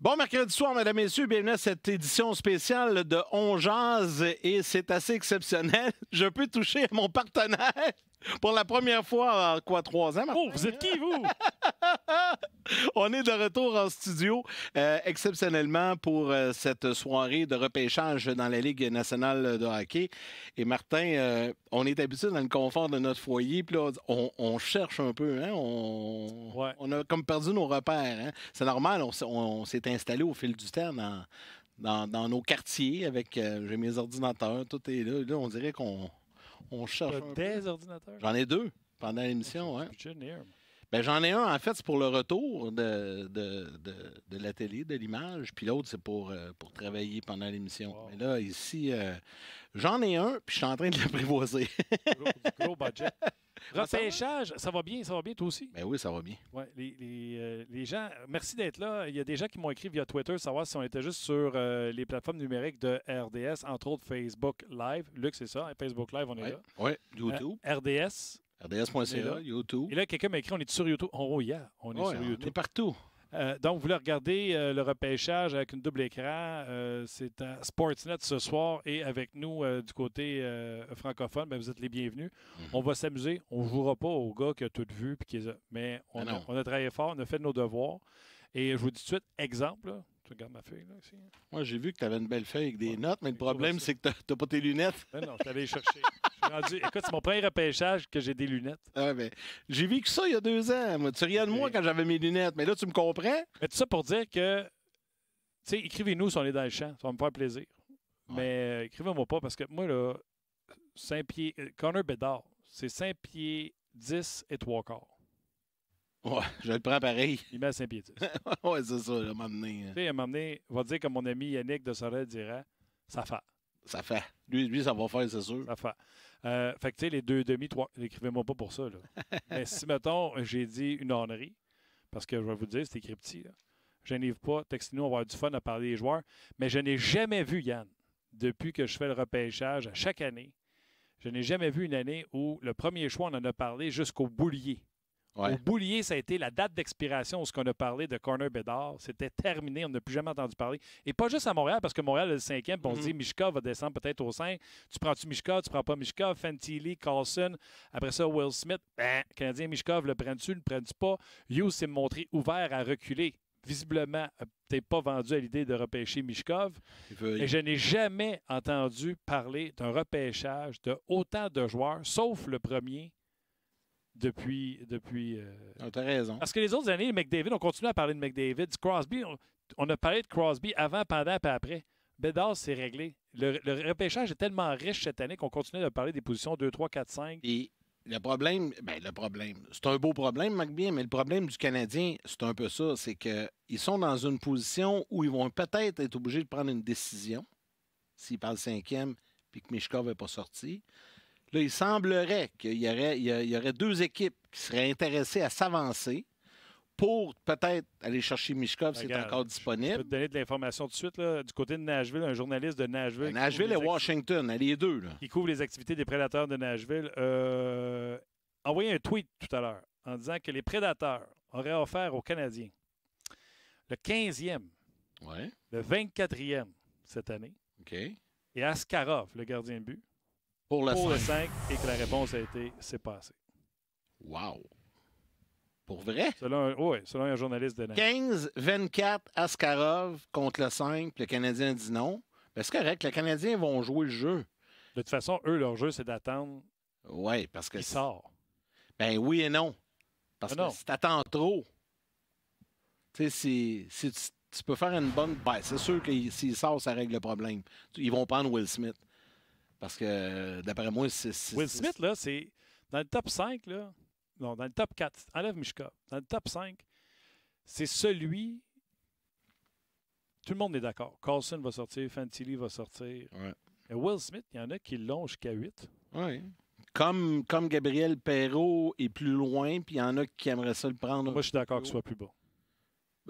Bon mercredi soir, mesdames, et messieurs. Bienvenue à cette édition spéciale de On Jazz et c'est assez exceptionnel. Je peux toucher mon partenaire pour la première fois en quoi, trois ans? Oh, vous êtes qui, vous? On est de retour en studio, euh, exceptionnellement pour euh, cette soirée de repêchage dans la Ligue nationale de hockey. Et Martin, euh, on est habitué dans le confort de notre foyer, puis on, cherche un peu. Hein, on, a comme perdu nos repères. Hein. C'est normal, on, s'est installé au fil du temps dans, nos quartiers avec mes ordinateurs, tout est là. on dirait qu'on on cherche. des ordinateurs? J'en ai deux pendant l'émission. Oh, hein. Ben, j'en ai un, en fait, c'est pour le retour de, de, de, la de l'image, puis l'autre, c'est pour, euh, pour travailler pendant l'émission. Mais là, ici, euh, j'en ai un, puis je suis en train de l'apprivoiser. gros, budget. Repêchage, ça va bien, ça va bien, toi aussi? Ben oui, ça va bien. Ouais, euh, les, gens, merci d'être là. Il y a des gens qui m'ont écrit via Twitter savoir si on était juste sur les plateformes numériques de RDS, entre autres Facebook Live. Luc, c'est ça, hein? Facebook Live, on est là. Oui, YouTube. RDS, RDS.ca, YouTube. Et là, quelqu'un m'a écrit on est sur YouTube. Oh, yeah, on est sur YouTube. On est partout. Euh, donc, vous voulez regarder euh, le repêchage avec une double écran. Euh, c'est à Sportsnet ce soir et avec nous du côté francophone, ben, vous êtes les bienvenus. Mhm. On va s'amuser. On ne jouera pas au gars qui a tout vu. Mais on, ah a, on, a, travaillé fort, on a fait nos devoirs. Et je vous dis tout de suite, exemple, tu ma feuille, là, hein? Moi, j'ai vu que tu avais une belle feuille avec des notes, mais le problème, c'est que tu n'as pas tes lunettes. Ben non, je t'avais cherché. Écoute, c'est mon premier repêchage que j'ai des lunettes. Ah, ben, j'ai vécu ça il y a deux ans. Moi. Tu rien de moi quand j'avais mes lunettes, mais là, tu me comprends? Mais tout ça pour dire que, tu sais, écrivez-nous si on est dans le champ. Ça va me faire plaisir. Mais euh, écrivez-moi pas parce que moi, là, Saint-Pied, euh, Connor Bédard, c'est 5 pieds 10 et 3 quarts. Ouais, je le prends pareil. Il met à saint ouais, c'est ça, je va hein. Tu sais, m'a on va dire comme mon ami Yannick de Sorel dira, ça fait. Ça fait. Lui, lui, ça va faire, c'est sûr. Ça fait. Euh, fait que, tu sais, les deux demi, trois, écrivez-moi pas pour ça, là. Mais si, mettons, j'ai dit une honnerie, parce que je vais vous dire, c'est écrit petit, là. Je n'y pas. textino nous on va avoir du fun à parler des joueurs. Mais je n'ai jamais vu, Yann, depuis que je fais le repêchage à chaque année, je n'ai jamais vu une année où le premier choix, on en a parlé jusqu'au boulier. Au boulier, ça a été la date d'expiration, ce qu'on a parlé de Corner Bedard. C'était terminé, on n'a plus jamais entendu parler. Et pas juste à Montréal, parce que Montréal est le cinquième, on se dit mm-hmm. Mishka va descendre peut-être au 5. Tu prends-tu Michkov, tu prends pas Mishka, Fantilli, Carlson, après ça Will Smith, ben, Canadien Mishkov, le prends-tu, le prends-tu pas? Hughes s'est montré ouvert à reculer. Visiblement, euh, tu pas vendu à l'idée de repêcher Mishkov. Et je n'ai jamais entendu parler d'un repêchage de autant de joueurs, sauf le premier, depuis. depuis euh, ah, raison. Parce que les autres années, McDavid, on continue à parler de McDavid. Crosby, on, a parlé de Crosby avant, pendant et après. Bédard, c'est réglé. Le, repêchage est tellement riche cette année qu'on continue de parler des positions 2, 3, 4, 5. Et le problème, ben le problème, c'est un beau problème, McBean, mais le problème du Canadien, c'est un peu ça, c'est qu'ils sont dans une position où ils vont peut-être être obligés de prendre une décision s'ils parlent cinquième puis que Mishkov n'est pas sorti il semblerait qu'il y aurait, deux équipes qui seraient intéressées à s'avancer pour peut-être aller chercher Mishkov, c'est encore disponible. Je peux te donner de l'information tout de suite. du côté de Nashville, un journaliste de Nashville. Nashville et Washington, les deux. Qui couvre les activités des prédateurs de Nashville. Euh, envoyé un tweet tout à l'heure en disant que les prédateurs auraient offert aux Canadiens le 15e, le 24e cette année. Et Askarov, le gardien de but, pour le, 5. et que la réponse a été c'est passé. Wow! Pour vrai? Selon un, selon un journaliste de 15-24 Askarov contre le 5, le Canadien dit non. Ben, c'est correct, les Canadiens vont jouer le jeu. De toute façon, eux, leur jeu, c'est d'attendre. Oui, parce que. Il sort. Ben oui et non. Parce ah que si attends trop, tu sais, si, tu, peux faire une bonne. baisse. c'est sûr que s'il sort, ça règle le problème. Ils vont prendre Will Smith. Parce que, d'après moi, c'est. Will Smith, là, c'est. Dans le top 5, là. Non, dans le top 4. Enlève Mishka. Dans le top 5, c'est celui. Tout le monde est d'accord. Carlson va sortir, Fantilli va sortir. Ouais. Et Will Smith, il y en a qui longe jusqu'à 8. Oui. Comme, comme Gabriel Perrault est plus loin, puis il y en a qui aimeraient ça le prendre. Moi, je suis d'accord ce soit plus bas.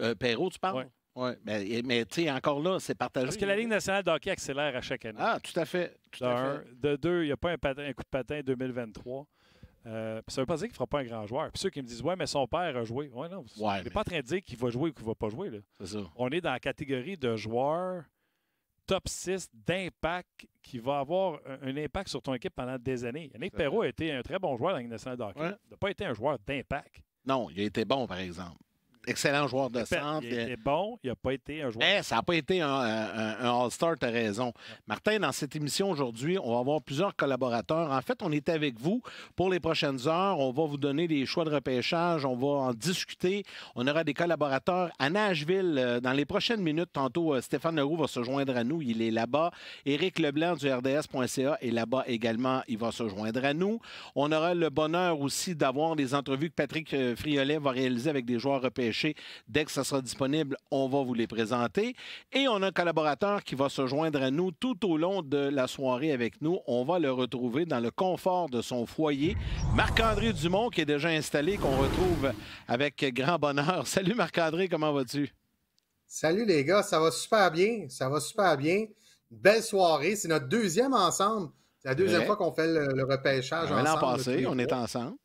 Euh, Perrault, tu parles? Oui, mais, mais tu sais, encore là, c'est partagé. Parce que la Ligue nationale de hockey accélère à chaque année. Ah, tout à fait. Tout de, à fait. de deux, il n'y a pas un, coup de patin 2023. Euh, ça ne veut pas dire qu'il ne fera pas un grand joueur. Puis ceux qui me disent, ouais, mais son père a joué. Oui, non. je n'est pas en train de dire qu'il va jouer ou qu'il ne va pas jouer. Là. ça. On est dans la catégorie de joueurs top 6 d'impact qui va avoir un, impact sur ton équipe pendant des années. Yannick Perrault a été un très bon joueur dans la Ligue nationale de hockey. Il n'a pas été un joueur d'impact. Non, il a été bon, par exemple excellent joueur de centre. Il est euh, bon, il n'a pas été un joueur. Eh, ça n'a pas été un, All-Star, tu as raison. Martin, dans cette émission aujourd'hui, on va avoir plusieurs collaborateurs. En fait, on est avec vous pour les prochaines heures. On va vous donner des choix de repêchage, on va en discuter. On aura des collaborateurs à Nashville euh, dans les prochaines minutes. Tantôt, euh, Stéphane Leroux va se joindre à nous. Il est là-bas. Éric Leblanc du RDS.ca est là-bas également. Il va se joindre à nous. On aura le bonheur aussi d'avoir des entrevues que Patrick Friolet va réaliser avec des joueurs repêchés Dès que ça sera disponible, on va vous les présenter. Et on a un collaborateur qui va se joindre à nous tout au long de la soirée avec nous. On va le retrouver dans le confort de son foyer. Marc-André Dumont, qui est déjà installé, qu'on retrouve avec grand bonheur. Salut Marc-André, comment vas-tu? Salut les gars, ça va super bien. Ça va super bien. Belle soirée. C'est notre deuxième ensemble. C'est la deuxième fois qu'on fait le, repêchage ensemble. L'an passé, on est ensemble.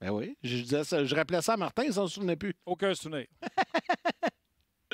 Ben oui, je, disais ça, je rappelais ça à Martin, il s'en souvenait plus. Aucun souvenir.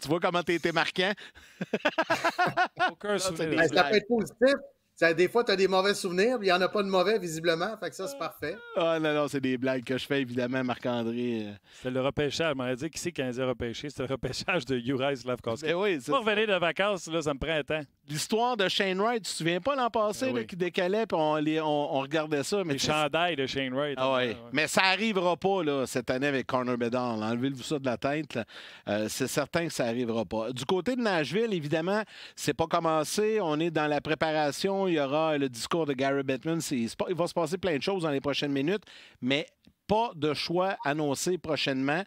tu vois comment tu étais marquant? Aucun souvenir. C'est ben, ça peut être positif. Ça, des fois, tu as des mauvais souvenirs, il n'y en a pas de mauvais, visiblement. Fait que ça, c'est parfait. Ah non, non, c'est des blagues que je fais, évidemment, Marc-André. Euh. C'est le repêchage. On m'a dit qu'ici, c'est qui a repêché? C'est le repêchage de Love, Slavkowski. Ben oui, Pour venir de vacances, là, ça me prend un temps. L'histoire de Shane Wright, tu te souviens pas l'an passé, qu'il ben qui décalait, puis on, regardait ça. Mais les chandails de Shane Wright. Ah mais ça n'arrivera pas cette année avec Connor Bedard. Enlevez-vous ça de la tête. Euh, c'est certain que ça n'arrivera pas. Du côté de Nashville, évidemment, c'est pas commencé. On est dans la préparation. Il y aura le discours de Gary Bettman. Il va se passer plein de choses dans les prochaines minutes, mais pas de choix annoncé prochainement.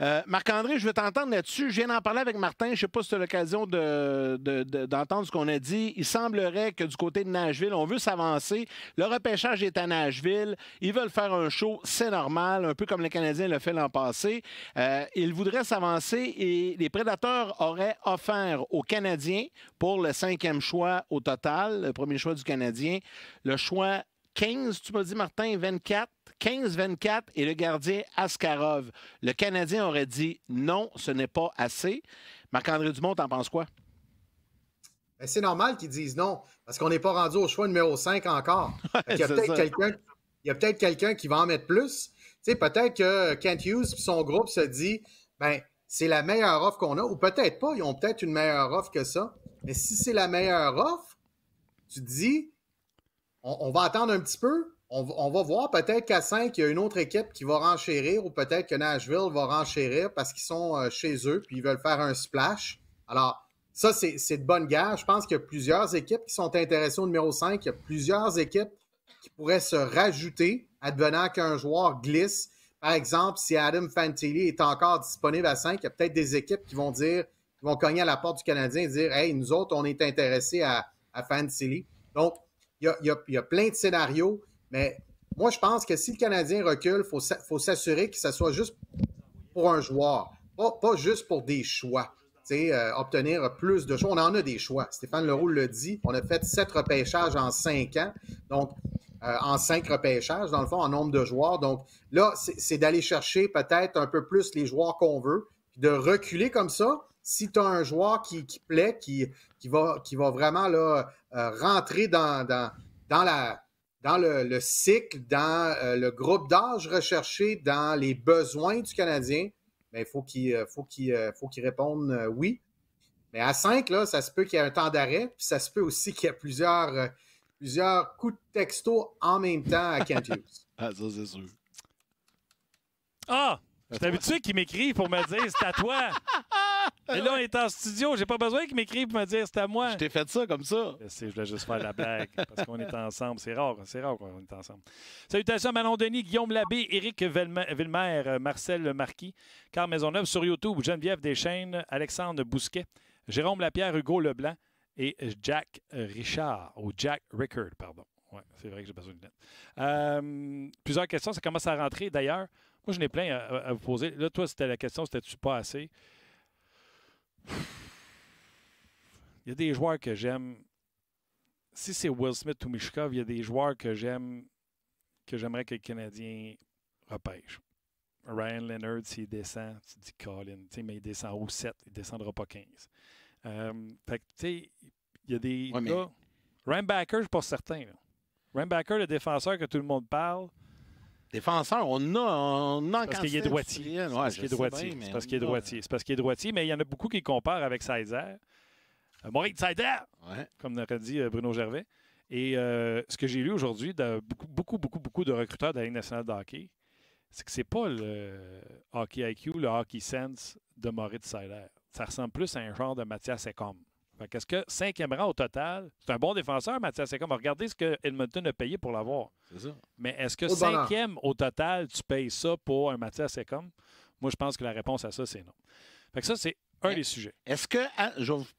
Euh, Marc-André, je veux t'entendre là-dessus. Je viens d'en parler avec Martin. Je ne sais pas si tu as l'occasion d'entendre ce qu'on a dit. Il semblerait que du côté de Nashville, on veut s'avancer. Le repêchage est à Nashville. Ils veulent faire un show, c'est normal, un peu comme les Canadiens l'ont fait l'an passé. Euh, ils voudraient s'avancer et les Prédateurs auraient offert aux Canadiens, pour le cinquième choix au total, le premier choix du Canadien, le choix 15, tu m'as dit, Martin, 24 15-24 et le gardien Askarov. Le Canadien aurait dit non, ce n'est pas assez. Marc-André Dumont, t'en penses quoi? Ben, c'est normal qu'ils disent non, parce qu'on n'est pas rendu au choix numéro 5 encore. il y a peut-être quelqu'un qui va en mettre plus. Peut-être que Kent Hughes et son groupe se dit ben, c'est la meilleure offre qu'on a, ou peut-être pas, ils ont peut-être une meilleure offre que ça. Mais si c'est la meilleure offre, tu te dis on va attendre un petit peu, on, va voir peut-être qu'à 5, il y a une autre équipe qui va renchérir ou peut-être que Nashville va renchérir parce qu'ils sont euh, chez eux puis ils veulent faire un splash. Alors, ça, c'est de bonne guerre. Je pense qu'il y a plusieurs équipes qui sont intéressées au numéro 5. Il y a plusieurs équipes qui pourraient se rajouter advenant qu'un joueur glisse. Par exemple, si Adam Fantilli est encore disponible à 5, il y a peut-être des équipes qui vont dire, qui vont cogner à la porte du Canadien et dire Hey, nous autres, on est intéressés à, à Fantilli. Donc, il y, a, plein de scénarios. Mais moi, je pense que si le Canadien recule, il faut, s'assurer que ce soit juste pour un joueur, pas, pas juste pour des choix. Euh, obtenir plus de choix. On en a des choix. Stéphane Leroux le dit. On a fait sept repêchages en cinq ans. Donc, euh, en cinq repêchages, dans le fond, en nombre de joueurs. Donc, là, c'est d'aller chercher peut-être un peu plus les joueurs qu'on veut, de reculer comme ça. Si tu as un joueur qui, plaît, qui, va, qui va vraiment là, euh, rentrer dans, dans, dans la dans le, cycle, dans euh, le groupe d'âge recherché, dans les besoins du Canadien, ben, faut il euh, euh, faut qu'il réponde oui. Mais à 5, là, ça se peut qu'il y ait un temps d'arrêt, puis ça se peut aussi qu'il y ait plusieurs, plusieurs coups de texto en même temps à Kent ah, ça, c'est sûr. Ah! Je habitué qu'il pour me dire c'est à toi. Et là, on est en studio. J'ai pas besoin qu'ils m'écrivent pour me dire c'est à moi. Je t'ai fait ça comme ça. Je, je voulais juste faire la blague parce qu'on est ensemble. C'est rare, c'est rare qu'on est ensemble. Salutations Manon Denis, Guillaume Labbé, Éric Villemer, euh, Marcel Marquis, Carl Maisonneuve sur YouTube, Geneviève Deschaines, Alexandre Bousquet, Jérôme Lapierre, Hugo Leblanc et Jack Richard, ou Jack Rickard, pardon. Oui, c'est vrai que j'ai besoin de lunettes. Euh, plusieurs questions, ça commence à rentrer. D'ailleurs, moi, j'en ai plein à, vous poser. Là, toi, c'était la question, c'était-tu pas assez? Il y a des joueurs que j'aime. Si c'est Will Smith ou Mishkov, il y a des joueurs que j'aime que j'aimerais que les Canadiens repêchent. Ryan Leonard, s'il descend, tu dis Colin, mais il descend au 7, il ne descendra pas 15. Euh, fait que, tu sais, il y a des Ryan Backer, je ne suis pas certain. Ryan Backer, le défenseur que tout le monde parle, Défenseur, on a, un a Parce qu'il est droitier. est droitier. c'est parce qu'il est droitier. C'est parce qu'il est droitier, mais il y en a beaucoup qui comparent avec Sizer. Euh, Maurice Sizer, comme l'a dit euh, Bruno Gervais. Et euh, ce que j'ai lu aujourd'hui de beaucoup, beaucoup, beaucoup, beaucoup de recruteurs de la Ligue nationale de hockey, c'est que c'est pas le hockey IQ, le hockey sense de Maurice Sider. Ça ressemble plus à un genre de Mathias Ecom. Qu'est-ce que cinquième rang au total, c'est un bon défenseur, Mathias. C'est regardez ce que Edmonton a payé pour l'avoir. Mais est-ce que cinquième au total, tu payes ça pour un Mathias Secom? Moi, je pense que la réponse à ça, c'est non. Fait que ça, c'est un des sujets. Est-ce que. Hein,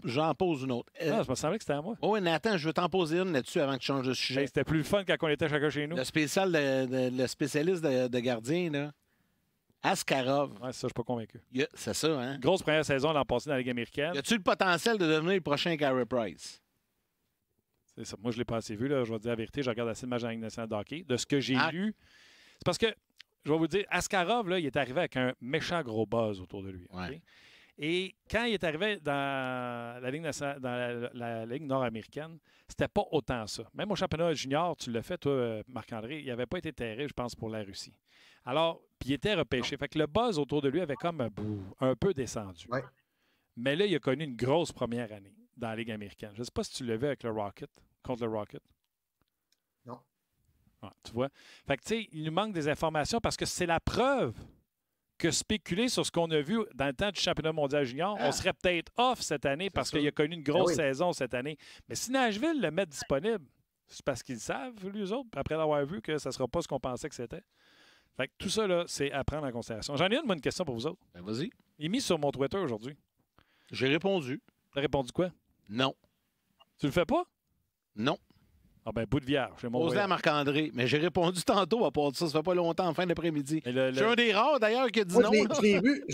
j'en pose une autre. Non, euh, ça ah, me semblait que c'était à moi. Oh oui, mais attends, je veux t'en poser une là-dessus avant que tu changes de sujet. c'était plus fun quand on était chacun chez nous. Le, spécialiste de gardien, là. Askarov. Ouais, ça, je suis pas convaincu. c'est ça, hein? Grosse première saison l'an passé dans la Ligue américaine. Y a-tu le potentiel de devenir le prochain Carey Price? C'est ça. Moi, je l'ai pas assez vu, là. Je vais dire la vérité. Je regarde assez de matchs dans la Ligue nationale de hockey. De ce que j'ai ah. lu. C'est parce que, je vais vous dire, Askarov, là, il est arrivé avec un méchant gros buzz autour de lui. Et quand il est arrivé dans la Ligue, nord-américaine, c'était pas autant ça. Même au championnat junior, tu l'as fait, toi, Marc-André, il n'avait pas été terré, je pense, pour la Russie. Alors, puis il était repêché. Fait que le buzz autour de lui avait comme un, peu descendu. Mais là, il a connu une grosse première année dans la Ligue américaine. Je ne sais pas si tu vu avec le Rocket, contre le Rocket. Non. tu vois. Fait que, tu sais, il nous manque des informations parce que c'est la preuve que spéculer sur ce qu'on a vu dans le temps du championnat mondial junior. On ah. serait peut-être off cette année parce qu'il a connu une grosse ben saison cette année. Mais si Nashville le met disponible, c'est parce qu'ils savent, les autres, après l'avoir vu, que ça ne sera pas ce qu'on pensait que c'était. Fait tout ça, c'est à prendre en considération. J'en ai une bonne question pour vous autres. Ben, vas-y. Il est mis sur mon Twitter aujourd'hui. J'ai répondu. T'as répondu quoi? Non. Tu le fais pas? Non. Ah ben, bout de vierge. Osez à Marc-André. Mais j'ai répondu tantôt à part de ça. Ça fait pas longtemps, en fin d'après-midi. Je suis un des rares, d'ailleurs, qui a dit non. Je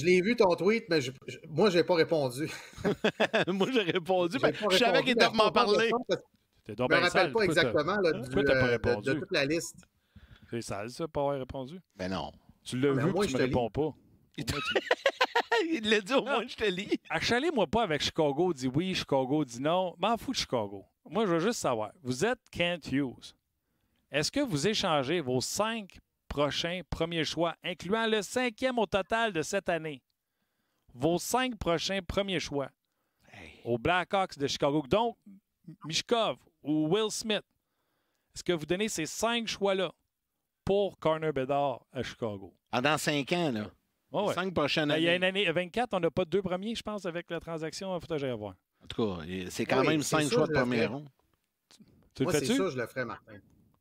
l'ai vu, vu, ton tweet, mais je, moi, j'ai pas répondu. moi, j'ai répondu. mais je savais qu'il devait m'en parler. Je me rappelle pas exactement euh, de, toute la liste. C'est sale, ça, pas avoir répondu. Ben non. Tu l'as ah, vu, moi, tu me réponds pas. Il l'a dit, au moins, je te lis. Achalez-moi pas avec Chicago dis oui, Chicago dit non. M'en fous de Chicago. Moi, je veux juste savoir, vous êtes Kent Hughes. Est-ce que vous échangez vos cinq prochains premiers choix, incluant le cinquième au total de cette année, vos cinq prochains premiers choix au aux Blackhawks de Chicago, donc Mishkov ou Will Smith, est-ce que vous donnez ces cinq choix-là pour Corner Bedard à Chicago? Ah, dans cinq ans, là. Cinq prochaines années. Ben, il y a une année 24, on n'a pas deux premiers, je pense, avec la transaction. Il faut que j'aille voir. En tout cas, c'est quand même cinq choix de premier rond. Tu le fais-tu? C'est ça, je le ferais, Martin.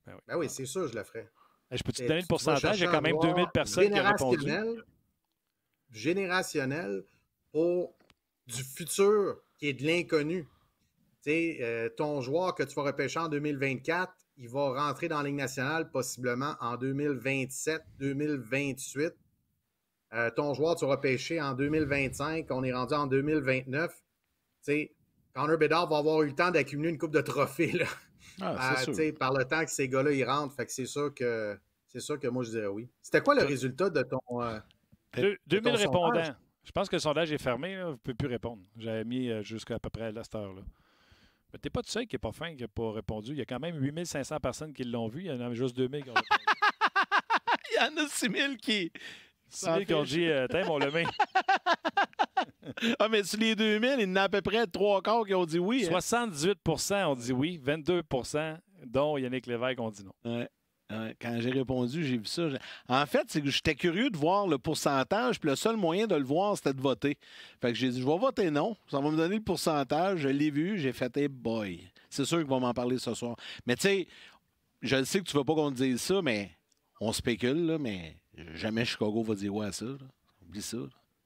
Ben, ben oui, c'est sûr, je le ferais. Je peux te donner le pourcentage? J'ai quand même 2000 personnes qui ont répondu. Générationnel pour du futur qui est de l'inconnu. sais, euh, ton joueur que tu vas repêcher en 2024, il va rentrer dans la Ligue nationale possiblement en 2027, 2028. Euh, ton joueur, tu vas repêcher en 2025, on est rendu en 2029 sais, Connor Bédard va avoir eu le temps d'accumuler une coupe de trophées là, ah, euh, par le temps que ces gars-là ils rentrent. Fait que c'est sûr que c'est sûr que moi je dirais oui. C'était quoi le résultat de ton. Euh, 2000 répondants. Je pense que le sondage est fermé, vous ne pouvez plus répondre. J'avais mis euh, jusqu'à à peu près à cette heure-là. Mais t'es pas tout seul qui n'est pas fin, qui n'a pas répondu. Il y a quand même 8500 personnes qui l'ont vu. Il y en a juste 2000 qui ont Il y en a 6000 qui, c'est qui qu'on dit, on ah, mais sur les 2000, il y en a à peu près trois quarts qui ont dit oui. 78 hein. ont dit oui, 22 dont Yannick Lévesque ont dit non. Ouais. quand j'ai répondu, j'ai vu ça. En fait, c'est que j'étais curieux de voir le pourcentage, puis le seul moyen de le voir, c'était de voter. Fait que j'ai dit, je vais voter non. Ça va me donner le pourcentage. Je l'ai vu, j'ai fait, hey boy. C'est sûr qu'ils vont m'en parler ce soir. Mais tu sais, je sais que tu ne veux pas qu'on te dise ça, mais on spécule, là, mais Jamais Chicago va dire oui à ça. Oublie ça.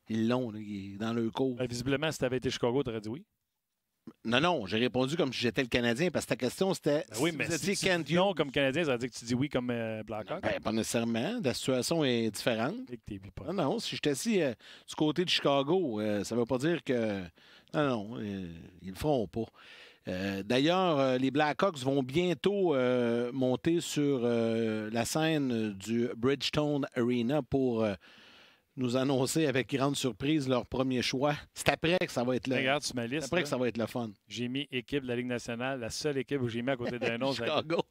Ils l'ont, dans le cours. Ah, visiblement, si tu avais été Chicago, tu aurais dit oui. Non, non, j'ai répondu comme si j'étais le Canadien, parce que ta question, c'était... Ben oui, mais si, si non comme Canadien, ça veut dire que tu dis oui comme euh, Blackhawk. Ben, pas nécessairement. La situation est différente. Non, non, si j'étais assis euh, du côté de Chicago, euh, ça ne veut pas dire que... Non, non, ils ne le feront pas. Euh, d'ailleurs, euh, les Blackhawks vont bientôt euh, monter sur la scène du Bridgestone Arena pour nous annoncer avec grande surprise leur premier choix. C'est après que ça va être le. Ben, regarde, tu après que ça va être le fun. J'ai mis équipe de la Ligue nationale, la seule équipe où j'ai mis à côté d'un autre. Chicago.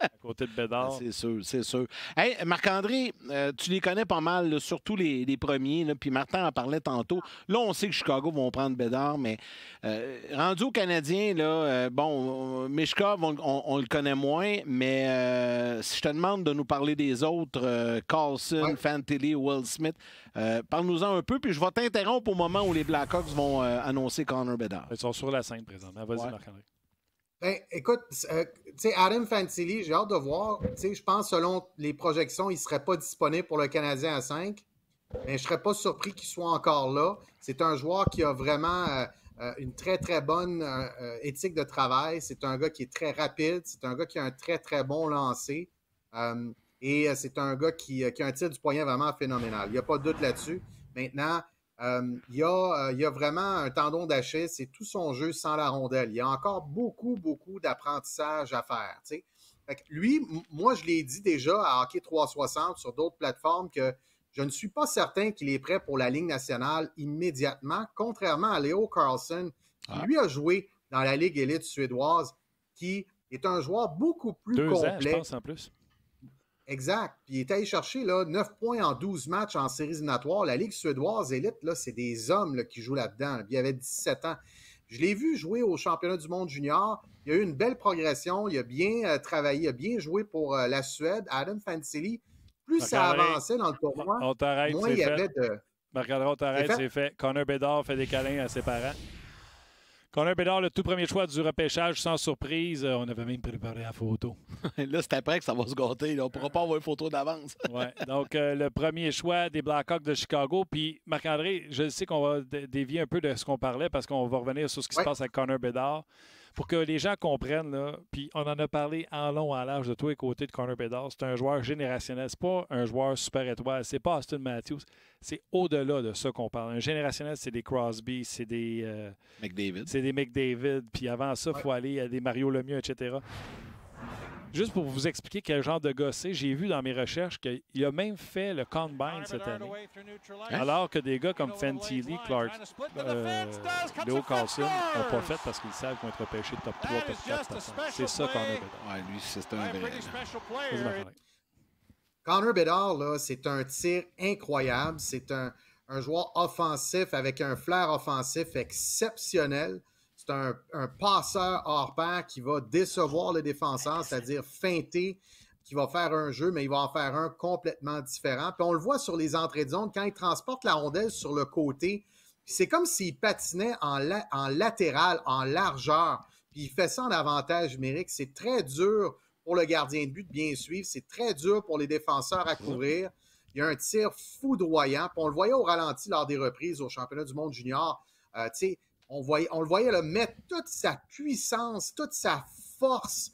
À, côté de Bédard. C'est sûr, c'est sûr. Hey, Marc-André, euh, tu les connais pas mal, surtout les, premiers. puis Martin en parlait tantôt. Là, on sait que Chicago vont prendre Bédard, mais euh, rendu aux Canadiens, là, euh, bon, Mishkov, on, le connaît moins, mais si je te demande de nous parler des autres, Carlson, ouais. Will Smith, euh, parle-nous-en un peu, puis je vais t'interrompre au moment où les Blackhawks vont euh, annoncer Connor Bedard. Ils sont sur la scène présentement. Vas-y, Marc-André. Ben, écoute, euh, Adam Fantilli, j'ai hâte de voir. Je pense selon les projections, il ne serait pas disponible pour le Canadien à 5. Mais je ne serais pas surpris qu'il soit encore là. C'est un joueur qui a vraiment une très, très bonne éthique de travail. C'est un gars qui est très rapide. C'est un gars qui a un très, très bon lancer. Et euh, c'est un gars euh, qui, a un tir du poignet vraiment phénoménal. Il n'y a pas de doute là-dessus. Maintenant, euh, il, y a, vraiment un tendon d'Achille, c'est tout son jeu sans la rondelle. Il y a encore beaucoup, beaucoup d'apprentissage à faire. lui, moi, je l'ai dit déjà à Hockey 360 sur d'autres plateformes que je ne suis pas certain qu'il est prêt pour la Ligue nationale immédiatement, contrairement à Léo Carlson, qui ah. lui a joué dans la Ligue élite suédoise, qui est un joueur beaucoup plus Deux complet. Ans, je pense, en plus. Exact. Puis il est allé chercher là, 9 points en 12 matchs en séries éliminatoires. La Ligue suédoise élite, là, c'est des hommes qui jouent là-dedans. Il avait 17 ans. Je l'ai vu jouer au championnat du monde junior. Il a eu une belle progression. Il a bien euh, travaillé, il a bien joué pour euh, la Suède. Adam Fantilli, plus ça avançait dans le tournoi, moins il y avait de. marc on t'arrête, c'est fait. Connor Bédard fait des câlins à ses parents. Connor Bédard, le tout premier choix du repêchage, sans surprise. Euh, on avait même préparé la photo. là, c'est après que ça va se gâter. On ne pourra pas avoir une photo d'avance. Donc, euh, le premier choix des Blackhawks de Chicago. Puis, Marc-André, je sais qu'on va dévier un peu de ce qu'on parlait parce qu'on va revenir sur ce qui se passe avec Connor Bédard pour que les gens comprennent, là, puis on en a parlé en long, en large de tous les côtés de Connor Bedard. C'est un joueur générationnel. C'est pas un joueur super étoile. C'est pas Aston Matthews. C'est au-delà de ça qu'on parle. Un générationnel, c'est des Crosby, c'est des. Euh, McDavid. C'est des McDavid. Puis avant ça, il faut aller à des Mario Lemieux, etc. Juste pour vous expliquer quel genre de gars c'est, j'ai vu dans mes recherches qu'il a même fait le combine cette année. Hein? Alors que des gars comme Fenty Lee, Clark, euh, Leo Carlson n'ont pas fait parce qu'ils savent qu'ils vont être repêchés top 3, top 4. C'est ça qu'on a lui, c'est un Connor Bedard, c'est un tir incroyable. C'est un, un, joueur offensif avec un flair offensif exceptionnel un, passeur hors pair qui va décevoir le défenseur, c'est-à-dire feinter, qui va faire un jeu, mais il va en faire un complètement différent. Puis on le voit sur les entrées de zone, quand il transporte la rondelle sur le côté, c'est comme s'il patinait en, latéral, en largeur, puis il fait ça en avantage numérique. C'est très dur pour le gardien de but de bien suivre, c'est très dur pour les défenseurs à courir. Il y a un tir foudroyant, puis on le voyait au ralenti lors des reprises au championnat du monde junior. Euh, on, voyait, le voyait mettre toute sa puissance, toute sa force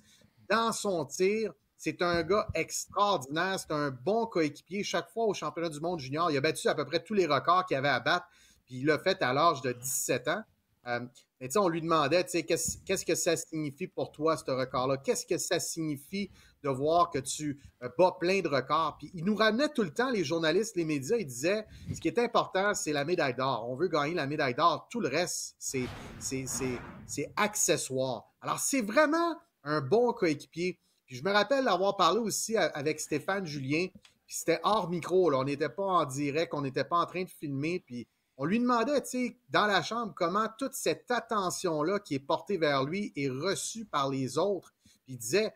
dans son tir. C'est un gars extraordinaire. C'est un bon coéquipier. Chaque fois au championnat du monde junior, il a battu à peu près tous les records qu'il avait à battre. Puis il l'a fait à l'âge de 17 ans. Euh, mais on lui demandait, qu'est-ce que ça signifie pour toi, ce record-là? Qu'est-ce que ça signifie de voir que tu euh, bats plein de records. Puis il nous ramenait tout le temps, les journalistes, les médias, il disait « ce qui est important, c'est la médaille d'or. On veut gagner la médaille d'or. Tout le reste, c'est, accessoire. Alors, c'est vraiment un bon coéquipier. Puis je me rappelle d'avoir parlé aussi avec Stéphane Julien. c'était hors micro, là. on n'était pas en direct, on n'était pas en train de filmer. Puis on lui demandait, tu sais, dans la chambre, comment toute cette attention-là qui est portée vers lui est reçue par les autres. Puis il disait,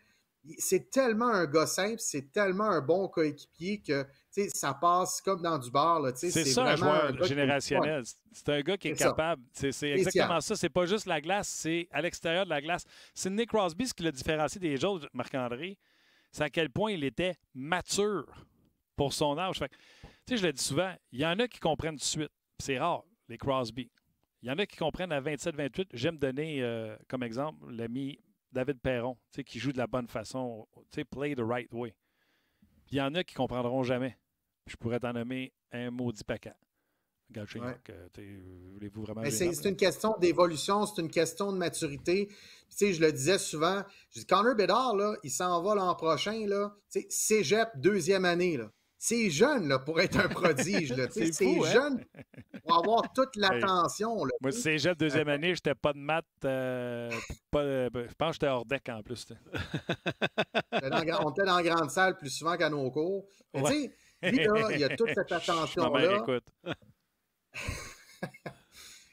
c'est tellement un gars simple, c'est tellement un bon coéquipier que ça passe comme dans du bar. C'est ça un joueur générationnel. C'est un gars qui est, capable. C'est exactement ça. C'est pas juste la glace, c'est à l'extérieur de la glace. C'est Nick Crosby ce qui l'a différencié des autres, Marc-André. C'est à quel point il était mature pour son âge. je le dis souvent, il y en a qui comprennent tout de suite. C'est rare, les Crosby. Il y en a qui comprennent à 27-28. J'aime donner euh, comme exemple l'ami David Perron, qui joue de la bonne façon, play the right way. Il y en a qui ne comprendront jamais. Je pourrais t'en nommer un maudit paquet. Ouais. Euh, voulez-vous vraiment. c'est une question d'évolution, c'est une question de maturité. Tu sais, je le disais souvent, je dis, Connor Bédard, là, il s'en va l'an prochain, là, cégep, deuxième année. Là. C'est jeune là, pour être un prodige. C'est hein? jeune pour avoir toute l'attention. Moi, Moi, c'est jeune deuxième année, j'étais pas de maths. Euh, euh, je pense que j'étais hors deck en plus. on était dans la grande salle plus souvent qu'à nos cours. tu là, il y a toute cette attention-là. écoute.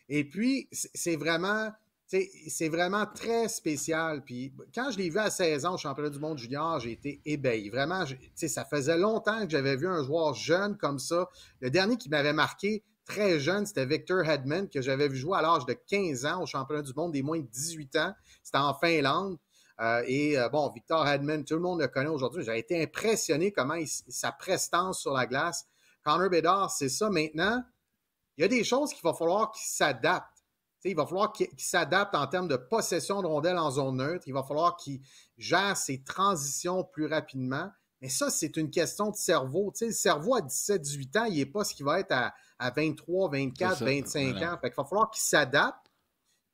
Et puis, c'est vraiment c'est vraiment très spécial. Puis quand je l'ai vu à 16 ans au championnat du monde junior, j'ai été ébahi. Vraiment, ça faisait longtemps que j'avais vu un joueur jeune comme ça. Le dernier qui m'avait marqué très jeune, c'était Victor Hedman, que j'avais vu jouer à l'âge de 15 ans au championnat du monde des moins de 18 ans. C'était en Finlande. Euh, et euh, bon, Victor Hedman, tout le monde le connaît aujourd'hui. J'ai été impressionné comment sa prestance sur la glace. Connor Bedard, c'est ça maintenant. Il y a des choses qu'il va falloir qu'il s'adapte il va falloir qu'il s'adapte en termes de possession de rondelles en zone neutre. Il va falloir qu'il gère ses transitions plus rapidement. Mais ça, c'est une question de cerveau. le cerveau à 17-18 ans, il n'est pas ce qu'il va être à, 23, 24, 25 ans. il va falloir qu'il s'adapte.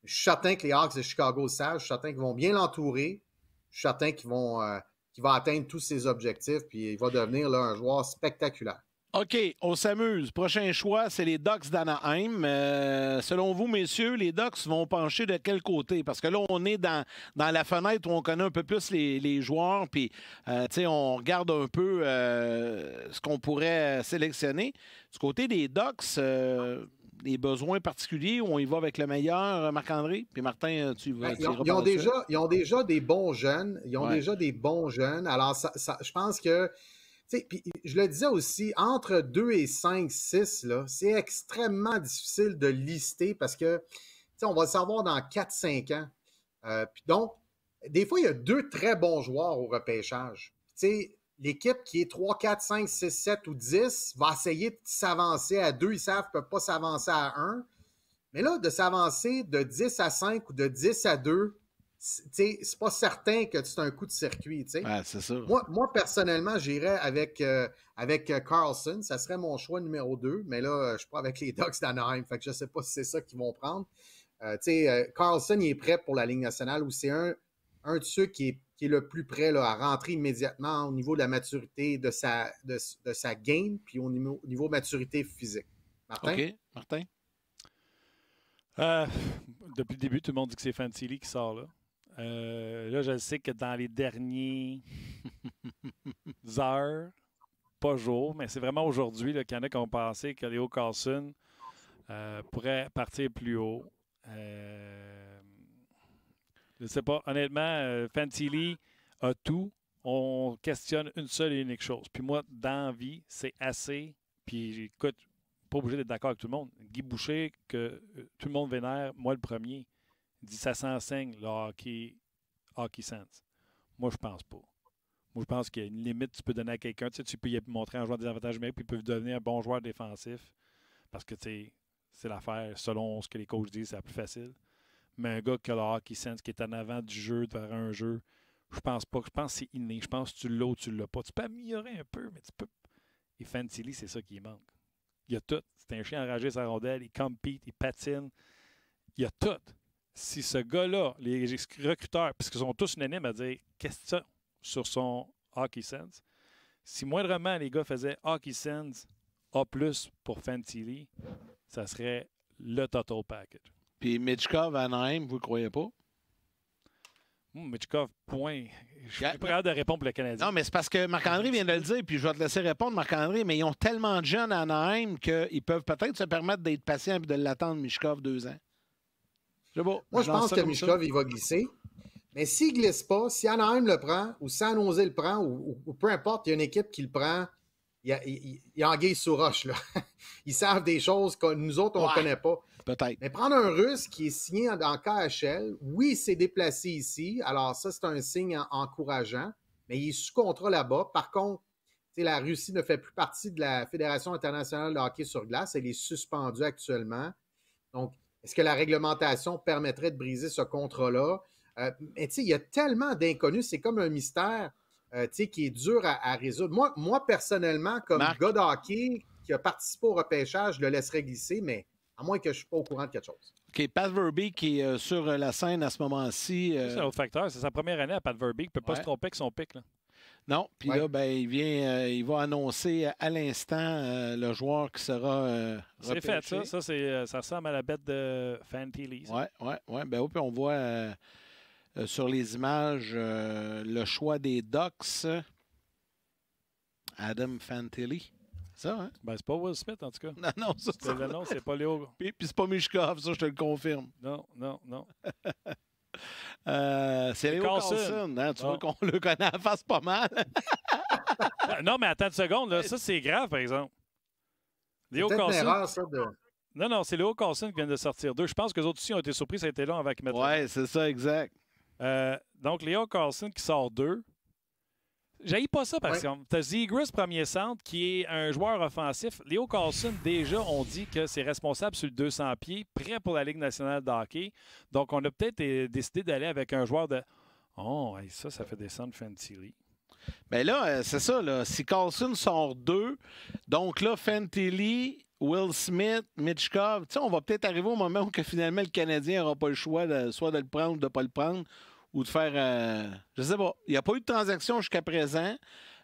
Je suis certain que les Hawks de Chicago le savent. Je suis certain qu'ils vont bien l'entourer. Je suis certain qu'il vont, euh, qui va atteindre tous ses objectifs. Puis il va devenir là, un joueur spectaculaire. OK, on s'amuse. Prochain choix, c'est les Ducks d'Anaheim. Euh, selon vous, messieurs, les Ducks vont pencher de quel côté? Parce que là, on est dans, dans la fenêtre où on connaît un peu plus les, joueurs, puis euh, tu sais, on regarde un peu euh, ce qu'on pourrait sélectionner. Du côté des Ducks, les besoins particuliers où on y va avec le meilleur, Marc-André? Puis Martin, tu vas. Ben, ils, ont déjà, ils ont déjà des bons jeunes. Ils ont déjà des bons jeunes. Alors, je pense que je le disais aussi, entre 2 et 5, 6, c'est extrêmement difficile de lister parce que on va le savoir dans 4-5 ans. Euh, donc, des fois, il y a deux très bons joueurs au repêchage. L'équipe qui est 3, 4, 5, 6, 7 ou 10 va essayer de s'avancer à 2. Ils savent qu'ils ne peuvent pas s'avancer à 1. Mais là, de s'avancer de 10 à 5 ou de 10 à 2, c'est pas certain que c'est un coup de circuit. Ah, moi, moi, personnellement, j'irais avec, euh, avec euh, Carlson. Ça serait mon choix numéro 2. Mais là, euh, je suis pas avec les Ducks d'Anaheim. Fait que je sais pas si c'est ça qu'ils vont prendre. Euh, Carlson, il est prêt pour la Ligue nationale ou c'est un, un de ceux qui est, le plus prêt à rentrer immédiatement au niveau de la maturité de sa, de, sa game puis au niveau, au niveau maturité physique. Martin? OK, Martin. depuis le début, tout le monde dit que c'est Fantilli qui sort là. Euh, là, je sais que dans les derniers heures, pas jour, mais c'est vraiment aujourd'hui qu'il y en a qui ont pensé que Léo Carlson euh, pourrait partir plus haut. Euh, je ne sais pas. Honnêtement, Fantilli a tout. On questionne une seule et unique chose. Puis moi, dans vie, c'est assez. Puis écoute, pas obligé d'être d'accord avec tout le monde. Guy Boucher, que tout le monde vénère, moi le premier dit ça s'enseigne le hockey, hockey sense. Moi, je pense pas. Moi, je pense qu'il y a une limite tu peux donner à quelqu'un. Tu, sais, tu peux y montrer un joueur des avantages mais puis il peut devenir un bon joueur défensif. Parce que, tu sais, c'est l'affaire, selon ce que les coachs disent, c'est la plus facile. Mais un gars qui a le hockey sense, qui est en avant du jeu, devant un jeu, je pense pas. Je pense que c'est inné. Je pense que tu l'as ou tu l'as pas. Tu peux améliorer un peu, mais tu peux. Et Fantilli, c'est ça qui manque. Il y a tout. C'est un chien enragé sa rondelle. Il compete, il patine. Il y a tout si ce gars-là, les recruteurs, puisqu'ils sont tous unanimes à dire «Qu'est-ce question sur son Hockey Sense, si moindrement les gars faisaient Hockey Sense A pour Fantilli, ça serait le total package. Puis Mitchkov à Naïm, vous ne croyez pas? point. Je suis prêt de répondre pour le Canadien. Non, mais c'est parce que Marc-André vient de le dire, puis je vais te laisser répondre, Marc-André, mais ils ont tellement de jeunes à Anaheim qu'ils peuvent peut-être se permettre d'être patients et de l'attendre, Mitchkov, deux ans. Moi, je pense que Mishkov, il va glisser. Mais s'il ne glisse pas, si Anaheim le prend, ou San le prend, ou, peu importe, il y a une équipe qui le prend, il y a, il, sous roche. Là. Ils savent des choses que nous autres, on ne connaît pas. Peut-être. Mais prendre un Russe qui est signé en, KHL, oui, il s'est déplacé ici. Alors, ça, c'est un signe encourageant. Mais il est sous contrat là-bas. Par contre, la Russie ne fait plus partie de la Fédération internationale de hockey sur glace. Elle est suspendue actuellement. Donc, est-ce que la réglementation permettrait de briser ce contrat-là? Euh, mais tu sais, il y a tellement d'inconnus, c'est comme un mystère euh, qui est dur à, résoudre. Moi, moi, personnellement, comme Marc. gars qui a participé au repêchage, je le laisserais glisser, mais à moins que je ne sois pas au courant de quelque chose. OK, Pat Verbeek qui est euh, sur la scène à ce moment-ci. C'est un autre facteur. C'est sa première année à Pat Verbeek. Il ne peut pas se tromper avec son pic. Là. Non, puis là, ben, il vient, euh, il va annoncer à l'instant euh, le joueur qui sera. Euh, c'est fait, ça. Ça, ça ressemble à la bête de Fantilly. Oui, oui, oui. Ben, puis on voit sur les images le choix des Ducks. Adam Fantilly. Ça, hein? Ben, c'est pas Will Smith, en tout cas. Non, non, c'est. pas Léo. Puis, puis c'est pas Mishkov, ça, je te le confirme. Non, non, non. Euh, c'est Léo Carson, hein, Tu vois ah. qu'on le connaît en face pas mal. Euh, non, mais attends une seconde. Là. Ça, c'est grave, par exemple. Léo Carlson. Non, non, c'est Léo Carson qui vient de sortir deux. Je pense que les autres aussi ont été surpris. Ça a été long avec Metro. Oui, c'est ça, exact. Euh, donc, Léo Carson qui sort deux. J'aille pas ça, parce que T'as Zegris, premier centre, qui est un joueur offensif. Léo Carlson, déjà, on dit que c'est responsable sur le 200 pieds, prêt pour la Ligue nationale de hockey. Donc, on a peut-être euh, décidé d'aller avec un joueur de. Oh, ça, ça fait descendre Lee. Mais là, euh, c'est ça, là. Si Carlson sort deux, donc là, Lee, Will Smith, Mitchkov, on va peut-être arriver au moment où finalement le Canadien n'aura pas le choix de, soit de le prendre ou de ne pas le prendre ou de faire. Euh, je sais pas. Il n'y a pas eu de transaction jusqu'à présent.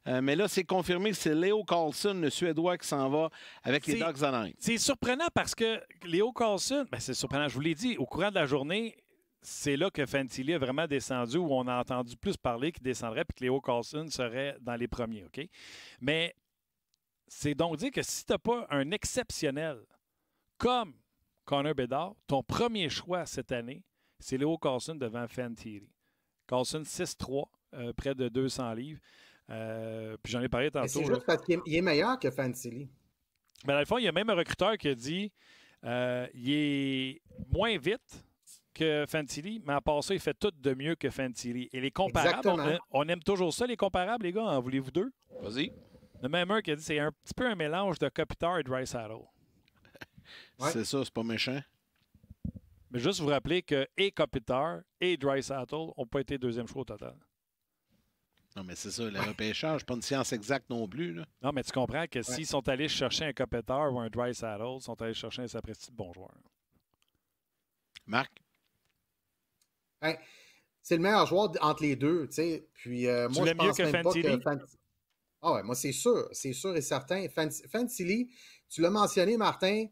Euh, mais là, c'est confirmé que c'est Léo Carlson, le Suédois, qui s'en va avec les Ducks Anaheim. C'est surprenant parce que Léo Carlson, ben, c'est surprenant, je vous l'ai dit, au courant de la journée, c'est là que Fantilli a vraiment descendu, où on a entendu plus parler qu'il descendrait puis que Léo Carlson serait dans les premiers. OK? Mais c'est donc dire que si tu n'as pas un exceptionnel comme Connor Bedard, ton premier choix cette année, c'est Léo Carlson devant Fantilli. Carlson, 6-3, euh, près de 200 livres. Euh, puis j'en ai parlé tantôt. C'est juste parce qu'il est meilleur que Fantilly? Mais ben, dans le fond, il y a même un recruteur qui a dit euh, il est moins vite que Fantilli, mais à part il fait tout de mieux que Fantilli. Et les comparables, on, aime toujours ça, les comparables, les gars. En hein? voulez-vous deux Vas-y. Le même un qui a dit c'est un petit peu un mélange de Kopitar et rice Saddle. C'est ça, c'est pas méchant. Mais juste vous rappeler que et Kopitar et Dry Saddle n'ont pas été deuxième choix au total. Non, mais c'est ça, le repêchage, pas une science exacte non plus. Là. Non, mais tu comprends que s'ils sont allés chercher un Kopitar ou un Dry Saddle, ils sont allés chercher un Sapresti de bon joueur. Marc? Ben, c'est le meilleur joueur entre les deux, tu sais. Puis euh, moi, je pense mieux que Fantilly? Ah ouais, moi, c'est sûr, c'est sûr et certain. Fantilly, tu l'as mentionné, Martin,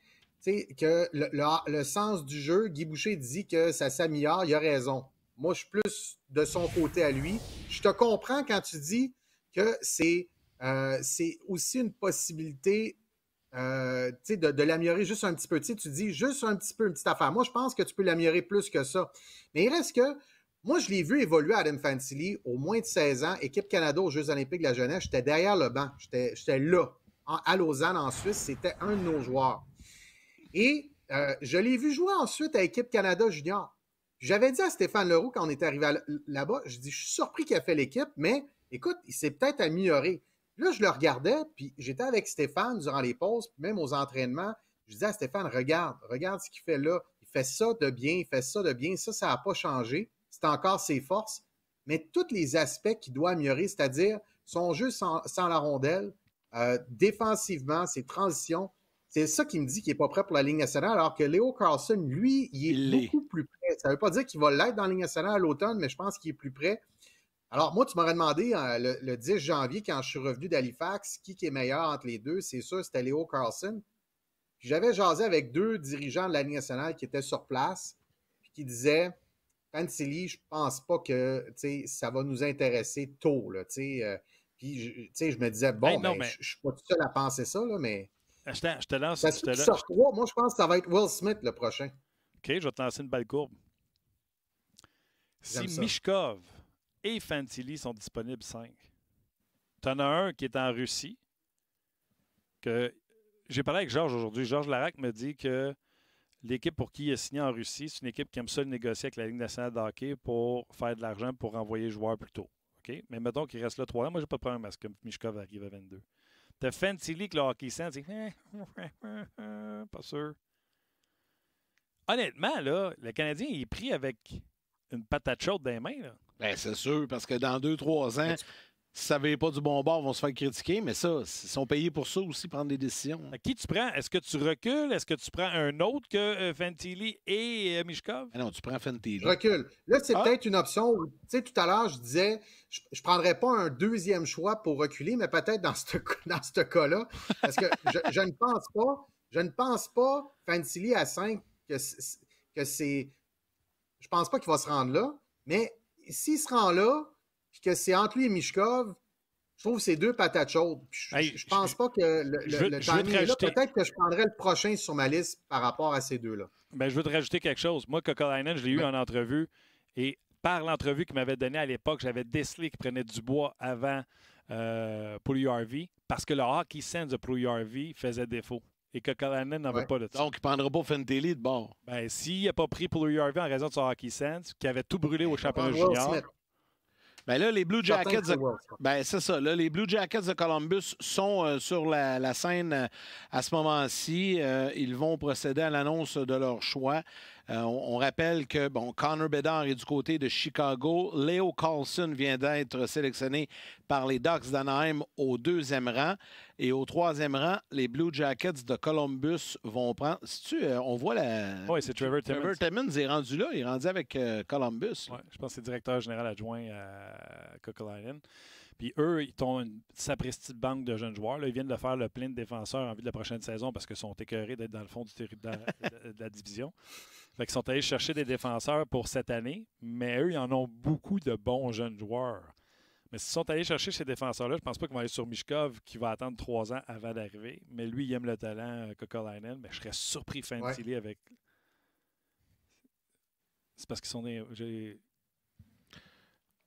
que le, sens du jeu, Guy Boucher dit que ça s'améliore, il a raison. Moi, je suis plus de son côté à lui. Je te comprends quand tu dis que c'est euh, aussi une possibilité euh, de, l'améliorer juste un petit peu. tu dis juste un petit peu, une petite affaire. Moi, je pense que tu peux l'améliorer plus que ça. Mais il reste que moi, je l'ai vu évoluer à Adam Fantilli au moins de 16 ans, équipe Canada aux Jeux olympiques de la jeunesse. J'étais derrière le banc. J'étais là. à Lausanne, en Suisse, c'était un de nos joueurs. Et euh, je l'ai vu jouer ensuite à l'équipe Canada Junior. J'avais dit à Stéphane Leroux quand on est arrivé là-bas, je dis, je suis surpris qu'il a fait l'équipe, mais écoute, il s'est peut-être amélioré. Là, je le regardais, puis j'étais avec Stéphane durant les pauses, même aux entraînements. Je disais à Stéphane, regarde, regarde ce qu'il fait là. Il fait ça de bien, il fait ça de bien. Ça, ça n'a pas changé. C'est encore ses forces. Mais tous les aspects qu'il doit améliorer, c'est-à-dire son jeu sans, la rondelle, euh, défensivement, ses transitions, c'est ça qui me dit qu'il n'est pas prêt pour la Ligue nationale, alors que Léo Carlson, lui, il est beaucoup plus prêt. Ça ne veut pas dire qu'il va l'être dans la Ligue nationale à l'automne, mais je pense qu'il est plus prêt. Alors, moi, tu m'aurais demandé hein, le, 10 janvier, quand je suis revenu d'Halifax, qui, qui est meilleur entre les deux. C'est sûr, c'était Léo Carlson. J'avais jasé avec deux dirigeants de la Ligue nationale qui étaient sur place, puis qui disaient Pansili, je pense pas que ça va nous intéresser tôt. Là, euh, puis je, me disais, bon, ben, je ne suis pas tout seul à penser ça, mais je te lance. moi, je pense que ça va être Will Smith le prochain. OK, je vais te lancer une balle courbe. Si Mishkov et Fantilli sont disponibles 5, tu en as un qui est en Russie. que J'ai parlé avec Georges aujourd'hui. Georges Larac me dit que l'équipe pour qui il est signé en Russie, c'est une équipe qui aime ça négocier avec la Ligue nationale d'Hockey pour faire de l'argent pour envoyer joueurs plus tôt. Mais mettons qu'il reste là 3 ans. Moi, n'ai pas de problème à ce que Mishkov arrive à 22 de Fancy League, le qui sent, c'est pas sûr. Honnêtement, là, le Canadien il est pris avec une patate chaude dans les mains. Là. Ben, c'est sûr, parce que dans deux, trois ans, si ça ne pas du bon bord, vont se faire critiquer, mais ça, ils sont payés pour ça aussi, prendre des décisions. Hein. qui tu prends? Est-ce que tu recules? Est-ce que tu prends un autre que euh, Fentili et euh, Mishkov? Ah non, tu prends Fentili. recule. Là, c'est ah. peut-être une option tu sais, tout à l'heure, je disais, je ne prendrais pas un deuxième choix pour reculer, mais peut-être dans ce, ce cas-là, parce que je, ne pense pas, je ne pense pas, à 5, que c'est... Je pense pas qu'il va se rendre là, mais s'il se rend là, puis que c'est entre lui et Mishkov, je trouve ces deux patates chaudes. Je, pense pas que le, je, là. Peut-être que je prendrais le prochain sur ma liste par rapport à ces deux-là. Ben, je veux te rajouter quelque chose. Moi, Kokolainen, je l'ai eu en entrevue et par l'entrevue qu'il m'avait donnée à l'époque, j'avais décelé qu'il prenait du bois avant euh, pour URV parce que le hockey sense de pour URV faisait défaut et que n'avait pas de temps. Donc, il ne prendra pas Fentelli de bord. Ben, s'il n'a pas pris pour URV en raison de son hockey sense, qui avait tout brûlé au championnat junior, ben ben, là, les Blue Jackets. De... les de Columbus sont euh, sur la, scène euh, à ce moment-ci. Euh, ils vont procéder à l'annonce de leur choix. Euh, on, rappelle que bon, Connor Bedard est du côté de Chicago. Leo Carlson vient d'être sélectionné par les Ducks d'Anaheim au deuxième rang. Et au troisième rang, les Blue Jackets de Columbus vont prendre. Euh, on voit la. Oui, c'est Trevor Timmons. Trevor Timmons est rendu là. Il est rendu avec euh, Columbus. Ouais, je pense que c'est directeur général adjoint à Coquelin. Puis eux, ils ont une sapristi de banque de jeunes joueurs. Là, ils viennent de faire le plein de défenseurs en vue de la prochaine saison parce qu'ils sont écœurés d'être dans le fond de la, division. Fait sont allés chercher des défenseurs pour cette année, mais eux, ils en ont beaucoup de bons jeunes joueurs. Mais s'ils sont allés chercher ces défenseurs-là, je pense pas qu'ils vont aller sur Mishkov, qui va attendre trois ans avant d'arriver. Mais lui, il aime le talent, euh, Kokolainen. Mais je serais surpris Fan avec. C'est parce qu'ils sont nés.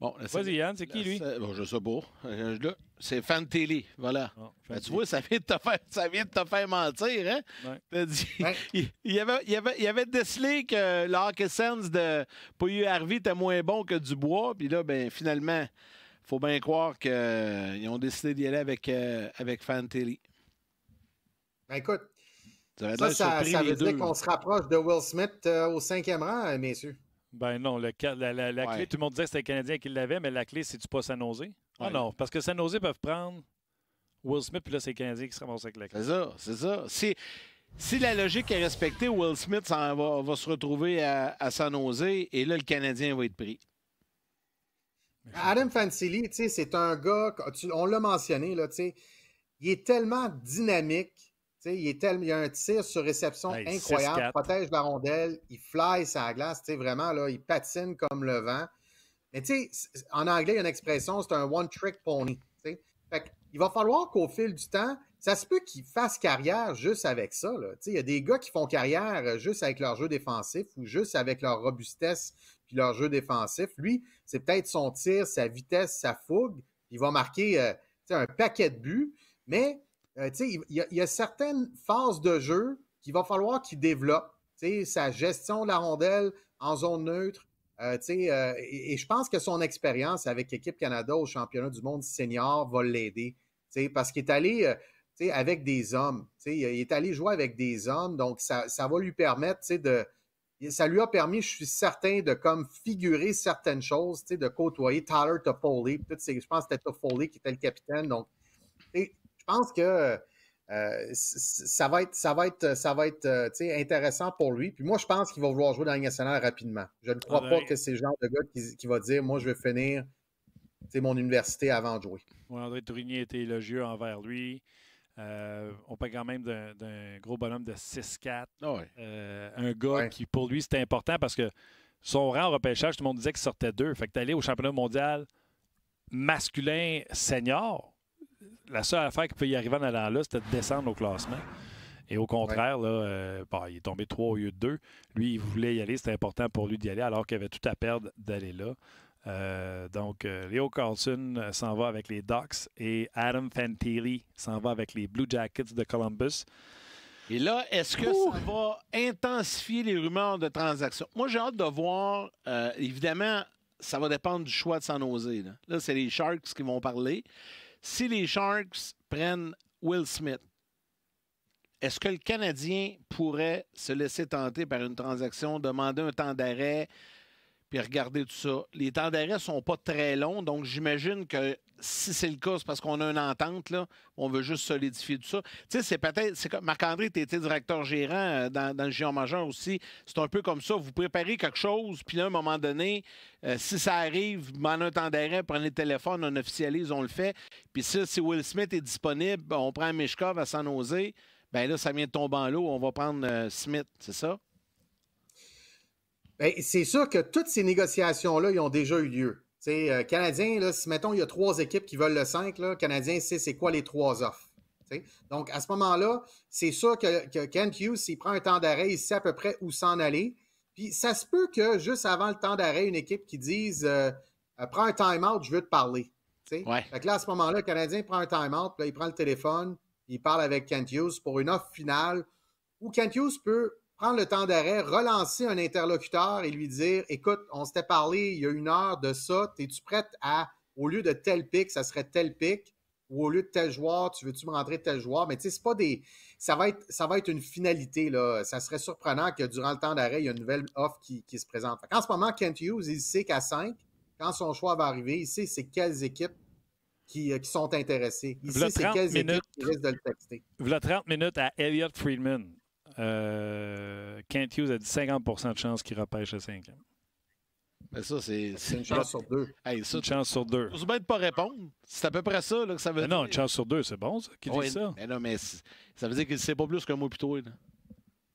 Bon, Vas-y, Yann, c'est qui, lui? je sais pas. Euh, c'est Fantelli, voilà. Ben, tu vois, ça vient de te faire, ça vient de mentir, hein? dit, il, y avait, il, avait, il avait décelé que l'arc essence de Pouilleux Harvey était moins bon que Dubois, puis là, ben finalement, faut bien croire qu'ils euh, ont décidé d'y aller avec, euh, Fantelli. Ben écoute, ça, ça, veut dire qu'on se rapproche de Will Smith au cinquième rang, messieurs. Ben non, la, clé, tout le monde disait que c'était le Canadien qui l'avait, mais la clé, c'est-tu pas Sanosé? Oh Ah non, parce que Sanosé peuvent prendre Will Smith, puis là, c'est le Canadien qui se ramasse avec la clé. C'est ça, c'est ça. Si, la logique est respectée, Will Smith va, se retrouver à, à Sanosé, et là, le Canadien va être pris. Adam Fancilli, c'est un gars, on l'a mentionné, là, il est tellement dynamique il, est il a un tir sur réception incroyable, il protège la rondelle, il fly sa glace, vraiment, là, il patine comme le vent. Mais en anglais, il y a une expression, c'est un one-trick pony. il va falloir qu'au fil du temps, ça se peut qu'il fasse carrière juste avec ça. Il y a des gars qui font carrière euh, juste avec leur jeu défensif ou juste avec leur robustesse puis leur jeu défensif. Lui, c'est peut-être son tir, sa vitesse, sa fougue. Il va marquer euh, un paquet de buts, mais euh, il, y y, a certaines phases de jeu qu'il va falloir qu'il développe. Sa gestion de la rondelle en zone neutre. Euh, euh, et, je pense que son expérience avec l'équipe Canada au championnat du monde senior va l'aider. Parce qu'il est allé avec des hommes. Il est allé jouer avec des hommes. Donc, ça, va lui permettre de. Ça lui a permis, je suis certain, de comme figurer certaines choses, de côtoyer Tyler Toffoli. Je pense que c'était Toffoli qui était le capitaine. Donc, je pense que euh, ça va être, ça va être, ça va être euh, intéressant pour lui. Puis moi, je pense qu'il va vouloir jouer dans la nationale rapidement. Je ne crois ah, pas que c'est le genre de gars qui, va dire Moi, je vais finir mon université avant de jouer. André Tourigny était élogieux envers lui. Euh, on parle quand même d'un gros bonhomme de 6-4. Ah un gars qui, pour lui, c'était important parce que son rang au repêchage, tout le monde disait qu'il sortait deux. Fait que d'aller au championnat mondial masculin senior, la seule affaire qui peut y arriver en allant là, c'était de descendre au classement. Et au contraire, euh, bah, il est tombé 3 au lieu de 2. Lui, il voulait y aller, c'était important pour lui d'y aller, alors qu'il avait tout à perdre d'aller là. Euh, donc, euh, Leo Carlson s'en va avec les Ducks et Adam Fantilli s'en va avec les Blue Jackets de Columbus. Et là, est-ce que ça va intensifier les rumeurs de transactions? Moi, j'ai hâte de voir. évidemment, ça va dépendre du choix de s'en oser. là c'est les Sharks qui vont parler. Si les Sharks prennent Will Smith, est-ce que le Canadien pourrait se laisser tenter par une transaction, demander un temps d'arrêt, puis regardez tout ça. Les temps d'arrêt sont pas très longs, donc j'imagine que si c'est le cas, c'est parce qu'on a une entente, là, on veut juste solidifier tout ça. Tu sais, c'est peut-être, Marc-André, tu étais directeur gérant euh, dans, le géant majeur aussi. C'est un peu comme ça, vous préparez quelque chose, puis là, à un moment donné, euh, si ça arrive, a un temps d'arrêt, prenez le téléphone, on officialise, on le fait. Puis si Will Smith est disponible, on prend Meshkov à s'en oser, bien là, ça vient de tomber en l'eau, on va prendre euh, Smith, c'est ça? Ben, c'est sûr que toutes ces négociations-là, ils ont déjà eu lieu. Euh, Canadien, si mettons, il y a trois équipes qui veulent le 5, là, Canadien sait c'est quoi les trois offres. Donc, à ce moment-là, c'est sûr que, que Kent Hughes, s'il prend un temps d'arrêt, il sait à peu près où s'en aller. Puis ça se peut que juste avant le temps d'arrêt, une équipe qui dise euh, euh, Prends un time-out, je veux te parler. Ouais. à ce moment-là, le Canadien prend un time-out, il prend le téléphone, il parle avec Kent Hughes pour une offre finale où Kent Hughes peut prendre le temps d'arrêt, relancer un interlocuteur et lui dire Écoute, on s'était parlé il y a une heure de ça, es-tu prête à, au lieu de tel pic, ça serait tel pic, ou au lieu de tel joueur, tu veux-tu me rentrer tel joueur? Mais tu sais, c'est pas des. Ça va, être, ça va être une finalité, là. Ça serait surprenant que durant le temps d'arrêt, il y a une nouvelle offre qui, se présente. en ce moment, Kent Hughes, il sait qu'à 5, quand son choix va arriver, il sait c'est quelles équipes qui, euh, qui, sont intéressées. Ici, c'est quelles équipes qui risquent de le texter. l'a 30 minutes à Elliott Friedman. Euh, Kent Hughes a dit 50 de chance qu'il repêche le 5. Mais ben, ça, c'est une chance sur deux. une chance sur deux. Faut pas répondre. C'est à peu près ça que ça veut dire. Ben non, une chance sur deux, c'est bon, ça. Qui dit ça? non, mais ça veut dire qu'il ne sait pas plus qu'un mot plutôt.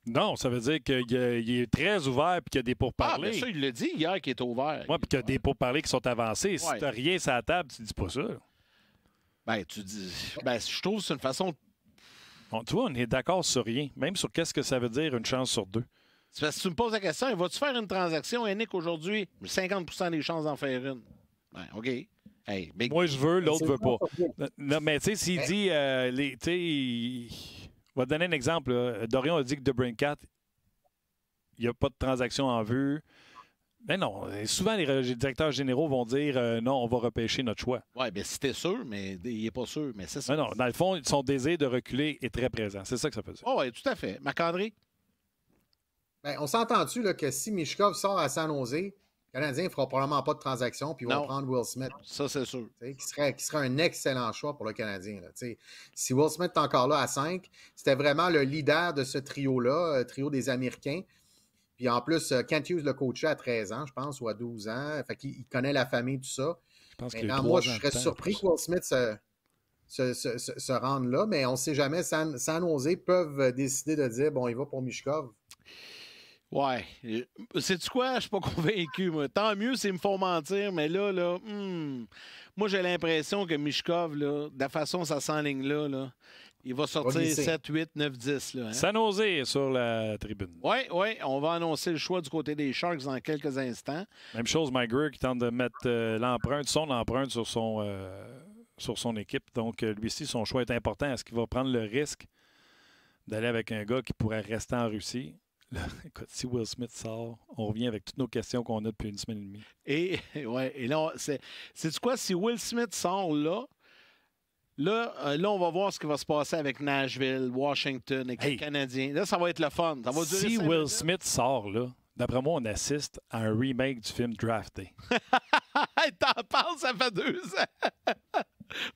Non, ça veut dire qu'il est très ouvert et qu'il y a des ah, ben pourparlers. Ah, mais ça, il l'a dit hier qu'il est ouvert. Oui, puis qu'il y a des pourparlers qui sont avancés. Si tu n'as rien sur la table, tu ne dis pas ça. Ben, tu dis. Ben, je trouve que c'est une façon de on est d'accord sur rien, même sur qu'est-ce que ça veut dire une chance sur deux. Si tu me poses la question, vas-tu faire une transaction, unique aujourd'hui? 50 des chances d'en faire une. Ben, OK. Moi, je veux, l'autre veut pas. mais tu sais, s'il ben- dit, on euh, va te donner un exemple. Dorian a dit que De Brincat, il n'y a pas de transaction en vue. Mais ben non, euh, souvent les directeurs généraux vont dire euh, non, on va repêcher notre choix. Oui, bien c'était sûr, mais il n'est pas sûr, mais ça. Ben non, dans le fond, son désir de reculer est très présent. C'est ça que ça peut dire. oui, tout à fait. marc ben, on s'entend-tu que si Mishkov sort à San Jose, le Canadien ne fera probablement pas de transaction puis va va prendre Will Smith. Ça, c'est sûr. Qui serait, un excellent choix pour le Canadien. si Will Smith est encore là à 5, c'était vraiment le leader de ce trio-là, euh, trio des Américains. Puis en plus, euh, Kent Hughes le coachait à 13 ans, je pense, ou à 12 ans. Fait qu'il connaît la famille, tout ça. Maintenant, moi, je serais surpris que Will Smith se, se, se, rende là, mais on ne sait jamais. Sans San peuvent euh, décider de dire bon, il va pour Mishkov. Ouais. C'est euh, tu quoi? Je suis pas convaincu, moi. Tant mieux s'ils me font mentir, mais là, là, hmm. moi, j'ai l'impression que Mishkov, là, de la façon dont ça s'enligne là, là, il va sortir 7, 8, 9, 10. Là, hein? sur la tribune. Oui, oui. On va annoncer le choix du côté des Sharks dans quelques instants. Même chose, Mike qui tente de mettre euh, l'empreinte, son empreinte sur son, euh, sur son équipe. Donc, euh, lui-ci, son choix est important. Est-ce qu'il va prendre le risque d'aller avec un gars qui pourrait rester en Russie? si Will Smith sort, on revient avec toutes nos questions qu'on a depuis une semaine et demie. Et, ouais, et là, c'est, c'est quoi? Si Will Smith sort là, Là, euh, là, on va voir ce qui va se passer avec Nashville, Washington, et les Canadiens. Là, ça va être le fun. Ça va si Will Smith sort, là, d'après moi, on assiste à un remake du film Drafté. T'en parles, ça fait deux ans.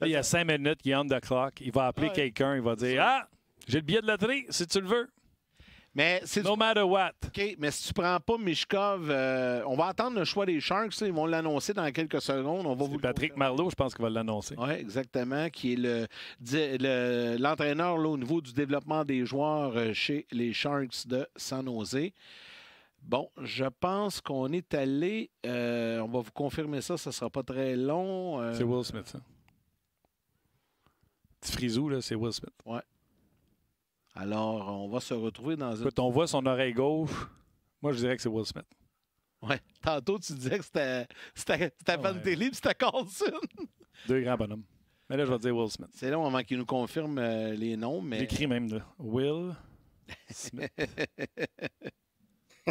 il y a cinq minutes il est on the clock. Il va appeler quelqu'un, il va dire Ah, j'ai le billet de loterie, si tu le veux. Mais no matter what. OK, mais si tu prends pas Mishkov, euh, on va attendre le choix des Sharks. Ils vont l'annoncer dans quelques secondes. On va vous Patrick Marleau, je pense qu'il va l'annoncer. Oui, exactement, qui est l'entraîneur le, au niveau du développement des joueurs euh, chez les Sharks de San Jose. Bon, je pense qu'on est allé. Euh, on va vous confirmer ça, ça ne sera pas très long. c'est Will Smith, ça. Petit frisou, là, c'est Will Smith. Ouais. Alors, on va se retrouver dans une... Quand on voit son oreille gauche. Moi, je dirais que c'est Will Smith. Oui. Tantôt, tu disais que c'était Fantelli ah, ouais. c'était Carlson. Deux grands bonhommes. Mais là, je vais dire Will Smith. C'est long moment qu'il nous confirme euh, les noms. mais... J'écris même là. Will Smith.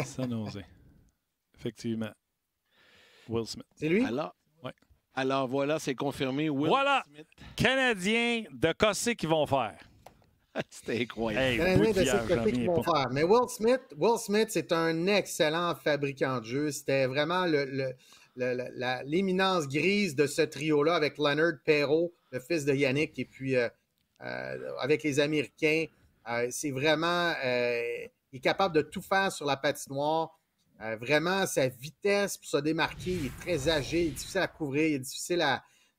San Jose. Effectivement. Will Smith. C'est lui? Alors, ouais. Alors voilà, c'est confirmé. Will voilà! Smith. Canadiens de Cossé qui vont faire. C'était incroyable. Mais Will Smith, Smith, c'est un excellent fabricant de jeux. C'était vraiment le, l'éminence grise de ce trio-là avec Leonard Perrault, le fils de Yannick, et puis euh, euh, avec les Américains. Euh, c'est vraiment. il est capable de tout faire sur la patinoire. vraiment, sa vitesse pour se démarquer, il est très âgé, il est difficile à couvrir, il est difficile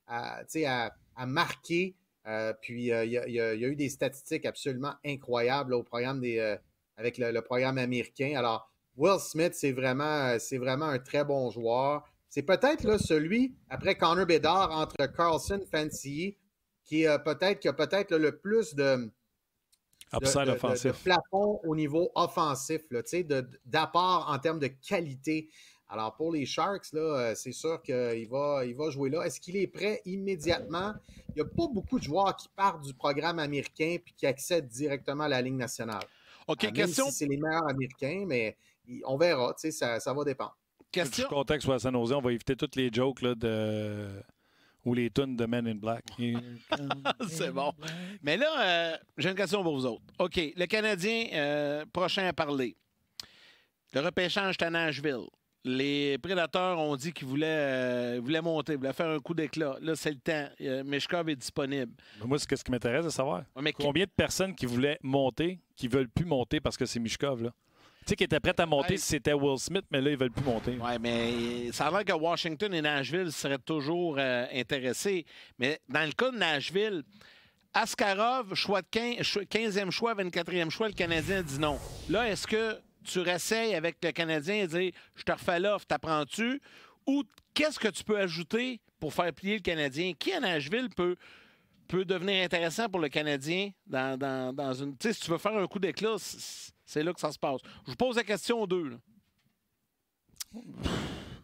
à marquer. Euh, puis euh, il y, a eu des statistiques absolument incroyables au programme des, euh, avec le, programme américain. Alors, Will Smith, c'est vraiment, c'est vraiment un très bon joueur. C'est peut-être là, celui, après Connor Bedard, entre Carlson, Fancy, qui peut-être qui a peut-être le plus de, de, plafond au niveau offensif, d'apport en termes de qualité alors, pour les Sharks, euh, c'est sûr qu'il va, il va jouer là. Est-ce qu'il est prêt immédiatement? Il n'y a pas beaucoup de joueurs qui partent du programme américain puis qui accèdent directement à la Ligue nationale. OK, question. c'est les meilleurs américains, mais on verra. ça, ça va dépendre. Question. Je suis soit On va éviter toutes les jokes de ou les tunes de Men in Black. c'est bon. Mais là, euh, j'ai une question pour vous autres. OK, le Canadien, euh, prochain à parler. Le repêchage à Nashville. Les prédateurs ont dit qu'ils voulaient, monter, euh, voulaient, monter, voulaient faire un coup d'éclat. Là, c'est le temps. Euh, Mishkov est disponible. moi, c'est ce qui m'intéresse de savoir. Combien de personnes qui voulaient monter, qui ne veulent plus monter parce que c'est Mishkov, là? Tu sais, qui étaient prêts à monter si c'était Will Smith, mais là, ils ne veulent plus monter. Oui, mais ça a l'air que Washington et Nashville seraient toujours euh, intéressés. Mais dans le cas de Nashville, Askarov, choix de 15, 15e choix, 24e choix, le Canadien dit non. Là, est-ce que tu réessayes avec le Canadien et dis « Je te refais l'offre, t'apprends-tu Ou qu'est-ce que tu peux ajouter pour faire plier le Canadien Qui à Nashville peut, peut devenir intéressant pour le Canadien dans, une. Tu si tu veux faire un coup d'éclat, c'est là que ça se passe. Je vous pose la question aux deux.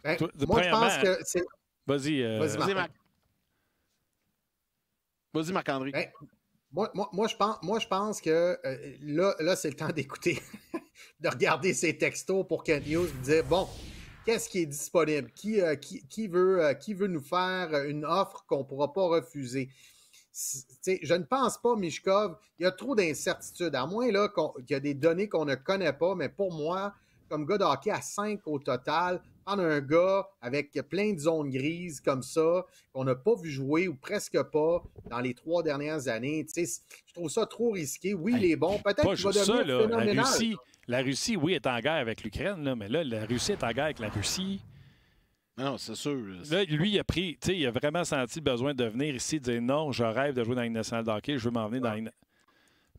Ben, moi, je pense que c'est. Vas-y, euh, vas Marc. Vas-y, Marc-André. Ben, moi, moi, moi, je, pense, moi je pense que euh, là, là c'est le temps d'écouter, de regarder ces textos pour que News dise bon, qu'est-ce qui est disponible? Qui, euh, qui, qui, veut, euh, qui veut nous faire une offre qu'on ne pourra pas refuser? je ne pense pas, Mishkov, il y a trop d'incertitudes, à moins là, qu'il y a des données qu'on ne connaît pas, mais pour moi, comme gars de hockey à 5 au total, prendre un gars avec plein de zones grises comme ça, qu'on n'a pas vu jouer ou presque pas dans les trois dernières années, tu je trouve ça trop risqué. Oui, il est bon. Peut-être qu'il va devenir La Russie, oui, est en guerre avec l'Ukraine, mais là, la Russie est en guerre avec la Russie. Non, c'est sûr. Là, lui, il a pris, tu sais, il a vraiment senti le besoin de venir ici, de dire non, je rêve de jouer dans une nationale d'hockey, je veux m'en venir dans une.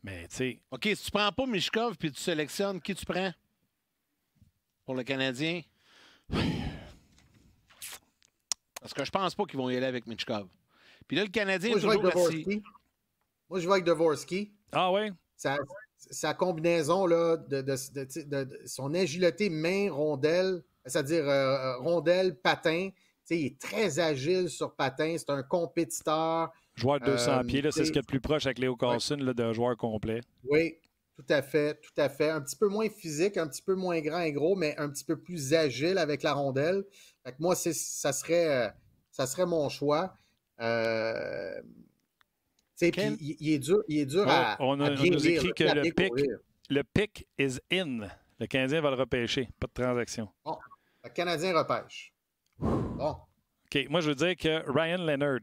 Mais, tu sais. OK, si tu prends pas Mishkov puis tu sélectionnes, qui tu prends pour le Canadien? Parce que je pense pas qu'ils vont y aller avec Mitchkov. Puis là, le Canadien Moi, je toujours Moi, je vois avec Dvorsky. Ah oui? Sa, combinaison de, son agilité main-rondelle, c'est-à-dire euh, euh, rondelle, patin. il est très agile sur patin. C'est un compétiteur. Joueur de 200 euh, pieds, c'est ce qui est le plus proche avec Léo Carlson d'un joueur complet. Oui, tout à fait, tout à fait. Un petit peu moins physique, un petit peu moins grand et gros, mais un petit peu plus agile avec la rondelle. Fait que moi, ça serait, euh, ça serait mon choix. Euh, il, est dur, est oh, à, on nous écrit que le pic, le is in. Le Canadien va le repêcher. Pas de transaction. Bon, le Canadien repêche. Bon. OK, moi, je veux dire que Ryan Leonard,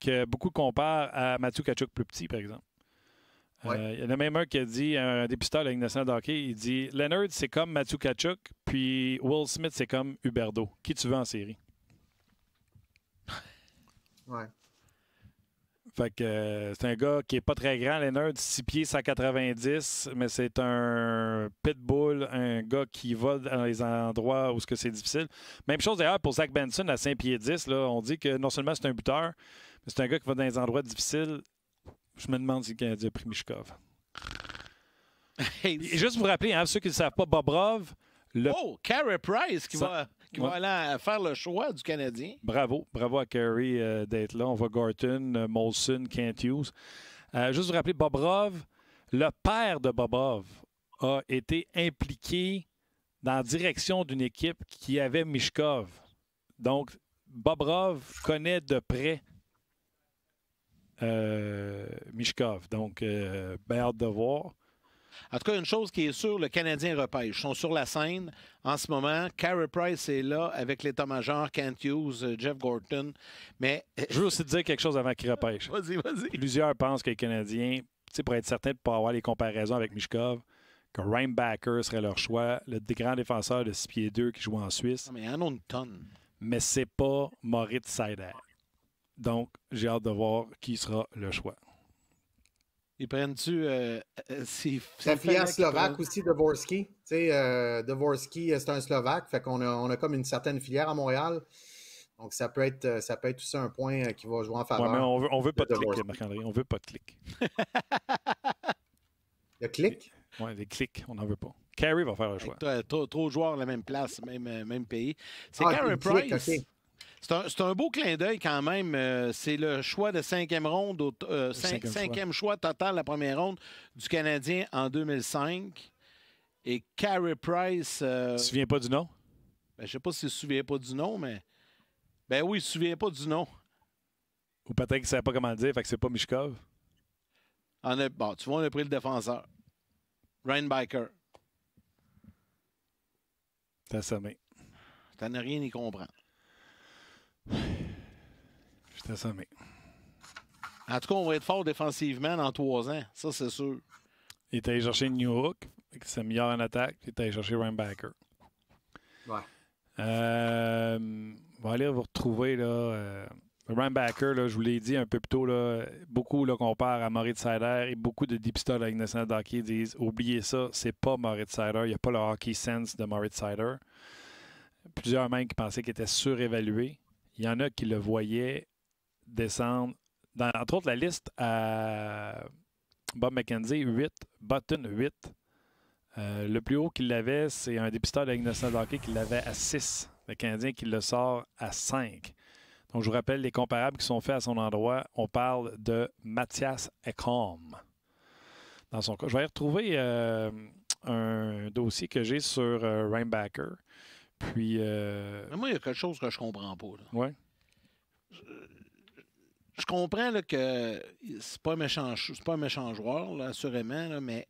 que beaucoup comparent à Mathieu Kachuk plus petit, par exemple. Euh, il y en a même un qui a dit, un dépisteur de la Ligue il dit Leonard, c'est comme Mathieu Kachuk, puis Will Smith, c'est comme Huberdo. Qui tu veux en série Ouais. Fait que euh, c'est un gars qui est pas très grand, Leonard, 6 pieds, 190, mais c'est un pitbull, un gars qui va dans les endroits où c'est difficile. Même chose d'ailleurs pour Zach Benson à 5 pieds 10. Là, on dit que non seulement c'est un buteur, mais c'est un gars qui va dans les endroits difficiles. Je me demande si le Canadien a pris Mishkov. Et juste vous rappeler, hein, ceux qui ne savent pas, Bobrov. Le... Oh, Carey Price qui, va, qui va, aller faire le choix du Canadien. Bravo, bravo à Carey euh, d'être là. On voit Gorton, euh, Molson, Kent Hughes. Euh, juste vous rappeler, Bobrov, le père de Bobrov a été impliqué dans la direction d'une équipe qui avait Mishkov. Donc, Bobrov connaît de près euh, Mishkov. Donc, euh, bien hâte de voir. En tout cas, une chose qui est sûre, le Canadien repêche. Ils sont sur la scène en ce moment. Carey Price est là avec l'état-major, Kent Hughes, euh, Jeff Gorton. Mais... Je veux aussi te dire quelque chose avant qu'il repêche. vas-y, vas-y. Plusieurs pensent que les Canadiens, pour être certain de ne pas avoir les comparaisons avec Mishkov, que Rainbacker serait leur choix, le grand défenseur de 6 pieds 2 qui joue en Suisse. mais il Mais c'est pas Moritz Seider. Donc, j'ai hâte de voir qui sera le choix. Ils prennent-tu. Euh, euh la filière slovaque aussi, Dvorsky. Tu euh, Dvorsky, euh, c'est un Slovaque. Fait qu'on a, on a comme une certaine filière à Montréal. Donc, ça peut être, ça peut être aussi un point qui va jouer en faveur. Ouais, mais on veut, on veut pas de, clic, Marc-André. On veut pas de clic. le clic? Oui, les clics, on n'en veut pas. Carrie va faire le choix. Trop, de joueurs la même place, même, même pays. C'est ah, Carey Price. C'est un, beau clin d'œil quand même. Euh, c'est le choix de cinquième ronde, euh, cinquième, choix. total, la première ronde du Canadien en 2005. Et Carey Price. Euh, tu ne te souviens pas du nom? Ben, je ne sais pas s'il ne se souvient pas du nom, mais. Ben oui, il ne se souvient pas du nom. Ou peut-être qu'il ne savait pas comment le dire, fait que c'est pas Mishkov. On bon, tu vois, on a pris le défenseur. Ryan Biker. T'as sommé. T'en as rien y comprendre. J'étais assommé. En tout cas, on va être fort défensivement dans trois ans. Ça, c'est sûr. Il est allé chercher New Hook, qui s'est meilleur en attaque. Il est allé chercher Rambacker. Ouais. Euh, on va aller vous retrouver. Là, euh, Rambacker, là, je vous l'ai dit un peu plus tôt, là, beaucoup là, comparent à Moritz Sider et beaucoup de dépistoles avec National hockey disent oubliez ça, c'est pas Moritz Sider. Il n'y a pas le hockey sense de Moritz Sider. Plusieurs mecs qui pensaient qu'il était surévalué il y en a qui le voyaient descendre. Dans, entre autres, la liste à Bob McKenzie, 8, Button 8. Euh, le plus haut qu'il l'avait, c'est un dépisteur de la qui l'avait à 6. Le Canadien qui le sort à 5. Donc, je vous rappelle les comparables qui sont faits à son endroit. On parle de Mathias Ekholm. Dans son cas, je vais retrouver euh, un dossier que j'ai sur euh, Rainbacker puis. Euh, moi, il y a quelque chose que je comprends pas. Oui. Je, comprends que c'est pas, pas un méchant joueur, assurément, mais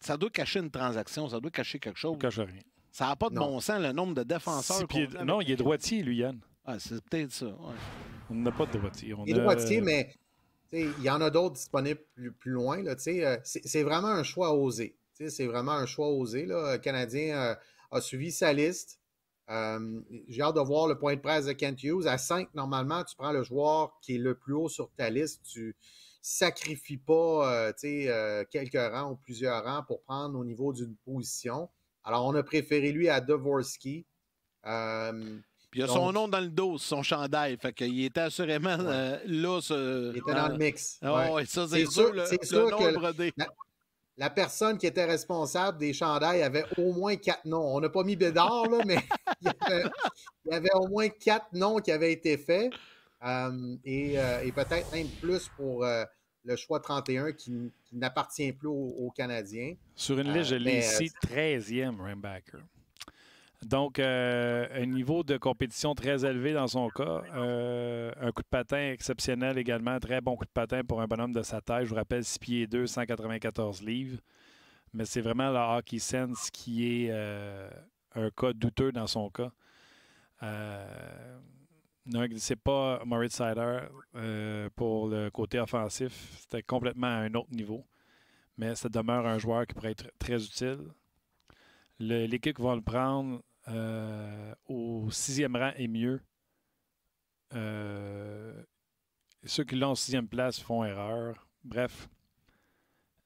ça doit cacher une transaction, ça doit cacher quelque chose. Ça cache rien. Ça n'a pas de bon sens, le nombre de défenseurs. Non, il est droitier, lui, Yann. Ah, c'est peut-être ça. On n'a pas de droitier. il est droitier, mais il y en a d'autres disponibles plus, loin. Euh, c'est vraiment un choix osé. C'est vraiment un choix osé. Canadien. Euh, a suivi sa liste. Euh, j'ai hâte de voir le point de presse de Kent Hughes. À 5, normalement, tu prends le joueur qui est le plus haut sur ta liste. Tu sacrifies pas euh, euh, quelques rangs ou plusieurs rangs pour prendre au niveau d'une position. Alors, on a préféré lui à Dvorsky. Puis il a son nom dans le dos, son chandail. Fait qu'il était assurément là. il était dans le mix. c'est sûr, la personne qui était responsable des chandails avait au moins quatre noms. On n'a pas mis Bédard, mais il y, avait, au moins quatre noms qui avaient été faits. Euh, euh, et, peut-être même plus pour euh, le choix 31 qui, n'appartient plus aux, Canadiens. Sur une liste, je l'ai ici, 13e donc, euh, un niveau de compétition très élevé dans son cas. Euh, un coup de patin exceptionnel également. Très bon coup de patin pour un bonhomme de sa taille. Je vous rappelle, 6 pieds 2, 194 livres. Mais c'est vraiment la hockey sense qui est euh, un cas douteux dans son cas. non, c'est pas Moritz Sider pour le côté offensif. C'était complètement à un autre niveau. Mais ça demeure un joueur qui pourrait être très utile l'équipe va le prendre, euh, au sixième rang est mieux, euh, ceux qui l'ont en sixième place font erreur. Bref.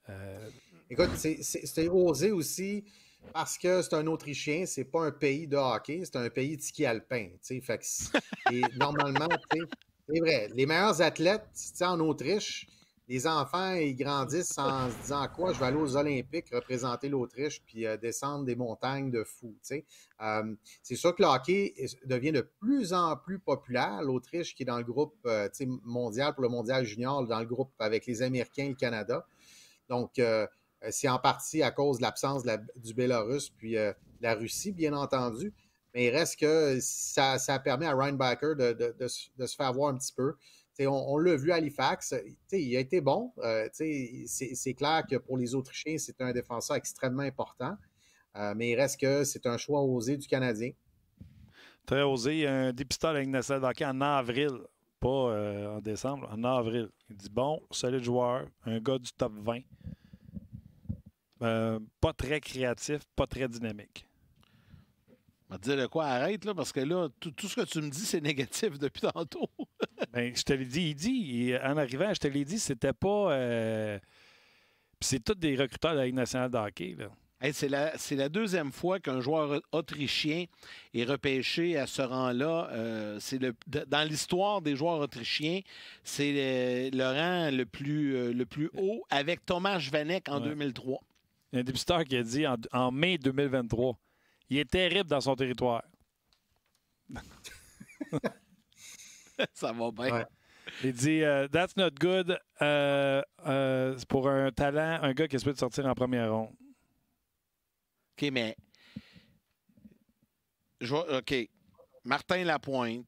Euh, Écoute, c'est osé aussi parce que c'est un Autrichien, c'est pas un pays de hockey, c'est un pays de ski alpin. et normalement, c'est vrai. Les meilleurs athlètes en Autriche, les enfants, ils grandissent en se disant quoi, je vais aller aux Olympiques, représenter l'Autriche, puis euh, descendre des montagnes de fous. Euh, c'est sûr que le hockey devient de plus en plus populaire. L'Autriche qui est dans le groupe euh, mondial pour le mondial junior, dans le groupe avec les Américains et le Canada. Donc, c'est en partie à cause de l'absence du Bélarus puis la Russie, bien entendu. Mais il reste que ça, permet à Ryan de se faire voir un petit peu on, l'a vu à Halifax, il a été bon. Euh, c'est clair que pour les Autrichiens, c'est un défenseur extrêmement important, euh, mais il reste que c'est un choix osé du Canadien. Très osé. Un dépistole avec Nassel en avril, pas euh, en décembre, en avril. Il dit bon, le joueur, un gars du top 20. pas très créatif, pas très dynamique. Je vais te dire de quoi, arrête, là, parce que là, tout, ce que tu me dis, c'est négatif depuis tantôt. Ben, je te l'ai dit, il dit, en arrivant, je te l'ai dit, c'était pas. Euh, c'est tous des recruteurs de la Ligue nationale de hockey, là. c'est, la, deuxième fois qu'un joueur autrichien est repêché à ce rang-là. Euh, dans l'histoire des joueurs autrichiens, c'est le, rang le plus, euh, le plus haut avec Thomas Vanek en 2003. un débiteur qui a dit en mai 2023 il est terrible dans son territoire. ça va bien. Il dit euh, That's not good euh, euh, pour un talent, un gars qui a de sortir en première ronde. OK, mais. OK. Martin Lapointe,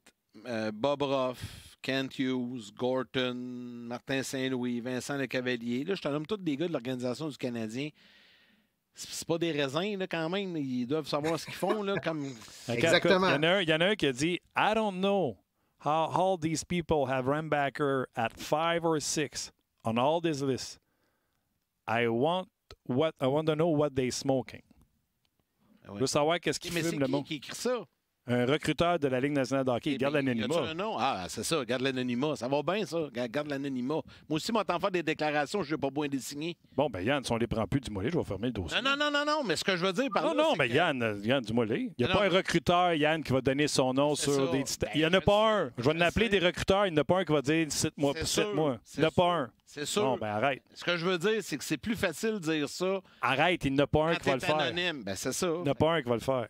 Bob Ruff, Kent Hughes, Gorton, Martin Saint-Louis, Vincent Le Cavalier. Là, je te nomme tous des gars de l'Organisation du Canadien c'est pas des raisins, là, quand même. Ils doivent savoir ce qu'ils font. Là, comme... Exactement. Il y, en a un qui a dit I don't know how all these people have Rambacker at five or six on all these lists. I want, what, I want to know what they're smoking. Ah Je veux savoir qu'est-ce qu'ils fument, le monde. Qui écrit ça? un recruteur de la Ligue nationale de eh Garde l'anonymat. ah, c'est ça, garde l'anonymat. Ça va bien, ça. Garde l'anonymat. Moi aussi, moi, t'en faire des déclarations, je ne vais pas des signer. Bon, ben Yann, si on les prend plus, du Mollet, je vais fermer le dossier. Non, non, non, non, mais ce que je veux dire par non, Non, euh, non, mais Yann, Yann, du Mollet. il n'y a pas un recruteur, Yann, qui va donner son nom sur des. il n'y ben, en a pas un. Je vais en appeler des recruteurs, il n'y en a pas un qui va dire cite-moi, cite-moi. Il n'y en a pas un. C'est sûr. Non, ben arrête. Ce que je veux dire, c'est que c'est plus facile de dire ça. Arrête, il n'y ben, en a pas un qui va le faire. anonyme, ben c'est ça. Il n'y en a pas un qui va le faire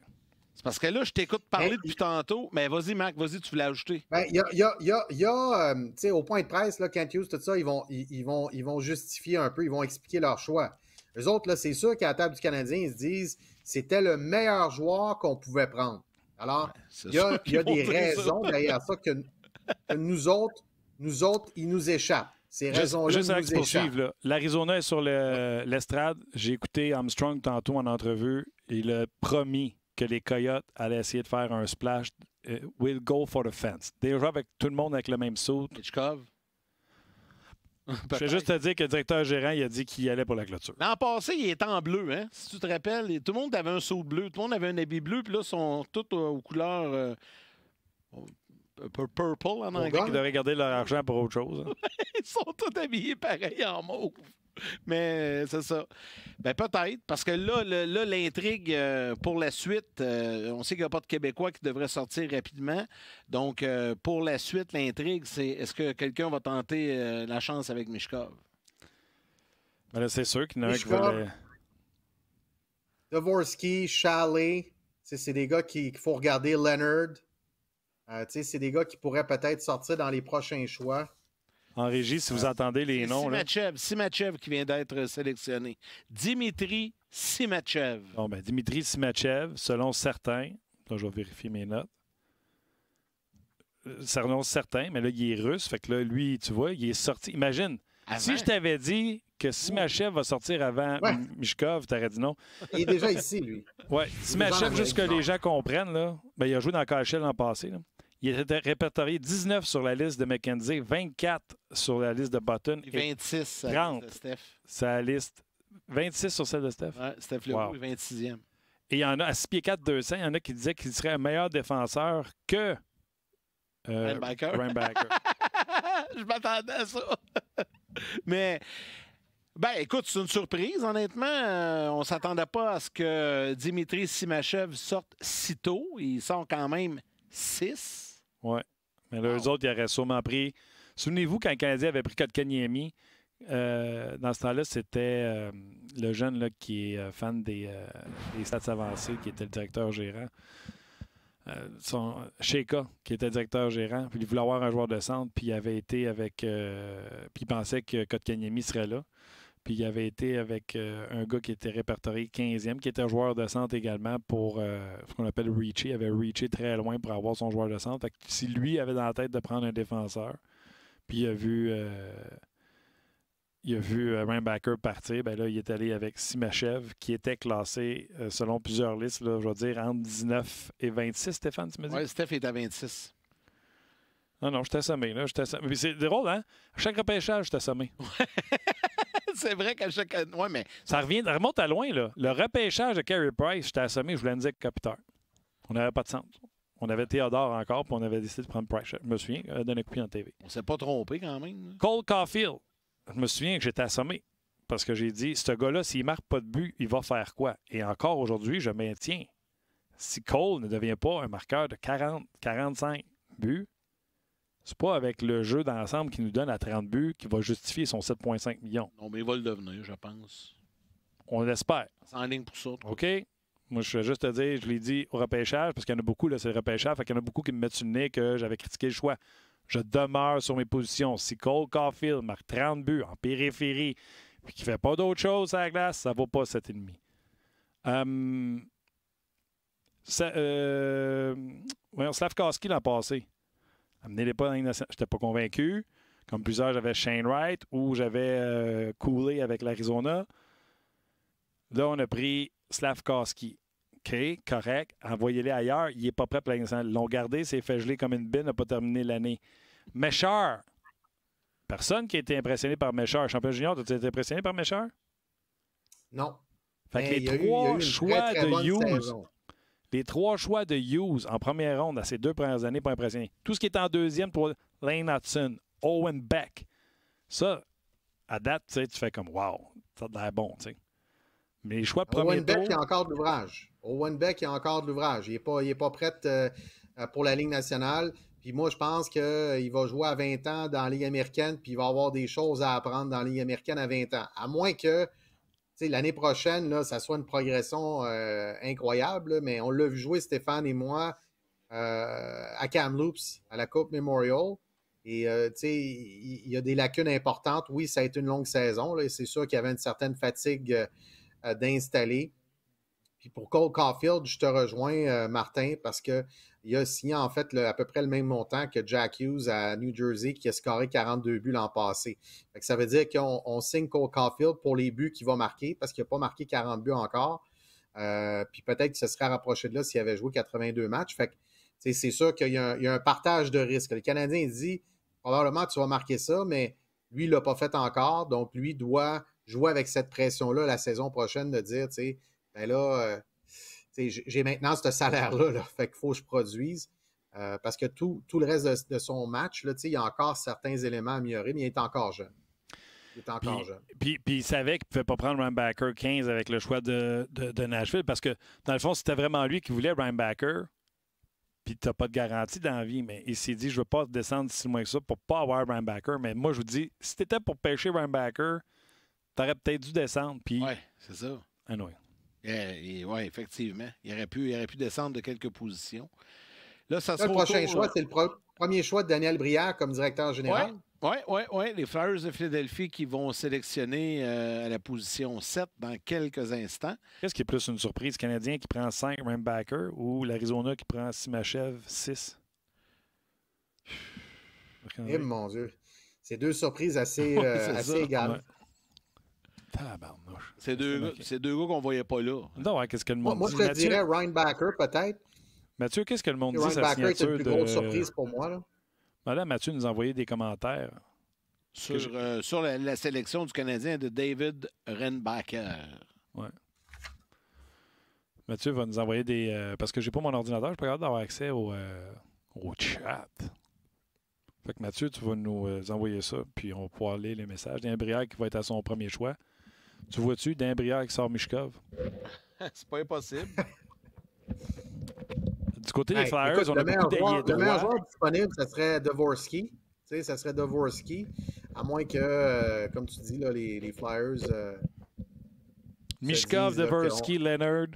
parce que là, je t'écoute parler depuis tantôt, mais vas-y, Marc, vas-y, tu voulais ajouter. Il ben, y a, euh, tu sais, au point de presse, là, Kent Hughes, tout ça, ils vont, ils, vont, ils vont justifier un peu, ils vont expliquer leur choix. Les autres, là, c'est sûr qu'à la table du Canadien, ils se disent c'était le meilleur joueur qu'on pouvait prendre. Alors, il ben, y a, des raisons derrière ça que, nous autres, nous autres, ils nous échappent. Ces raisons-là juste, juste nous échappent. L'Arizona est sur l'estrade. J'ai écouté Armstrong tantôt en entrevue. Il a promis que les Coyotes allaient essayer de faire un splash. Euh, we'll go for the fence. Déjà avec tout le monde avec le même saut. Hitchcock. Je vais juste te dire que le directeur gérant, il a dit qu'il allait pour la clôture. L'an passé, il était en bleu, hein? Si tu te rappelles, tout le monde avait un saut bleu, tout le monde avait un habit bleu, puis là, ils sont tous euh, aux couleurs euh, purple en anglais. Ils garder leur argent pour autre chose. Hein. ils sont tous habillés pareil en mauve. Mais euh, c'est ça. Ben, peut-être, parce que là, l'intrigue euh, pour la suite, euh, on sait qu'il n'y a pas de Québécois qui devrait sortir rapidement. Donc, pour la suite, l'intrigue, c'est est-ce que quelqu'un va tenter la chance avec Mishkov? Ben c'est sûr qu'il y en a qui Dvorsky, Chalet, c'est des gars qu'il faut regarder. Leonard, c'est des gars qui pourraient peut-être sortir dans les prochains choix en régie si vous ah. entendez les noms. Simachev, Simachev qui vient d'être sélectionné. Dimitri Simachev. Bon, ben, Dimitri Simachev, selon certains, là, je vais vérifier mes notes. Euh, selon certains, mais là, il est russe. Fait que là, lui, tu vois, il est sorti. Imagine, si je t'avais dit que oh. Simachev va sortir avant Mishkov, t'aurais dit non. Il est déjà ici, lui. Oui, Simachev, juste que les gens comprennent, là, ben, il a joué dans KHL l'an passé. Là. Il était répertorié 19 sur la liste de McKenzie, 24 sur la liste de Button. Et 26 de Steph. Sa liste. 26 sur celle de Steph. Ouais, Steph Leroux 26e. Et il y en a à 6 pieds 4, 200, il y en a qui disaient qu'il serait un meilleur défenseur que euh, Rainbaker. Je m'attendais à ça. Mais ben, écoute, c'est une surprise, honnêtement. Euh, on ne s'attendait pas à ce que Dimitri Simachev sorte si tôt. Il sort quand même 6. Oui. Mais les eux autres, ils auraient sûrement pris. Souvenez-vous, quand le Canadien avait pris Kotkaniemi, euh, dans ce temps-là, c'était euh, le jeune là, qui est euh, fan des, euh, des stats avancés, qui était le directeur gérant. son, Sheka, qui était directeur gérant, puis il voulait avoir un joueur de centre, puis il avait été avec. puis il pensait que Kotkaniemi serait là. Puis il avait été avec euh, un gars qui était répertorié 15e, qui était joueur de centre également pour euh, ce qu'on appelle Richie. Il avait Richie très loin pour avoir son joueur de centre. si lui avait dans la tête de prendre un défenseur, puis il a vu. Euh, il a vu Backer partir, ben là, il est allé avec Simachev, qui était classé, selon plusieurs listes, je vais dire, entre 19 et 26, Stéphane, tu me dis? Oui, Steph est à 26. Non, non, je assommé. là. c'est drôle, hein? À chaque repêchage, je sommé. c'est vrai qu'à chaque. Ouais, mais. Ça revient, remonte à loin, là. Le repêchage de Carey Price, je t'ai assommé, je voulais me dire Capteur. On n'avait pas de centre. On avait Théodore encore, puis on avait décidé de prendre Price. Je me souviens euh, d'un coup en TV. On s'est pas trompé quand même. Cole Caulfield. Je me souviens que j'étais assommé. Parce que j'ai dit, ce gars-là, s'il marque pas de but, il va faire quoi? Et encore aujourd'hui, je maintiens. Si Cole ne devient pas un marqueur de 40, 45 buts, c'est pas avec le jeu d'ensemble qui nous donne à 30 buts qui va justifier son 7,5 millions. Non, mais il va le devenir, je pense. On l'espère. C'est en ligne pour ça. OK. Moi, je vais juste te dire, je l'ai dit au repêchage, parce qu'il y en a beaucoup, là, c'est le repêchage, fait qu'il y en a beaucoup qui me mettent sur le nez que j'avais critiqué le choix. Je demeure sur mes positions. Si Cole Caulfield marque 30 buts en périphérie, puis qu'il ne fait pas d'autre chose à la glace, ça vaut pas cet ennemi. Euh, hum, euh, voyons, Slavkowski l'an passé. Amenez-les pas dans Je n'étais pas convaincu. Comme plusieurs, j'avais Shane Wright ou j'avais euh, coulé avec l'Arizona. Là, on a pris Slavkowski. OK, correct. Envoyez-les ailleurs. Il n'est pas prêt pour l'instant. Ils l'ont gardé, c'est fait geler comme une bine, n'a pas terminé l'année. Mécheur. Personne qui a été impressionné par Mécheur. Champion junior, tu as été impressionné par Mécheur? Non. Fait que les trois choix de les trois choix de Hughes en première ronde à ces deux premières années, pas impressionnant. Tout ce qui est en deuxième pour Lane Hudson, Owen Beck. Ça, à date, tu fais comme wow, ça a l'air bon. Mais les choix de Owen Beck, il a encore de l'ouvrage. Owen Beck, il a encore de l'ouvrage. Il n'est pas, pas prêt euh, pour la Ligue nationale. Puis moi, je pense qu'il euh, va jouer à 20 ans dans la Ligue américaine, puis il va avoir des choses à apprendre dans la Ligue américaine à 20 ans. À moins que l'année prochaine, ça soit une progression euh, incroyable, mais on l'a vu jouer, Stéphane et moi, euh, à Kamloops, à la Coupe Memorial. Et euh, il y, a des lacunes importantes. Oui, ça a été une longue saison. c'est sûr qu'il y avait une certaine fatigue d'installer. Puis pour Cole Caulfield, je te rejoins, euh, Martin, parce qu'il a signé en fait à peu près le même montant que Jack Hughes à New Jersey, qui a scoré 42 buts l'an passé. ça veut dire qu'on signe Cole Caulfield pour les buts qu'il va marquer, parce qu'il n'a pas marqué 40 buts encore. Euh, puis peut-être qu'il se serait rapproché de là s'il avait joué 82 matchs. Fait que c'est sûr qu'il y, a un partage de risque. Le Canadien dit probablement tu vas marquer ça, mais lui, il ne l'a pas fait encore. Donc, lui doit jouer avec cette pression-là la saison prochaine de dire, tu sais, ben là, euh, j'ai maintenant ce salaire-là, fait qu'il faut que je produise. Euh, parce que tout, le reste de, son match, là, il y a encore certains éléments à améliorer, mais il est encore jeune. Il est encore jeune. Puis, puis il savait qu'il ne pouvait pas prendre Ryan 15 avec le choix de, Nashville, parce que dans le fond, c'était vraiment lui qui voulait Ryan Backer, puis tu n'as pas de garantie dans vie, mais il s'est dit je ne veux pas descendre si loin que ça pour ne pas avoir Ryan Backer. Mais moi, je vous dis, si tu étais pour pêcher Ryan Backer, tu aurais peut-être dû descendre. Puis... Oui, c'est ça. Anyway. Euh, oui, effectivement. Il aurait, pu, aurait pu descendre de quelques positions. Là, le prochain choix, euh, c'est le premier choix de Daniel Brière comme directeur général. Oui, Les Flyers de Philadelphie qui vont sélectionner euh, à la position 7 dans quelques instants. Qu'est-ce qui est plus une surprise? Canadien qui prend 5 Backer, ou l'Arizona qui prend Simachev 6? Eh mon Dieu. C'est deux surprises assez, égales. C'est deux, okay. deux gars qu'on voyait pas là. Non, qu'est-ce que le monde moi, dit? je te dirais Ryan Backer, peut-être. Mathieu, qu'est-ce que le monde dit? Ryan Backer une de... grosse surprise pour moi. Là. Madame Mathieu nous envoyé des commentaires. Sur, euh, sur la, sélection du Canadien de David Rheinbacker. Ouais. Mathieu va nous envoyer des. Euh, parce que j'ai pas mon ordinateur, je peux pas d'avoir accès au, euh, au chat. Fait que Mathieu, tu vas nous envoyer ça, puis on va pouvoir lire les messages. Il y a un Gabriel qui va être à son premier choix. Tu vois-tu d'un avec qui sort Mishkov? c'est pas impossible. Du côté des Flyers, on a beaucoup Le meilleur joueur disponible, ça serait Dvorsky. Tu sais, ça serait Dvorsky. À moins que, euh, comme tu dis, là, les, les Flyers. Euh, Mishkov, Dvorsky, Leonard.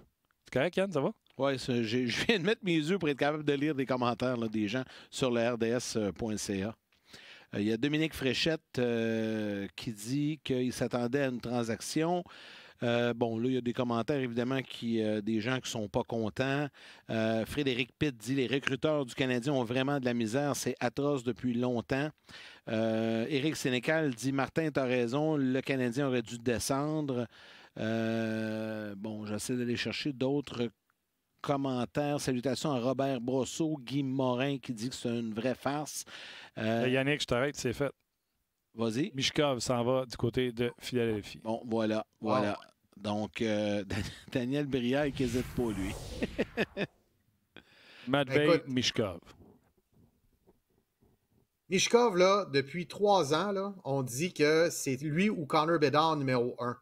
C'est correct, Yann, ça va? Oui, je viens de mettre mes yeux pour être capable de lire des commentaires là, des gens sur le RDS.ca. Euh, euh, il y a Dominique Fréchette euh, qui dit qu'il s'attendait à une transaction. Euh, bon, là, il y a des commentaires, évidemment, qui, des gens qui ne sont pas contents. Frédéric Pitt dit les recruteurs du Canadien ont vraiment de la misère. C'est atroce depuis longtemps. Éric Sénécal dit Martin, tu as raison, le Canadien aurait dû descendre. bon, j'essaie d'aller chercher d'autres commentaires. Salutations à Robert Brosseau, Guy Morin qui dit que c'est une vraie farce. Euh, euh, Yannick, je t'arrête, c'est fait. Vas-y. Mishkov s'en va du côté de Philadelphie. Bon, voilà, voilà. Donc, euh, Daniel Brière qui hésite pas, lui. Matvey Mishkov. Mishkov, là, depuis trois ans, là, on dit que c'est lui ou Connor Bedard numéro un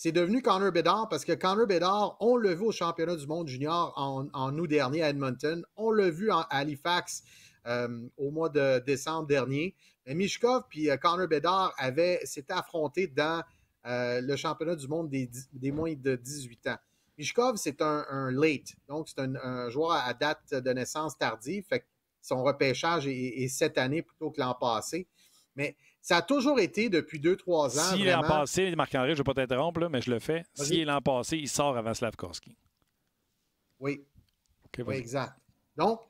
c'est devenu Connor Bedard parce que Connor Bedard, on l'a vu au championnat du monde junior en, août dernier à Edmonton, on l'a vu en Halifax euh, au mois de décembre dernier. Mais Mishkov puis euh, Connor Bedard s'étaient affrontés dans euh, le championnat du monde des, moins de 18 ans. Mishkov, c'est un, late, donc c'est un, joueur à date de naissance tardive, fait son repêchage est, cette année plutôt que l'an passé. Mais ça a toujours été depuis deux trois ans. Si l'an passé, Marc-André, je ne vais pas t'interrompre, mais je le fais. Si l'an passé, il sort avant Slavkovski. Oui. exact. Donc,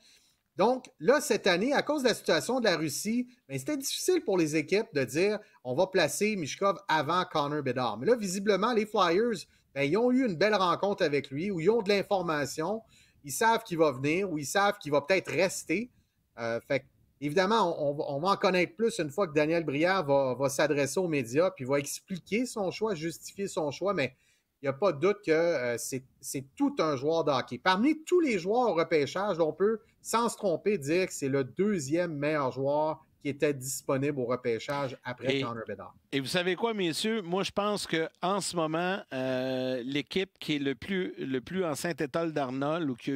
donc, là, cette année, à cause de la situation de la Russie, ben, c'était difficile pour les équipes de dire on va placer Mishkov avant Connor Bedard. Mais là, visiblement, les Flyers, ben, ils ont eu une belle rencontre avec lui ou ils ont de l'information. Ils savent qu'il va venir ou ils savent qu'il va peut-être rester. Euh, fait Évidemment, on, va en connaître plus une fois que Daniel Brière va, s'adresser aux médias, puis va expliquer son choix, justifier son choix, mais il n'y a pas de doute que euh, c'est tout un joueur de hockey. Parmi tous les joueurs au repêchage, on peut, sans se tromper, dire que c'est le deuxième meilleur joueur qui était disponible au repêchage après et, Et vous savez quoi, messieurs? Moi, je pense qu'en ce moment, euh, l'équipe qui est le plus, le plus en étoile d'Arnold ou qui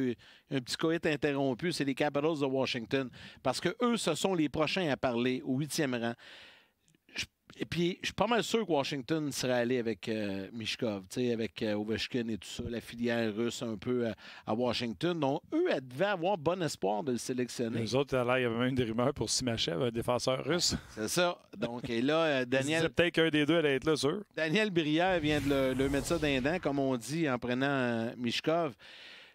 a un petit coït interrompu, c'est les Capitals de Washington. Parce que eux, ce sont les prochains à parler au huitième rang. Et puis, je suis pas mal sûr que Washington serait allé avec euh, tu Mishkov, avec euh, Ovechkin et tout ça, la filière russe un peu euh, à, Washington. Donc, eux, elles devaient avoir bon espoir de le sélectionner. Les autres, là, il y avait même des rumeurs pour Simachev, un défenseur russe. C'est ça. Donc, et là, Daniel. peut-être qu'un des deux allait être là, sûr. Daniel Brière vient de le, mettre ça comme on dit, en prenant Mishkov.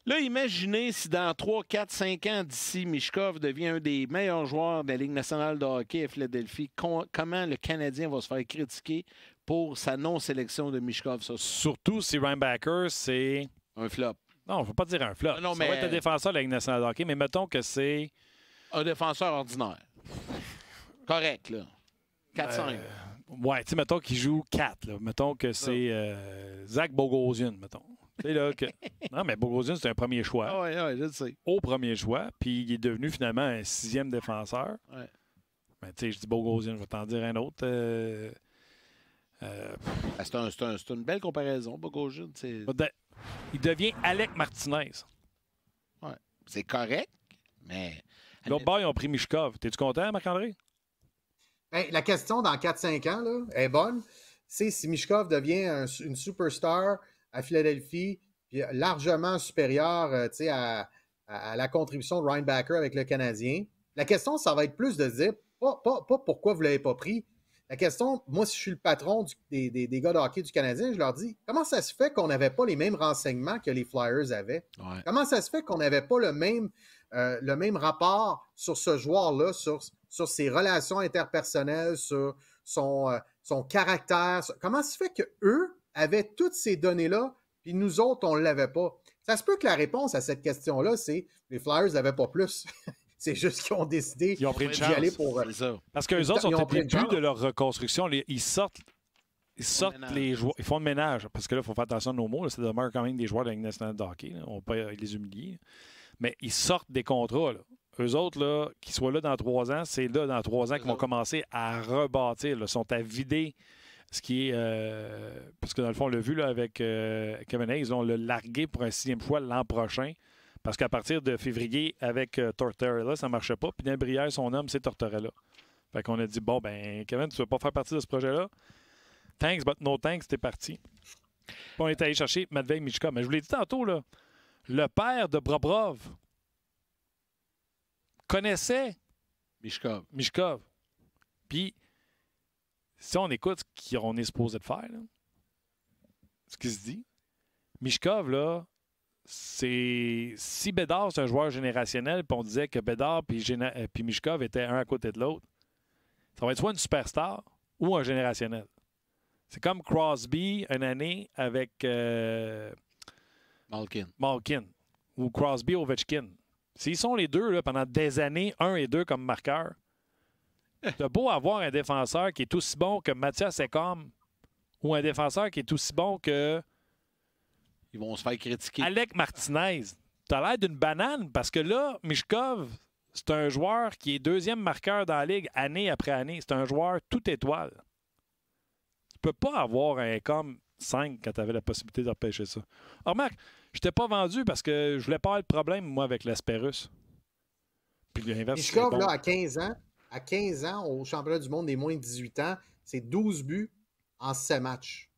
Là, imaginez si dans 3, 4, 5 ans d'ici, Mishkov devient un des meilleurs joueurs de la Ligue nationale de hockey à Philadelphie. comment le Canadien va se faire critiquer pour sa non-sélection de Mishkov? Surtout si Ryan Backer, c'est. Un flop. Non, on ne pas dire un flop. Ah non, Ça va être un défenseur de la Ligue nationale de hockey, mais mettons que c'est. Un défenseur ordinaire. Correct, là. 4-5. Euh, ouais, tu sais, mettons qu'il joue 4. Là. Mettons que c'est euh, Zach Bogosian, mettons. C'est Non, mais Bogosian, c'est un premier choix. Oui, ah oui, je le sais. Au premier choix, puis il est devenu finalement un sixième défenseur. Oui. Mais tu sais, je dis Bogosian, je vais t'en dire un autre. Euh, euh, ah, c'est une belle comparaison, Bogosian. Il devient Alec Martinez. Oui, C'est correct, mais. L'autre bord, ils ont pris Mishkov. T'es-tu content, Marc-André? Ben, la question dans 4-5 ans là, est bonne. C'est si Mishkov devient une superstar à Philadelphie, puis largement supérieur euh, à, à, la contribution de Ryan Backer avec le Canadien. La question, ça va être plus de dire, pas, pourquoi vous ne l'avez pas pris. La question, moi, si je suis le patron des, gars de hockey du Canadien, je leur dis, comment ça se fait qu'on n'avait pas les mêmes renseignements que les Flyers avaient? Comment ça se fait qu'on n'avait pas le même, euh, le même rapport sur ce joueur-là, sur, sur ses relations interpersonnelles, sur son, euh, son caractère? Comment ça se fait que eux avait toutes ces données-là, puis nous autres, on ne l'avait pas. Ça se peut que la réponse à cette question-là, c'est les Flyers n'avaient pas plus. C'est juste qu'ils ont décidé d'y aller pour. Euh, ça. Parce qu'eux autres sont au début de leur reconstruction. ils sortent, ils sortent les joueurs. Ils font le ménage. Parce que là, il faut faire attention à nos mots. ça demeure quand même des joueurs de la de hockey. On ne peut pas les humilier. Mais ils sortent des contrats. Eux autres, là, qu'ils soient là dans trois ans, c'est là dans trois ans qu'ils vont commencer à rebâtir. Ils sont à vider ce qui est. Euh, parce que dans le fond, on l'a vu là, avec euh, Kevin Hayes, on l'a largué pour un sixième fois l'an prochain. Parce qu'à partir de février, avec euh, Tortorella, ça ne marchait pas. Puis Brière, son homme, c'est Tortorella. Fait qu'on a dit bon, ben, Kevin, tu ne veux pas faire partie de ce projet-là. Thanks, but no thanks, t'es parti. Puis on est allé chercher Matvei Mishkov. Mais je vous l'ai dit tantôt, là, le père de Brobrov connaissait Mishkov. Mishkov. Puis si on écoute ce qu'on est supposé de faire, ce qui se dit, Mishkov, là, c'est. Si Bédard, c'est un joueur générationnel, puis on disait que Bédard euh, puis, Mishkov étaient un à côté de l'autre, ça va être soit une superstar ou un générationnel. C'est comme Crosby, une année avec. Euh, Malkin. Malkin. Ou Crosby, Ovechkin. S'ils sont les deux là, pendant des années, un et deux comme marqueurs, T'as beau avoir un défenseur qui est aussi bon que Mathias Ecom ou un défenseur qui est aussi bon que. Ils vont se faire critiquer. Alec Martinez. as l'air d'une banane parce que là, Mishkov, c'est un joueur qui est deuxième marqueur dans la ligue année après année. C'est un joueur tout étoile. Tu peux pas avoir un Ecom 5 quand tu avais la possibilité d'empêcher ça. Alors, Marc, je t'ai pas vendu parce que je voulais pas avoir le problème, moi, avec l'Asperus. Puis l'inverse. Mishkov, là, à 15 ans, à 15 ans au championnat du monde des moins de 18 ans, c'est 12 buts en 7 matchs.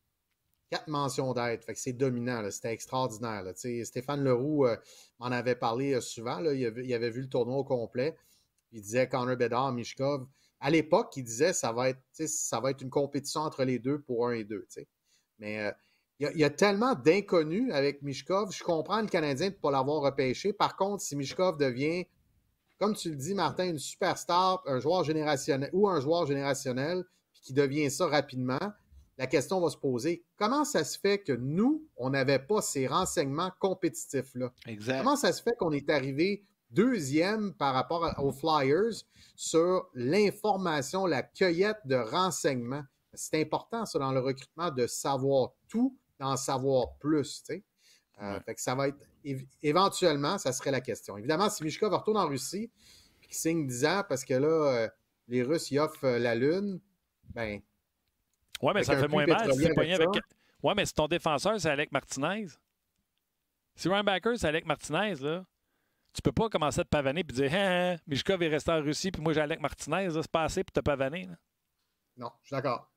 4 mentions d'être Fait que c'est dominant, c'était extraordinaire. Stéphane Leroux euh, m'en avait parlé euh, souvent. Il, avait, vu le tournoi au complet. Il disait Connor Bedard, Mishkov. À l'époque, il disait ça va être ça va être une compétition entre les deux pour un et deux. Mais euh, il, y il y, a tellement d'inconnus avec Mishkov. Je comprends le Canadien de ne pas l'avoir repêché. Par contre, si Mishkov devient comme tu le dis, Martin, une superstar, un joueur générationnel ou un joueur générationnel qui devient ça rapidement, la question va se poser comment ça se fait que nous, on n'avait pas ces renseignements compétitifs-là Comment ça se fait qu'on est arrivé deuxième par rapport aux Flyers sur l'information, la cueillette de renseignements C'est important, ça, dans le recrutement, de savoir tout, d'en savoir plus. Euh, fait que ça va être éventuellement, ça serait la question. Évidemment, si Mishkov retourne en Russie et qu'il signe 10 ans parce que là, euh, les Russes y offrent euh, la Lune, ben. Ouais, mais ça fait moins mal si avec... Ouais, mais si ton défenseur, c'est Alec Martinez. Si Ryan Backer, c'est Alec Martinez, là, tu peux pas commencer à te pavaner et dire hein, hein Mishkov est resté en Russie, puis moi j'ai Alec Martinez, c'est pas assez pour te pavaner. Non, je suis d'accord.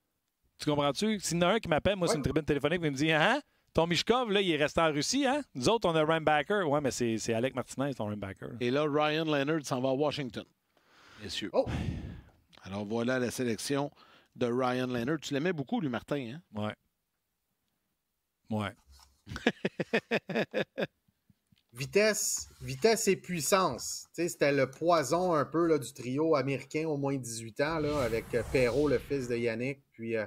Tu comprends-tu? S'il y en a un qui m'appelle, moi, c'est une tribune téléphonique, il me dit Hein? hein Tomishkov, là, il est resté en Russie, hein? Nous autres, on a Rambacker. Ouais, mais c'est Alec Martinez, ton Rambacker. Et là, Ryan Leonard s'en va à Washington, messieurs. Oh! Alors voilà la sélection de Ryan Leonard. Tu l'aimais beaucoup, lui, Martin, hein? Ouais. Ouais. vitesse, vitesse et puissance. C'était le poison un peu là, du trio américain au moins 18 ans, là, avec euh, Perrault, le fils de Yannick, puis euh,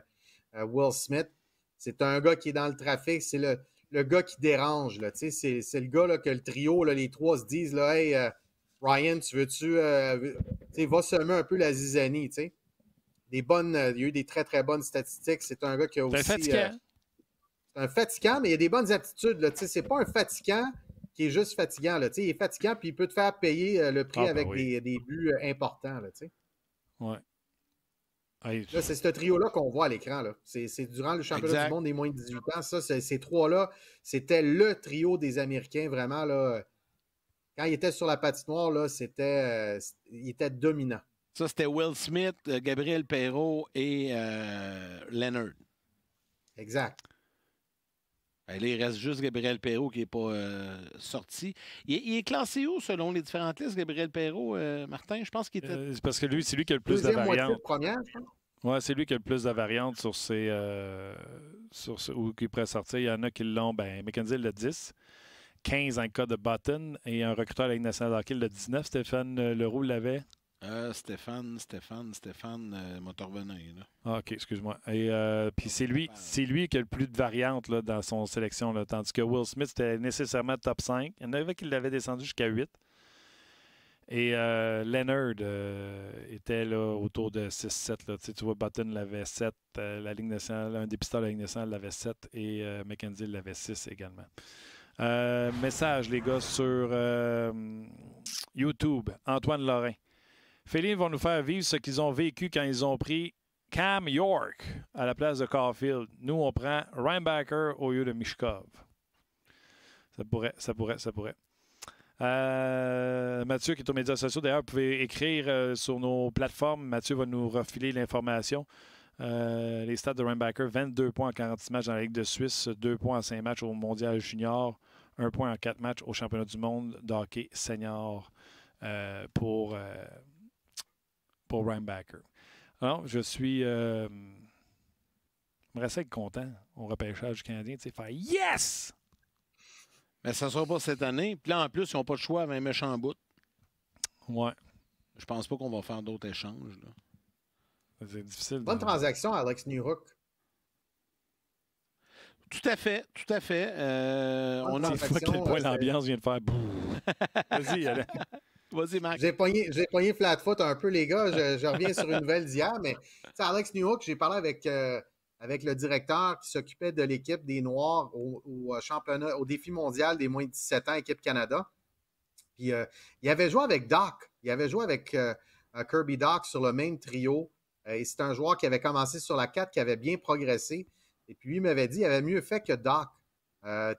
euh, Will Smith. C'est un gars qui est dans le trafic, c'est le, le, gars qui dérange. C'est, le gars que le trio, là, les trois se disent là, Hey, euh, Ryan, tu veux-tu. Euh, va semer un peu la zizanie. Des bonnes, euh, il y a eu des très, très bonnes statistiques. C'est un gars qui a aussi. C'est un, euh, un fatigant, mais il a des bonnes aptitudes. Ce n'est pas un fatigant qui est juste fatigant. Là, il est fatigant, puis il peut te faire payer le prix ah, ben avec des, des, buts importants. Là, ouais c'est ce trio-là qu'on voit à l'écran. C'est durant le championnat du monde des moins de 18 ans. ces trois-là, c'était le trio des Américains, vraiment. Là, quand ils étaient sur la patinoire, là, c'était, euh, ils étaient dominants. Ça, c'était Will Smith, euh, Gabriel Perrault et euh, Leonard. Exact. Ben, il reste juste Gabriel Perrault qui n'est pas euh, sorti. Il est, classé où selon les différentes listes, Gabriel Perrault, euh, Martin? Je pense qu'il était. c'est euh, parce que lui, c'est lui qui a le plus de variantes. ouais, c'est lui qui a le plus de variantes sur ses. sur ce, ou qui pourrait sortir. Il y en a qui l'ont. Ben, McKenzie le 10, 15 en cas de Button et un recruteur à la Ligue nationale le 19. Stéphane Leroux l'avait. Euh, Stéphane, Stéphane, Stéphane, euh, Ah, OK, excuse-moi. Et euh, puis c'est lui, c'est lui qui a le plus de variantes dans son sélection, là, tandis que Will Smith était nécessairement top 5. Il y en avait qui l'avaient descendu jusqu'à 8. Et euh, Leonard était autour de 6-7. Tu vois, Button l'avait 7, la ligne nationale, un dépistage, de la Ligue nationale l'avait 7 et McKenzie l'avait 6 également. message, les gars, sur YouTube. Antoine Lorrain. Féline va nous faire vivre ce qu'ils ont vécu quand ils ont pris Cam York à la place de Caulfield. Nous, on prend Reinbacker au lieu de Mishkov. Ça pourrait, ça pourrait, ça pourrait. Euh, Mathieu, qui est aux médias sociaux, d'ailleurs, vous pouvez écrire euh, sur nos plateformes. Mathieu va nous refiler l'information. Euh, les stats de Reinbacker 22 points en 46 matchs dans la Ligue de Suisse, 2 points en 5 matchs au Mondial Junior, 1 point en 4 matchs au Championnat du Monde d'hockey senior pour pour Backer. Alors, je suis. je me restais content au repêchage canadien. Tu sais, faire Yes! Mais ça ne sera pas cette année. Puis là, en plus, ils n'ont pas de choix avec un méchant bout. Ouais. Je pense pas qu'on va faire d'autres échanges. C'est difficile. Bonne transaction, Alex Newhook. Tout à fait, tout à fait. Euh, on a. fait euh, l'ambiance vient de faire. Vas-y, Vas-y, Marc. J'ai poigné flat Flatfoot un peu, les gars. Je, reviens sur une nouvelle d'hier, mais Alex Newhook, j'ai parlé avec, euh, avec le directeur qui s'occupait de l'équipe des Noirs au, euh, championnat, au défi mondial des moins de 17 ans, équipe Canada. Puis euh, il avait joué avec Doc. Il avait joué avec Kirby Doc sur le même trio. et c'est un joueur qui avait commencé sur la 4, qui avait bien progressé. Et puis il m'avait dit qu'il avait mieux fait que Doc.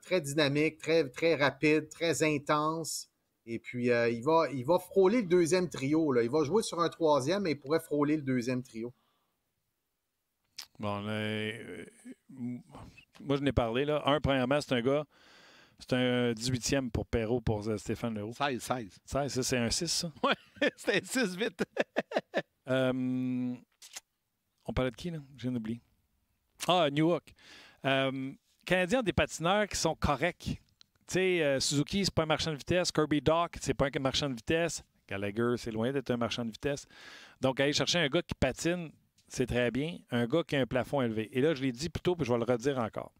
très dynamique, très, très rapide, très intense. Et puis, euh, il, va, il va frôler le deuxième trio. Là. Il va jouer sur un troisième et il pourrait frôler le deuxième trio. Bon, euh, moi, je n'ai parlé. Là. Un, premièrement, c'est un gars. C'est un 18e pour Perrault, pour euh, Stéphane Leroux. 16, 16. 16, c'est un 6, ça? Oui, c'est un 6 vite. on parlait de qui, là? J'ai oublié. Ah, New York. Canadiens ont des patineurs qui sont corrects tu sais, euh, Suzuki, c'est pas un marchand de vitesse. Kirby Doc, c'est pas un marchand de vitesse. Gallagher, c'est loin d'être un marchand de vitesse. Donc, aller chercher un gars qui patine, c'est très bien. Un gars qui a un plafond élevé. Et là, je l'ai dit plus tôt, puis je vais le redire encore.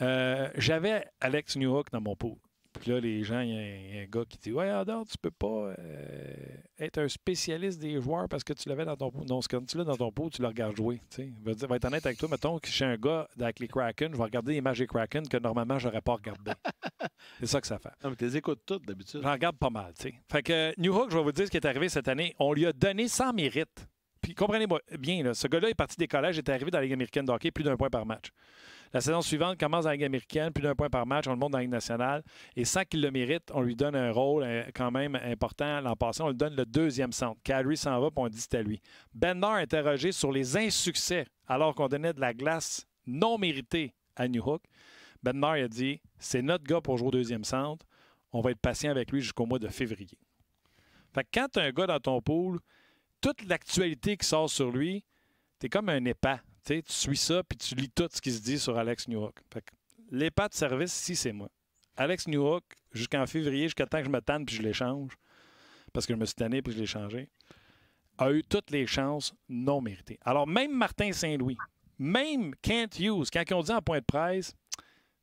Euh, j'avais Alex Newhook dans mon pot. Puis là, les gens, il y, a un gars qui dit Ouais, Adam, tu peux pas euh, être un spécialiste des joueurs parce que tu l'avais dans ton pot. Non, ce que tu l'as dans ton pot, tu le regardes jouer. Tu va, dire, va être honnête avec toi, mettons que je suis un gars avec les Kraken, je vais regarder les matchs Kraken que normalement, je n'aurais pas regardé. c'est ça que ça fait. Non, mais tu les écoutes toutes d'habitude. J'en regarde pas mal. sais. Fait que euh, New Hook, je vais vous dire ce qui est arrivé cette année. On lui a donné sans mérite. Puis comprenez-moi bien, ce gars-là est parti des collèges, est arrivé dans la Ligue américaine de hockey, plus d'un point par match. La saison suivante commence dans la Ligue américaine, plus d'un point par match, on le monte dans la Ligue nationale. Et sans qu'il le mérite, on lui donne un rôle euh, quand même important. L'an passé, on lui donne le deuxième centre. Calgary s'en va, puis on dit c'est à lui. Bender interrogé sur les insuccès alors qu'on donnait de la glace non méritée à New Hook. Bender a dit c'est notre gars pour jouer au deuxième centre. On va être patient avec lui jusqu'au mois de février. Fait que quand tu as un gars dans ton pool toute l'actualité qui sort sur lui, tu es comme un épat. tu suis ça, puis tu lis tout ce qui se dit sur Alex Newhook. L'épat de service, si c'est moi. Alex Newhook, jusqu'en février, jusqu'à temps que je me tanne, puis je l'échange, parce que je me suis tanné, puis je l'ai changé, a eu toutes les chances non méritées. Alors, même Martin Saint-Louis, même Kent Hughes, quand ils ont dit en point de presse,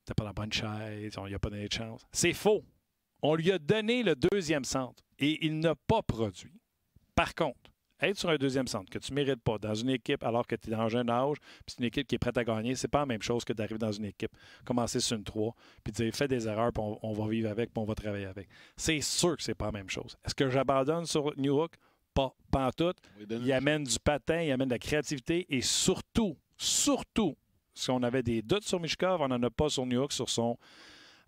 t'as pas la bonne chaise, on lui a pas donné de chance. C'est faux. On lui a donné le deuxième centre et il n'a pas produit. Par contre, être sur un deuxième centre que tu ne mérites pas dans une équipe alors que tu es dans un jeune âge, puis c'est une équipe qui est prête à gagner, c'est pas la même chose que d'arriver dans une équipe, commencer sur une 3, puis dire fais des erreurs, puis on, va vivre avec, puis on va travailler avec. C'est sûr que c'est pas la même chose. Est-ce que j'abandonne sur New York? Pas, pas en tout. il amène du patin, il amène de la créativité et surtout, surtout, si on avait des doutes sur Mishkov, on n'en a pas sur New York, sur son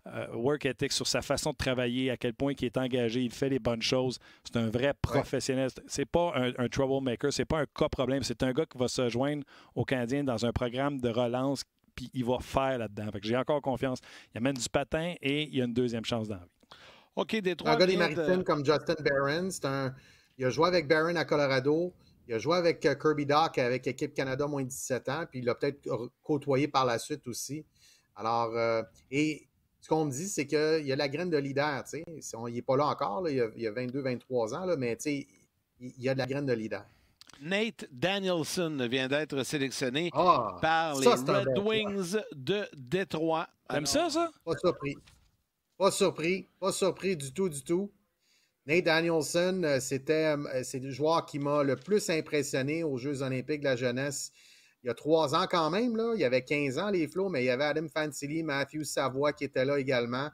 euh, work ethic, sur sa façon de travailler, à quel point il est engagé, il fait les bonnes choses. C'est un vrai professionnel. C'est pas un, un troublemaker, c'est pas un cas problème. C'est un gars qui va se joindre aux Canadiens dans un programme de relance, puis il va faire là-dedans. J'ai encore confiance. Il amène du patin et il a une deuxième chance dans vie. OK, Un gars des maritimes comme Justin Barron, Il a joué avec Barron à Colorado. Il a joué avec euh, Kirby Dock avec l'équipe Canada moins de 17 ans, puis il l'a peut-être côtoyé par la suite aussi. Alors, euh, et ce qu'on me dit, c'est qu'il y a la graine de leader. sais, il n'est pas là encore, il, y a, 22-23 ans, mais il y a de la graine de leader. Nate Danielson vient d'être sélectionné ah! par les Red Wings de Détroit. Aime ça, ça? Pas surpris. Pas surpris. Pas surpris du tout, du tout. Nate Danielson, euh, c'était, euh, c'est le joueur qui m'a le plus impressionné aux Jeux olympiques de la jeunesse il y a trois ans quand même, là, il y avait 15 ans les flots, mais il y avait Adam Fantilli, Matthew Savoie qui était là également,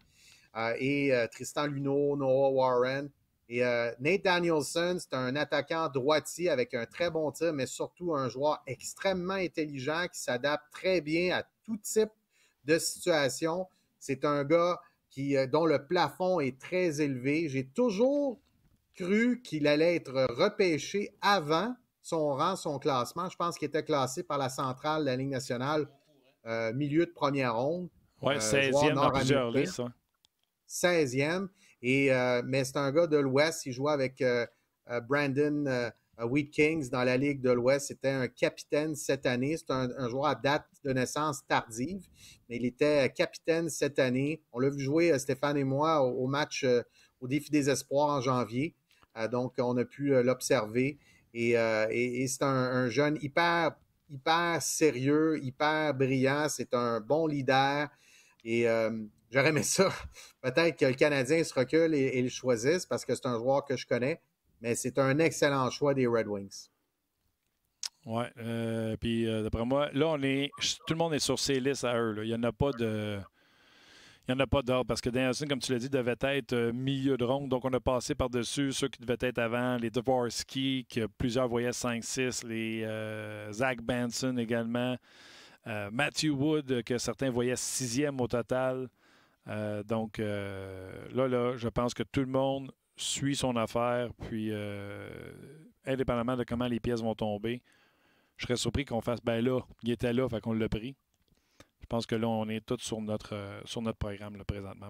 euh, et euh, Tristan Luneau, Noah Warren. Et euh, Nate Danielson, c'est un attaquant droitier avec un très bon tir, mais surtout un joueur extrêmement intelligent qui s'adapte très bien à tout type de situation. C'est un gars qui, dont le plafond est très élevé. J'ai toujours cru qu'il allait être repêché avant son rang, son classement. Je pense qu'il était classé par la centrale de la Ligue nationale, euh, milieu de première ronde. Oui, 16e euh, dans 16e. Et, euh, mais c'est un gars de l'Ouest. Il jouait avec Brandon Wheat Kings dans la Ligue de l'Ouest. C'était un capitaine cette année. C'est un, joueur à date de naissance tardive, mais il était capitaine cette année. On l'a vu jouer, Stéphane et moi, au match au Défi des Espoirs en janvier. donc, on a pu l'observer. Euh, et, c'est un, jeune hyper, hyper sérieux, hyper brillant. C'est un bon leader. Et euh, j'aurais aimé ça. Peut-être que le Canadien se recule et, le choisisse parce que c'est un joueur que je connais. Mais c'est un excellent choix des Red Wings. Oui. Euh, puis d'après moi, là, on est, tout le monde est sur ses listes à eux. Il n'y en a pas de. Il n'y en a pas d'ordre parce que Danielson, comme tu l'as dit, devait être euh, milieu de ronde. Donc, on a passé par-dessus ceux qui devaient être avant, les Dvorsky, que euh, plusieurs voyaient 5-6, les euh, Zach Benson également, Matthew Wood, que certains voyaient sixième au total. donc, là, là, je pense que tout le monde suit son affaire, puis indépendamment de comment les pièces vont tomber, je serais surpris qu'on fasse, ben là, il était là, fait qu'on l'a pris. Je pense que là, on est tous sur notre, euh, sur notre programme là, présentement.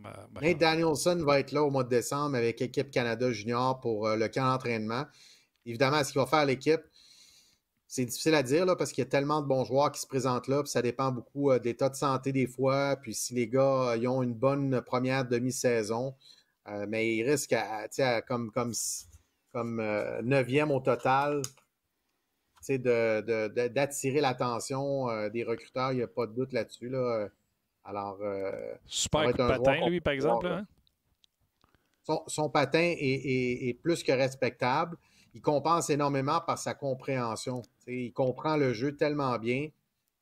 Danielson va être là au mois de décembre avec l'équipe Canada Junior pour euh, le camp d'entraînement. Évidemment, ce qu'il va faire l'équipe, c'est difficile à dire là, parce qu'il y a tellement de bons joueurs qui se présentent là, puis ça dépend beaucoup euh, de l'état de santé des fois, puis si les gars ont une bonne première demi-saison, mais ils risquent à, comme, comme, comme neuvième au total, d'attirer de, l'attention euh, des recruteurs, il n'y a pas de doute là-dessus. Là. Alors, euh, super patin, lui, par exemple. Hein? son, patin est, plus que respectable. Il compense énormément par sa compréhension. il comprend le jeu tellement bien,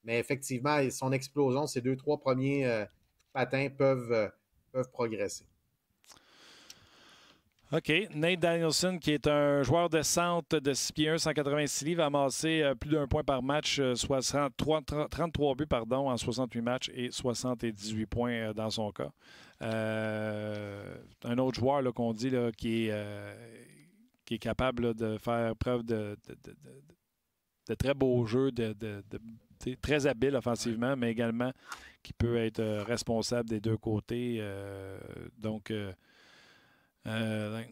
mais effectivement, son explosion, ses deux, trois premiers euh, patins peuvent, peuvent progresser. OK. Nate Danielson, qui est un joueur de centre de 6 pieds 1, 186 livres, a amassé euh, plus d'un point par match, 63, euh, 33 buts pardon, en 68 matchs et 78 points euh, dans son cas. un autre joueur qu'on dit là, qui, est, capable de faire preuve de, très beaux jeux, de, très habile offensivement, mais également qui peut être responsable des deux côtés. donc, euh, ben,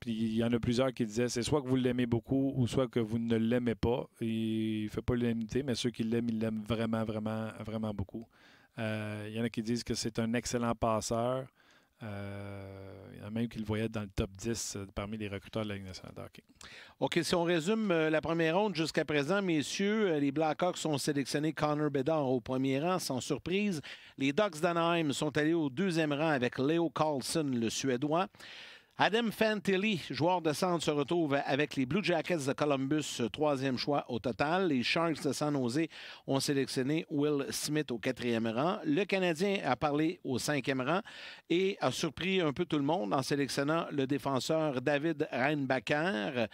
puis il y en a plusieurs qui disaient c'est soit que vous l'aimez beaucoup ou soit que vous ne l'aimez pas. Il ne fait pas l'unanimité, mais ceux qui l'aiment, ils l'aiment vraiment, vraiment, vraiment beaucoup. Euh, il y en a qui disent que c'est un excellent passeur. Euh, il y en a même qui le voyaient dans le top 10 euh, parmi les recruteurs de la Ligue de hockey. OK, si on résume euh, la première ronde jusqu'à présent, messieurs, les Blackhawks ont sélectionné Connor Bedard au premier rang, sans surprise. Les Ducks d'Anaheim sont allés au deuxième rang avec Leo Carlson, le Suédois. Adam Fantilli, joueur de centre, se retrouve avec les Blue Jackets de Columbus, troisième choix au total. Les Sharks de San Jose ont sélectionné Will Smith au quatrième rang. Le Canadien a parlé au cinquième rang et a surpris un peu tout le monde en sélectionnant le défenseur David Reinbacher.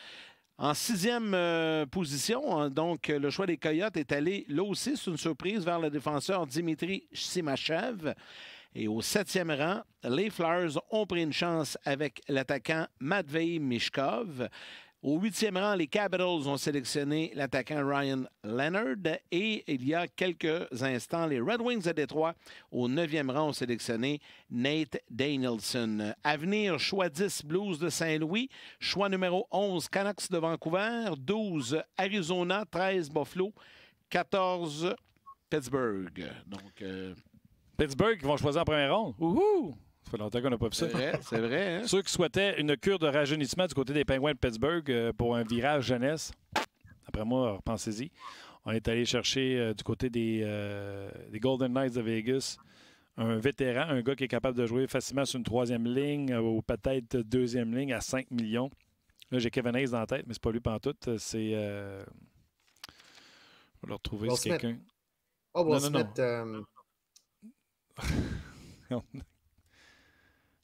En sixième euh, position, hein, donc le choix des Coyotes est allé là aussi, c'est une surprise, vers le défenseur Dimitri Simachev. Et au septième rang, les Flyers ont pris une chance avec l'attaquant Matvei Mishkov. Au huitième rang, les Capitals ont sélectionné l'attaquant Ryan Leonard. Et il y a quelques instants, les Red Wings de Détroit, au neuvième rang, ont sélectionné Nate Danielson. Avenir, choix 10, Blues de Saint-Louis. Choix numéro 11, Canucks de Vancouver. 12, Arizona. 13, Buffalo. 14, Pittsburgh. Donc... Euh, Pittsburgh qui vont choisir en première ronde. Ça fait longtemps qu'on n'a pas vu ça. C'est vrai, c'est vrai hein? Ceux qui souhaitaient une cure de rajeunissement du côté des Penguins de Pittsburgh euh, pour un virage jeunesse, après moi, pensez-y. On est allé chercher euh, du côté euh, des, Golden Knights de Vegas un vétéran, un gars qui est capable de jouer facilement sur une troisième ligne ou peut-être deuxième ligne à 5 millions. Là, j'ai Kevin Hayes dans la tête, mais c'est pas lui pantoute. C'est. On va le retrouver, quelqu'un. Oh, non, non, je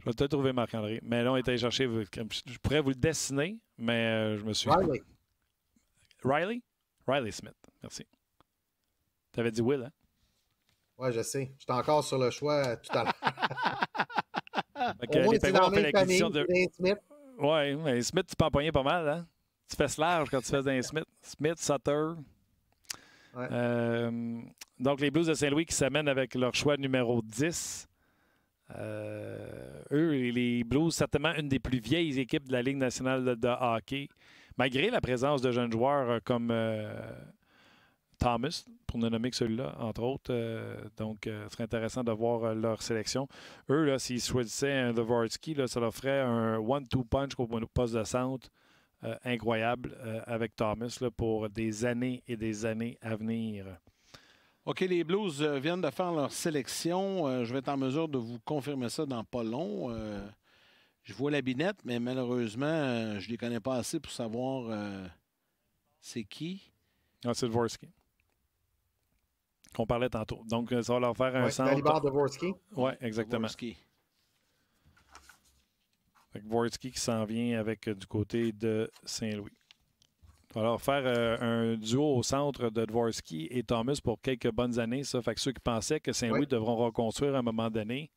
vais peut trouver Marc-André. Mais là, on était allé chercher. Je pourrais vous le dessiner, mais euh, je me suis. Riley. Riley? Riley Smith. Merci. Tu avais dit Will, hein? Ouais, je sais. J'étais encore sur le choix euh, tout à l'heure. on est ont fait de. Smith. Ouais, mais Smith, tu peux empoigner pas mal, hein? Tu fesses large quand tu fais d'un Smith. Smith, Sutter. Euh, donc, les Blues de Saint-Louis qui s'amènent avec leur choix numéro 10. Euh, eux, les Blues, certainement une des plus vieilles équipes de la Ligue nationale de, hockey, malgré la présence de jeunes joueurs euh, comme Thomas, pour ne nommer que celui-là, entre autres. donc, ce serait intéressant de voir leur sélection. Eux, s'ils choisissaient un Dvorsky, là, ça leur ferait un one-two punch au poste de centre. Euh, incroyable euh, avec Thomas pour des années et des années à venir. OK, les Blues euh, viennent de faire leur sélection. je vais être en mesure de vous confirmer ça dans pas long. je vois la binette, mais malheureusement, je ne les connais pas assez pour savoir c'est qui. Ah, c'est Dvorsky qu'on parlait tantôt. Donc, ça va leur faire un ouais, de Dvorsky. Oui, exactement. Dvorsky. Avec qui s'en vient avec euh, du côté de Saint-Louis. Alors, faire euh, un duo au centre de Dvorsky et Thomas pour quelques bonnes années, ça fait que ceux qui pensaient que Saint-Louis devront reconstruire à un moment donné,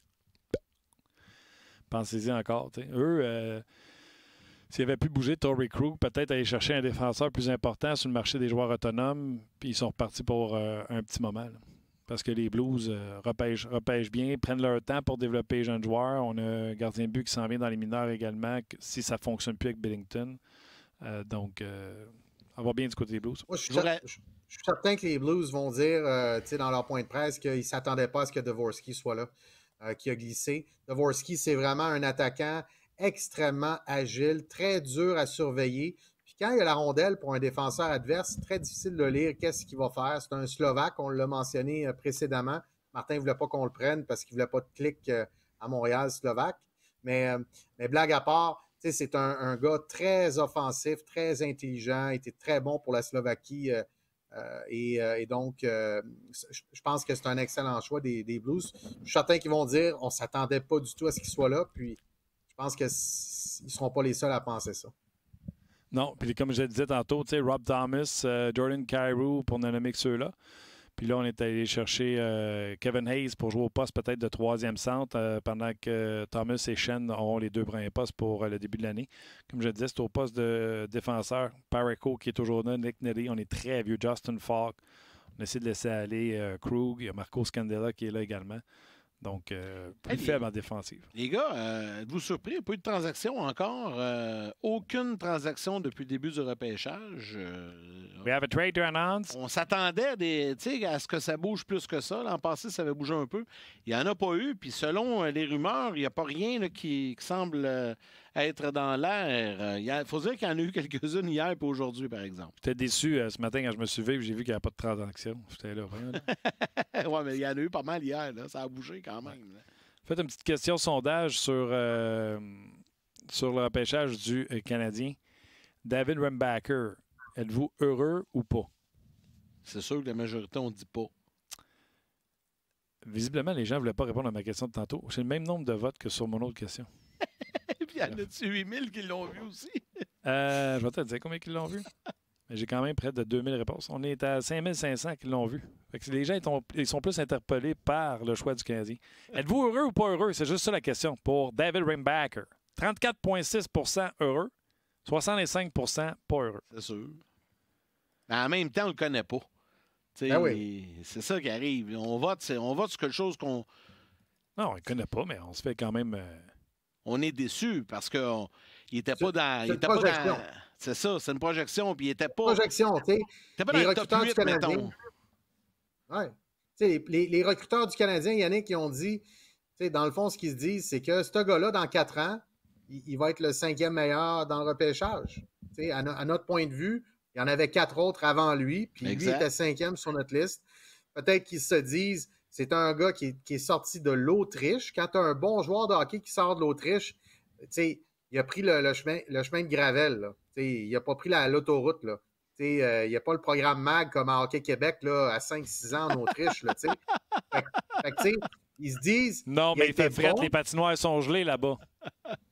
pensez-y encore. Eux, euh, s'ils avaient pu bouger Tory Crew, peut-être aller chercher un défenseur plus important sur le marché des joueurs autonomes, puis ils sont repartis pour un petit moment. Là parce que les Blues euh, repègent repêchent, bien, prennent leur temps pour développer les jeunes joueurs. On a un gardien de but qui s'en vient dans les mineurs également, si ça ne fonctionne plus avec Billington. Euh, donc, on euh, va bien du côté des Blues. je, suis certain, que les Blues vont dire dans leur point de presse qu'ils ne s'attendaient pas à ce que Dvorsky soit là, qui a glissé. Dvorsky, c'est vraiment un attaquant extrêmement agile, très dur à surveiller quand il y a la rondelle pour un défenseur adverse, c'est très difficile de lire qu'est-ce qu'il va faire. C'est un Slovaque, on l'a mentionné euh, précédemment. Martin ne voulait pas qu'on le prenne parce qu'il ne voulait pas de clic euh, à Montréal Slovaque. Mais, euh, blague à part, c'est un, gars très offensif, très intelligent, il était très bon pour la Slovaquie. et, donc, je pense que c'est un excellent choix des, Blues. Je qui vont dire on ne s'attendait pas du tout à ce qu'il soit là. Puis, je pense qu'ils ne seront pas les seuls à penser ça. Non, puis comme je le disais tantôt, Rob Thomas, euh, Jordan Cairo, pour ne nommer que ceux-là. Puis là, on est allé chercher euh, Kevin Hayes pour jouer au poste peut-être de troisième centre euh, pendant que Thomas et Shen ont les deux premiers postes pour le début de l'année. Comme je le disais, c'est au poste de défenseur. Pariko qui est toujours là, Nick Nelly, on est très vieux. Justin Falk, on essaie de laisser aller Krug. Il y a Marco Scandella qui est là également. Donc, euh, plus faible en défensive. Les gars, euh, êtes-vous surpris? Pas eu de transaction encore. Euh, aucune transaction depuis le début du repêchage. On s'attendait à, à ce que ça bouge plus que ça. L'an passé, ça avait bougé un peu. Il n'y en a pas eu. Puis selon les rumeurs, il n'y a pas rien qui, semble être dans l'air. Euh, il faut dire qu'il y en a eu quelques-unes hier et aujourd'hui, par exemple. J'étais déçu euh, ce matin quand je me suis levé j'ai vu qu'il n'y avait pas de transaction. J'étais là, Oui, mais il y en a eu pas mal hier. Ça a bougé quand même. Faites une petite question sondage sur, euh, sur le repêchage du Canadien. David Rembacker, êtes-vous heureux ou pas? C'est sûr que la majorité, on dit pas. Visiblement, les gens ne voulaient pas répondre à ma question de tantôt. C'est le même nombre de votes que sur mon autre question. Puis il y en a-tu 8000 qui l'ont vu aussi? Euh, je vais te dire combien qui l'ont vu. J'ai quand même près de 2000 réponses. On est à 5500 qui l'ont vu. les gens sont plus interpellés par le choix du Canadien. Êtes-vous heureux ou pas heureux? C'est juste ça la question pour David Rimbacker. 34,6 heureux, 65 pas heureux. C'est sûr. en même temps, on ne le connaît pas. Ben c'est ça qui arrive. On vote, on sur quelque chose qu'on. Non, on ne connaît pas, mais on se fait quand même. Euh, on est déçu parce qu'il n'était pas dans. Il était pas dans c'est ça, c'est une projection, puis il n'était pas. Projection, tu sais. dans les recruteurs du Canadien. mettons. Ouais. Les, les, les, recruteurs du Canadien, Yannick, qui ont dit, dans le fond, ce qu'ils se disent, c'est que ce gars-là, dans quatre ans, il, va être le cinquième meilleur dans le repêchage. À, à, notre point de vue, il y en avait quatre autres avant lui, puis lui était cinquième sur notre liste. Peut-être qu'ils se disent, c'est un gars qui est, sorti de l'Autriche. Quand tu un bon joueur de hockey qui sort de l'Autriche, il a pris le, chemin, le chemin de Gravel. Là. Il n'a pas pris l'autoroute. Tu sais, il n'y euh, a pas le programme MAG comme à Hockey Québec là, à 5-6 ans en Autriche. Là, sais. Fait, ils se disent. Non, mais il fait les patinoires sont gelées là-bas.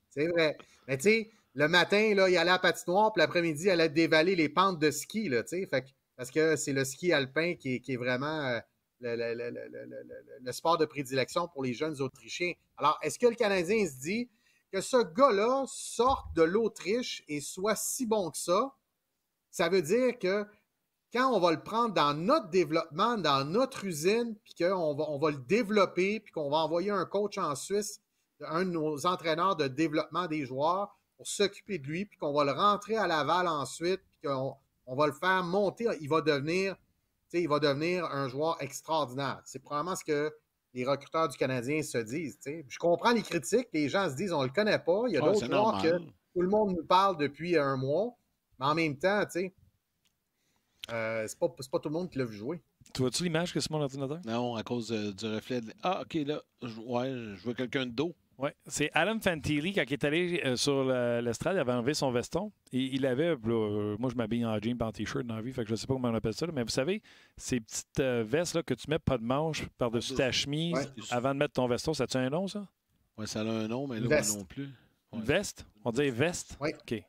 C'est vrai. Mais tu sais, le matin, là, il allait à patinoire, puis l'après-midi, il allait dévaler les pentes de ski. Là, fait, parce que c'est le ski alpin qui est, vraiment. Euh, le, sport de prédilection pour les jeunes Autrichiens. Alors, est-ce que le Canadien se dit que ce gars-là sorte de l'Autriche et soit si bon que ça? Ça veut dire que quand on va le prendre dans notre développement, dans notre usine, puis qu'on va, on va le développer, puis qu'on va envoyer un coach en Suisse, un de nos entraîneurs de développement des joueurs, pour s'occuper de lui, puis qu'on va le rentrer à Laval ensuite, puis qu'on va le faire monter, il va devenir il va devenir un joueur extraordinaire. C'est probablement ce que les recruteurs du Canadien se disent. Je comprends les critiques, les gens se disent on ne le connaît pas, il y a d'autres joueurs que tout le monde nous parle depuis un mois, mais en même temps, euh, ce n'est c'est pas, tout le monde qui l'a vu jouer. Tu vois-tu l'image que c'est mon ordinateur? Non, à cause euh, du reflet. De... Ah, ok, là, ouais, je vois quelqu'un de dos. Oui, c'est Alan Fantilli, quand il est allé euh, sur l'estrade, il avait enlevé son veston. il avait, euh, moi je m'habille en jean, en t-shirt dans la vie, fait que je sais pas comment on appelle ça, mais vous savez, ces petites euh, vestes là, que tu mets pas de manches par-dessus ta chemise avant de mettre ton veston, ça a un nom, ça? Oui, ça a un nom, mais là, non plus. veste? On dit veste? Oui. OK.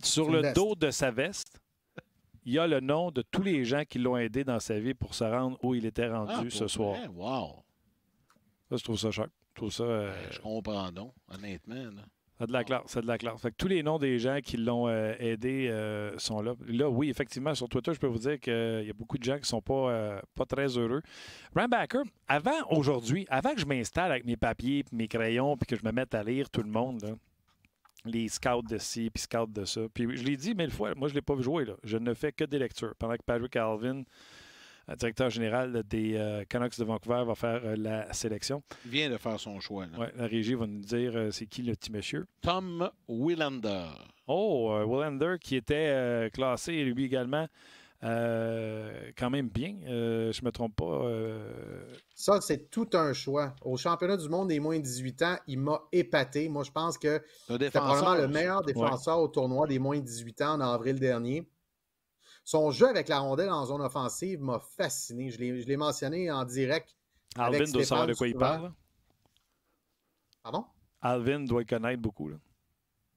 Sur le dos de sa veste, il y a le nom de tous les gens qui l'ont aidé dans sa vie pour se rendre où il était rendu ah, ce soir. Wow! je trouve ça choc. Tout ça. Euh, ben, je comprends donc, honnêtement. Ça de la classe, c'est de la classe. tous les noms des gens qui l'ont euh, aidé euh, sont là. Là, oui, effectivement, sur Twitter, je peux vous dire qu'il y a beaucoup de gens qui ne sont pas, très heureux. Rambacker, avant aujourd'hui, avant que je m'installe avec mes papiers, mes crayons, puis que je me mette à lire tout le monde, les scouts de ci, puis scouts de ça. Puis je l'ai dit mille fois, moi, je ne l'ai pas joué. Je ne fais que des lectures. Pendant que Patrick Alvin euh, directeur général des euh, Canucks de Vancouver, va faire euh, la sélection. Il vient de faire son choix. Là. la régie va nous dire c'est qui le petit monsieur. Tom Willander. Oh, Willander qui était classé lui également. quand même bien. je je me trompe pas. Ça, c'est tout un choix. Au championnat du monde des moins de 18 ans, il m'a épaté. Moi, je pense que c'est probablement le meilleur défenseur au tournoi des moins de 18 ans en avril dernier. Son jeu avec la rondelle en zone offensive m'a fasciné. Je l'ai mentionné en direct. Alvin doit savoir de quoi il parle. Pardon? Alvin doit connaître beaucoup.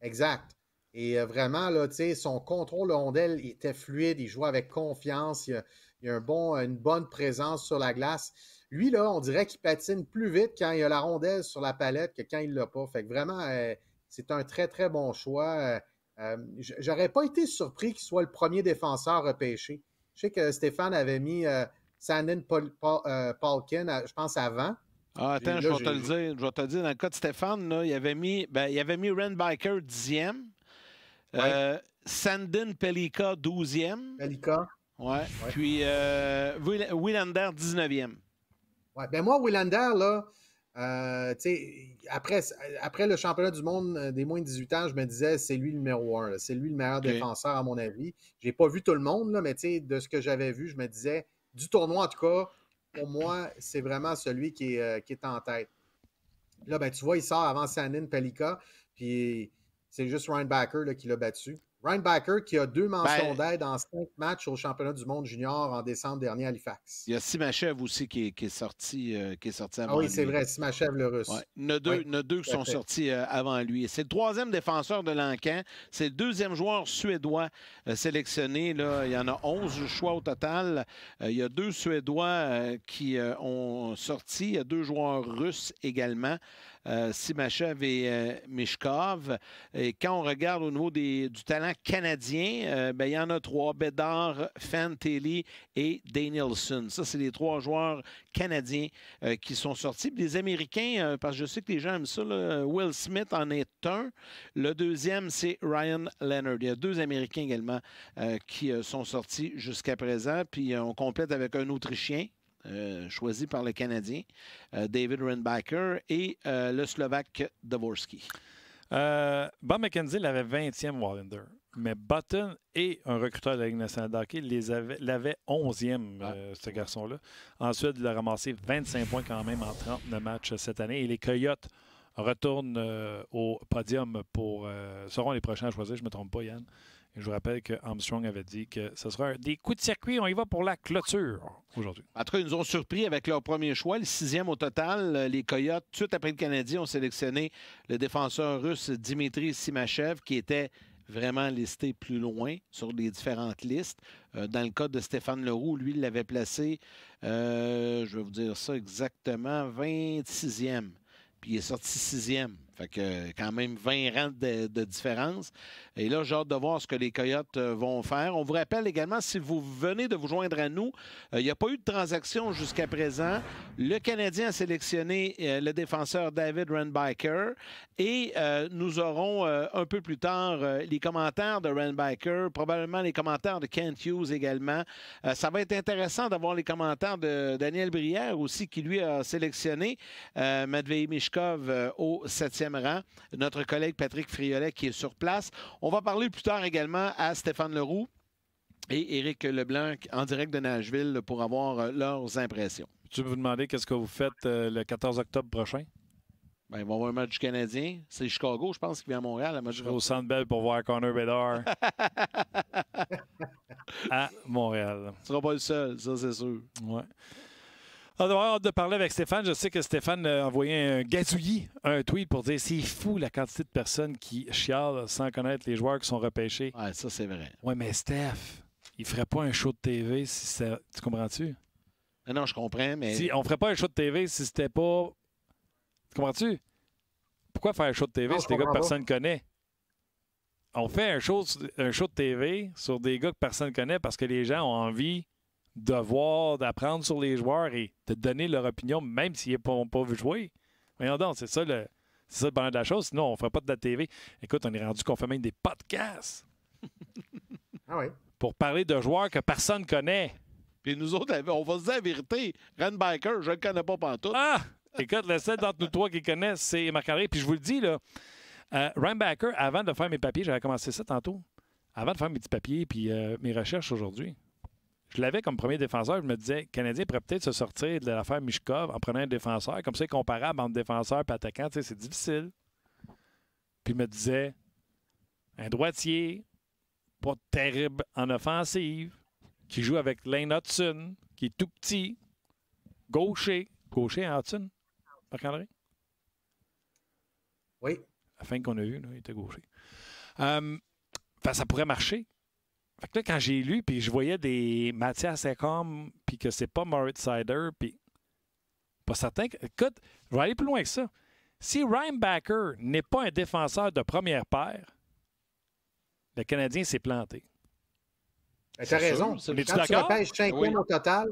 Exact. Et euh, vraiment, là, son contrôle de rondelle était fluide. Il jouait avec confiance. Il a, a un bon, une bonne présence sur la glace. Lui, là, on dirait qu'il patine plus vite quand il a la rondelle sur la palette que quand il ne l'a pas. Fait que vraiment, euh, c'est un très, très bon choix. Euh, euh, j'aurais pas été surpris qu'il soit le premier défenseur repêché. Je sais que Stéphane avait mis euh, Sandin euh, je pense, avant. Ah, attends, je vais te le dire. Je vais te le dire. Dans le cas de Stéphane, il avait mis, ben, il avait mis Ren Biker 10e. Sandin Pelika 12e. Pelika. Ouais. Puis Willander 19e. Ouais. Ben moi, Willander, là, euh, après, après le championnat du monde euh, des moins de 18 ans, je me disais, c'est lui le numéro 1, C'est lui le meilleur défenseur, à mon avis. J'ai pas vu tout le monde, là, mais de ce que j'avais vu, je me disais, du tournoi en tout cas, pour moi, c'est vraiment celui qui est, euh, qui est en tête. Là, ben, tu vois, il sort avant Sanin Pelika, puis c'est juste Ryan Backer qui l'a battu. Ryan qui a deux mentions ben, d'aide en cinq matchs au championnat du monde junior en décembre dernier à Halifax. Il y a Simachev aussi qui est, sorti, qui est sorti euh, ah avant oui, c'est vrai, Simachev le russe. Il y en a deux, deux qui sont sortis euh, avant lui. C'est le troisième défenseur de l'Ancan. C'est le deuxième joueur suédois euh, sélectionné. Il y en a onze choix au total. il y a deux Suédois qui ont sorti. Il y a deux joueurs russes également. Euh, Simachev et euh, Mishkov. Et quand on regarde au niveau du talent canadien, euh, ben, il y en a trois, Bedard, Fantelli et Danielson. Ça, c'est les trois joueurs canadiens qui sont sortis. les Américains, parce que je sais que les gens aiment ça, Will Smith en est un. Le deuxième, c'est Ryan Leonard. Il y a deux Américains également qui sont sortis jusqu'à présent. Puis on complète avec un Autrichien, euh, choisi par le Canadien, euh, David Renbacker et euh, le Slovaque Dvorsky. Bob McKenzie l'avait 20e Wallander, mais Button et un recruteur de la Ligue nationale d'hockey l'avaient 11e, ah. ce garçon-là. Ensuite, il a ramassé 25 points quand même en 39 matchs cette année. Et les Coyotes retournent au podium pour. seront les prochains à choisir, je ne me trompe pas, Yann je vous rappelle que Armstrong avait dit que ce sera des coups de circuit. On y va pour la clôture aujourd'hui. En tout cas, ils nous ont surpris avec leur premier choix, le sixième au total. Les Coyotes, tout après le Canadien, ont sélectionné le défenseur russe Dimitri Simachev, qui était vraiment listé plus loin sur les différentes listes. Euh, dans le cas de Stéphane Leroux, lui, il l'avait placé, euh, je vais vous dire ça exactement, 26e. Puis il est sorti sixième. Fait que quand même 20 rangs de, différence. Et là, j'ai hâte de voir ce que les Coyotes euh, vont faire. On vous rappelle également, si vous venez de vous joindre à nous, euh, il n'y a pas eu de transaction jusqu'à présent. Le Canadien a sélectionné euh, le défenseur David Renbiker et nous aurons un peu plus tard les commentaires de Renbiker, probablement les commentaires de Kent Hughes également. ça va être intéressant d'avoir les commentaires de Daniel Brière aussi, qui lui a sélectionné Matvei Mishkov au 7e rang. Notre collègue Patrick Friolet qui est sur place. On va parler plus tard également à Stéphane Leroux et Éric Leblanc en direct de Nashville pour avoir euh, leurs impressions. Tu veux vous demander qu'est-ce que vous faites euh, le 14 octobre prochain? Ben, ils vont voir un match du Canadien. C'est Chicago, je pense, qui vient à Montréal. je au Centre Bell pour voir Connor Bedard à Montréal. Tu seras pas le seul, ça, c'est sûr. Ouais. On doit hâte de parler avec Stéphane. Je sais que Stéphane a envoyé un gazouillis, un tweet pour dire c'est fou la quantité de personnes qui chialent sans connaître les joueurs qui sont repêchés. Ouais, ça c'est vrai. Ouais, mais Steph, il ferait pas un show de TV si c'était... Tu comprends-tu? Ah non, je comprends, mais. Si, on ferait pas un show de TV si c'était pas. Tu comprends-tu? Pourquoi faire un show de TV si si des gars que personne ne connaît? On fait un show, un show de TV sur des gars que personne ne connaît parce que les gens ont envie de voir, d'apprendre sur les joueurs et de donner leur opinion, même s'ils n'ont pas vu jouer. Voyons donc, c'est ça le. C'est ça le bonheur de la chose. Sinon, on ne ferait pas de la TV. Écoute, on est rendu qu'on fait même des podcasts. ah oui. Pour parler de joueurs que personne ne connaît. Puis nous autres, eh, on va se dire la vérité. Baker, je ne le connais pas pantoute. Ah! Écoute, le seul d'entre nous trois qui connaissent, c'est Marc-André. Puis je vous le dis, là, euh, avant de faire mes papiers, j'avais commencé ça tantôt. Avant de faire mes petits papiers puis euh, mes recherches aujourd'hui, je l'avais comme premier défenseur. Je me disais, Canadien pourrait peut-être se sortir de l'affaire Mishkov en prenant un défenseur. Comme c'est comparable entre défenseur et attaquant, c'est difficile. Puis il me disait, un droitier, pas terrible en offensive, qui joue avec Lane Hudson, qui est tout petit, gaucher. Gaucher en Hudson, Marc-André? Oui. La fin qu'on a eue, il était gaucher. Euh, ben, ça pourrait marcher quand j'ai lu, puis je voyais des Mathias Ecom, puis que c'est pas Moritz Sider, puis pas certain. Écoute, je vais aller plus loin que ça. Si Ryan Backer n'est pas un défenseur de première paire, le Canadien s'est planté. Tu ben, T'as raison. Quand tu repêches cinquième au total,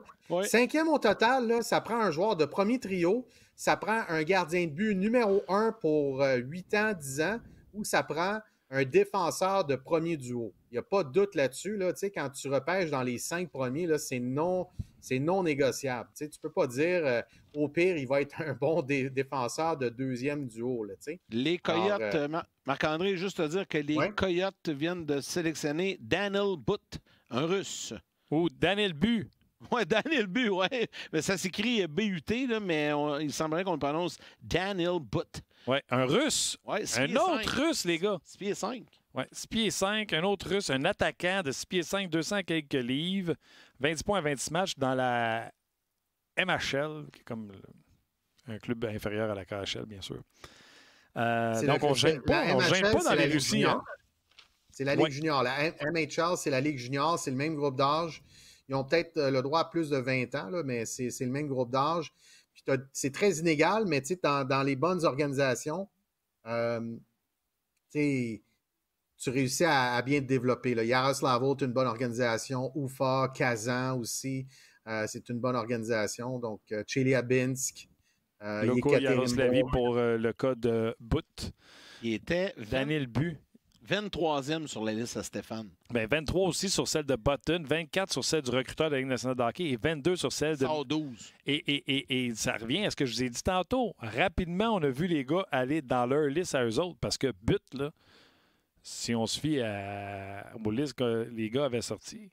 cinquième au total, ça prend un joueur de premier trio, ça prend un gardien de but numéro un pour 8 euh, ans, 10 ans, ou ça prend un défenseur de premier duo. Il n'y a pas de doute là-dessus. Quand tu repêches dans les cinq premiers, c'est non, non négociable. tu ne peux pas dire euh, au pire, il va être un bon défenseur de deuxième duo. les Coyotes, euh, euh, Marc-André, juste te dire que les Coyotes viennent de sélectionner Daniel But, un russe. Ou Daniel But. Oui, Daniel But. Ouais, Mais ça s'écrit u là, mais il semblerait qu'on le prononce Daniel Butt. Oui, un russe. un autre russe, les gars. 6 pieds 5. Oui, 6 pieds 5, un autre russe, un attaquant de 6 pieds 5, 200 quelques livres, 20 points à 26 matchs dans la MHL, qui est comme un club inférieur à la KHL, bien sûr. Euh, donc, on ne gêne pas, dans les Russies. Hein. C'est la Ligue junior. La MHL, c'est la Ligue junior, c'est le même groupe d'âge. Ils ont peut-être le droit à plus de 20 ans, là, mais c'est le même groupe d'âge c'est très inégal, mais dans, dans, les bonnes organisations, euh, tu réussis à, bien te développer. Là. Yaroslavo, est une bonne organisation. Ufa, Kazan aussi, euh, c'est une bonne organisation. Donc, euh, Chelyabinsk. Euh, Yaroslavie pour le code de Bout. Il était. Daniel 23e sur la liste à Stéphane. Ben 23 aussi sur celle de Button, 24 sur celle du recruteur de la Ligue nationale de et 22 sur celle de. 112. Et, et, et, ça revient à ce que je vous ai dit tantôt. Rapidement, on a vu les gars aller dans leur liste à eux autres parce que but, là, si on se fie à... aux que les gars avaient sorti,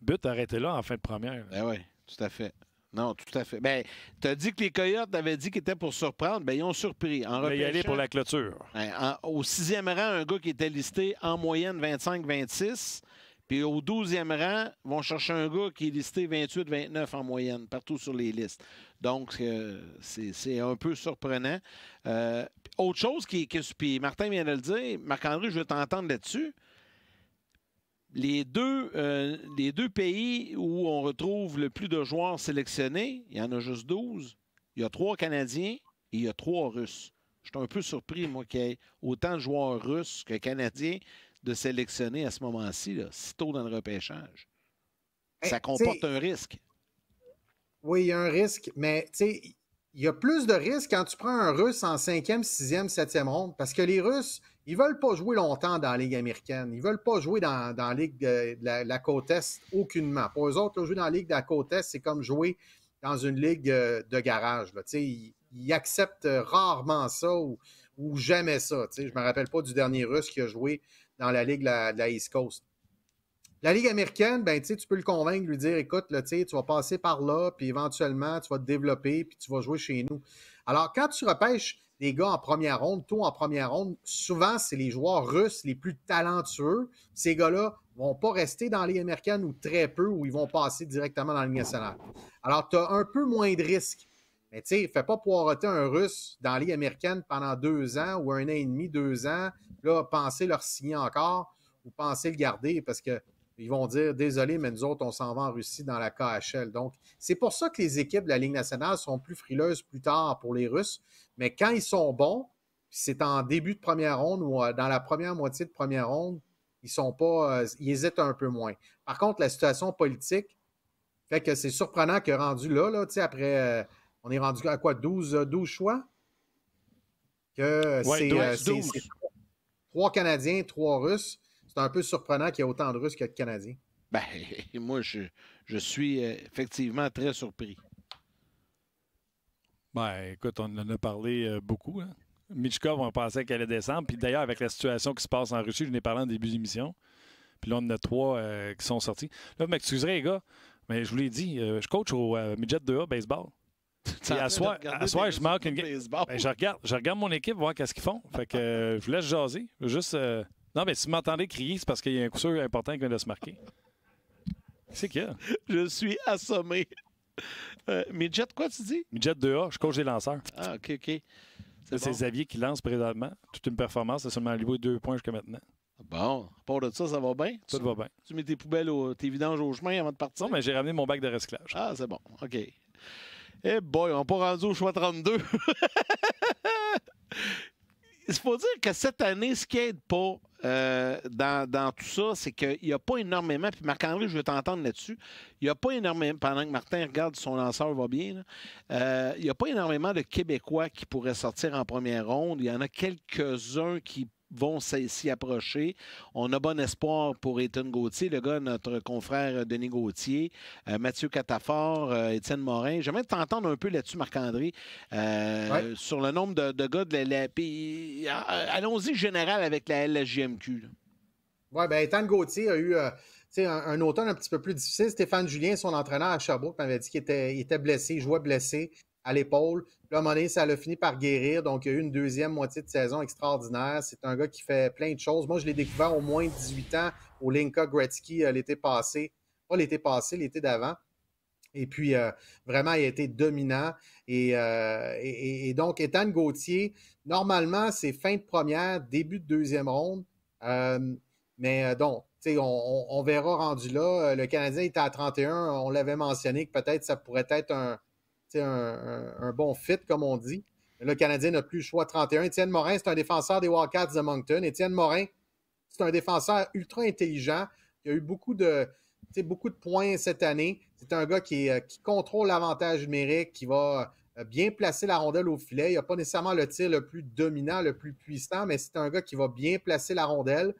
but arrêtait là en fin de première. Ben oui, tout à fait. Non, tout à fait. Ben, tu as dit que les Coyotes avaient dit qu'ils étaient pour surprendre. Ben, ils ont surpris. En ils y pour la clôture. Ben, au sixième rang, un gars qui était listé en moyenne 25-26. Puis au douzième rang, vont chercher un gars qui est listé 28-29 en moyenne, partout sur les listes. Donc, euh, c'est un peu surprenant. Euh, autre chose qui, est Puis Martin vient de le dire, Marc-André, je veux t'entendre là-dessus. Euh, les deux, pays où on retrouve le plus de joueurs sélectionnés, il y en a juste 12. Il y a trois Canadiens et il y a trois Russes. Je suis un peu surpris, moi, qu'il y ait autant de joueurs russes que Canadiens de sélectionner à ce moment-ci, si tôt dans le repêchage. Eh, Ça comporte un risque. Oui, il y a un risque, mais il y a plus de risques quand tu prends un Russe en cinquième, sixième, septième ronde, parce que les Russes, ils ne veulent pas jouer longtemps dans la Ligue américaine. Ils ne veulent pas jouer dans, la Ligue de, la, côte Est aucunement. Pour eux autres, jouer dans la Ligue de la côte Est, c'est comme jouer dans une ligue euh, de garage. Ils, acceptent rarement ça ou, jamais ça. Je ne me rappelle pas du dernier Russe qui a joué dans la Ligue de la, East Coast. La Ligue américaine, ben, tu peux le convaincre, lui dire écoute, tu vas passer par là, puis éventuellement, tu vas te développer, puis tu vas jouer chez nous. Alors, quand tu repêches les gars en première ronde, tôt en première ronde, souvent, c'est les joueurs russes les plus talentueux. Ces gars-là vont pas rester dans les américaine ou très peu, ou ils vont passer directement dans la Ligue nationale. Alors, tu as un peu moins de risques. Mais tu sais, fais pas poireauter un Russe dans Ligue américaine pendant deux ans ou un an et demi, deux ans, là, penser leur signer encore ou penser le garder parce que ils vont dire désolé, mais nous autres, on s'en va en Russie dans la KHL. Donc, c'est pour ça que les équipes de la Ligue nationale sont plus frileuses plus tard pour les Russes. Mais quand ils sont bons, c'est en début de première ronde ou euh, dans la première moitié de première ronde, ils sont pas, euh, ils hésitent un peu moins. Par contre, la situation politique fait que c'est surprenant que rendu là, là après, euh, on est rendu à quoi, 12, 12 choix? Que c'est trois Canadiens, trois Russes. C'est un peu surprenant qu'il y ait autant de Russes que de Canadiens. Ben, moi, je, je suis effectivement très surpris. Ben, écoute, on en a parlé euh, beaucoup. Hein. Michkov, on pensait qu'elle allait descendre. Puis d'ailleurs, avec la situation qui se passe en Russie, je n'ai parlé en début d'émission. Puis là, on en a trois euh, qui sont sortis. Là, vous m'excuserez, les gars, mais je vous l'ai dit, euh, je coach au Midget 2A baseball. à soir, je marque une game. Ben, je, regarde, je regarde mon équipe, voir qu'est-ce qu'ils font. Fait que je laisse jaser. Juste. Non, mais si vous m'entendez crier, c'est parce qu'il y a un coup sûr important qui vient de se marquer. C'est a? Je suis assommé. Euh, midget, quoi, tu dis? Midget 2A, je coach des lanceurs. Ah, OK, OK. C'est Xavier qui lance présentement. Toute une performance, c'est seulement alloué deux points jusqu'à maintenant. Bon, à part de ça, ça va bien? Tout va bien. Tu mets tes poubelles, tes vidanges au chemin avant de partir? Non, mais j'ai ramené mon bac de resclage. Ah, c'est bon. OK. Eh boy, on n'est pas rendu au choix 32. il faut dire que cette année, ce qui aide pas euh, dans, tout ça, c'est qu'il n'y a pas énormément, puis Marc-André, je veux t'entendre là-dessus, il n'y a pas énormément, pendant que Martin regarde son lanceur va bien, euh, il n'y a pas énormément de Québécois qui pourraient sortir en première ronde. Il y en a quelques-uns qui vont s'y approcher. On a bon espoir pour Ethan Gauthier, le gars, notre confrère euh, Denis Gauthier, euh, Mathieu Catafort, euh, Étienne Morin. J'aimerais t'entendre un peu là-dessus, Marc-André, sur le nombre de, gars de la. Ah, allons-y général avec la LGMQ. Oui, bien, Ethan Gauthier a eu. Un, un, automne un petit peu plus difficile. Stéphane Julien, son entraîneur à Sherbrooke, m'avait dit qu'il était, était blessé, il jouait blessé à l'épaule. là, à un moment donné, ça l'a fini par guérir. Donc, il y a eu une deuxième moitié de saison extraordinaire. C'est un gars qui fait plein de choses. Moi, je l'ai découvert au moins 18 ans au Linka Gretzky euh, l'été passé. Pas l'été passé, l'été d'avant. Et puis, euh, vraiment, il a été dominant. Euh, et, donc, Ethan Gauthier, normalement, c'est fin de première, début de deuxième ronde. mais donc, on, verra rendu là. Le Canadien était à 31. On l'avait mentionné que peut-être ça pourrait être un, c'est un, bon fit, comme on dit. Le Canadien n'a plus le choix 31. Étienne Morin, c'est un défenseur des Wildcats de Moncton. Étienne Morin, c'est un défenseur ultra intelligent. Il a eu beaucoup de, beaucoup de points cette année. C'est un gars qui, euh, contrôle l'avantage numérique, qui va euh, bien placer la rondelle au filet. Il n'a pas nécessairement le tir le plus dominant, le plus puissant, mais c'est un gars qui va bien placer la rondelle.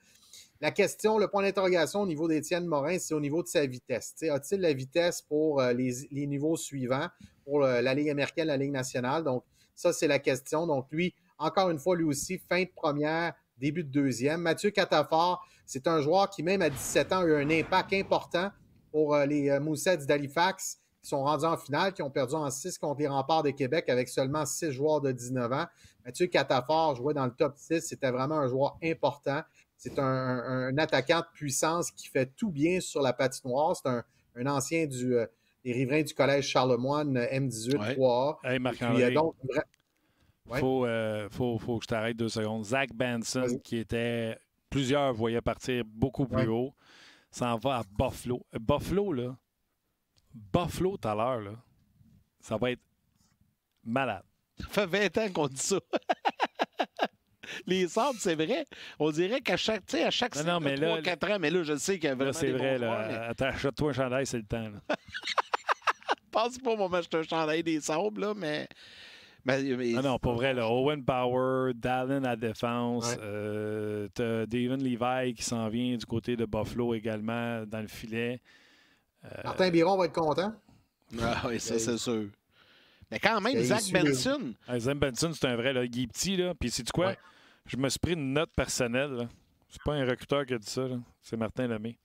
La question, le point d'interrogation au niveau d'Étienne Morin, c'est au niveau de sa vitesse. a-t-il la vitesse pour euh, les niveaux suivants? pour la Ligue américaine, la Ligue nationale. Donc, ça, c'est la question. Donc, lui, encore une fois, lui aussi, fin de première, début de deuxième. Mathieu Catafort, c'est un joueur qui, même à 17 ans, a eu un impact important pour euh, les euh, Moussets d'Halifax qui sont rendus en finale, qui ont perdu en 6 contre les remparts de Québec avec seulement 6 joueurs de 19 ans. Mathieu Catafort jouait dans le top 6. C'était vraiment un joueur important. C'est un, attaquant de puissance qui fait tout bien sur la patinoire. C'est un ancien du, euh, les riverains du collège Charlemagne euh, M18 3 a euh, donc, il faut, euh, faut, faut, que je t'arrête deux secondes. Zach Benson, qui était. Plusieurs voyait partir beaucoup plus haut, s'en va à Buffalo. Buffalo, là. Buffalo, tout à l'heure, là. Ça va être malade. Ça fait 20 ans qu'on dit ça. les sables, c'est vrai. On dirait qu'à chaque, à chaque non, mais là, 4 ans, mais là, je sais qu'il y a vraiment. C'est vrai, là. achète-toi un chandail, c'est le temps. Là. Pense pas, moi, m'acheter un chandail des sables, là, mais. Ah non, pas vrai, là, Owen Power, Dallin à défense, ouais. Euh, t'as Devin Levi qui s'en vient du côté de Buffalo également dans le filet. Euh, Martin Biron va être content. Ah oui, ça, c'est sûr. Mais quand même, Zach Benson. Ah, Zach Benson, c'est un vrai. Là. Guy Petit, là. Puis, c'est quoi? Je me suis pris une note personnelle. C'est pas un recruteur qui a dit ça, c'est Martin Lamé.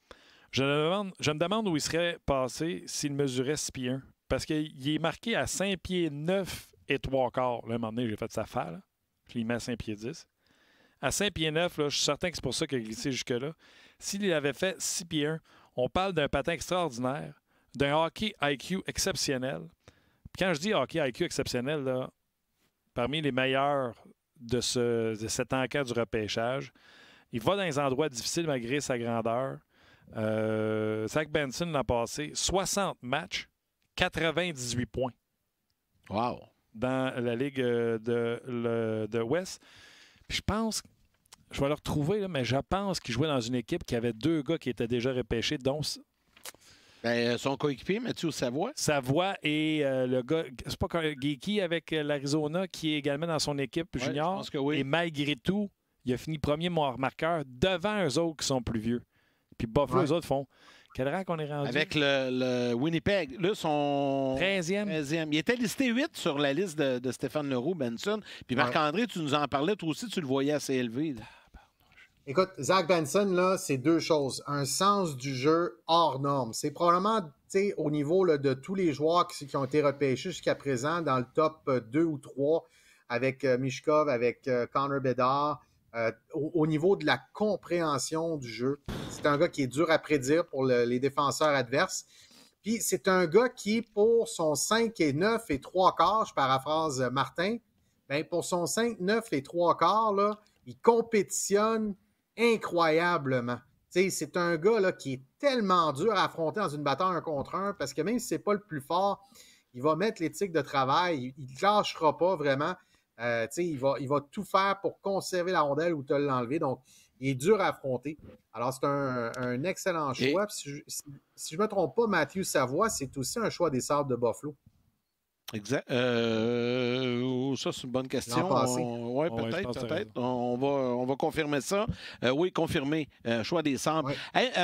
Je me, demande, je me demande où il serait passé s'il mesurait 6 pieds 1. Parce qu'il est marqué à 5 pieds 9 et 3 quarts. Là, à un moment donné, j'ai fait sa faille. Je l'ai mis à 5 pieds 10. À 5 pieds 9, je suis certain que c'est pour ça qu'il a glissé jusque-là. S'il avait fait 6 pieds 1, on parle d'un patin extraordinaire, d'un hockey IQ exceptionnel. quand je dis hockey IQ exceptionnel, parmi les meilleurs de, ce, cet enquête du repêchage. Il va dans des endroits difficiles malgré sa grandeur. Euh, Zach Benson l'a passé 60 matchs, 98 points. Wow! Dans la Ligue euh, de, de l'Ouest. je pense, je vais le retrouver, là, mais je pense qu'il jouait dans une équipe qui avait deux gars qui étaient déjà repêchés, dont ben, euh, son coéquipier, Mathieu Savoie. Savoie et euh, le gars, c'est pas Geeky avec euh, l'Arizona qui est également dans son équipe junior. Je que oui. Et malgré tout, il a fini premier marqueur devant eux autres qui sont plus vieux. Puis bof, les eux autres font. Quel rang qu'on est rendu? Avec le, Winnipeg. Là, son 13e. Il était listé 8 sur la liste de, Stéphane Leroux, Benson. Puis Marc-André, tu nous en parlais, toi aussi, tu le voyais assez élevé. Écoute, Zach Benson, là, c'est deux choses. Un sens du jeu hors norme. C'est probablement au niveau de tous les joueurs qui, ont été repêchés jusqu'à présent dans le top 2 euh, ou 3 avec euh, Mishkov, avec euh, Connor Bedard. au, niveau de la compréhension du jeu, c'est un gars qui est dur à prédire pour les défenseurs adverses. Puis c'est un gars qui, pour son 5 et 9 et 3 quarts, je paraphrase Martin, ben pour son 5, 9 et 3 quarts, là, il compétitionne incroyablement. C'est un gars qui est tellement dur à affronter dans une bataille un contre un parce que même si c'est pas le plus fort, il va mettre l'éthique de travail, il ne lâchera pas vraiment. Euh, il, va, il va tout faire pour conserver la rondelle ou te l'enlever. Donc, il est dur à affronter. Alors, c'est un, excellent choix. Si, je, ne me trompe pas, Mathieu Savoie, c'est aussi un choix des sables de Buffalo. Exact. Euh, ça, c'est une bonne question. Oui, ouais, peut-être, peut-être. On va, on va confirmer ça. Euh, oui, confirmé. Euh, choix décembre.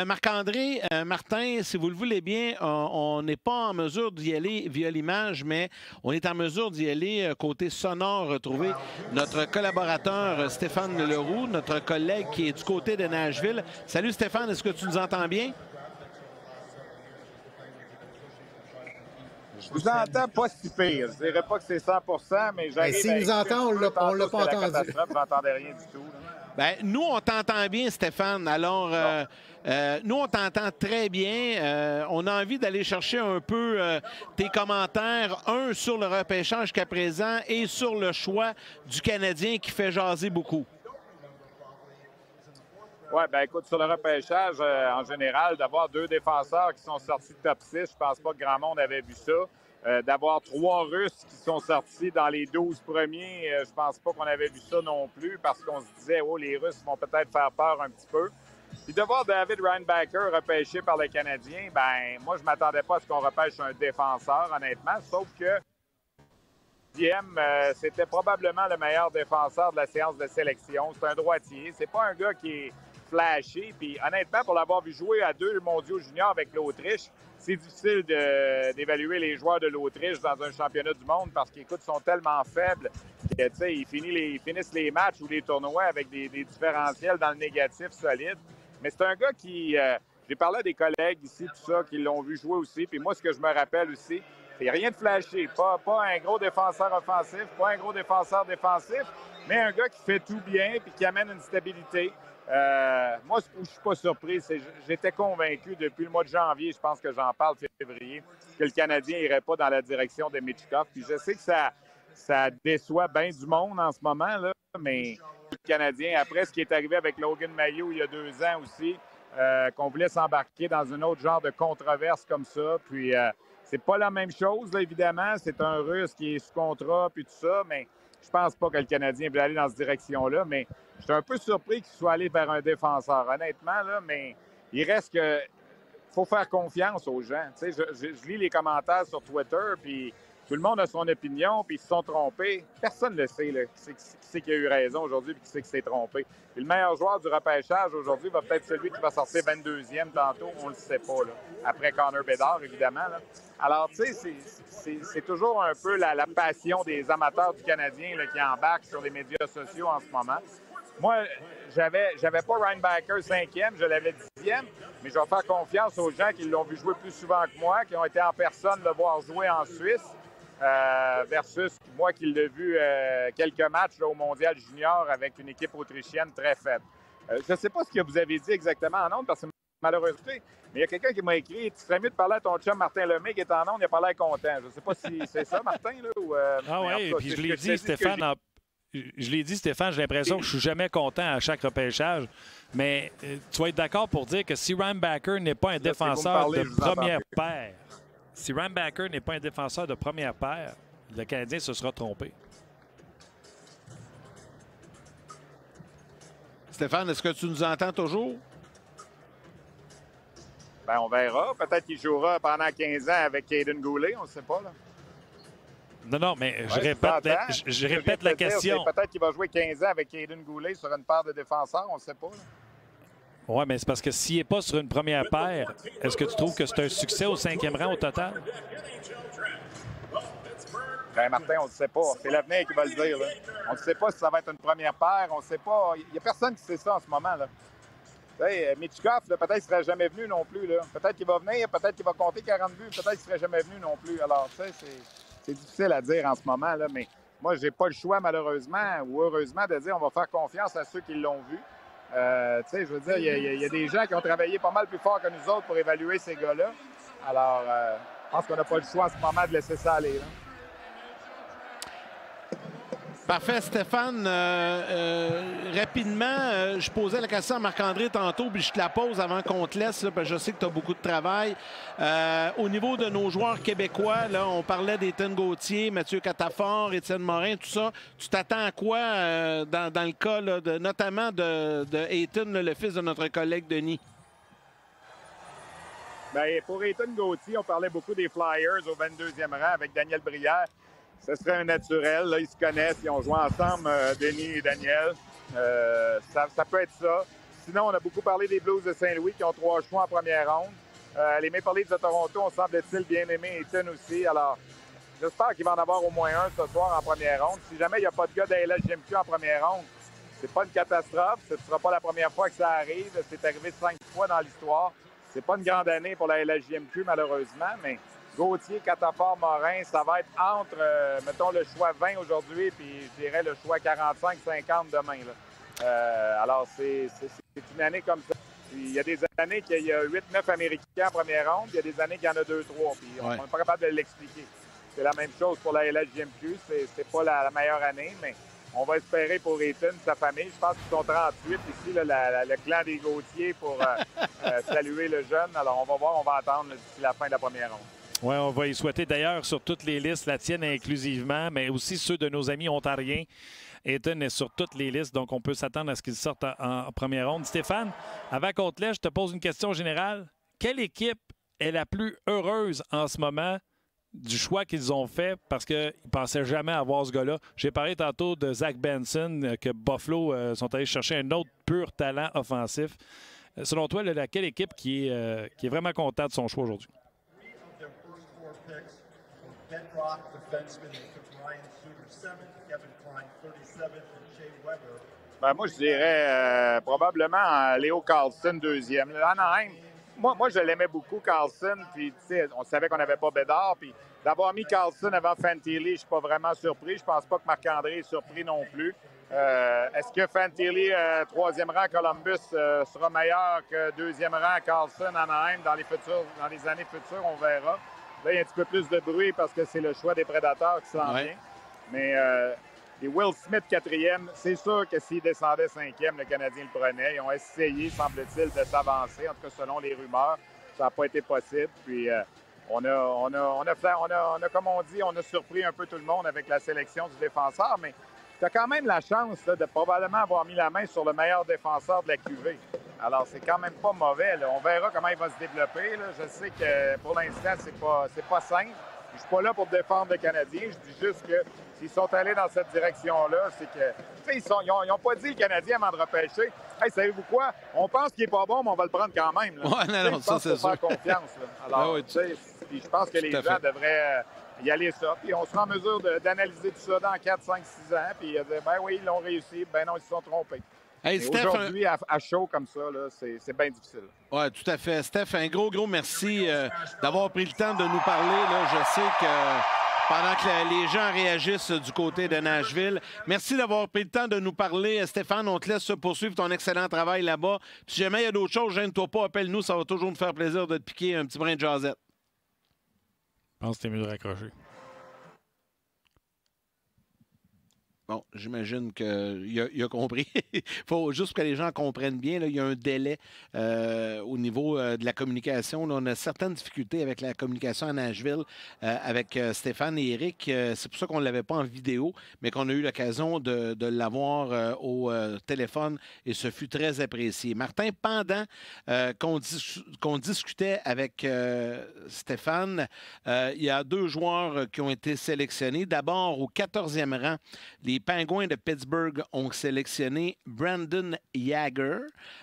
Marc-André, Martin, si vous le voulez bien, on n'est pas en mesure d'y aller via l'image, mais on est en mesure d'y aller côté sonore, retrouver notre collaborateur Stéphane Leroux, notre collègue qui est du côté de Nashville. Salut Stéphane, est-ce que tu nous entends bien? Je vous entends pas si pire. Je dirais pas que c'est 100 mais j'arrive. Ben, s'il nous entend, on ne l'a pas entendu. rien du tout. Ben, nous, on t'entend bien, Stéphane. Alors, euh, euh, nous, on t'entend très bien. Euh, on a envie d'aller chercher un peu tes commentaires, un sur le repêchage qu'à présent et sur le choix du Canadien qui fait jaser beaucoup. Oui, bien écoute, sur le repêchage, en général, d'avoir deux défenseurs qui sont sortis de top 6, je pense pas que grand monde avait vu ça. Euh, d'avoir trois Russes qui sont sortis dans les 12 premiers, euh, je pense pas qu'on avait vu ça non plus parce qu'on se disait, oh, les Russes vont peut-être faire peur un petit peu. Puis de voir David Reinbacker repêché par les Canadiens, ben moi, je m'attendais pas à ce qu'on repêche un défenseur, honnêtement, sauf que Diem, euh, c'était probablement le meilleur défenseur de la séance de sélection. C'est un droitier. C'est pas un gars qui est flashé. Puis honnêtement, pour l'avoir vu jouer à deux mondiaux juniors avec l'Autriche, c'est difficile d'évaluer les joueurs de l'Autriche dans un championnat du monde parce qu'ils sont tellement faibles qu'ils ils finissent les matchs ou les tournois avec des, différentiels dans le négatif solide. Mais c'est un gars qui. Euh, j'ai parlé à des collègues ici, tout ça, qui l'ont vu jouer aussi. Puis moi, ce que je me rappelle aussi, c'est rien de flashé. Pas, pas un gros défenseur offensif, pas un gros défenseur défensif, mais un gars qui fait tout bien puis qui amène une stabilité. Euh, moi, je ne suis pas surpris. J'étais convaincu depuis le mois de janvier, je pense que j'en parle février, que le Canadien n'irait pas dans la direction de Michkov. Puis je sais que ça, ça déçoit bien du monde en ce moment, là, mais le Canadien, après ce qui est arrivé avec Logan Mayo il y a deux ans aussi, euh, qu'on voulait s'embarquer dans un autre genre de controverse comme ça. Puis euh, c'est pas la même chose, évidemment. C'est un Russe qui est sous contrat, puis tout ça, mais je pense pas que le Canadien puisse aller dans cette direction-là, mais j'étais un peu surpris qu'il soit allé vers un défenseur, honnêtement, là, mais il reste que faut faire confiance aux gens. je, lis les commentaires sur Twitter, puis tout le monde a son opinion, puis ils se sont trompés. Personne ne le sait, là, qui c'est qui a eu raison aujourd'hui, puis qui sait qui s'est trompé. le meilleur joueur du repêchage aujourd'hui va peut-être celui qui va sortir 22e tantôt, on ne le sait pas, là. après Connor Bédard, évidemment. Alors, tu sais, c'est toujours un peu la, passion des amateurs du Canadien qui embarquent sur les médias sociaux en ce moment. Moi, j'avais, j'avais pas Ryan Baker 5e, je l'avais 10e, mais je vais faire confiance aux gens qui l'ont vu jouer plus souvent que moi, qui ont été en personne le voir jouer en Suisse. Euh, versus moi qui l'ai vu euh, quelques matchs au Mondial junior avec une équipe autrichienne très faible. Euh, je ne sais pas ce que vous avez dit exactement en ondes parce que malheureusement, mais il y a quelqu'un qui m'a écrit Tu serais mieux de parler à ton chum Martin Lemay qui est en ondes, il a l'air content. Je ne sais pas si c'est ça, Martin. ou, ah oui, puis je l'ai dit, Stéphane. dit, Stéphane, j'ai l'impression que je suis jamais content à chaque repêchage. Mais tu vas être d'accord pour dire que si Ryan Backer n'est pas un défenseur de première paire, si Rambacker n'est pas un défenseur de première paire, le Canadien se sera trompé. Stéphane, est-ce que tu nous entends toujours? Ben on verra. Peut-être qu'il jouera pendant 15 ans avec Caden Goulet, on ne sait pas. Là. Non, non, mais je répète, la, répète la question. Peut-être qu'il va jouer 15 ans avec Caden Goulet sur une paire de défenseurs, on ne sait pas. Oui, mais c'est parce que s'il n'est pas sur une première paire, est-ce que tu trouves que c'est un succès au cinquième rang au total? Ben, Martin, on ne sait pas. C'est l'avenir qui va le dire. On ne sait pas si ça va être une première paire. On ne sait pas. Il n'y a personne qui sait ça en ce moment. Là. Euh, peut-être qu'il ne serait jamais venu non plus. Peut-être qu'il va venir, peut-être qu'il va compter 40 vues. peut-être qu'il ne serait jamais venu non plus. Alors, tu sais, c'est difficile à dire en ce moment, mais moi, j'ai pas le choix, malheureusement ou heureusement, de dire on va faire confiance à ceux qui l'ont vu. Euh, tu sais, je veux dire, il y, a des gens qui ont travaillé pas mal plus fort que nous autres pour évaluer ces gars-là. Alors, euh, je pense qu'on n'a pas le choix en ce moment de laisser ça aller. Parfait, Stéphane. Euh, euh, rapidement, euh, je posais la question à Marc-André tantôt, puis je te la pose avant qu'on te laisse. parce que je sais que tu as beaucoup de travail. au niveau de nos joueurs québécois, là, on parlait d'Étienne Gauthier, Mathieu Catafort, Étienne Morin, tout ça. Tu t'attends à quoi dans, le cas, de, notamment de, le fils de notre collègue Denis? Ben, pour Ethan Gauthier, on parlait beaucoup des Flyers au 22e rang avec Daniel Brière ce serait un naturel. Là, ils se connaissent, ils ont joué ensemble, euh, Denis et Daniel. Euh, ça, peut être ça. Sinon, on a beaucoup parlé des Blues de Saint-Louis qui ont trois choix en première ronde. Euh, les Maple Leafs de Toronto, on semble-t-il bien aimé Ethan aussi. Alors, j'espère qu'il va en avoir au moins un ce soir en première ronde. Si jamais il n'y a pas de gars LGMQ en première ronde, c'est pas une catastrophe. Ce ne sera pas la première fois que ça arrive. C'est arrivé cinq fois dans l'histoire. C'est pas une grande année pour la LHJMQ, malheureusement, mais Gauthier, Catafort, Morin, ça va être entre, euh, mettons, le choix 20 aujourd'hui, puis je dirais le choix 45-50 demain. Euh, alors, c'est une année comme ça. il y a des années qu'il y a 8-9 Américains en première ronde, il y a des années qu'il y en a 2-3, puis on n'est pas capable de l'expliquer. C'est la même chose pour la LHJMQ, c'est pas la, meilleure année, mais on va espérer pour Ethan, sa famille. Je pense qu'ils sont 38 ici, le clan des Gauthier pour euh, saluer le jeune. Alors, on va voir, on va attendre d'ici la fin de la première ronde. Oui, on va y souhaiter d'ailleurs sur toutes les listes, la tienne inclusivement, mais aussi ceux de nos amis ontariens. Eton est sur toutes les listes, donc on peut s'attendre à ce qu'ils sortent en, première ronde. Stéphane, avant qu'on te je te pose une question générale. Quelle équipe est la plus heureuse en ce moment du choix qu'ils ont fait parce qu'ils ne pensaient jamais avoir ce gars-là? J'ai parlé tantôt de Zach Benson, euh, que Buffalo euh, sont allés chercher un autre pur talent offensif. Euh, selon toi, là, quelle équipe qui est, qui est vraiment contente de son choix aujourd'hui? Kevin Klein 37 Weber. Ben moi, je dirais euh, probablement euh, Léo Carlson, deuxième. Anaheim, moi, moi je l'aimais beaucoup, Carlson. Puis, on savait qu'on n'avait pas Bédard. Puis, d'avoir mis Carlson avant Fantilli, je ne suis pas vraiment surpris. Je pense pas que Marc-André est surpris non plus. Euh, est-ce que Fantilli, troisième rang à Columbus, sera meilleur que deuxième rang à Carlson, Anaheim, dans les, futurs, dans les années futures? On verra il y a un petit peu plus de bruit parce que c'est le choix des prédateurs qui s'en vient. Mais euh, Will Smith quatrième, c'est sûr que s'il descendait cinquième, le Canadien le prenait. Ils ont essayé, semble-t-il, de s'avancer, en tout cas selon les rumeurs. Ça n'a pas été possible. Puis euh, on, a, on, a, on, a, comme on dit, on a surpris un peu tout le monde avec la sélection du défenseur, mais tu as quand même la chance de probablement avoir mis la main sur le meilleur défenseur de la QV. Alors, c'est quand même pas mauvais. On verra comment il va se développer. Je sais que pour l'instant, c'est pas, pas simple. Je suis pas là pour défendre les Canadiens. Je dis juste que s'ils sont allés dans cette direction-là, c'est que. Tu sais, ils ont pas dit les Canadiens, avant de repêcher. Hey, savez-vous quoi? On pense qu'il est pas bon, mais on va le prendre quand même. Là. Ouais, non, ça, c'est sûr. Faire confiance. Là. Alors, ah je pense que les gens devraient euh, y aller ça. Puis on sera en mesure d'analyser tout ça dans 4, 5, 6 ans. Puis ben oui, ils l'ont réussi. Ben non, ils se sont trompés à, chaud comme ça, c'est bien difficile. Oui, tout à fait. Steph, un gros, gros merci euh, d'avoir pris le temps de nous parler. Je sais que euh, pendant que les gens réagissent du côté de Nashville. Merci d'avoir pris le temps de nous parler. Euh, Stéphane, on te laisse poursuivre ton excellent travail là-bas. Si jamais il y a d'autres choses, gêne-toi pas, appelle-nous. Ça va toujours nous faire plaisir de te piquer un petit brin de jasette. Je pense que c'était mieux de raccrocher. Bon, j'imagine qu'il a, il a compris. faut, juste que les gens comprennent bien, il y a un délai euh, au niveau euh, de la communication. on a certaines difficultés avec la communication à Nashville euh, avec Stéphane et Eric. c'est pour ça qu'on ne l'avait pas en vidéo, mais qu'on a eu l'occasion de, l'avoir au téléphone et ce fut très apprécié. Martin, pendant qu'on, discutait avec Stéphane, il y a deux joueurs qui ont été sélectionnés. D'abord, au 14e rang, les les Penguins de Pittsburgh ont sélectionné Brandon Yager,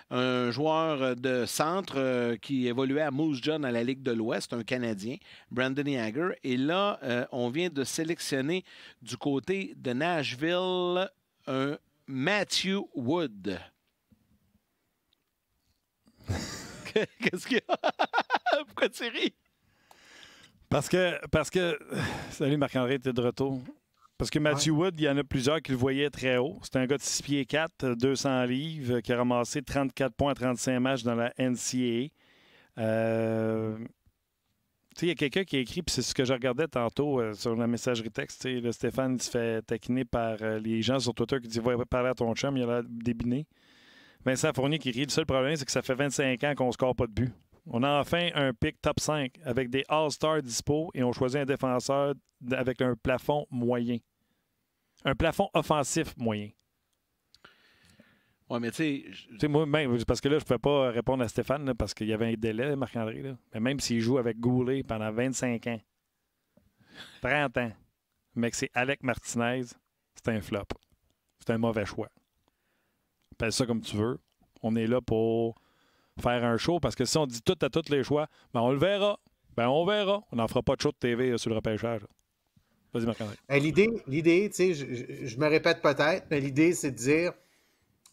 un joueur de centre euh, qui évoluait à Moose John à la Ligue de l'Ouest, un Canadien, Brandon Yager. Et là, euh, on vient de sélectionner du côté de Nashville un Matthew Wood. Qu'est-ce qu'il y a? Pourquoi tu ris? Parce que, parce que. Euh, salut Marc-André, es de retour. Parce que Matthew Wood, il y en a plusieurs qui le voyaient très haut. C'est un gars de 6 pieds 4, 200 livres, qui a ramassé 34 points à 35 matchs dans la NCAA. Euh, il y a quelqu'un qui a écrit, puis c'est ce que je regardais tantôt euh, sur la messagerie texte. Le Stéphane se fait taquiner par euh, les gens sur Twitter qui disent Va parler à ton chum, il a l'air débiné. Vincent Fournier qui rit. Le seul problème, c'est que ça fait 25 ans qu'on ne score pas de but. On a enfin un pic top 5 avec des All-Stars dispo et on choisit un défenseur avec un plafond moyen un plafond offensif moyen. Oui, mais tu sais. moi, même, parce que là, je ne pouvais pas répondre à Stéphane parce qu'il y avait un délai, Marc-André. Mais même s'il joue avec Goulet pendant 25 ans, 30 ans, mais c'est Alec Martinez, c'est un flop. C'est un mauvais choix. Appelle ça comme tu veux. On est là pour faire un show parce que si on dit tout à tous les choix, ben on le verra. Ben on verra. On n'en fera pas de show de TV sur le repêchage. Euh, l'idée, je, me répète peut-être, mais l'idée, c'est de dire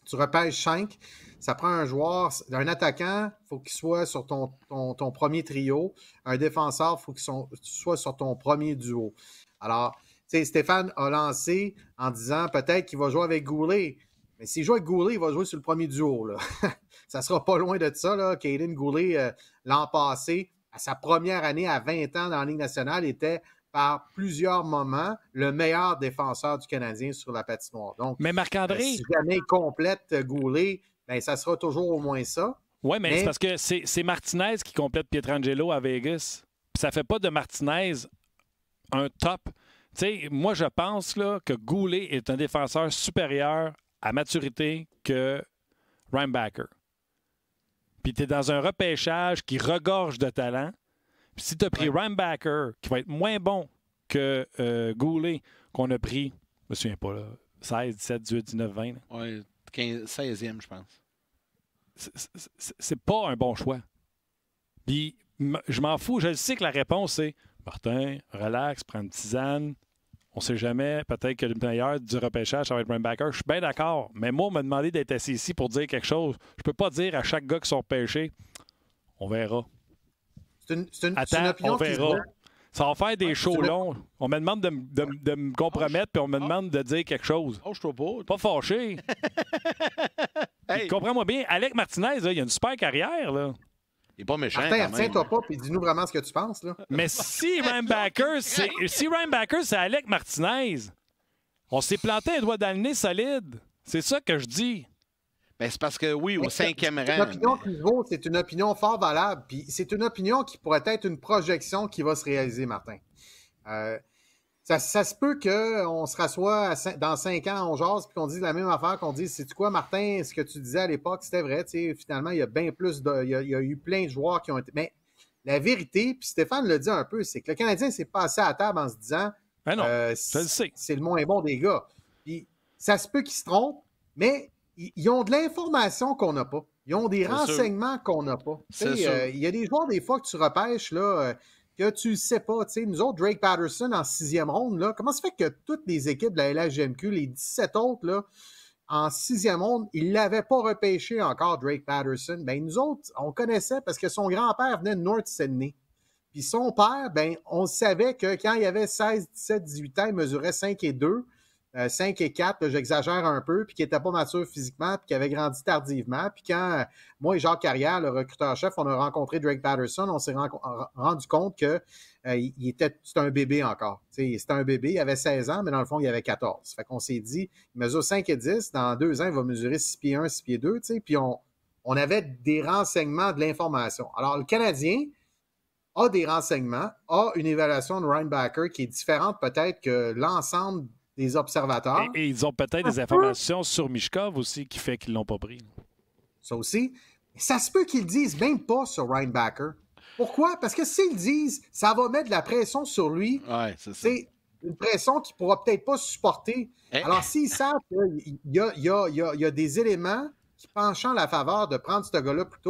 tu repêches 5, ça prend un joueur, un attaquant, faut qu'il soit sur ton, ton, premier trio, un défenseur, faut qu'il soit sur ton premier duo. Alors, tu Stéphane a lancé en disant peut-être qu'il va jouer avec Goulet. Mais s'il joue avec Goulet, il va jouer sur le premier duo. Là. ça sera pas loin de ça. Là. Kaden Goulet, euh, l'an passé, à sa première année à 20 ans dans la Ligue nationale, était par plusieurs moments le meilleur défenseur du Canadien sur la patinoire. Donc, mais Marc-André. Euh, si jamais complète euh, Goulet, ben, ça sera toujours au moins ça. Oui, mais, c'est parce que c'est Martinez qui complète Pietrangelo à Vegas. Ça ça fait pas de Martinez un top. sais, moi, je pense là, que Goulet est un défenseur supérieur à maturité que Ryan Backer. Puis tu es dans un repêchage qui regorge de talent. Si tu as pris Rambacker, qui va être moins bon que euh, Goulet, qu'on a pris, je me souviens pas, là, 16, 17, 18, 19, 20. Oui, 16e, je pense. C'est pas un bon choix. Puis, je m'en fous. Je sais que la réponse, est Martin, relax, prends une tisane. On sait jamais. Peut-être que le meilleur du repêchage, ça va être Rambacker Je suis bien d'accord. Mais moi, on m'a demandé d'être assis ici pour dire quelque chose. Je peux pas dire à chaque gars qui sont repêchés, on verra. C'est une, une, Attends, on verra. Ça va faire des choses shows longs. On me demande de, me compromettre, puis on me ah. demande de dire quelque chose. Oh, je suis pas. fâché. Comprends-moi bien, Alec Martinez, il a une super carrière. Là. Il est pas méchant. Attends, toi pas, puis dis-nous vraiment ce que tu penses. Là. Mais si Ryan c'est c'est Alec Martinez, on s'est planté un doigt dans solide. C'est ça que je dis. Ben, c'est parce que oui, au cinquième rang. L'opinion opinion vaut, c'est une opinion fort valable. Puis c'est une opinion qui pourrait être une projection qui va se réaliser, Martin. Euh, ça, se peut qu'on se rassoit dans cinq ans, on jase, puis qu'on dise la même affaire, qu'on dise c'est quoi, Martin, ce que tu disais à l'époque, c'était vrai. Finalement, il y a bien plus de. Il y, a, eu plein de joueurs qui ont été. Mais la vérité, puis Stéphane le dit un peu, c'est que le Canadien s'est passé à table en se disant ben euh, c'est le moins bon des gars. Puis ça se peut qu'il se trompe, mais ils ont de l'information qu'on n'a pas. Ils ont des renseignements qu'on n'a pas. Euh, il y a des joueurs, des fois, que tu repêches, là, euh, que tu ne sais pas. Nous autres, Drake Patterson en sixième ronde, là, comment ça fait que toutes les équipes de la LHGMQ, les 17 autres, là, en sixième ronde, ils ne l'avaient pas repêché encore, Drake Patterson? Ben, nous autres, on connaissait parce que son grand-père venait de North Sydney. Puis son père, ben, on savait que quand il avait 16, 17, 18 ans, il mesurait 5 et 2. 5 euh, et 4, j'exagère un peu, puis qui n'était pas mature physiquement, puis qui avait grandi tardivement. Puis quand euh, moi et Jacques Carrière, le recruteur-chef, on a rencontré Drake Patterson, on s'est rendu compte que euh, il était, c'était un bébé encore. C'était un bébé, il avait 16 ans, mais dans le fond, il avait 14. Fait qu'on s'est dit, il mesure 5 et 10, dans deux ans, il va mesurer 6 pieds 1, 6 pieds 2, puis on, on avait des renseignements, de l'information. Alors, le Canadien, a des renseignements, a une évaluation de Ryan Backer qui est différente peut-être que l'ensemble des observateurs. Et, ils ont peut-être des informations sur Mishkov aussi qui fait qu'ils l'ont pas pris. Ça aussi. Ça se peut qu'ils disent même pas sur reinbacker Pourquoi? Parce que s'ils disent, ça va mettre de la pression sur lui. c'est une pression qu'il ne pourra peut-être pas supporter. Eh. Alors, s'ils savent qu'il y, a, des éléments qui penchant la faveur de prendre ce gars-là plus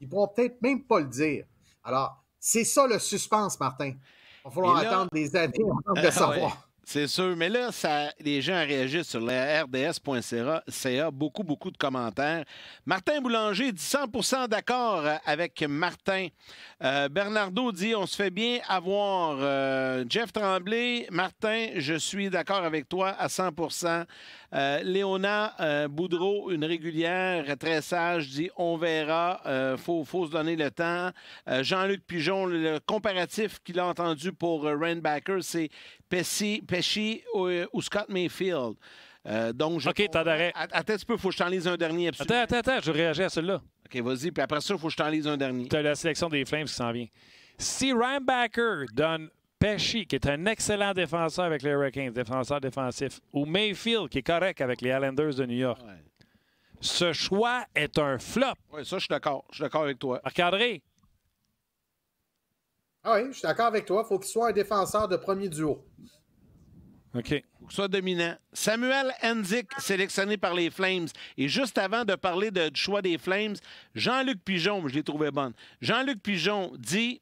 ils ne pourront peut-être même pas le dire. Alors, c'est ça le suspense, Martin. Il va falloir attendre des années avant de ah savoir. C'est sûr, mais là, ça, les gens réagissent sur la rds.ca, beaucoup, beaucoup de commentaires. Martin Boulanger dit 100 d'accord avec Martin. Euh, Bernardo dit on se fait bien avoir. Euh, Jeff Tremblay, Martin, je suis d'accord avec toi à 100 euh, Léona Boudreau, une régulière très sage, dit on verra, il faut, faut, se donner le temps. Jean-Luc Pigeon, le comparatif qu'il a entendu pour Rainbacker, c'est Pesci, euh, ou, Scott Mayfield. Euh, donc, je... OK, Attends un peu, il faut que je t'en lise un dernier. Attends, attends, attends, je réagis à celui-là. OK, vas-y, puis après ça, il faut que je t'en lise un dernier. Tu as la sélection des Flames qui s'en vient. Si Backer donne Pesci, qui est un excellent défenseur avec les Hurricanes, défenseur défensif, ou Mayfield, qui est correct avec les Islanders de New York, ce choix est un flop. Oui, ça, je suis d'accord. Je suis d'accord avec toi. marc ah oui, je suis d'accord avec toi. il faut qu'il soit un défenseur de premier duo. OK. qu'il soit dominant. Samuel Henzik, sélectionné par les Flames. Et juste avant de parler de, du choix des Flames, Jean-Luc Pigeon, je l'ai trouvé bonne. Jean-Luc Pigeon dit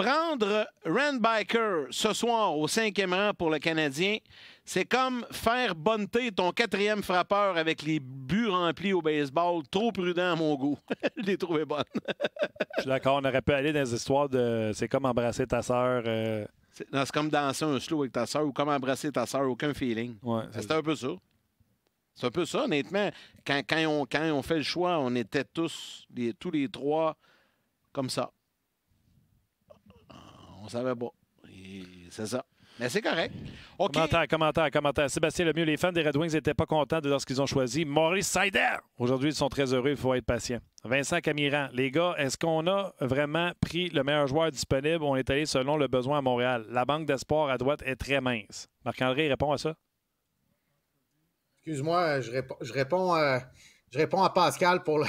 Prendre Rand Biker ce soir au cinquième rang pour le Canadien, c'est comme faire bonneté ton quatrième frappeur avec les buts remplis au baseball. Trop prudent à mon goût. Je l'ai trouvé bonne. Je suis d'accord, on aurait pu aller dans les histoires de. C'est comme embrasser ta sœur. Euh. C'est comme danser un slow avec ta sœur ou comme embrasser ta sœur, aucun feeling. Ouais, C'était un peu ça. C'est un peu ça, honnêtement. Quand, quand, on, quand on fait le choix, on était tous, les, tous les trois, comme ça. Ça va pas. C'est ça. Mais c'est correct. Commentaire, commentaire, commentaire. Sébastien mieux, les fans des Red Wings n'étaient pas contents de lorsqu'ils ont choisi. Maurice Sider! Aujourd'hui, ils sont très heureux, il faut être patient. Vincent Camiran, les gars, est-ce qu'on a vraiment pris le meilleur joueur disponible? On est allé selon le besoin à Montréal. La banque d'espoir à droite est très mince. Marc-André répond à ça? Excuse-moi, je, réponds, euh, je réponds à Pascal pour, le,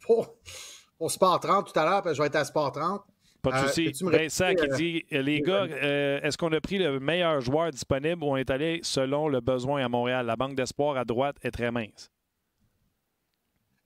pour Sport 30 tout à l'heure, parce je vais être à Sport 30. Pas de euh, souci. Vincent qui dit euh, Les gars, euh, est-ce qu'on a pris le meilleur joueur disponible ou on est allé selon le besoin à Montréal La banque d'espoir à droite est très mince.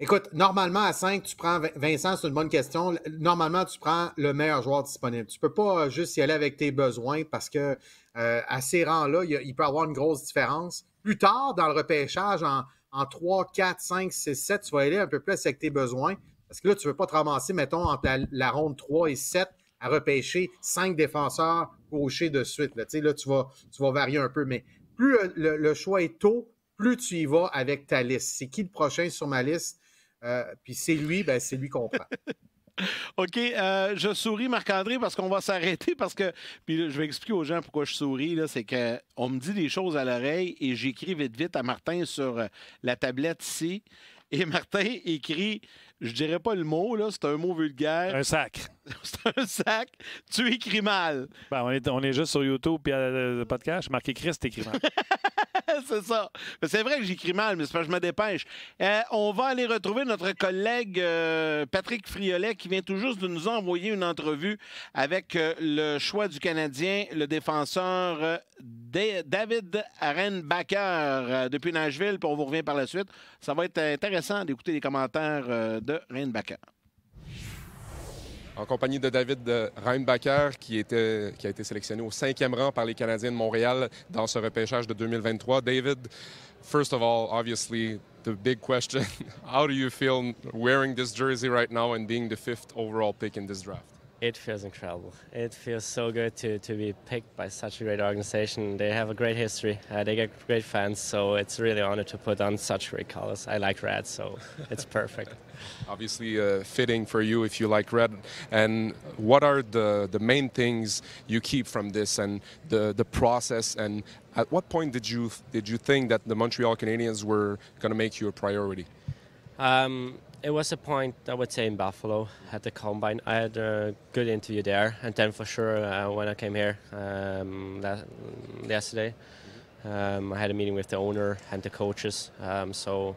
Écoute, normalement, à 5, tu prends. Vincent, c'est une bonne question. Normalement, tu prends le meilleur joueur disponible. Tu ne peux pas juste y aller avec tes besoins parce que à ces rangs-là, il, peut y avoir une grosse différence. Plus tard, dans le repêchage, en, 3, 4, 5, 6, 7, tu vas aller un peu plus avec tes besoins. Parce que là, tu ne veux pas te ramasser, mettons, entre la, ronde 3 et 7 à repêcher cinq défenseurs gauchers de suite. Là, tu, vas, tu vas varier un peu. Mais plus euh, le, choix est tôt, plus tu y vas avec ta liste. C'est qui le prochain sur ma liste? Euh, puis c'est lui, ben, c'est lui qu'on prend. OK, euh, je souris Marc-André parce qu'on va s'arrêter parce que puis je vais expliquer aux gens pourquoi je souris là, c'est qu'on me dit des choses à l'oreille et j'écris vite vite à Martin sur la tablette ici et Martin écrit je dirais pas le mot, là, c'est un mot vulgaire. Un sacre. C'est un sac. Tu écris mal. Ben, on, est, juste sur YouTube puis euh, le podcast. marqué Chris, mal. c'est ça. C'est vrai que j'écris mal, mais c'est que je me dépêche. Euh, on va aller retrouver notre collègue euh, Patrick Friolet qui vient tout juste de nous envoyer une entrevue avec le choix du Canadien, le défenseur David Renbacker depuis Nashville. Puis on vous revient par la suite. Ça va être intéressant d'écouter les commentaires de Renbacker en compagnie de David Reinbacher, qui, qui a été sélectionné au cinquième rang par les Canadiens de Montréal dans ce repêchage de 2023. David, first of all, obviously, the big question how do you feel wearing this jersey right now and being the fifth overall pick in this draft? It feels incredible. It feels so good to, to be picked by such a great organization. They have a great history. Uh, they get great fans, so it's really an honor to put on such great colors. I like red, so it's perfect. Obviously, uh, fitting for you if you like red. And what are the, the main things you keep from this and the, the process? And at what point did you did you think that the Montreal Canadiens were going to make you a priority? Um, it was a point, I would say, in Buffalo at the Combine. I had a good interview there, and then for sure uh, when I came here um, that, yesterday, um, I had a meeting with the owner and the coaches. Um, so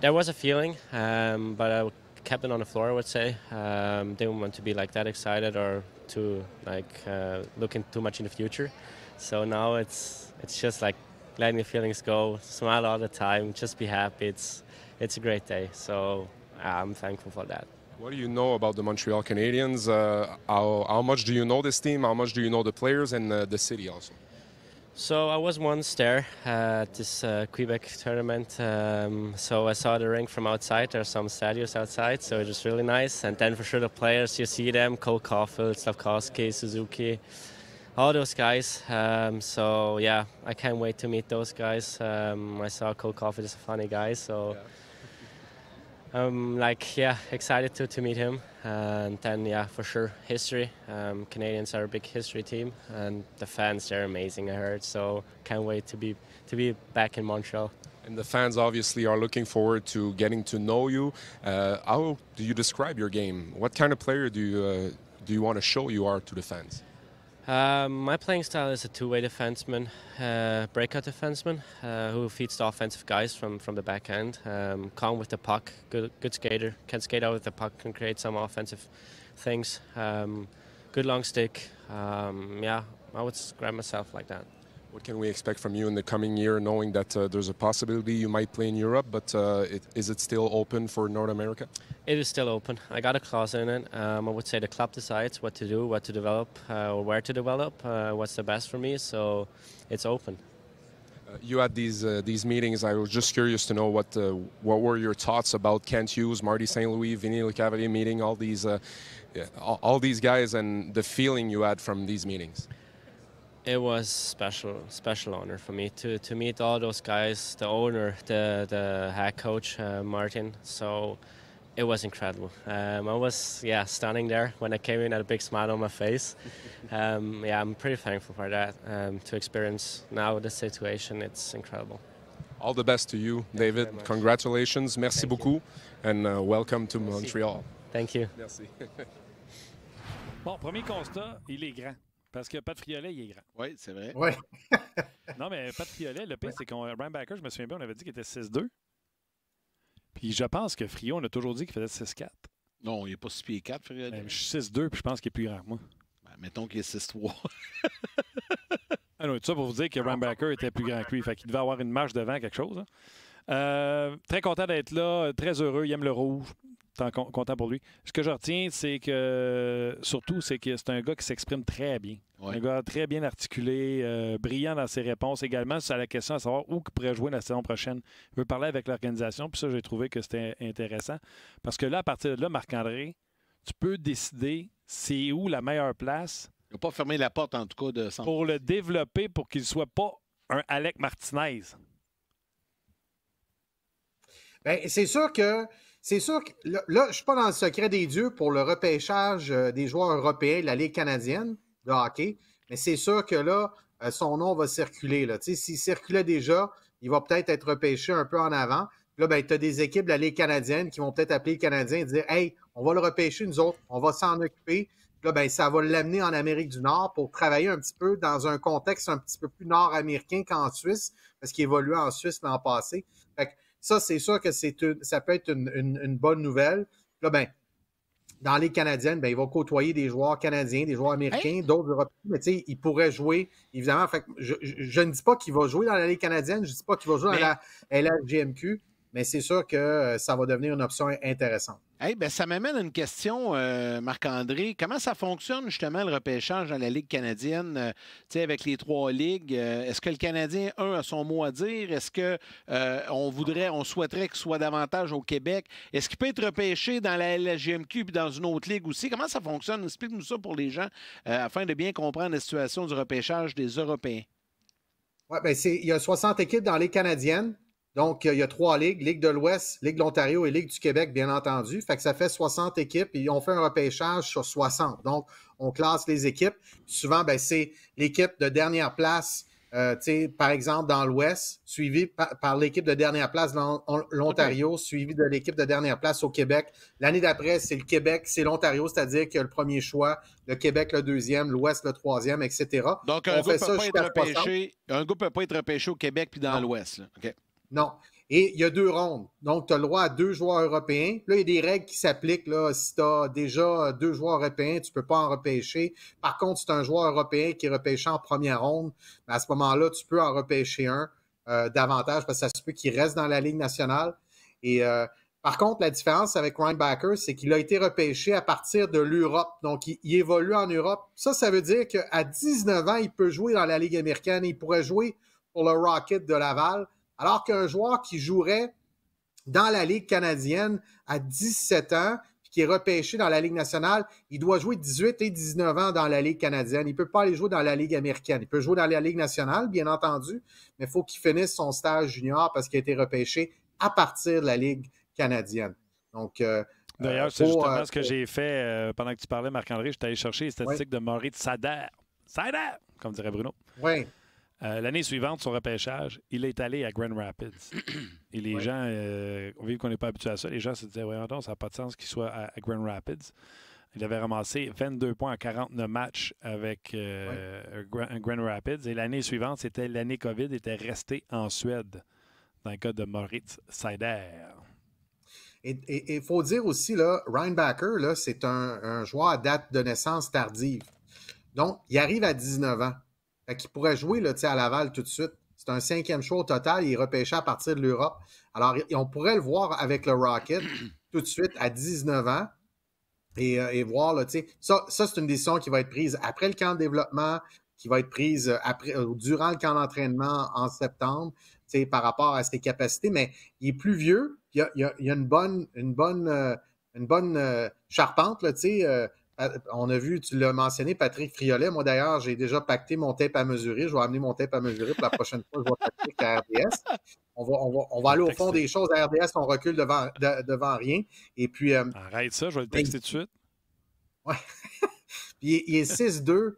there was a feeling, um, but I kept it on the floor. I would say um, didn't want to be like that excited or too like uh, looking too much in the future. So now it's it's just like letting the feelings go, smile all the time, just be happy. It's it's a great day. So uh, I'm thankful for that. What do you know about the Montreal Canadiens? Uh, how, how, much do you know this team? How much do you know the players and uh, the city also? So I was once there at this uh, Quebec tournament. Um, so I saw the ring from outside. There are some stadiums outside, so it was really nice. And then for sure the players, you see them: Cole Caulfield, Slavkowski, Suzuki, all those guys. Um, so yeah, I can't wait to meet those guys. Um, I saw Cole Caulfield is a funny guy, so. Yeah I'm um, like, yeah, excited to, to meet him. And then, yeah, for sure, history. Um, Canadians are a big history team, and the fans, they're amazing, I heard. So can't wait to be, to be back in Montreal. And the fans obviously are looking forward to getting to know you. Uh, how do you describe your game? What kind of player do you, uh, do you want to show you are to the fans? Uh, my playing style is a two-way defenseman, uh, breakout defenseman, uh, who feeds the offensive guys from, from the back end. Um, calm with the puck, good good skater, can skate out with the puck, can create some offensive things. Um, good long stick. Um, yeah, I would describe myself like that. What can we expect from you in the coming year, knowing that uh, there's a possibility you might play in Europe, but uh, it, is it still open for North America? It is still open. I got a clause in it. Um, I would say the club decides what to do, what to develop, uh, or where to develop, uh, what's the best for me, so it's open. Uh, you had these uh, these meetings. I was just curious to know what what were your thoughts about Kent Hughes, Marty St. Louis, Vinny LeCavalier meeting all these yeah, all, all these guys, and the feeling you had from these meetings it was special, special honor for me to, to meet all those guys, the owner, the the head coach uh, Martin. So it was incredible. Um, I was yeah standing there when I came in, had a big smile on my face. Um, yeah, I'm pretty thankful for that. Um, to experience now the situation, it's incredible. All the best to you, Thank David. You Congratulations, merci Thank beaucoup, you. and uh, welcome to merci. Montreal. Thank you. Merci. bon, premier constat, il est grand. Parce que Pat Friolet, il est grand. Oui, c'est vrai. Ouais. non, mais Pat Friolet, le pire, c'est qu'on. Ryan Backer, je me souviens bien, on avait dit qu'il était 6-2. Puis je pense que Frio, on a toujours dit qu'il faisait 6-4. Non, il n'est pas 6 pieds 4, Friolet. Ben, je suis 6-2, puis je pense qu'il est plus grand que moi. Ben, mettons qu'il est 6-3. ah non, tout ça pour vous dire que Ryan Backer était plus grand que lui. Fait qu'il devait avoir une marche devant, quelque chose. Hein. Euh, très content d'être là, très heureux, il aime le rouge content pour lui. Ce que je retiens, c'est que surtout, c'est que c'est un gars qui s'exprime très bien. Un gars très bien articulé, euh, brillant dans ses réponses également sur la question de savoir où il pourrait jouer la saison prochaine. Il veut parler avec l'organisation, puis ça, j'ai trouvé que c'était intéressant. Parce que là, à partir de là, Marc-André, tu peux décider c'est où la meilleure place. Il pas fermé la porte, en tout cas, de Pour le développer, pour qu'il ne soit pas un Alec Martinez. Bien, c'est sûr que c'est sûr que là, je ne suis pas dans le secret des dieux pour le repêchage euh, des joueurs européens de la Ligue canadienne de hockey, mais c'est sûr que là, euh, son nom va circuler. S'il circulait déjà, il va peut-être être repêché un peu en avant. là, ben, tu as des équipes de la Ligue canadienne qui vont peut-être appeler les Canadiens et dire Hey, on va le repêcher, nous autres, on va s'en occuper. là, ben, ça va l'amener en Amérique du Nord pour travailler un petit peu dans un contexte un petit peu plus nord-américain qu'en Suisse, parce qu'il évoluait en Suisse l'an passé. Fait que, ça, c'est sûr que c'est ça peut être une, bonne nouvelle. Là, ben, dans les canadienne, ben, il va côtoyer des joueurs canadiens, des joueurs américains, hein? d'autres européens, mais tu sais, il pourrait jouer, évidemment. je, ne dis pas qu'il va jouer dans la canadienne, je ne dis pas qu'il va jouer à dans la LHGMQ, mais c'est sûr que euh, ça va devenir une option intéressante. ben, ça m'amène à une question, euh, Marc-André. Comment ça fonctionne justement le repêchage dans la Ligue canadienne, euh, avec les trois ligues? Est-ce que le Canadien, un, a son mot à dire? Est-ce qu'on on voudrait, on souhaiterait qu'il soit davantage au Québec? Est-ce qu'il peut être repêché dans la LGMQ et dans une autre ligue aussi? Comment ça fonctionne? Explique-nous ça pour les gens afin de bien comprendre la situation du repêchage des Européens. Ouais, ben il y a 60 équipes dans les Canadiennes. Donc, euh, il y a trois ligues, Ligue de l'Ouest, Ligue de l'Ontario et Ligue du Québec, bien entendu. Fait que ça fait 60 équipes et on fait un repêchage sur 60. Donc, on classe les équipes. Souvent, ben, c'est l'équipe de dernière place, euh, par exemple, dans l'Ouest, suivie par, l'équipe de dernière place dans l'Ontario, suivie de l'équipe de dernière place au Québec. L'année d'après, c'est le Québec, c'est l'Ontario, c'est-à-dire que le premier choix, le Québec le deuxième, l'Ouest le troisième, etc. Donc, un groupe ne peut, pas être repêché au Québec puis dans l'Ouest. OK. Non. Et il y a deux rondes. Donc, tu as le droit à deux joueurs européens. Là, il y a des règles qui s'appliquent. Là, si tu as déjà deux joueurs européens, tu ne peux pas en repêcher. Par contre, si tu as un joueur européen qui est repêché en première ronde, ben, à ce moment-là, tu peux en repêcher un euh, davantage parce que ça se peut qu'il reste dans la Ligue nationale. Et euh, par contre, la différence avec Ryan c'est qu'il a été repêché à partir de l'Europe. Donc, il, il, évolue en Europe. Ça, ça veut dire qu'à 19 ans, il peut jouer dans la Ligue américaine. Il pourrait jouer pour le Rocket de Laval. Alors qu'un joueur qui jouerait dans la Ligue canadienne à 17 ans, puis qui est repêché dans la Ligue nationale, il doit jouer 18 et 19 ans dans la Ligue canadienne. Il ne peut pas aller jouer dans la Ligue américaine. Il peut jouer dans la Ligue nationale, bien entendu, mais il faut qu'il finisse son stage junior parce qu'il a été repêché à partir de la Ligue canadienne. Donc, euh, D'ailleurs, euh, c'est justement euh, ce que j'ai fait pendant que tu parlais, Marc-André. suis allé chercher les statistiques de Maurice Sader. Sader, comme dirait Bruno. Oui. Euh, l'année suivante, son repêchage, il est allé à Grand Rapids. Et les gens, on euh, vu qu'on n'est pas habitué à ça, les gens se disaient, voyons donc, ça n'a pas de sens qu'il soit à, Grand Rapids. Il avait ramassé 22 points à 49 matchs avec euh, Grand Rapids. Et l'année suivante, c'était l'année COVID, il était resté en Suède, dans le cas de Moritz Seider. Et il faut dire aussi, là, Ryan Backer, là, c'est un, joueur à date de naissance tardive. Donc, il arrive à 19 ans. Il pourrait jouer à Laval tout de suite. C'est un cinquième show total. Il est repêché à partir de l'Europe. Alors, on pourrait le voir avec le Rocket tout de suite à 19 ans euh, et, voir, là, ça, ça c'est une décision qui va être prise après le camp de développement, qui va être prise euh, après, euh, durant le camp d'entraînement en septembre par rapport à ses capacités. Mais il est plus vieux. Il y a, une bonne, une bonne, une bonne charpente, là, ah, on a vu, tu l'as mentionné, Patrick Friolet. Moi, d'ailleurs, j'ai déjà pacté mon tape à mesurer. Je vais amener mon tape à mesurer pour la prochaine fois je vois Patrick à RDS. On va, on aller au fond des choses à RDS. On recule devant, devant rien. Et puis, euh, Arrête ça, je vais le ben, texter tout de suite. Ouais. puis, il est 6-2.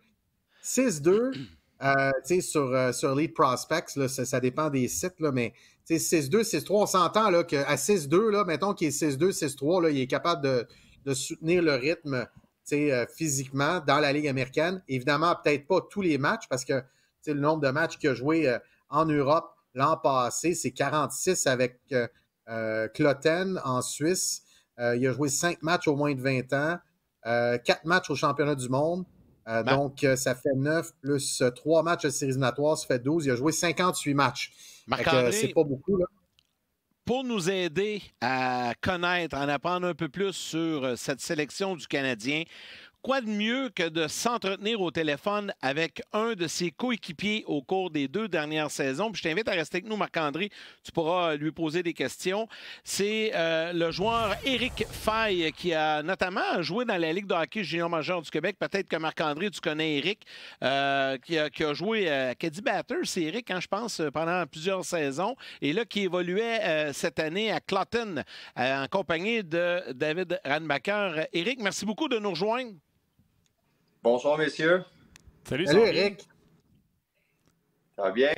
6-2. Euh, sur, euh, sur Lead Prospects, ça, dépend des sites, mais 6-2, 6-3, on s'entend qu'à 6-2, mettons qu'il est 6-2, 6-3, il est capable de, de soutenir le rythme euh, physiquement dans la Ligue américaine. Évidemment, peut-être pas tous les matchs parce que le nombre de matchs qu'il a joué euh, en Europe l'an passé, c'est 46 avec euh, Cloten en Suisse. il a joué cinq matchs au moins de 20 ans, quatre matchs au championnat du monde. Bah. donc, ça fait 9 plus trois matchs de séries ça fait 12. Il a joué 58 matchs. C'est pas beaucoup. Là pour nous aider à connaître, en apprendre un peu plus sur euh, cette sélection du Canadien, quoi de mieux que de s'entretenir au téléphone avec un de ses coéquipiers au cours des deux dernières saisons? je t'invite à rester avec nous, Marc-André. Tu pourras euh, lui poser des questions. C'est euh, le joueur Éric Fay euh, qui a notamment joué dans la Ligue de hockey junior majeur du Québec. Peut-être que Marc-André, tu connais Éric, qui, a, joué à Caddy Batters. c'est Éric, hein, je pense, pendant plusieurs saisons. Et là, qui évoluait cette année à Clotten en compagnie de David Ranbacker. Éric, merci beaucoup de nous rejoindre. Bonsoir, messieurs. Salut, Eric. Ça va bien?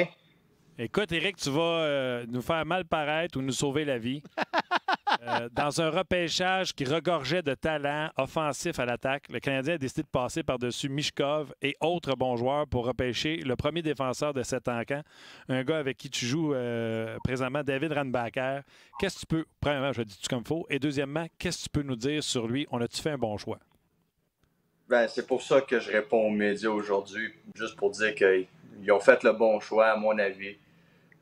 Écoute, Eric, tu vas euh, nous faire mal paraître ou nous sauver la vie. Euh, dans un repêchage qui regorgeait de talents offensifs à l'attaque, le Canadien a décidé de passer par-dessus Mishkov et autres bons joueurs pour repêcher le premier défenseur de cet encamp, un gars avec qui tu joues euh, présentement, David Ranbacker. Qu'est-ce que tu peux, premièrement, je le dis tout comme faux, et deuxièmement, qu'est-ce que tu peux nous dire sur lui? On a-tu fait un bon choix? Ben, c'est pour ça que je réponds aux médias aujourd'hui, juste pour dire qu'ils ont fait le bon choix, à mon avis.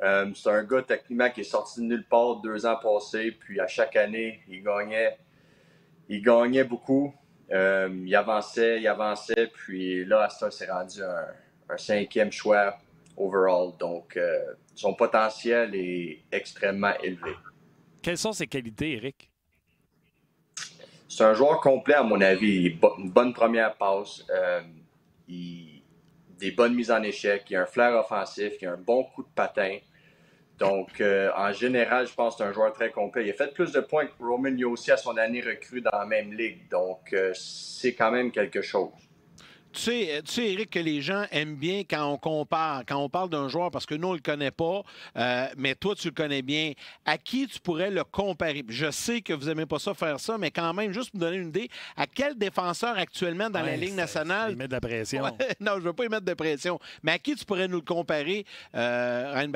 Euh, c'est un gars techniquement qui est sorti de nulle part deux ans passés, puis à chaque année, il gagnait, il gagnait beaucoup. Euh, il avançait, il avançait, puis là, Aston s'est rendu un, cinquième choix overall. Donc, euh, son potentiel est extrêmement élevé. Quelles sont ses qualités, Eric? C'est un joueur complet, à mon avis. Il une bonne première passe, euh, des bonnes mises en échec, il a un flair offensif, il a un bon coup de patin. Donc, euh, en général, je pense que c'est un joueur très complet. Il a fait plus de points que Roman Yossi à son année recrue dans la même ligue. Donc, euh, c'est quand même quelque chose tu sais, euh, tu Eric, que les gens aiment bien quand on compare, quand on parle d'un joueur, parce que nous, on ne le connaît pas, euh, mais toi, tu le connais bien. À qui tu pourrais le comparer? Je sais que vous n'aimez pas ça faire ça, mais quand même, juste pour me donner une idée, à quel défenseur actuellement dans la Ligue nationale. Il met de la pression. non, je ne veux pas y mettre de pression. Mais à qui tu pourrais nous le comparer, euh, Ryan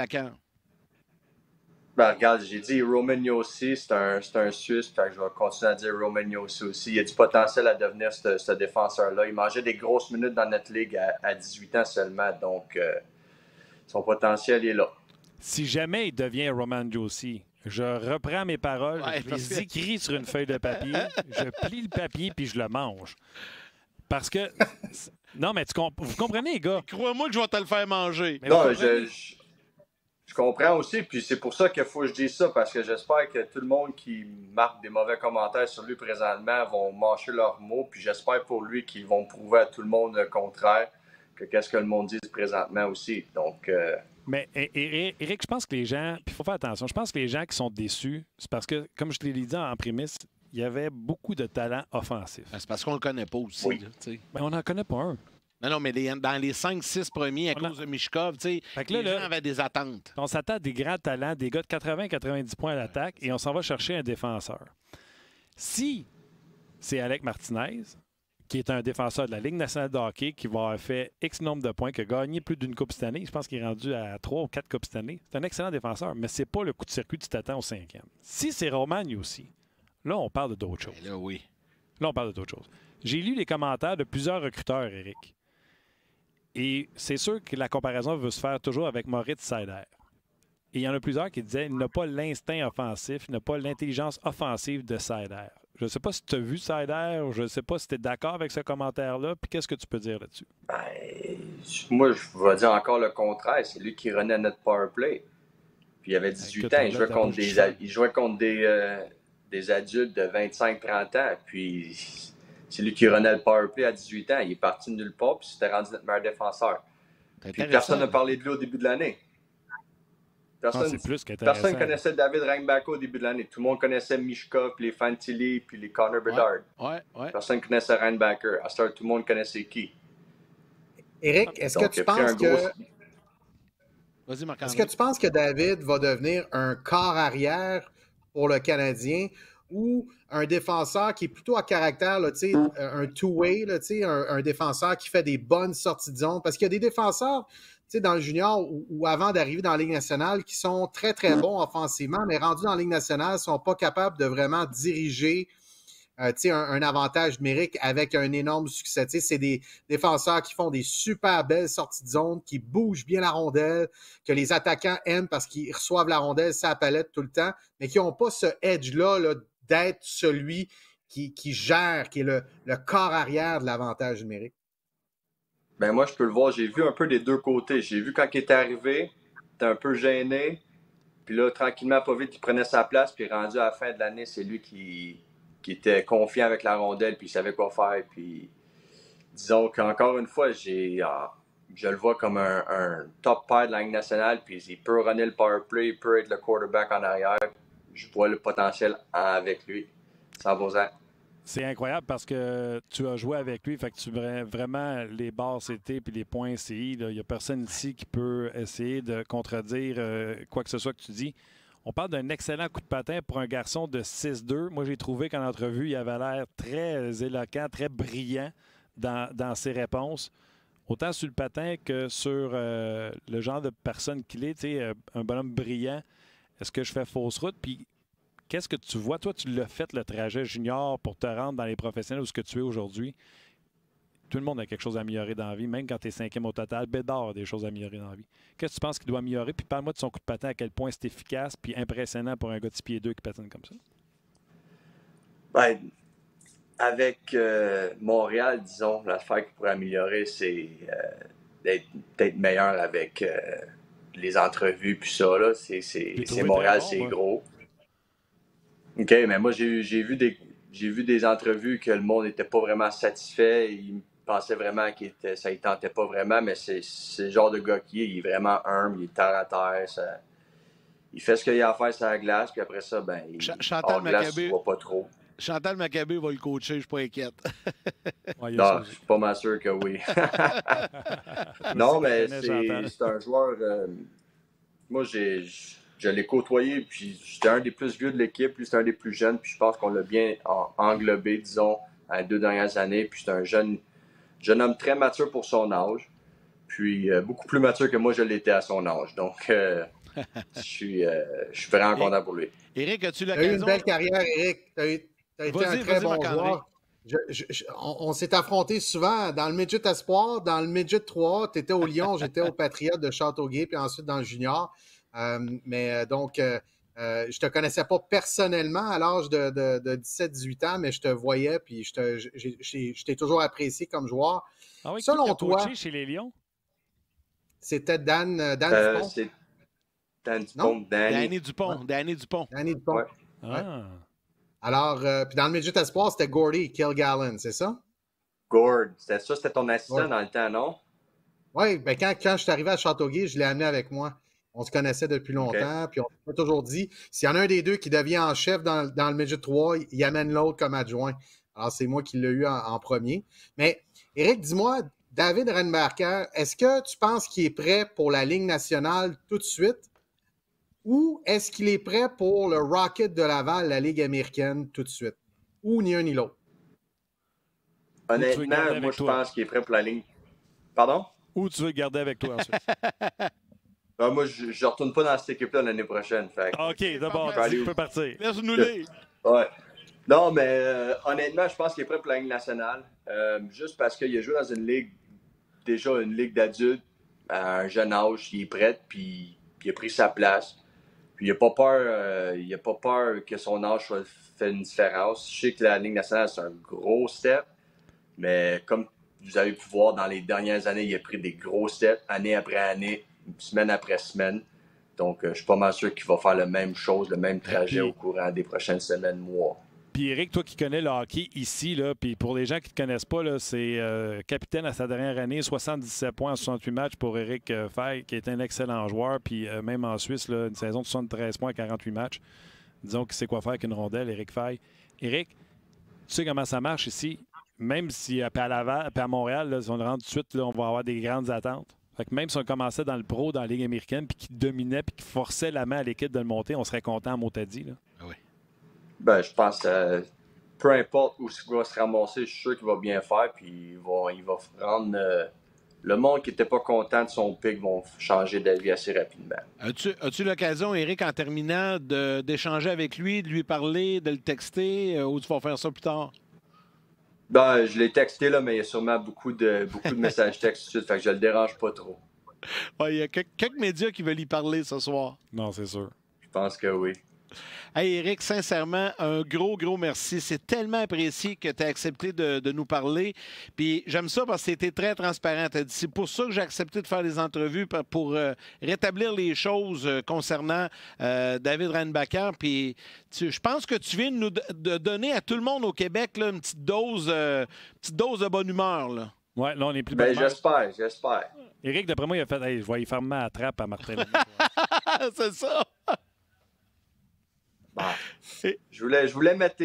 ben, regarde, j'ai dit Roman Yossi, c'est un, Suisse, fait je vais continuer à dire Roman Yossi aussi. Il y a du potentiel à devenir ce, défenseur-là. Il mangeait des grosses minutes dans notre ligue à, 18 ans seulement, donc euh, son potentiel est là. Si jamais il devient Roman Yossi, je reprends mes paroles, je les écris sur une feuille de papier, je plie le papier puis je le mange. Parce que. Non, mais tu vous comprenez, gars. Crois-moi que je vais te le faire manger. non, je, je comprends aussi, puis c'est pour ça qu'il faut que je dise ça, parce que j'espère que tout le monde qui marque des mauvais commentaires sur lui présentement vont mâcher leurs mots, puis j'espère pour lui qu'ils vont prouver à tout le monde le contraire que qu'est-ce que le monde dit présentement aussi. Donc. Euh, Mais Eric, je pense que les gens, puis il faut faire attention, je pense que les gens qui sont déçus, c'est parce que, comme je te l'ai dit en prémisse, il y avait beaucoup de talents offensifs. Ben, c'est parce qu'on ne le connaît pas aussi. Oui. Ben, on n'en connaît pas un. Non, non, mais dans les 5-6 premiers, à cause de Mishkov, tu sais, les gens avaient des attentes. On s'attend à des grands talents, des gars de 80-90 points à l'attaque, et on s'en va chercher un défenseur. Si c'est Alec Martinez, qui est un défenseur de la Ligue nationale de hockey, qui va avoir fait X nombre de points, qui a gagné plus d'une Coupe cette année. Je pense qu'il est rendu à 3 ou 4 Coupes cette année. C'est un excellent défenseur, mais c'est pas le coup de circuit que tu t'attends au cinquième. Si c'est Romagne aussi, là, on parle d'autre chose. Là, oui. Là, on parle d'autre chose. J'ai lu les commentaires de plusieurs recruteurs, Eric. Et c'est sûr que la comparaison veut se faire toujours avec Moritz Seider. il y en a plusieurs qui disaient il n'a pas l'instinct offensif, il n'a pas l'intelligence offensive de Seider. Je ne sais pas si tu as vu Seider, je ne sais pas si tu es d'accord avec ce commentaire-là, puis qu'est-ce que tu peux dire là-dessus? Ben, moi, je vais dire encore le contraire. C'est lui qui renaît notre power play. Puis il avait 18 ben, ans, il jouait, contre des, il euh, des adultes de 25-30 ans. Puis c'est lui qui renaît le powerplay à 18 ans. Il est parti de nulle part, puis s'est rendu notre meilleur défenseur. Puis personne n'a parlé de lui au début de l'année. Ah, personne, ne connaissait David Reinbacko au début de l'année. Tout le monde connaissait Mishka, puis les Fantilli, puis les Connor Bedard. Ouais, ouais, Personne ne connaissait Reinbacker. À ce tout le monde connaissait qui. Eric, est-ce que tu penses que... Est-ce que tu penses que David va devenir un corps arrière pour le Canadien ou un défenseur qui est plutôt à caractère, là, euh, un two-way, un, un défenseur qui fait des bonnes sorties de zone. Parce qu'il y a des défenseurs dans le junior ou, avant d'arriver dans la Ligue nationale qui sont très, très mm. bons offensivement, mais rendus dans la Ligue nationale, ne sont pas capables de vraiment diriger euh, un, avantage numérique avec un énorme succès. C'est des défenseurs qui font des super belles sorties de zone, qui bougent bien la rondelle, que les attaquants aiment parce qu'ils reçoivent la rondelle, sa palette tout le temps, mais qui n'ont pas ce edge-là là, d'être celui qui, gère, qui est le, corps arrière de l'avantage numérique? Ben moi, je peux le voir. J'ai vu un peu des deux côtés. J'ai vu quand il est arrivé, était un peu gêné. Puis là, tranquillement, pas vite, il prenait sa place. Puis rendu à la fin de l'année, c'est lui qui, était confiant avec la rondelle. Puis il savait quoi faire. Puis disons qu'encore une fois, j'ai, ah, je le vois comme un, top pair de la Ligue nationale. Puis il peut runner le power play, il peut être le quarterback en arrière je vois le potentiel avec lui. Ça c'est incroyable parce que tu as joué avec lui, fait que tu vraiment les bars, CT puis les points CI. Il n'y a personne ici qui peut essayer de contredire euh, quoi que ce soit que tu dis. On parle d'un excellent coup de patin pour un garçon de 6-2. Moi, j'ai trouvé qu'en entrevue, il avait l'air très éloquent, très brillant dans, ses réponses, autant sur le patin que sur euh, le genre de personne qu'il est, euh, un bonhomme brillant. Est-ce que je fais fausse route? Puis qu'est-ce que tu vois? Toi, tu l'as fait, le trajet junior, pour te rendre dans les professionnels où ce que tu es aujourd'hui. Tout le monde a quelque chose à améliorer dans la vie, même quand tu es cinquième au total. Bédard a des choses à améliorer dans la vie. Qu'est-ce que tu penses qu'il doit améliorer? Puis parle-moi de son coup de patin, à quel point c'est efficace puis impressionnant pour un gars de 6 2 qui patine comme ça. Ben, avec euh, Montréal, disons, l'affaire qu'il pourrait améliorer, c'est euh, d'être meilleur avec... Euh, les entrevues, puis ça, là, c'est moral, c'est gros. OK, mais moi, j'ai vu des. vu des entrevues que le monde n'était pas vraiment satisfait. Il pensait vraiment que ça ne tentait pas vraiment, mais c'est le genre de gars qui est. vraiment humble, il est terre à terre. il fait ce qu'il a à faire sur la glace, puis après ça, ben, il, ne voit pas trop. Chantal Macabé va le coacher, je ne suis pas inquiète. Je non, suis pas mal que oui. non, mais c'est un joueur. Euh, moi, j'ai, je l'ai côtoyé, puis j'étais un des plus vieux de l'équipe, puis c'était un des plus jeunes, puis je pense qu'on l'a bien englobé, disons, les deux dernières années. Puis c'est un jeune, jeune homme très mature pour son âge, puis euh, beaucoup plus mature que moi je l'étais à son âge. Donc. Euh, je suis, je suis vraiment content pour lui. Eric, as-tu l'occasion? une belle carrière, Eric. Tu as été un très bon joueur. on, s'est affronté souvent dans le midget espoir, dans le midget 3, tu étais au Lyon, j'étais au Patriote de Châteauguay, puis ensuite dans le junior. Euh, mais euh, donc, euh, euh, je te connaissais pas personnellement à l'âge de, 17-18 ans, mais je te voyais, puis je t'ai toujours apprécié comme joueur. Ah Selon toi, chez les Lions? C'était Dan, Dan Dupont. Dan Dupont. Danny Dupont. Danny Dupont. Danny ah. Alors, euh, puis dans le midget espoir, c'était Gordy Kilgallen, c'est ça? Gord, c'est ça, c'était ton assistant dans le temps, non? Oui, ben quand, je suis arrivé à Châteauguay, je l'ai amené avec moi. On se connaissait depuis longtemps, puis on m'a toujours dit, s'il y en a un des deux qui devient en chef dans, dans le midget 3, il amène l'autre comme adjoint. Alors, c'est moi qui l'ai eu en, premier. Mais, Eric, dis-moi, David Renbarker, est-ce que tu penses qu'il est prêt pour la Ligue nationale tout de suite ou est-ce qu'il est prêt pour le Rocket de Laval, la Ligue américaine, tout de suite? Ou ni un ni l'autre? Honnêtement, moi, je pense qu'il est prêt pour la Ligue. Pardon? Ou tu veux garder avec toi ensuite? Ben, moi, je ne retourne pas dans cette équipe-là l'année prochaine. OK, d'abord, tu peux partir. Laisse-nous lire. Ouais. Non, mais euh, honnêtement, je pense qu'il est prêt pour la Ligue nationale. Euh, juste parce qu'il a joué dans une ligue, déjà une ligue d'adultes, à un jeune âge, il est prêt, puis il a pris sa place il n'a pas peur, euh, il a pas peur que son âge soit fait une différence. Je sais que la Ligue nationale, c'est un gros step, mais comme vous avez pu voir dans les dernières années, il a pris des gros steps année après année, semaine après semaine. Donc euh, je suis pas mal sûr qu'il va faire la même chose, le même trajet au courant des prochaines semaines, mois. Puis Eric, toi qui connais le hockey ici, là, puis pour les gens qui ne te connaissent pas, c'est euh, capitaine à sa dernière année, 77 points en 68 matchs pour Eric euh, Fay, qui est un excellent joueur. Puis euh, même en Suisse, une saison de 73 points à 48 matchs. Disons qu'il sait quoi faire avec une rondelle, Eric Fay. Eric, tu sais comment ça marche ici? Même si à à Montréal, si on le rentre tout de suite, on va avoir des grandes attentes. Fait même si on commençait dans le pro, dans la Ligue américaine, puis qui dominait, puis qui forçait la main à l'équipe de le monter, on serait content à Motadi. Ben, je pense que euh, peu importe où il va se ramasser, je suis sûr qu'il va bien faire. Puis il va, il va rendre euh, le monde qui n'était pas content de son pic vont changer d'avis assez rapidement. As-tu l'occasion, Eric, en terminant, d'échanger avec lui, de lui parler, de le texter, euh, ou tu vas faire ça plus tard? Ben, je l'ai texté, là, mais il y a sûrement beaucoup de, beaucoup de messages textes tout de je le dérange pas trop. Il y a quelques médias qui veulent y parler ce soir. Non, c'est sûr. Je pense que oui. Hey Eric, sincèrement, un gros, gros merci. C'est tellement apprécié que tu as accepté de, nous parler. Puis j'aime ça parce que tu très transparent. C'est pour ça que j'ai accepté de faire les entrevues pour, euh, rétablir les choses euh, concernant euh, David Reinbacher. Puis je pense que tu viens de nous de donner à tout le monde au Québec une petite dose, petite dose de bonne humeur. Là. Oui, là, on est plus ben, J'espère, j'espère. Eric, d'après moi, il a fait Je vois, il faire ma trappe à martel. c'est ça. Je voulais, je voulais mettre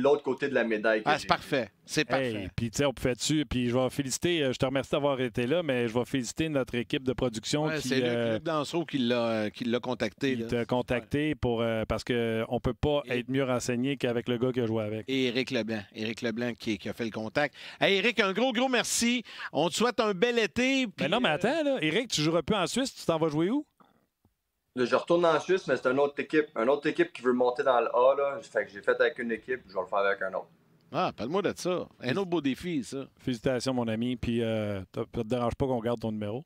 l'autre côté de la médaille. Ah, c'est parfait. C'est parfait. puis, tu sais, on fait dessus. Puis, je vais féliciter, euh, je te remercie d'avoir été là, mais je vais féliciter notre équipe de production. c'est le euh, club Danseau qui l'a contacté. Qui t'a contacté pour, euh, parce qu'on ne peut pas être mieux renseigné qu'avec le gars qui a joué avec. Et Éric Leblanc. Éric Leblanc qui, a fait le contact. Hey, Éric, un gros, gros merci. On te souhaite un bel été. mais ben non, mais attends, là. Éric, tu joueras plus en Suisse. Tu t'en vas jouer où? je retourne en Suisse, mais c'est une autre équipe. un autre équipe qui veut monter dans le A. Là. Fait que j'ai fait avec une équipe, je vais le faire avec un autre. Ah, parle-moi de ça. Un autre beau défi, ça. Félicitations, mon ami. Puis, euh, ça te dérange pas qu'on garde ton numéro?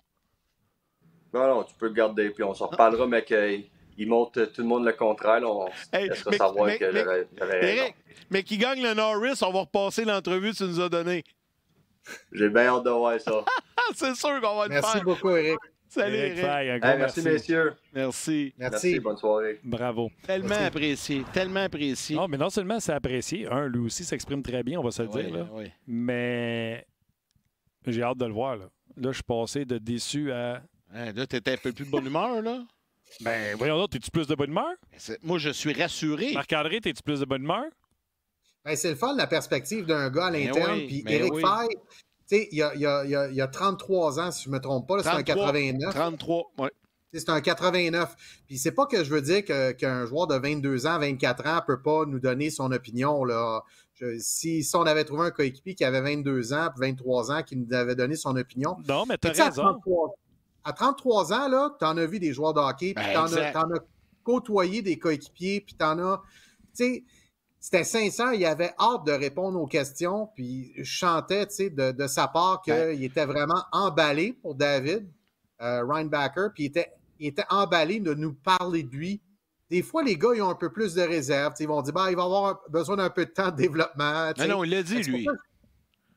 Non, ben non, tu peux le garder, puis on s'en reparlera, ah. mais qu'il il monte tout le monde le contraire. on hey, laissera savoir que j'avais. Mais, mais qui gagne le Norris, on va repasser l'entrevue que tu nous as donnée. J'ai bien hâte de voir ça. C'est sûr qu'on va le faire. Merci beaucoup, Eric. Salut, Eric. Fay, merci, messieurs. Merci. merci. Bonne soirée. Bravo. Tellement apprécié. Tellement apprécié. Non, mais non seulement c'est apprécié, un, lui aussi s'exprime très bien, on va se le dire. Là. Mais j'ai hâte de le voir. Là, là je suis passé de déçu à. Hein, là, t'étais un peu plus de bonne humeur, là. Ben, voyons donc, t'es-tu plus de bonne humeur? Ben, moi, je suis rassuré. Marc-André, t'es-tu plus de bonne humeur? Ben, c'est le fun, la perspective d'un gars à ben l'interne. Puis ben Eric Faye. Tu sais, il y a, 33 ans, si je ne me trompe pas, c'est un 89. 33, oui. C'est un 89. Puis c'est pas que je veux dire qu'un joueur de 22 ans, 24 ans, peut pas nous donner son opinion. Là. si, on avait trouvé un coéquipier qui avait 22 ans, 23 ans, qui nous avait donné son opinion. Non, mais tu raison. À 33, à 33 ans, tu en as vu des joueurs de hockey, puis en, as, as, côtoyé des coéquipiers, puis tu en as c'était sincère, il avait hâte de répondre aux questions, puis chantait chantais de, sa part qu'il était vraiment emballé pour David, euh, Rhinebacker, puis il était, était emballé de nous parler de lui. Des fois, les gars, ils ont un peu plus de réserve. Ils vont dire bah, il va avoir besoin d'un peu de temps de développement. Mais non, il l'a dit, lui.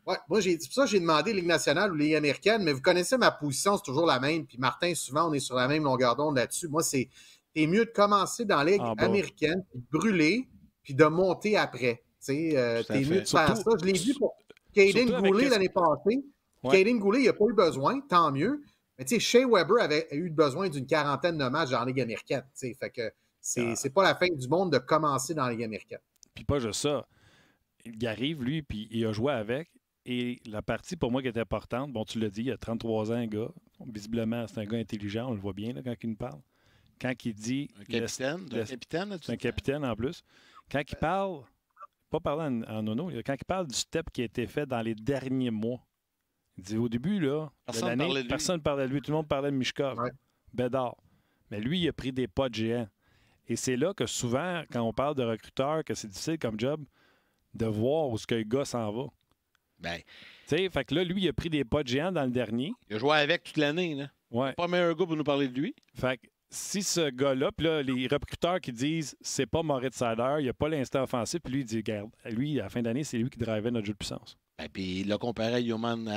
moi, c'est pour ça j'ai demandé Ligue nationale ou Ligue américaine, mais vous connaissez ma position, c'est toujours la même. Puis Martin, souvent, on est sur la même longueur d'onde là-dessus. Moi, c'est mieux de commencer dans Ligue ah, américaine, puis brûler, puis de monter après. Tu sais, mieux de faire ça. Je l'ai vu pour Caden Goulet l'année passée. Caden Goulet, il n'a pas eu besoin, tant mieux. Mais tu sais, Shea Weber avait eu besoin d'une quarantaine de matchs dans la Ligue américaine. T'sais. Fait que ah. c'est pas la fin du monde de commencer dans la Ligue américaine. Puis pas juste ça. Il arrive, lui, puis il a joué avec. Et la partie pour moi qui est importante, bon, tu l'as dit, il a 33 ans, un gars. Visiblement, c'est un gars intelligent, on le voit bien là, quand il nous parle. Quand il dit. Un capitaine, le... capitaine, un capitaine en plus. Quand il parle, pas parler en, nono, quand il parle du step qui a été fait dans les derniers mois, il dit au début, là, personne ne personne parlait de lui, tout le monde parlait de Mishkov, Bédard. Mais lui, il a pris des pas de géant. Et c'est là que souvent, quand on parle de recruteur, que c'est difficile comme job, de voir où ce que le gars s'en va. Ben. Tu sais, fait que là, lui, il a pris des pas de géant dans le dernier. Il a joué avec toute l'année, là. Ouais. Pas meilleur gars pour nous parler de lui. Fait que si ce gars-là, puis là, les recruteurs qui disent c'est pas Moritz Sider, il n'y a pas l'instant offensif, puis lui, il dit regarde, lui, à la fin d'année, c'est lui qui drivait notre jeu de puissance. Et ben, puis, il l'a comparé à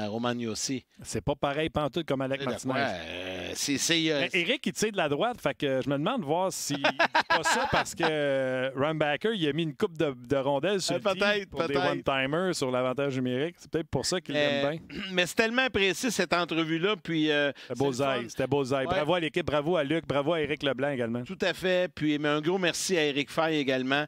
Roman, C'est pas pareil pantoute comme Alec Martinez. Éric, euh, euh, ben, Eric, il tire de la droite. Fait que je me demande de voir si pas ça parce que euh, Runbacker il a mis une coupe de, rondelles sur le eh, des one timer sur l'avantage numérique. C'est peut-être pour ça qu'il l'aime eh, bien. Mais c'est tellement précis, cette entrevue-là. Puis, c'était beau C'était Bravo à l'équipe, bravo à Luc, bravo à Eric Leblanc également. Tout à fait. Puis, mais un gros merci à Eric Fay également,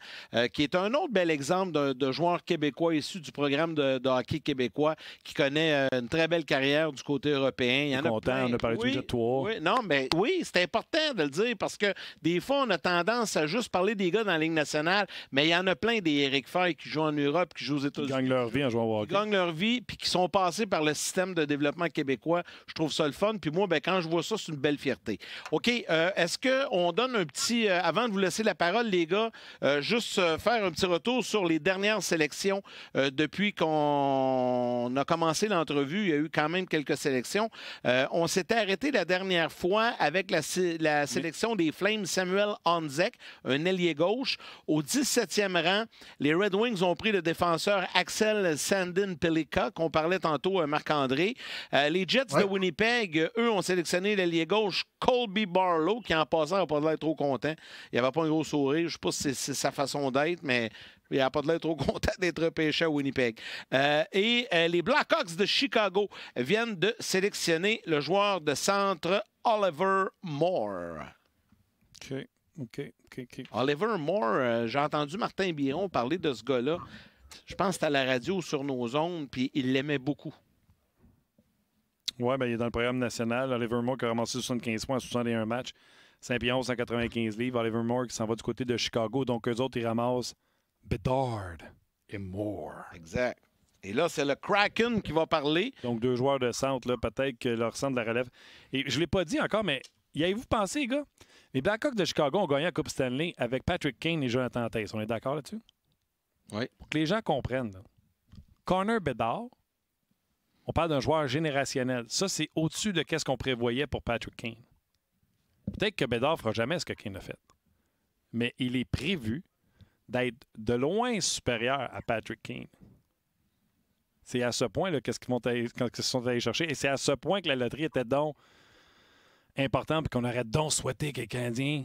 qui est un autre bel exemple de, joueur québécois issu du programme de, de québécois qui connaît euh, une très belle carrière du côté européen. Il y en a plein. on a parlé de toi. Oui, non, mais oui, c'est important de le dire parce que des fois, on a tendance à juste parler des gars dans la Ligue nationale, mais il y en a plein des Eric Fay qui jouent en Europe, qui jouent aux États-Unis. Qui gagnent leur vie en jouant au hockey. Qui gagnent leur vie puis qui sont passés par le système de développement québécois. Je trouve ça le fun. Puis moi, ben, quand je vois ça, c'est une belle fierté. OK, euh, est-ce qu'on donne un petit. Euh, avant de vous laisser la parole, les gars, juste faire un petit retour sur les dernières sélections depuis qu'on on a commencé l'entrevue, il y a eu quand même quelques sélections. Euh, on s'était arrêté la dernière fois avec la, sélection des Flames Samuel Onzek, un ailier gauche. Au 17e rang, les Red Wings ont pris le défenseur Axel Sandin Pelika, qu'on parlait tantôt, euh, Marc-André. Euh, les Jets de Winnipeg, eux, ont sélectionné l'ailier gauche Colby Barlow, qui en passant n'a pas l'air trop content. Il avait pas un gros sourire. Je ne sais pas si c'est sa façon d'être, mais il n'a pas de l'air trop content d'être pêché à Winnipeg. Euh, et euh, les Blackhawks de Chicago viennent de sélectionner le joueur de centre Oliver Moore. OK. OK. ok, ok. Oliver Moore, euh, j'ai entendu Martin Biron parler de ce gars-là. Je pense que c'était à la radio sur nos ondes, puis il l'aimait beaucoup. Oui, ben, il est dans le programme national. Oliver Moore qui a ramassé 75 points en 61 matchs. Saint-Pierre, 195 livres. Oliver Moore qui s'en va du côté de Chicago. Donc, eux autres, ils ramassent Bedard et Moore. Exact. Et là, c'est le Kraken qui va parler. Donc, deux joueurs de centre, peut-être que leur centre la relève. Et je ne l'ai pas dit encore, mais y avez-vous pensé, les gars? Les Blackhawks de Chicago ont gagné la Coupe Stanley avec Patrick Kane et Jonathan Tays. On est d'accord là-dessus? Oui. Pour que les gens comprennent, Connor Bedard, on parle d'un joueur générationnel. Ça, c'est au-dessus de ce qu'on prévoyait pour Patrick Kane. Peut-être que Bedard fera jamais ce que Kane a fait. Mais il est prévu d'être de loin supérieur à Patrick King. C'est à ce point qu'est-ce qu'ils se sont allés chercher. Et c'est à ce point que la loterie était donc importante et qu'on aurait donc souhaité que les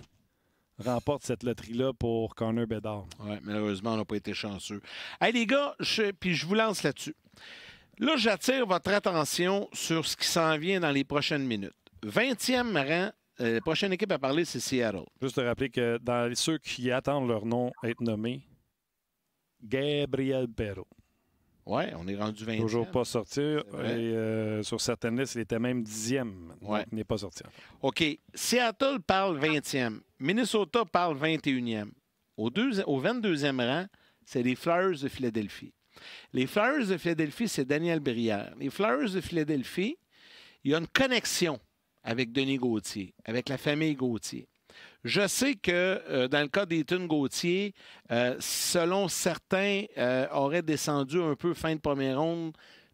remporte cette loterie-là pour Connor Bedard. Oui, malheureusement, on n'a pas été chanceux. Hey, les gars, puis je vous lance là-dessus. Là, j'attire votre attention sur ce qui s'en vient dans les prochaines minutes. 20e rang euh, la prochaine équipe à parler, c'est Seattle. Juste te rappeler que dans ceux qui attendent leur nom être nommé, Gabriel Perrault. Oui, on est rendu 20 Toujours pas sorti. Et euh, sur certaines listes, il était même dixième. Ouais. il n'est pas sorti. OK. Seattle parle 20e. Minnesota parle 21e. Au, au 22e rang, c'est les Fleurs de Philadelphie. Les Fleurs de Philadelphie, c'est Daniel Brière. Les Fleurs de Philadelphie, il y a une connexion avec Denis Gauthier, avec la famille Gauthier. Je sais que euh, dans le cas des Gauthier, euh, selon certains, auraient euh, aurait descendu un peu fin de première ronde.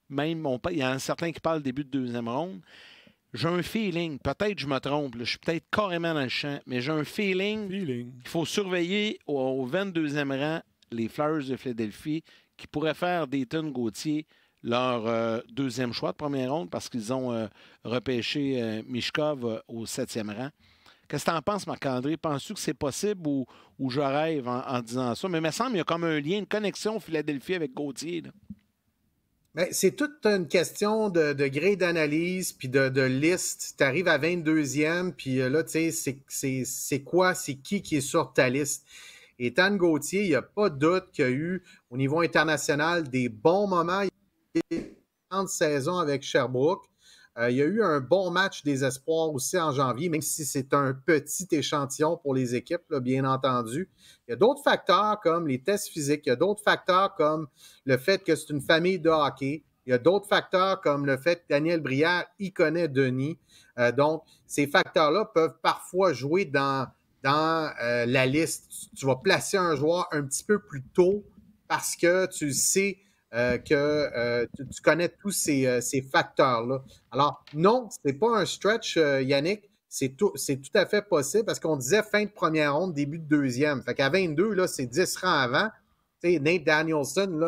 Même, il y en a certains qui parlent début de deuxième ronde. J'ai un feeling, peut-être je me trompe, je suis peut-être carrément dans le champ, mais j'ai un feeling, qu'il faut surveiller au, 22e rang les Fleurs de Philadelphie qui pourraient faire des Tunes Gauthier leur euh, deuxième choix de première ronde parce qu'ils ont euh, repêché euh, Mishkov au septième rang. Qu'est-ce que tu en penses, Marc-André? Penses-tu que c'est possible ou, ou, je rêve en, disant ça? Mais il me semble qu'il y a comme un lien, une connexion Philadelphie avec Gauthier. c'est toute une question de, de gré d'analyse puis de, de liste. Tu arrives à 22e, puis là, tu sais, c'est quoi, c'est qui qui est sur ta liste? Et Tan Gauthier, il n'y a pas de doute qu'il y a eu, au niveau international, des bons moments de saison avec Sherbrooke. Euh, il y a eu un bon match des espoirs aussi en janvier, même si c'est un petit échantillon pour les équipes, bien entendu. Il y a d'autres facteurs comme les tests physiques, il y a d'autres facteurs comme le fait que c'est une famille de hockey, il y a d'autres facteurs comme le fait que Daniel Brière y connaît Denis. Euh, donc, ces facteurs-là peuvent parfois jouer dans, dans euh, la liste. Tu, tu vas placer un joueur un petit peu plus tôt parce que tu sais euh, que euh, tu, connais tous ces, euh, facteurs-là. Alors, non, ce n'est pas un stretch, Yannick. C'est tout, c'est tout à fait possible parce qu'on disait fin de première ronde, début de deuxième. Fait qu'à 22, là, c'est 10 rangs avant. Nate Danielson,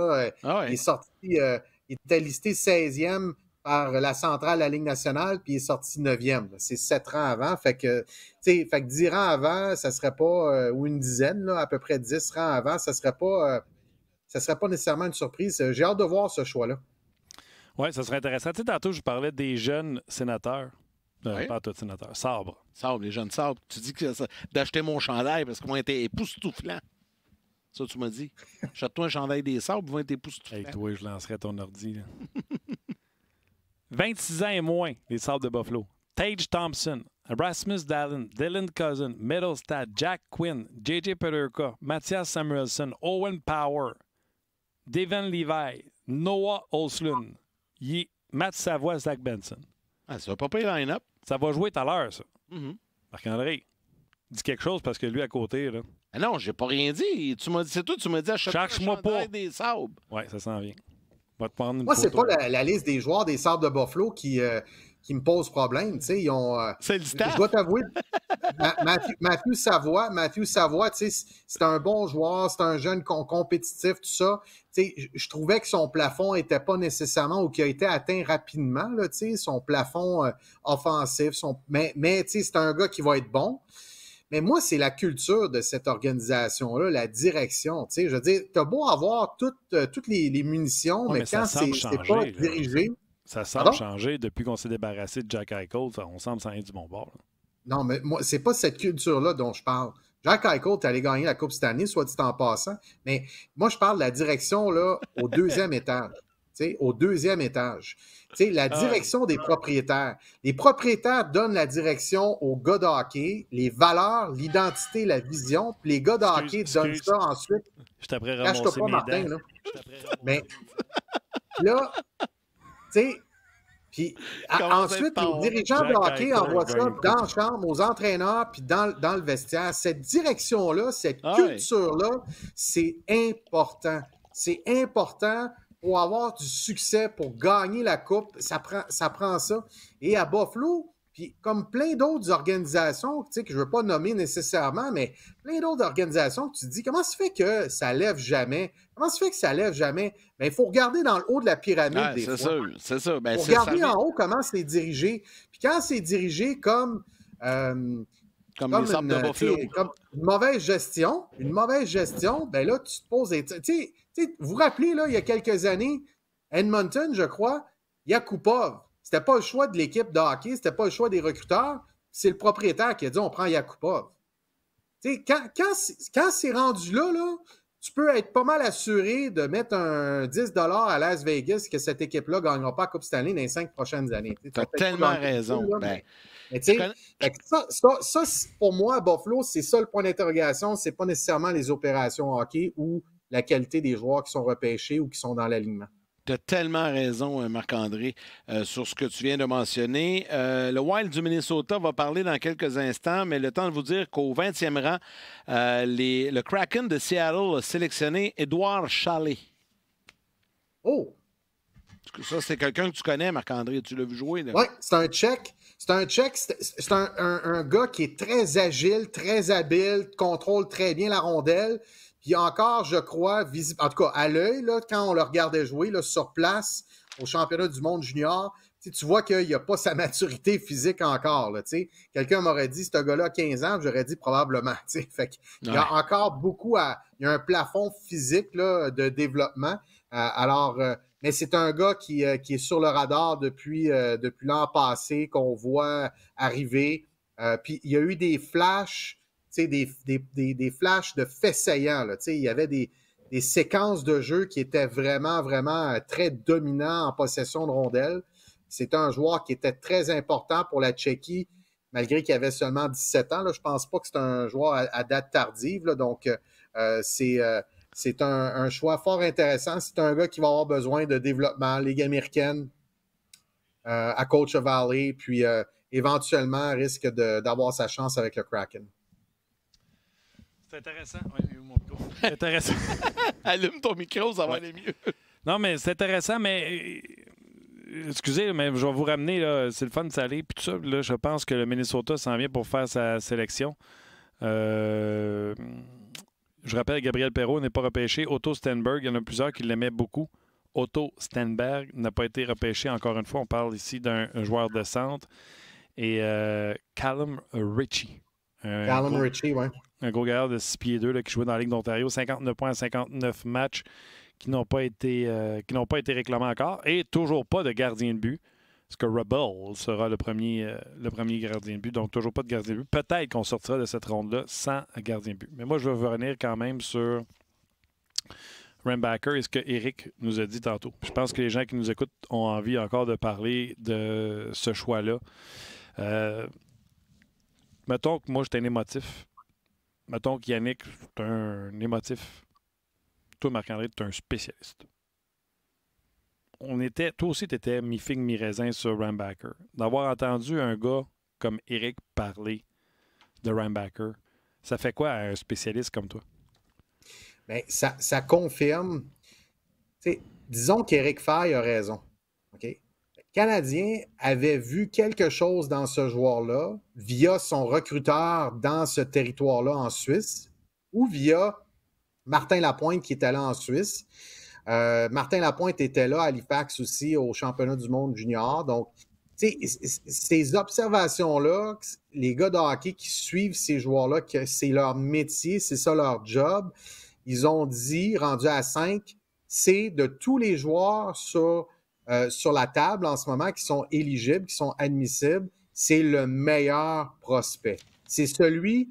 ah il est sorti, il était listé 16e par la centrale à la Ligue nationale, puis il est sorti 9e. C'est 7 rangs avant. Fait que, 10 rangs avant, ça serait pas, ou une dizaine, à peu près 10 rangs avant, ça serait pas ça ne serait pas nécessairement une surprise. Euh, j'ai hâte de voir ce choix-là. Oui, ça serait intéressant. Tu sais, tantôt, je parlais des jeunes sénateurs. Euh, pas toi, sénateur. Sabre. Sabre, les jeunes sabres. Tu dis que d'acheter mon chandail parce qu'ils vont être époustouflants. Ça, tu m'as dit. Achète-toi un chandail des sabres, ils vont être époustouflants. Et toi, je lancerai ton ordi. 26 ans et moins, les sabres de Buffalo. Tage Thompson, Erasmus Dallin, Dylan Cousin, Middlestad, Jack Quinn, J.J. Peterka, Mathias Samuelson, Owen Power, Devin Levi, Noah Olslund, Matt Savoie, Zach Benson. Ah, ça va pas payer line-up. Ça va jouer tout à l'heure, ça. Mm-hmm. Marc-André, dis quelque chose parce que lui à côté, là. Ah non, j'ai pas rien dit. Tu m'as dit, c'est tout, tu m'as dit à chaque moi pas. des sables. Ouais, ça s'en vient. Va te prendre une Moi, c'est pas la, liste des joueurs des sables de Buffalo qui, euh, qui me pose problème. Ils ont, euh, c'est le Je dois t'avouer, Mathieu, Mathieu, Savoie, c'est un bon joueur, c'est un jeune compétitif, tout ça. Je trouvais que son plafond n'était pas nécessairement ou qu'il a été atteint rapidement, là, son plafond euh, offensif. Son... Mais, mais c'est un gars qui va être bon. Mais moi, c'est la culture de cette organisation-là, la direction. Tu sais, je veux dire, as beau avoir toutes, euh, toutes les, munitions, mais, quand c'est pas dirigé, ça semble changer depuis qu'on s'est débarrassé de Jack Eichel. On semble s'en du bon bord. Non, mais moi, c'est pas cette culture-là dont je parle. Jack Eichel est allé gagner la Coupe cette année, soit dit en passant. Mais moi, je parle de la direction là, au deuxième étage. Au deuxième étage. la ah. direction des propriétaires. Les propriétaires donnent la direction aux gars de les valeurs, l'identité, la vision. Puis les gars de donnent ça ensuite. Je t'apprends à Martin. Là. Mais là, sais, puis ensuite, les dirigeants hockey envoient ça dans la chambre, aux entraîneurs, puis dans, le vestiaire. Cette direction-là, cette culture-là, c'est important. C'est important pour avoir du succès, pour gagner la Coupe. Ça prend ça. Prend ça. Et à Buffalo, puis comme plein d'autres organisations, tu sais, que je ne veux pas nommer nécessairement, mais plein d'autres organisations tu te dis, comment se fait que ça lève jamais? Comment se fait que ça lève jamais? Ben, il faut regarder dans le haut de la pyramide des C'est ça, ben, c'est ça. regarder en haut comment c'est dirigé. Puis quand c'est dirigé comme... Euh, comme, une, mauvaise gestion, une mauvaise gestion, ben là, tu te poses Tu sais, vous vous rappelez, là, il y a quelques années, Edmonton, je crois, Yakupov, c'était pas le choix de l'équipe de hockey, c'était pas le choix des recruteurs, c'est le propriétaire qui a dit on prend Yakupov. quand, c'est rendu là, tu peux être pas mal assuré de mettre un 10 à Las Vegas que cette équipe-là ne gagnera pas la Coupe Stanley dans les cinq prochaines années. Tu as tellement raison. ça, pour moi, à Buffalo, c'est ça le point d'interrogation. Ce n'est pas nécessairement les opérations hockey ou la qualité des joueurs qui sont repêchés ou qui sont dans l'alignement. Tu as tellement raison, euh, Marc-André, euh, sur ce que tu viens de mentionner. Euh, le Wild du Minnesota va parler dans quelques instants, mais le temps de vous dire qu'au 20e rang, le Kraken de Seattle a sélectionné Édouard Chalet. Oh! Ça, c'est quelqu'un que tu connais, Marc-André. Tu l'as vu jouer. Oui, c'est un Tchèque. C'est un Tchèque. C'est un, gars qui est très agile, très habile, contrôle très bien la rondelle. Puis encore, je crois, visible, en tout cas à l'œil, quand on le regardait jouer là, sur place au championnat du monde junior, tu vois qu'il a pas sa maturité physique encore. Quelqu'un m'aurait dit, ce gars-là 15 ans, j'aurais dit probablement. Fait il y a encore beaucoup à. Il y a un plafond physique de développement. Euh, alors, euh, mais c'est un gars euh, qui, est sur le radar depuis, depuis l'an passé, qu'on voit arriver. puis il y a eu des flashs des, flashs de faits saillants. il y avait des, séquences de jeu qui étaient vraiment, vraiment euh, très dominants en possession de rondelles. C'est un joueur qui était très important pour la Tchéquie, malgré qu'il avait seulement 17 ans. je ne pense pas que c'est un joueur à, date tardive. donc, euh, euh, c'est un, choix fort intéressant. C'est un gars qui va avoir besoin de développement, Ligue américaine, à Coach Valley, puis éventuellement risque d'avoir sa chance avec le Kraken. C'est intéressant. intéressant. Allume ton micro, ça va aller mieux. non, mais c'est intéressant, mais euh, excusez, mais je vais vous ramener, là, c'est le fun de s'aller. ça. Là, je pense que le Minnesota s'en vient pour faire sa sélection. Euh, je rappelle, Gabriel Perrault n'est pas repêché. Otto Stenberg, il y en a plusieurs qui l'aimaient beaucoup. Otto Stenberg n'a pas été repêché, encore une fois. On parle ici d'un joueur de centre. Et euh, Callum Ritchie. Callum Ritchie, oui. Un gros gars de 6 pieds 2 là, qui jouait dans la Ligue d'Ontario. 59 points 59 matchs qui n'ont pas, été, euh, pas été réclamés encore. Et toujours pas de gardien de but. Parce que Rebel sera le premier, euh, le premier gardien de but. Donc, toujours pas de gardien de but. Peut-être qu'on sortira de cette ronde-là sans gardien de but. Mais moi, je veux revenir quand même sur Rembacker et ce que Eric nous a dit tantôt. Je pense que les gens qui nous écoutent ont envie encore de parler de ce choix-là. Euh, mettons que moi, j'étais un émotif mettons qu'Yannick Yannick, un, émotif. Toi, Marc-André, tu es un spécialiste. On était, toi aussi, tu étais mi-figue, mi-raisin sur Rambacker. D'avoir entendu un gars comme Eric parler de Rambacker, ça fait quoi à un spécialiste comme toi? Bien, ça, confirme. disons qu'Eric Fay a raison. OK? Canadien avait vu quelque chose dans ce joueur-là via son recruteur dans ce territoire-là en Suisse ou via Martin Lapointe qui était là en Suisse. Euh, Martin Lapointe était là à Halifax aussi au championnat du monde junior. Donc, ces observations-là, les gars de hockey qui suivent ces joueurs-là, que c'est leur métier, c'est ça leur job, ils ont dit, rendu à 5, c'est de tous les joueurs sur euh, sur la table en ce moment qui sont éligibles, qui sont admissibles, c'est le meilleur prospect. C'est celui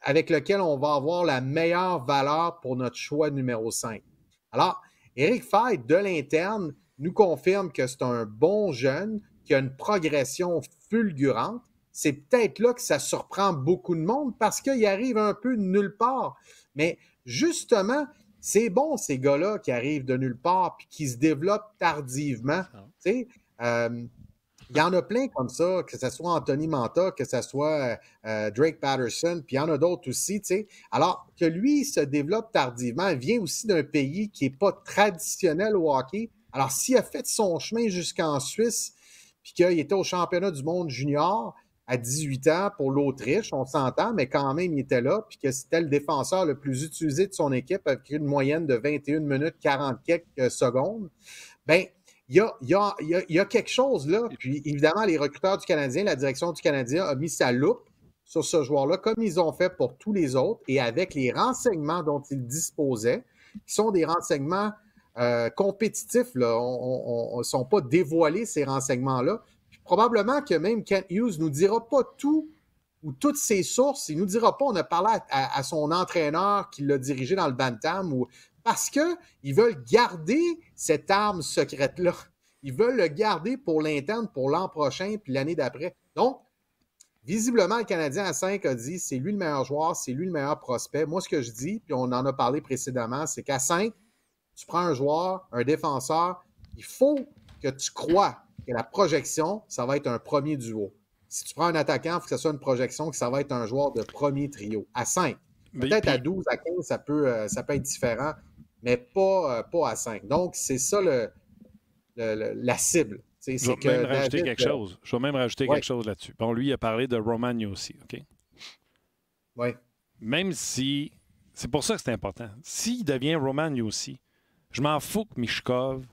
avec lequel on va avoir la meilleure valeur pour notre choix numéro 5. Alors, Eric Fay, de l'interne, nous confirme que c'est un bon jeune, qui a une progression fulgurante. C'est peut-être là que ça surprend beaucoup de monde parce qu'il arrive un peu nulle part. Mais justement, c'est bon, ces gars-là qui arrivent de nulle part puis qui se développent tardivement. Ah. Il y en a plein comme ça, que ce soit Anthony Manta, que ce soit euh, euh, Drake Patterson, puis il y en a d'autres aussi. Alors que lui, se développe tardivement, il vient aussi d'un pays qui n'est pas traditionnel au hockey. Alors s'il a fait son chemin jusqu'en Suisse, puis qu'il était au championnat du monde junior, à 18 ans pour l'Autriche, on s'entend, mais quand même, il était là, puis que c'était le défenseur le plus utilisé de son équipe avec une moyenne de 21 minutes 40 quelques secondes. Bien, il y a, quelque chose là. Puis évidemment, les recruteurs du Canadien, la direction du Canadien a mis sa loupe sur ce joueur-là, comme ils ont fait pour tous les autres, et avec les renseignements dont ils disposaient, qui sont des renseignements euh, compétitifs, là. on ne sont pas dévoilés ces renseignements-là probablement que même Kent Hughes nous dira pas tout ou toutes ses sources. Il nous dira pas, on a parlé à, son entraîneur qui l'a dirigé dans le Bantam ou parce qu'ils veulent garder cette arme secrète-là. Ils veulent le garder pour l'interne, pour l'an prochain, puis l'année d'après. Donc, visiblement, le Canadien à 5 a dit c'est lui le meilleur joueur, c'est lui le meilleur prospect. Moi, ce que je dis, puis on en a parlé précédemment, c'est qu'à 5, tu prends un joueur, un défenseur, il faut que tu crois et la projection, ça va être un premier duo. Si tu prends un attaquant, il faut que ce soit une projection que ça va être un joueur de premier trio. À 5. Peut-être à 12, à 15, ça peut, euh, ça peut être différent, mais pas, euh, pas à 5. Donc, c'est ça la cible. Je vais même rajouter quelque chose. Je vais même rajouter quelque chose là-dessus. Bon, lui, il a parlé de Romagno aussi, OK? Oui. Même si. C'est pour ça que c'est important. S'il devient Romagno aussi, je m'en fous que Mishkov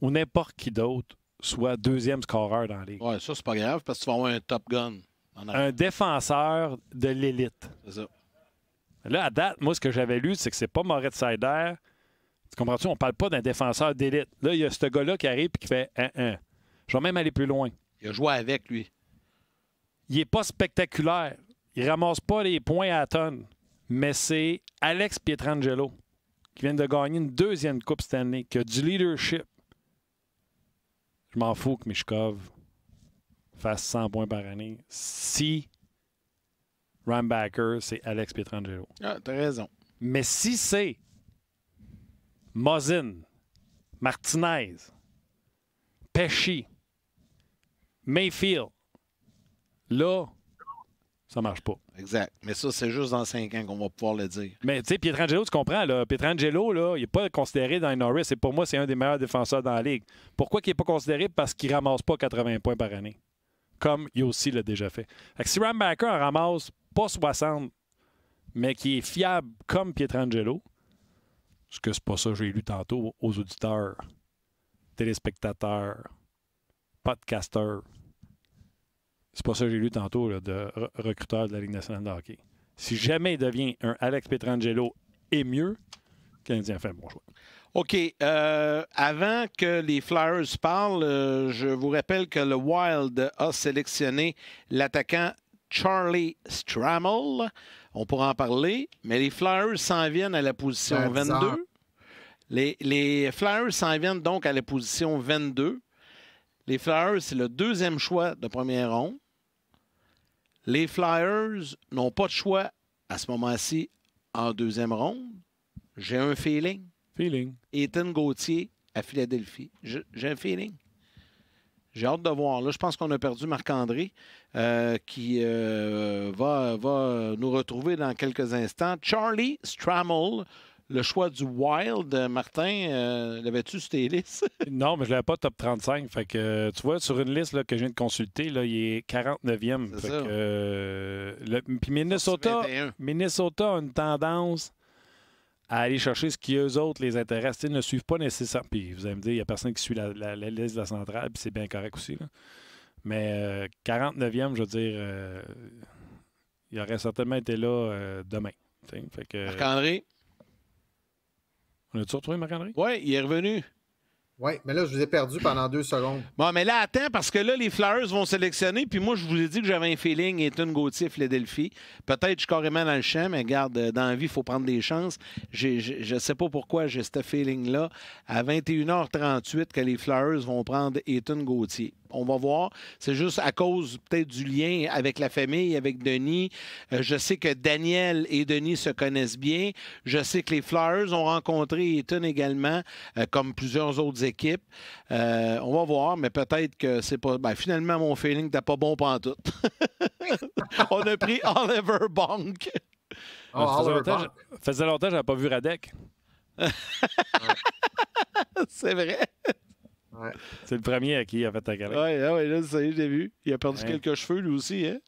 ou n'importe qui d'autre soit deuxième scoreur dans la ligue. Oui, ça, c'est pas grave parce que tu vas avoir un top gun. Un défenseur de l'élite. C'est ça. Là, à date, moi, ce que j'avais lu, c'est que c'est pas Moritz Seider. Tu comprends-tu? On parle pas d'un défenseur d'élite. Là, il y a ce gars-là qui arrive et qui fait 1-1. Hein, hein. Je vais même aller plus loin. Il a joué avec, lui. Il est pas spectaculaire. Il ramasse pas les points à tonnes tonne. Mais c'est Alex Pietrangelo qui vient de gagner une deuxième Coupe cette année, qui a du leadership, je m'en fous que Mishkov fasse 100 points par année si Rambacker, c'est Alex Pietrangelo. Ah, t'as raison. Mais si c'est Mozin, Martinez, Pesci, Mayfield, là, ça marche pas. Exact. Mais ça, c'est juste dans cinq ans qu'on va pouvoir le dire. Mais tu sais, Pietrangelo, tu comprends, là. Pietrangelo, là, il n'est pas considéré dans les Norris. Et pour moi, c'est un des meilleurs défenseurs dans la Ligue. Pourquoi il n'est pas considéré? Parce qu'il ne ramasse pas 80 points par année. Comme il aussi l'a déjà fait. si Rambacker en ramasse pas 60, mais qui est fiable comme Pietrangelo, ce que c'est pas ça que j'ai lu tantôt aux auditeurs, téléspectateurs, podcasteurs. C'est pas ça que j'ai lu tantôt de recruteur de la Ligue nationale de hockey. Si jamais il devient un Alex Petrangelo et mieux, le Canadien fait bon choix. OK. Euh, avant que les Flyers parlent, euh, je vous rappelle que le Wild a sélectionné l'attaquant Charlie Strammel. On pourra en parler, mais les Flyers s'en viennent à la position 22. Les, les Flyers s'en viennent donc à la position 22. Les Flyers, c'est le deuxième choix de première ronde. Les Flyers n'ont pas de choix à ce moment-ci en deuxième ronde. J'ai un feeling. Feeling. Ethan Gauthier à Philadelphie. J'ai un feeling. J'ai hâte de voir. je pense qu'on a perdu Marc-André, euh, qui euh, va, va, nous retrouver dans quelques instants. Charlie Strammel, le choix du Wild, euh, Martin, euh, l'avais-tu sur tes listes? non, mais je l'avais pas top 35. Fait que, euh, tu vois, sur une liste que je viens de consulter, là, il est 49e. Fait puis Minnesota, a une tendance à aller chercher ce qui, eux autres, les intéresse. Ils ne suivent pas nécessairement. Puis vous allez me dire, il n'y a personne qui suit la, liste de la centrale, puis c'est bien correct aussi. Mais 49e, je veux dire, il aurait certainement été là demain. Marc-André? On a-tu retrouvé Marc-André? Oui, il est revenu. Oui, mais là, je vous ai perdu pendant deux secondes. Bon, mais là, attends, parce que là, les Flyers vont sélectionner. Puis moi, je vous ai dit que j'avais un feeling Ethan Gauthier, Philadelphie. Peut-être je suis carrément dans le champ, mais garde, euh, dans la vie, il faut prendre des chances. je ne sais pas pourquoi j'ai ce feeling-là. À 21h38, que les Flyers vont prendre Ethan Gauthier. On va voir. C'est juste à cause peut-être du lien avec la famille, avec Denis. Euh, je sais que Daniel et Denis se connaissent bien. Je sais que les Flyers ont rencontré Eton également, euh, comme plusieurs autres équipes. Euh, on va voir, mais peut-être que c'est pas. Ben, finalement, mon feeling t'as pas bon pendant tout. on a pris Oliver Bonk oh, ça faisait, longtemps, faisait que je n'avais pas vu Radek. c'est vrai. C'est le premier à qui il a fait ta carrière. Oui, ah ouais, là, ça y est, j'ai vu. Il a perdu quelques cheveux, lui aussi. Hein?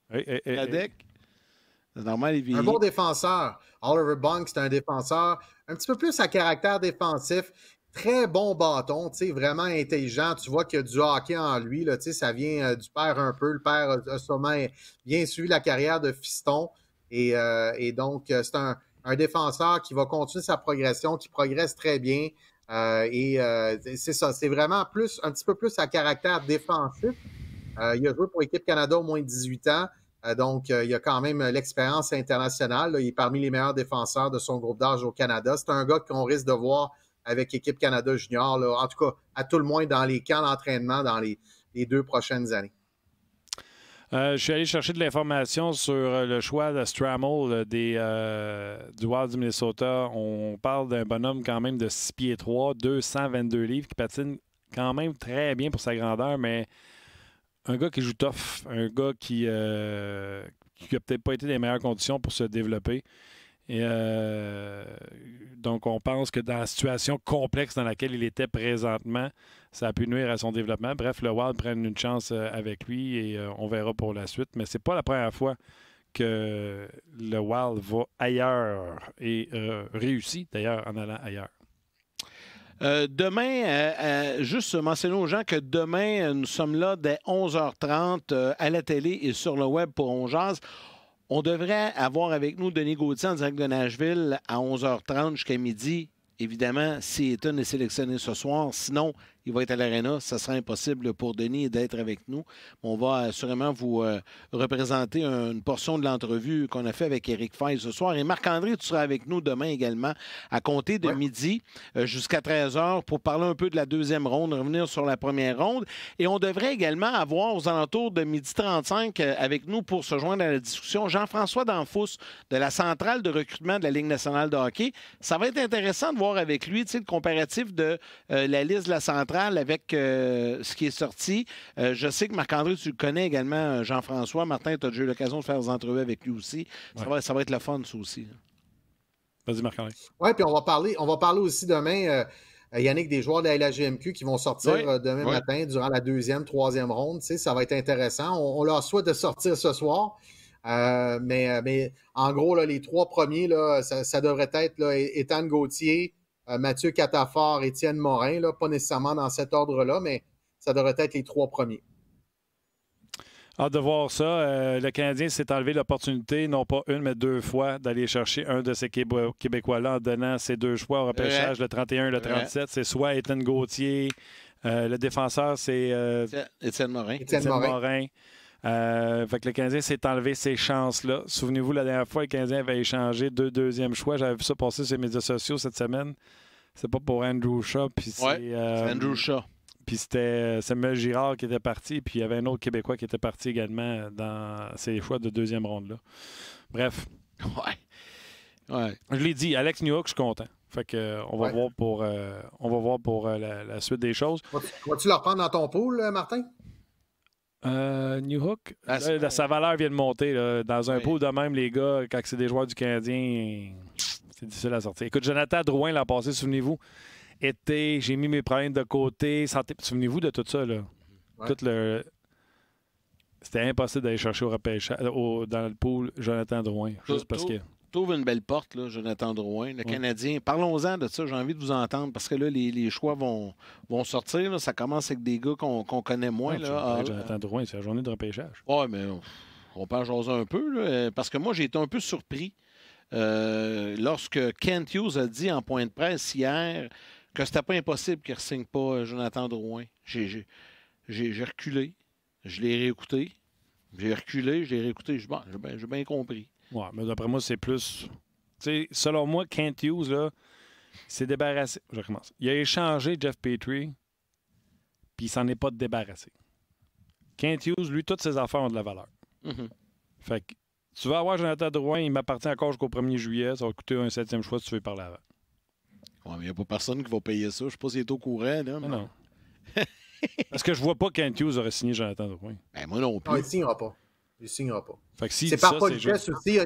La C'est normal, il vit. Un bon défenseur. Oliver Bunk, c'est un défenseur un petit peu plus à caractère défensif. Très bon bâton, vraiment intelligent. Tu vois qu'il y a du hockey en lui. Là, ça vient euh, du père un peu. Le père a sûrement bien suivi la carrière de Fiston. Et, euh, donc, euh, c'est un, défenseur qui va continuer sa progression, qui progresse très bien. Euh, et euh, c'est ça, c'est vraiment plus un petit peu plus à caractère défensif. Euh, il a joué pour l'équipe Canada au moins 18 ans. Donc, il a quand même l'expérience internationale. Il est parmi les meilleurs défenseurs de son groupe d'âge au Canada. C'est un gars qu'on risque de voir avec l'équipe Canada junior, en tout cas, à tout le moins dans les camps d'entraînement dans les deux prochaines années. Euh, je suis allé chercher de l'information sur euh, le choix de Strammel euh, des, du Wild du Minnesota. On parle d'un bonhomme quand même de 6 pieds 3, 222 livres, qui patine quand même très bien pour sa grandeur, mais un gars qui joue tough, un gars qui, euh, peut-être pas été des meilleures conditions pour se développer. Et donc, on pense que dans la situation complexe dans laquelle il était présentement, ça a pu nuire à son développement. Bref, le Wild prend une chance euh, avec lui et euh, on verra pour la suite. Mais ce n'est pas la première fois que le Wild va ailleurs et euh, réussit d'ailleurs en allant ailleurs. demain, juste mentionner aux gens que demain, nous sommes là dès 11h30 à la télé et sur le web pour On Jazz. On devrait avoir avec nous Denis Gauthier en direct de Nashville à 11h30 jusqu'à midi. Évidemment, si Eton est sélectionné ce soir. Sinon, il va être à l'Arena. Ça sera impossible pour Denis d'être avec nous. On va sûrement vous euh, représenter une portion de l'entrevue qu'on a fait avec Eric Fay ce soir. Et Marc-André, tu seras avec nous demain également à compter de midi euh, jusqu'à 13h pour parler un peu de la deuxième ronde, revenir sur la première ronde. Et on devrait également avoir aux alentours de midi 35 euh, avec nous pour se joindre à la discussion Jean-François Danfous de la centrale de recrutement de la Ligue nationale de hockey. Ça va être intéressant de voir avec lui le comparatif de la liste de la centrale avec euh, ce qui est sorti. Euh, je sais que Marc-André, tu connais également, euh, Jean-François. Martin, tu as déjà eu l'occasion de faire des entrevues avec lui aussi. Ça, va, être le fun, ça aussi. Vas-y, Marc-André. Oui, puis on va parler, on va parler aussi demain. Yannick, des joueurs de la LHGMQ qui vont sortir demain matin durant la deuxième, troisième ronde. ça va être intéressant. On, leur souhaite de sortir ce soir. mais, en gros, les trois premiers, ça, devrait être là, Étienne Gauthier, euh, Mathieu Catafort, Étienne Morin, là, pas nécessairement dans cet ordre-là, mais ça devrait être les trois premiers. À de voir ça. Euh, le Canadien s'est enlevé l'opportunité, non pas une, mais deux fois, d'aller chercher un de ces Québécois-là en donnant ses deux choix au repêchage, le 31 et le 37. C'est soit Étienne Gauthier, euh, le défenseur, c'est. Étienne Morin. Étienne Morin. Euh, fait que le Canadien s'est enlevé ses chances-là. Souvenez-vous, la dernière fois, le Canadien avait échangé deux deuxièmes choix. J'avais vu ça passer sur les médias sociaux cette semaine. C'est pas pour Andrew Shaw. Puis euh, Andrew Shaw. Puis c'était euh, Samuel Girard qui était parti, puis il y avait un autre Québécois qui était parti également dans ces choix de deuxième ronde-là. Bref. Ouais. Je l'ai dit, Alex Newhook, je suis content. Fait que, euh, on, va voir pour, on va voir pour la, suite des choses. Vas-tu le reprendre dans ton pool, Martin? Euh, New Hook, ah, euh, sa valeur vient de monter. Dans un pool de même, les gars, quand c'est des joueurs du Canadien, c'est difficile à sortir. Écoute, Jonathan Drouin l'a passé, souvenez-vous. Été, j'ai mis mes problèmes de côté. Santé... Souvenez-vous de tout ça. Là. le... C'était impossible d'aller chercher au repêchage, dans le pool Jonathan Drouin. Juste parce que. T'ouvres une belle porte, Jonathan Drouin, le Canadien. Parlons-en de ça, j'ai envie de vous entendre, parce que là, les, choix vont, vont sortir. Ça commence avec des gars qu'on connaît moins. Ah, ben, Jonathan Drouin, c'est la journée de repêchage. Oui, mais on, parle un peu, euh, parce que moi, j'ai été un peu surpris euh, lorsque Kent Hughes a dit en point de presse hier que c'était pas impossible qu'il ne signe pas euh, Jonathan Drouin. J'ai reculé, je l'ai réécouté, j'ai reculé, je réécouté, j'ai bien compris. Ouais, mais d'après moi, c'est plus. sais selon moi, Kent Hughes, là, s'est débarrassé. Je recommence. Il a échangé Jeff Petrie, puis il s'en est pas débarrassé. Kent Hughes, lui, toutes ses affaires ont de la valeur. Mm-hmm. Fait que tu vas avoir Jonathan Drouin, il m'appartient encore jusqu'au 1er juillet. Ça va coûter un septième choix si tu veux parler avant. Ouais, mais il n'y a pas personne qui va payer ça. Je ne sais pas s'il est au courant. Non. Parce que je vois pas Kent Hughes aurait signé Jonathan Drouin. Ben, moi non plus. il ne signera pas. Il ne signera pas. C'est par pas aussi. Il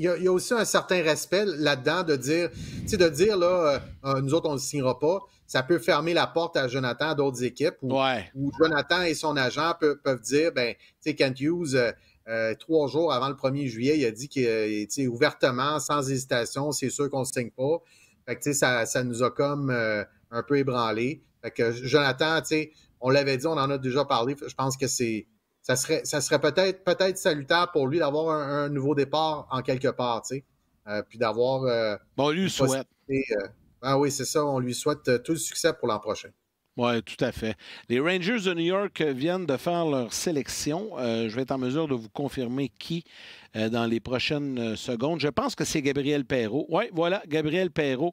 y, a, aussi un certain respect là-dedans de dire, de dire là, euh, euh, nous autres, on ne signera pas. Ça peut fermer la porte à Jonathan, à d'autres équipes, où, Jonathan et son agent peuvent, dire, ben, tu sais, Kent Hughes, euh, trois jours avant le 1er juillet, il a dit qu'il ouvertement, sans hésitation, c'est sûr qu'on ne signe pas. ça, nous a comme un peu ébranlé. Fait que Jonathan, on l'avait dit, on en a déjà parlé. Je pense que c'est ça serait, peut-être peut-être salutaire pour lui d'avoir un, nouveau départ en quelque part, tu sais. Euh, puis d'avoir. Euh, bon, on lui souhaite. Euh, ah oui, c'est ça. On lui souhaite tout le succès pour l'an prochain. Oui, tout à fait. Les Rangers de New York viennent de faire leur sélection. je vais être en mesure de vous confirmer qui dans les prochaines secondes. Je pense que c'est Gabriel Perrault. Oui, voilà, Gabriel Perrault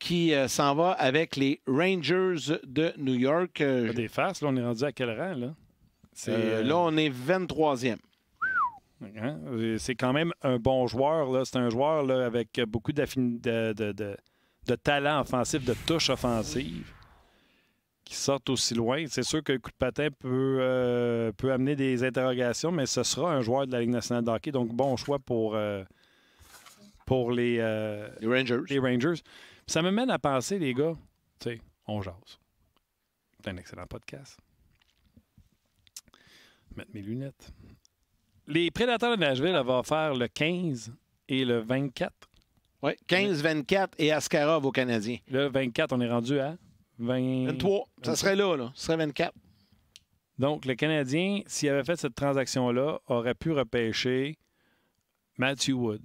qui s'en va avec les Rangers de New York. Des faces, là, on est rendu à quel rang, là? Euh, là, on est 23e. Hein? C'est quand même un bon joueur. C'est un joueur avec beaucoup de, talent offensif, de touche offensive, qui sortent aussi loin. C'est sûr que le coup de patin euh, peut, amener des interrogations, mais ce sera un joueur de la Ligue nationale de hockey. Donc, bon choix pour, euh, les, Rangers. Ça me mène à penser, les gars, on jase. C'est un excellent podcast mettre mes lunettes. Les Prédateurs de Nashville vont faire le 15 et le 24. Oui, 15-24 et Askarov aux Canadiens. Le 24, on est rendu à 23. Ça serait là, là. Ce serait 24. Donc, le Canadien, s'il avait fait cette transaction-là, aurait pu repêcher Matthew Wood.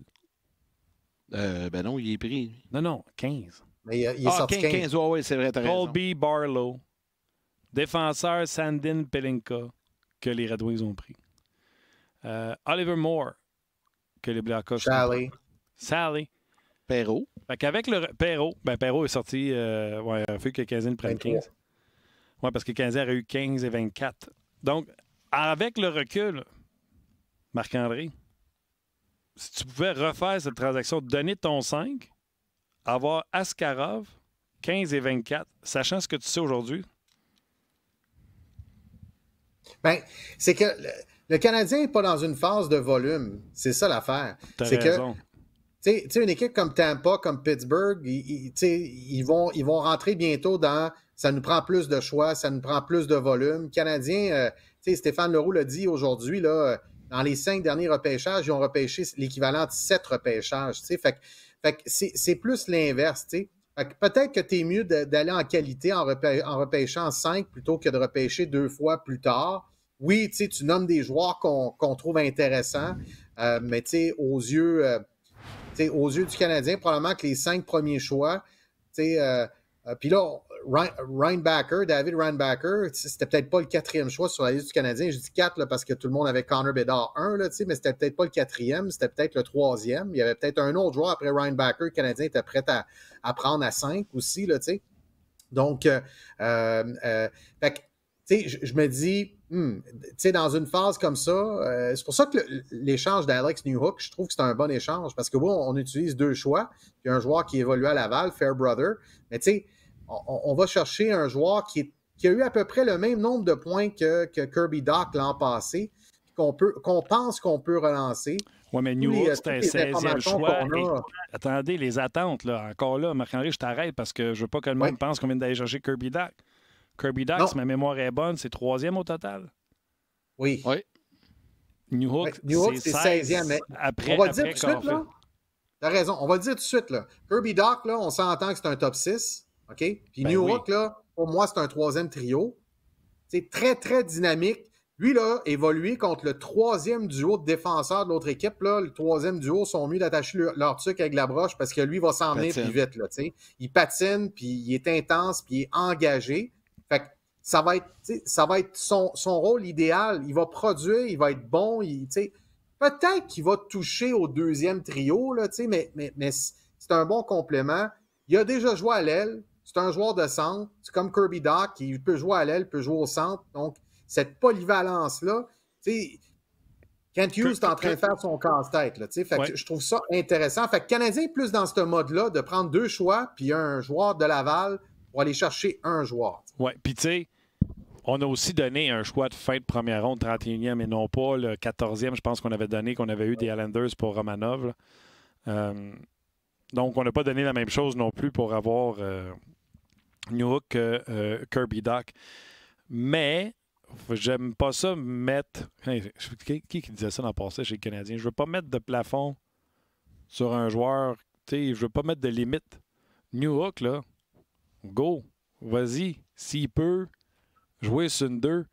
Euh, ben non, il est pris. Non, non, 15. il, est ah, 15. 15 ouais, c'est vrai, Colby raison. Barlow. Défenseur Sandin Pelinka que les Red Wings ont pris. Euh, Oliver Moore, que les Blackhawks Sally. Sally. Perrault. le Perrault, ben Perrault est sorti, euh, il a fait que Kazin prenne 15. Oui, parce que 15 aurait eu 15 et 24. Donc, avec le recul, Marc-André, si tu pouvais refaire cette transaction, donner ton 5, avoir Askarov, 15 et 24, sachant ce que tu sais aujourd'hui, ben, c'est que le, Canadien n'est pas dans une phase de volume. C'est ça l'affaire. C'est que. tu une équipe comme Tampa, comme Pittsburgh, ils, vont, ils vont rentrer bientôt dans ça nous prend plus de choix, ça nous prend plus de volume. Canadien, euh, Stéphane Leroux l'a dit aujourd'hui, euh, dans les cinq derniers repêchages, ils ont repêché l'équivalent de sept repêchages. fait, fait c'est plus l'inverse. Peut-être que tu es mieux d'aller en qualité en repêchant cinq plutôt que de repêcher deux fois plus tard oui, tu nommes des joueurs qu'on trouve intéressants, euh, mais euh, aux yeux, du Canadien, probablement que les cinq premiers choix, euh, puis euh, là, Backer, David Ryanbacker, c'était peut-être pas le quatrième choix sur la liste du Canadien. Je dis quatre parce que tout le monde avait Connor Bedard 1, mais c'était peut-être pas le quatrième, c'était peut-être le troisième. Il y avait peut-être un autre joueur après Ryanbacker, Le Canadien était prêt à, prendre à cinq aussi. Donc, je, me dis, hmm, dans une phase comme ça, euh, c'est pour ça que l'échange d'Alex Newhook, je trouve que c'est un bon échange parce que oui, on, utilise deux choix. Il y a un joueur qui évolue à Laval, Fairbrother, mais tu sais, on, va chercher un joueur qui, a eu à peu près le même nombre de points que, Kirby Doc l'an passé, qu'on pense qu'on peut relancer. Oui, mais Newhook, euh, c'est un 16e choix. a. attendez, les attentes, là, encore là, Marc-Henri, je t'arrête parce que je ne veux pas que le monde pense qu'on vient d'aller chercher Kirby Doc. Kirby Doc, si ma mémoire est bonne, c'est troisième au total. Oui. Oui. New Hook, c'est 16. on va le dire tout de suite, là. T'as raison. On va le dire tout de suite, là. Kirby Doc, là, on s'entend que c'est un top 6. OK? Puis ben New là, pour moi, c'est un troisième trio. C'est très, très dynamique. Lui, là, évoluer contre le troisième duo de défenseurs de l'autre équipe, là, le troisième duo sont mieux d'attacher leur, truc avec la broche parce que lui va s'emmener plus vite, là, Il patine, puis il est intense, puis il est engagé. Fait ça va être, ça va être son, rôle idéal. Il va produire, il va être bon. Peut-être qu'il va toucher au deuxième trio, là, mais, mais, mais c'est un bon complément. Il a déjà joué à l'aile. C'est un joueur de centre. C'est comme Kirby Doc. Il peut jouer à l'aile, peut jouer au centre. Donc, cette polyvalence-là, Kent Hughes est en train de faire son casse-tête. Je trouve ça intéressant. Fait que Canadien est plus dans ce mode-là de prendre deux choix puis un joueur de Laval pour aller chercher un joueur. Oui, puis tu sais, on a aussi donné un choix de fin de première ronde, 31e et non pas le 14e, je pense qu'on avait donné, qu'on avait eu des Islanders pour Romanov. Euh, donc, on n'a pas donné la même chose non plus pour avoir euh, Newhook euh, Kirby Doc. Mais, j'aime pas ça mettre. Qui, qui disait ça dans le passé chez les Canadiens? Je veux pas mettre de plafond sur un joueur. Je veux pas mettre de limite. Newhook, là, go, vas-y s'il peut, jouer sur une 2.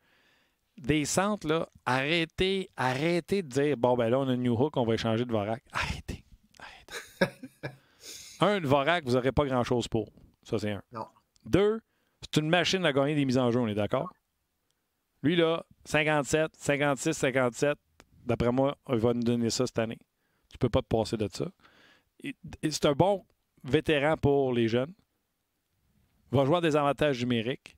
Des centres, là, arrêtez, arrêtez de dire bon, ben là, on a une New Hook, on va échanger de Vorak. Arrêtez. un, de vous n'aurez pas grand-chose pour. Ça, c'est un. Non. Deux, c'est une machine à gagner des mises en jeu, on est d'accord? Lui, là, 57, 56, 57, d'après moi, il va nous donner ça cette année. Tu peux pas te passer de ça. C'est un bon vétéran pour les jeunes va jouer des avantages numériques.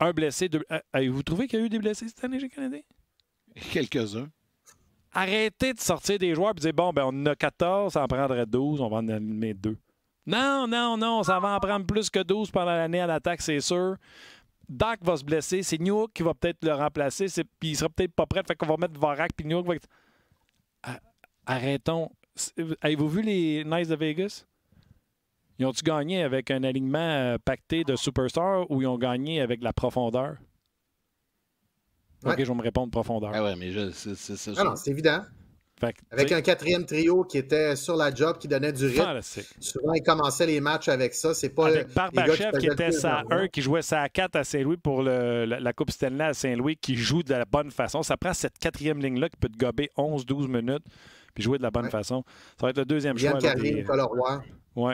Un blessé. Deux... Euh, avez-vous trouvé qu'il y a eu des blessés cette année chez Canadien? Quelques-uns. Arrêtez de sortir des joueurs et dire bon, ben on en a 14, ça en prendrait 12, on va en allumer deux. Non, non, non, ça va en prendre plus que 12 pendant l'année à l'attaque, c'est sûr. Doc va se blesser, c'est Newhook qui va peut-être le remplacer, puis il sera peut-être pas prêt, fait qu'on va mettre Vorak, puis Newhook va Arrêtons. Euh, avez-vous vu les Knights de Vegas? Ils ont-tu gagné avec un alignement euh, pacté de Superstar ou ils ont gagné avec la profondeur? Ok, je vais me répondre profondeur. Ah mais c'est ah Non, c'est évident. avec un quatrième trio qui était sur la job, qui donnait du rythme. Souvent, ils commençaient les matchs avec ça. C'est pas avec Barbachev qui, était sa 1, qui jouait sa 4 à Saint-Louis pour la, Coupe Stanley à Saint-Louis, qui joue de la bonne façon. Ça prend cette quatrième ligne-là qui peut te gober 11-12 minutes puis jouer de la bonne façon. Ça va être le deuxième Bien choix. Carré, des... Oui.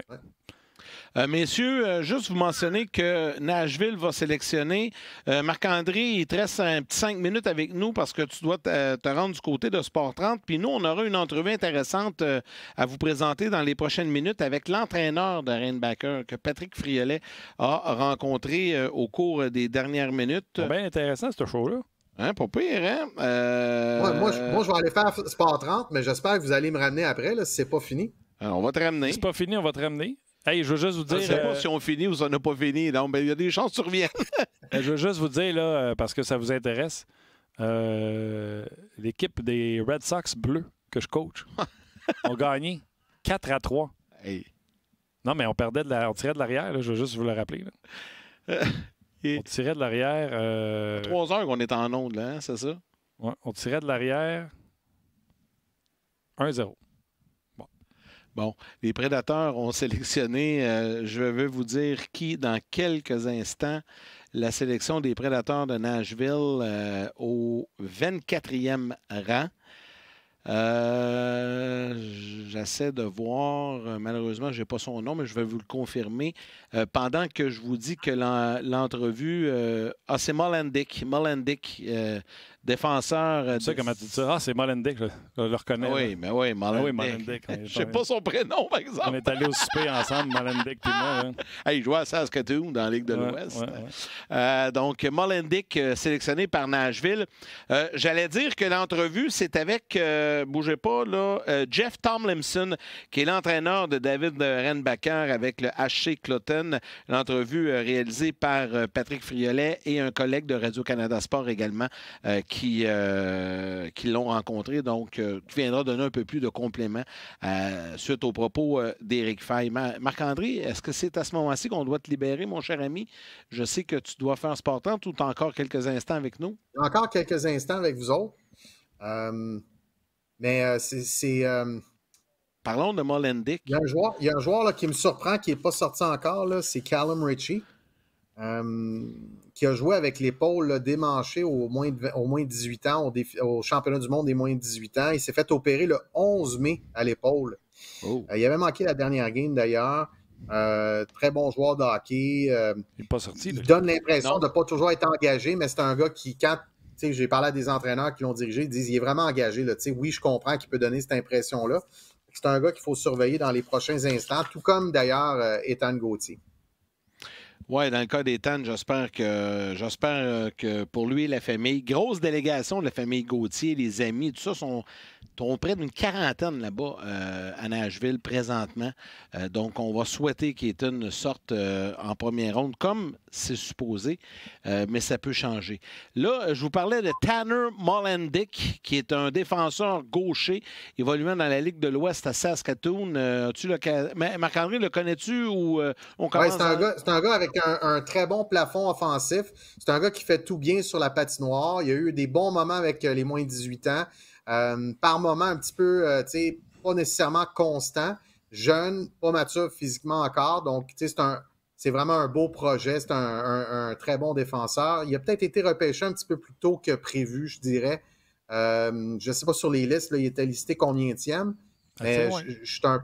Euh, messieurs, euh, juste vous mentionner que Nashville va sélectionner. Euh, Marc-André, il te reste un petit cinq minutes avec nous parce que tu dois te rendre du côté de Sport 30. Puis nous, on aura une entrevue intéressante à vous présenter dans les prochaines minutes avec l'entraîneur de Rainbacker que Patrick Friolet a rencontré au cours des dernières minutes. Bien intéressant, ce show-là. Hein, pas pire, hein? Moi, je, vais aller faire Sport 30, mais j'espère que vous allez me ramener après, là, si c'est pas fini. Euh, on va te ramener. C'est pas fini, on va te ramener. Hey, je veux juste vous dire. Je ne sais pas euh, si on finit ou si on n'a pas fini. il y a des chances que tu reviennes. Euh, je veux juste vous dire, là, parce que ça vous intéresse, l'équipe des Red Sox bleus que je coach ont gagné 4 à 3. Hey. Non, mais on perdait de la, tirait de l'arrière, je veux juste vous le rappeler. On tirait de l'arrière. Euh... Trois heures qu'on est en onde, hein, c'est ça? on tirait de l'arrière 1-0. Bon, les prédateurs ont sélectionné, euh, je veux vous dire qui, dans quelques instants, la sélection des prédateurs de Nashville euh, au 24e rang. Euh, j'essaie de voir, malheureusement, je n'ai pas son nom, mais je vais vous le confirmer. pendant que je vous dis que l'entrevue, ah, c'est Molendick, Molendick défenseur. Euh, tu sais comment tu dis ça? Ah, c'est Molendick, je, le reconnais. Ah oui, mais oui, ah Molendick. je ne sais pas son prénom, par exemple. On est allé au souper ensemble, Molendick et moi. Hein. il jouait à Saskatoon dans la Ligue de l'Ouest. Euh, donc, Molendick, euh, sélectionné par Nashville. J'allais dire que l'entrevue, c'est avec, bougez pas, là, Jeff Tomlinson, qui est l'entraîneur de David Renbacker avec le HC Clotten. L'entrevue réalisée par Patrick Friolet et un collègue de Radio-Canada Sport également qui, euh, qui l'ont rencontré, donc euh, tu viendras donner un peu plus de compléments euh, suite aux propos d'Éric Fay. Marc-André, est-ce que c'est à ce moment-ci qu'on doit te libérer, mon cher ami? Je sais que tu dois faire tu tout encore quelques instants avec nous. Encore quelques instants avec vous autres. mais c'est. Parlons de Molendick. Il y a un joueur, il y a un joueur qui me surprend, qui n'est pas sorti encore, c'est Callum Ritchie. Euh, qui a joué avec l'épaule démanchée au moins, au moins 18 ans, au, championnat du monde des moins de 18 ans. Il s'est fait opérer le 11 mai à l'épaule. Oh. Euh, il avait manqué la dernière game d'ailleurs. Euh, très bon joueur de hockey. il n'est pas sorti. Il donne l'impression de ne pas toujours être engagé, mais c'est un gars qui, quand j'ai parlé à des entraîneurs qui l'ont dirigé, disent il est vraiment engagé. Oui, je comprends qu'il peut donner cette impression-là. C'est un gars qu'il faut surveiller dans les prochains instants, tout comme d'ailleurs Ethan Gauthier. Oui, dans le cas d'Étienne, j'espère que j'espère euh, que pour lui la famille, grosse délégation de la famille Gauthier, les amis, tout ça sont sont près d'une quarantaine là-bas euh, à Nashville présentement. Euh, donc, on va souhaiter qu'il une sorte euh, en première ronde, comme c'est supposé, mais ça peut changer. Là, je vous parlais de Tanner Molendick, qui est un défenseur gaucher évoluant dans la Ligue de l'Ouest à Saskatoon. tu le... Marc-André, le connais-tu ou on commence c'est, un gars, avec un, très bon plafond offensif. C'est un gars qui fait tout bien sur la patinoire. Il y a eu des bons moments avec les moins de 18 ans. Euh, par moment, un petit peu, euh, tu sais, pas nécessairement constant, jeune, pas mature physiquement encore. Donc, tu sais, c'est vraiment un beau projet. C'est un, très bon défenseur. Il a peut-être été repêché un petit peu plus tôt que prévu, je dirais. Euh, je ne sais pas sur les listes, il était listé combien tième, mais je, suis un...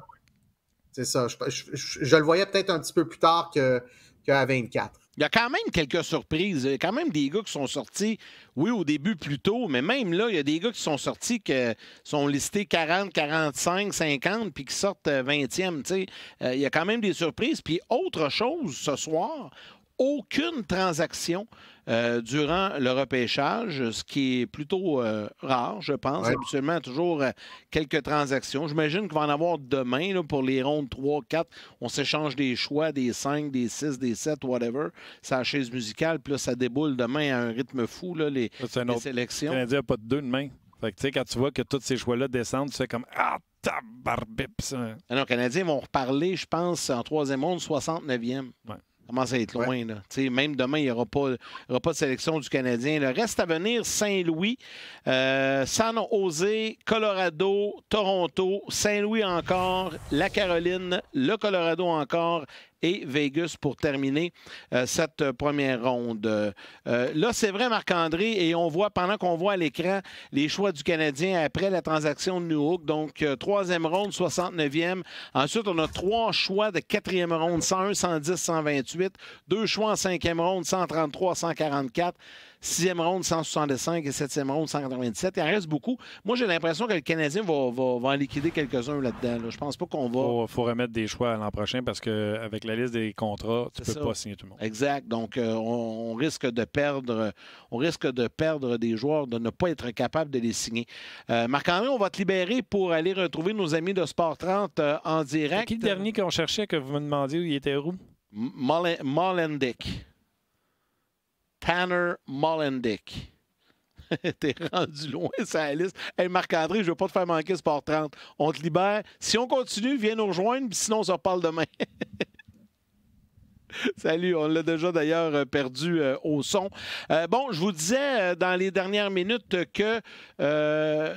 C'est ça. Je, le voyais peut-être un petit peu plus tard qu'à que 24. Il y a quand même quelques surprises. Il y a quand même des gars qui sont sortis, oui, au début plus tôt, mais même là, il y a des gars qui sont sortis qui sont listés 40, 45, 50, puis qui sortent 20e. Euh, sais, euh, il y a quand même des surprises. Puis autre chose, ce soir, aucune transaction euh, durant le repêchage, ce qui est plutôt euh, rare, je pense. Habituellement, toujours euh, quelques transactions. J'imagine qu'on va en avoir demain pour les rondes 3, 4. On s'échange des choix, des 5, des 6, des 7, whatever. Sa chaise musicale, puis là, ça déboule demain à un rythme fou, les, les sélections. Le Canadien n'a pas de deux demain. Fait que, quand tu vois que tous ces choix-là descendent, tu fais comme Ah, tabarbip! Les hein. ah Canadiens vont reparler, je pense, en troisième ronde, 69e. Ouais commence à être loin. Même demain, il n'y aura, pas, de sélection du Canadien. Le reste à venir, Saint-Louis, euh, San Jose, Colorado, Toronto, Saint-Louis encore, la Caroline, le Colorado encore, et Vegas pour terminer euh, cette euh, première ronde. Euh, là, c'est vrai, Marc-André, et on voit, pendant qu'on voit à l'écran, les choix du Canadien après la transaction de Newhook. Donc, troisième ronde, 69e. Ensuite, on a trois choix de quatrième ronde, 101, 110, 128. Deux choix en cinquième ronde, 133, 144. Sixième ronde, 165 et septième ronde, 197. Il en reste beaucoup. Moi, j'ai l'impression que le Canadien va, va, en liquider quelques-uns là-dedans. Je pense pas qu'on va. Il faut remettre des choix l'an prochain parce qu'avec la liste des contrats, tu ne peux pas signer tout le monde. Exact. Donc, euh, on, risque de perdre, on risque de perdre des joueurs, de ne pas être capable de les signer. Euh, Marc-André, on va te libérer pour aller retrouver nos amis de Sport 30 euh, en direct. Qui le dernier qu'on cherchait que vous me demandiez où il était où? Tanner Molendick. T'es rendu loin, ça liste. Hey, Marc-André, je veux pas te faire manquer ce port 30. On te libère. Si on continue, viens nous rejoindre, sinon on se reparle demain. Salut, on l'a déjà d'ailleurs euh, perdu euh, au son. Euh, bon, je vous disais dans les dernières minutes que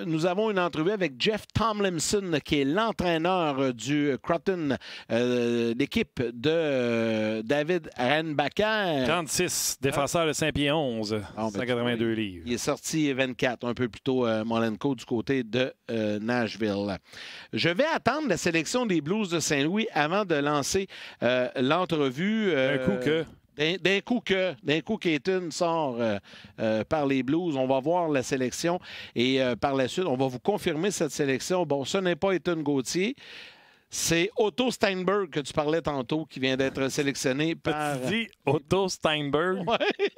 nous avons une entrevue avec Jeff Tomlinson, qui est l'entraîneur du Croton, l'équipe de David Renbacker. 36, défenseur de Saint-Pierre 11, en 182 livres. Il est sorti 24, un peu plus tôt, Molenko, du côté de Nashville. Je vais attendre la sélection des Blues de Saint-Louis avant de lancer l'entrevue. Euh, d'un coup que. D'un coup que, d'un coup sort euh, euh, par les Blues, on va voir la sélection et par la suite, on va vous confirmer cette sélection. Bon, ce n'est pas Ethan Gauthier. C'est Otto Steinberg que tu parlais tantôt qui vient d'être sélectionné par. Tu dis Otto Steinberg?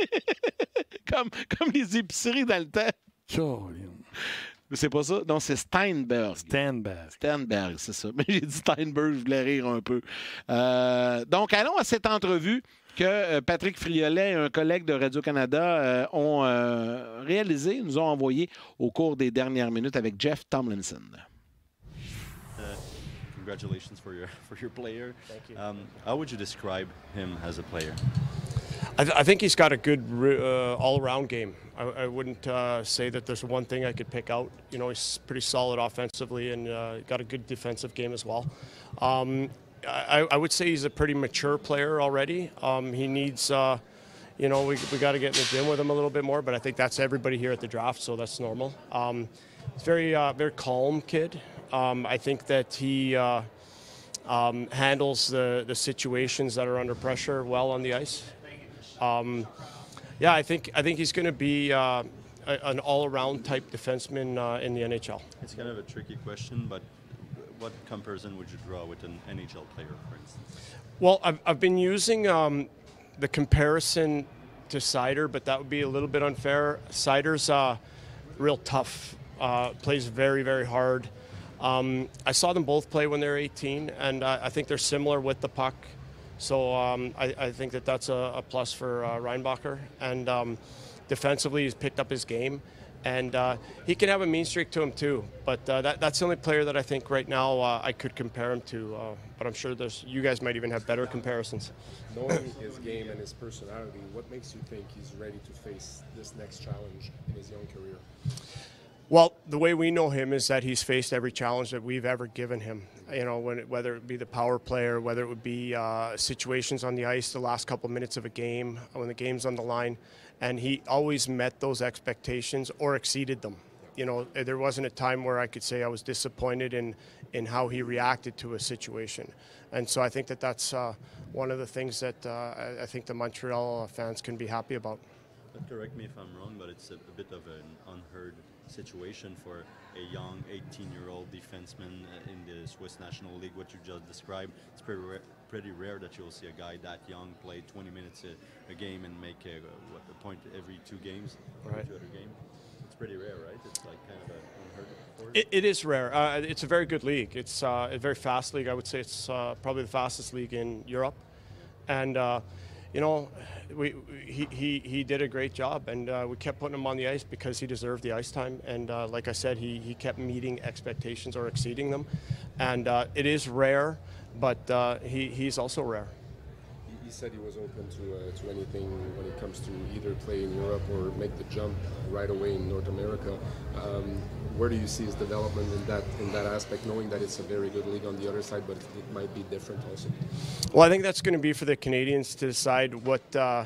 comme, comme les épiceries dans le temps. Mais c'est pas ça. Non, c'est Steinberg. Steinberg. Steinberg, c'est ça. Mais j'ai dit Steinberg, je voulais rire un peu. Euh, donc, allons à cette entrevue que euh, Patrick Friolet et un collègue de Radio-Canada euh, ont réalisée, nous ont envoyé au cours des dernières minutes avec Jeff Tomlinson. Uh, congratulations for your for your player. Thank you. Um, how would you I, th I, think he's got a good uh, all-around game. I, I wouldn't uh, say that there's one thing I could pick out. You know, he's pretty solid offensively and uh, got a good defensive game as well. Um, I, I, would say he's a pretty mature player already. Um, he needs, uh, you know, we, we got to get in the gym with him a little bit more. But I think that's everybody here at the draft, so that's normal. Um, he's very uh, very calm kid. Um, I think that he. Uh, um, handles the, the situations that are under pressure well on the ice. Um, yeah, I think I think he's going to be uh, a, an all-around type defenseman uh, in the NHL. It's kind of a tricky question, but what comparison would you draw with an NHL player, for instance? Well, I've, I've been using um, the comparison to Cider, but that would be a little bit unfair. Cider's uh, real tough, uh, plays very very hard. Um, I saw them both play when they were 18, and uh, I think they're similar with the puck. So um, I, I, think that that's a, a plus for uh, Reinbacher. And um, defensively, he's picked up his game. And uh, he can have a mean streak to him too, but uh, that, that's the only player that I think right now uh, I could compare him to. Uh, but I'm sure there's you guys might even have better comparisons. Knowing his game and his personality, what makes you think he's ready to face this next challenge in his young career? Well, the way we know him is that he's faced every challenge that we've ever given him you know, when it, whether it be the power play or whether it would be uh, situations on the ice, the last couple minutes of a game, when the game's on the line. And he always met those expectations or exceeded them. You know, eh, there wasn't a time where I could say I was disappointed in, in how he reacted to a situation. And so I think that that's uh, one of the things that uh, I think the Montreal uh, fans can be happy about. But correct me if I'm wrong, but it's a, a bit of an unheard situation for a young 18-year-old defenseman uh, in the Swiss National League, what you just described. It's pretty rare, pretty rare that you'll see a guy that young play 20 minutes a, a game and make a, what, a, point every two games, right. two other game. It's pretty rare, right? It's like kind of a unheard of. It, it is rare. Uh, it's a very good league. It's uh, a very fast league. I would say it's uh, probably the fastest league in Europe, and uh, you know, we, he, he, he did a great job, and uh, we kept putting him on the ice because he deserved the ice time. And uh, like I said, he, he kept meeting expectations or exceeding them. And uh, it is rare, but uh, he, he's also rare he said he was open to, uh, to anything when it comes to either play in Europe or make the jump right away in North America. Um, where do you see his development in that in that aspect, knowing that it's a very good league on the other side, but it might be different also? Well, I think that's going to be for the Canadians to decide what uh,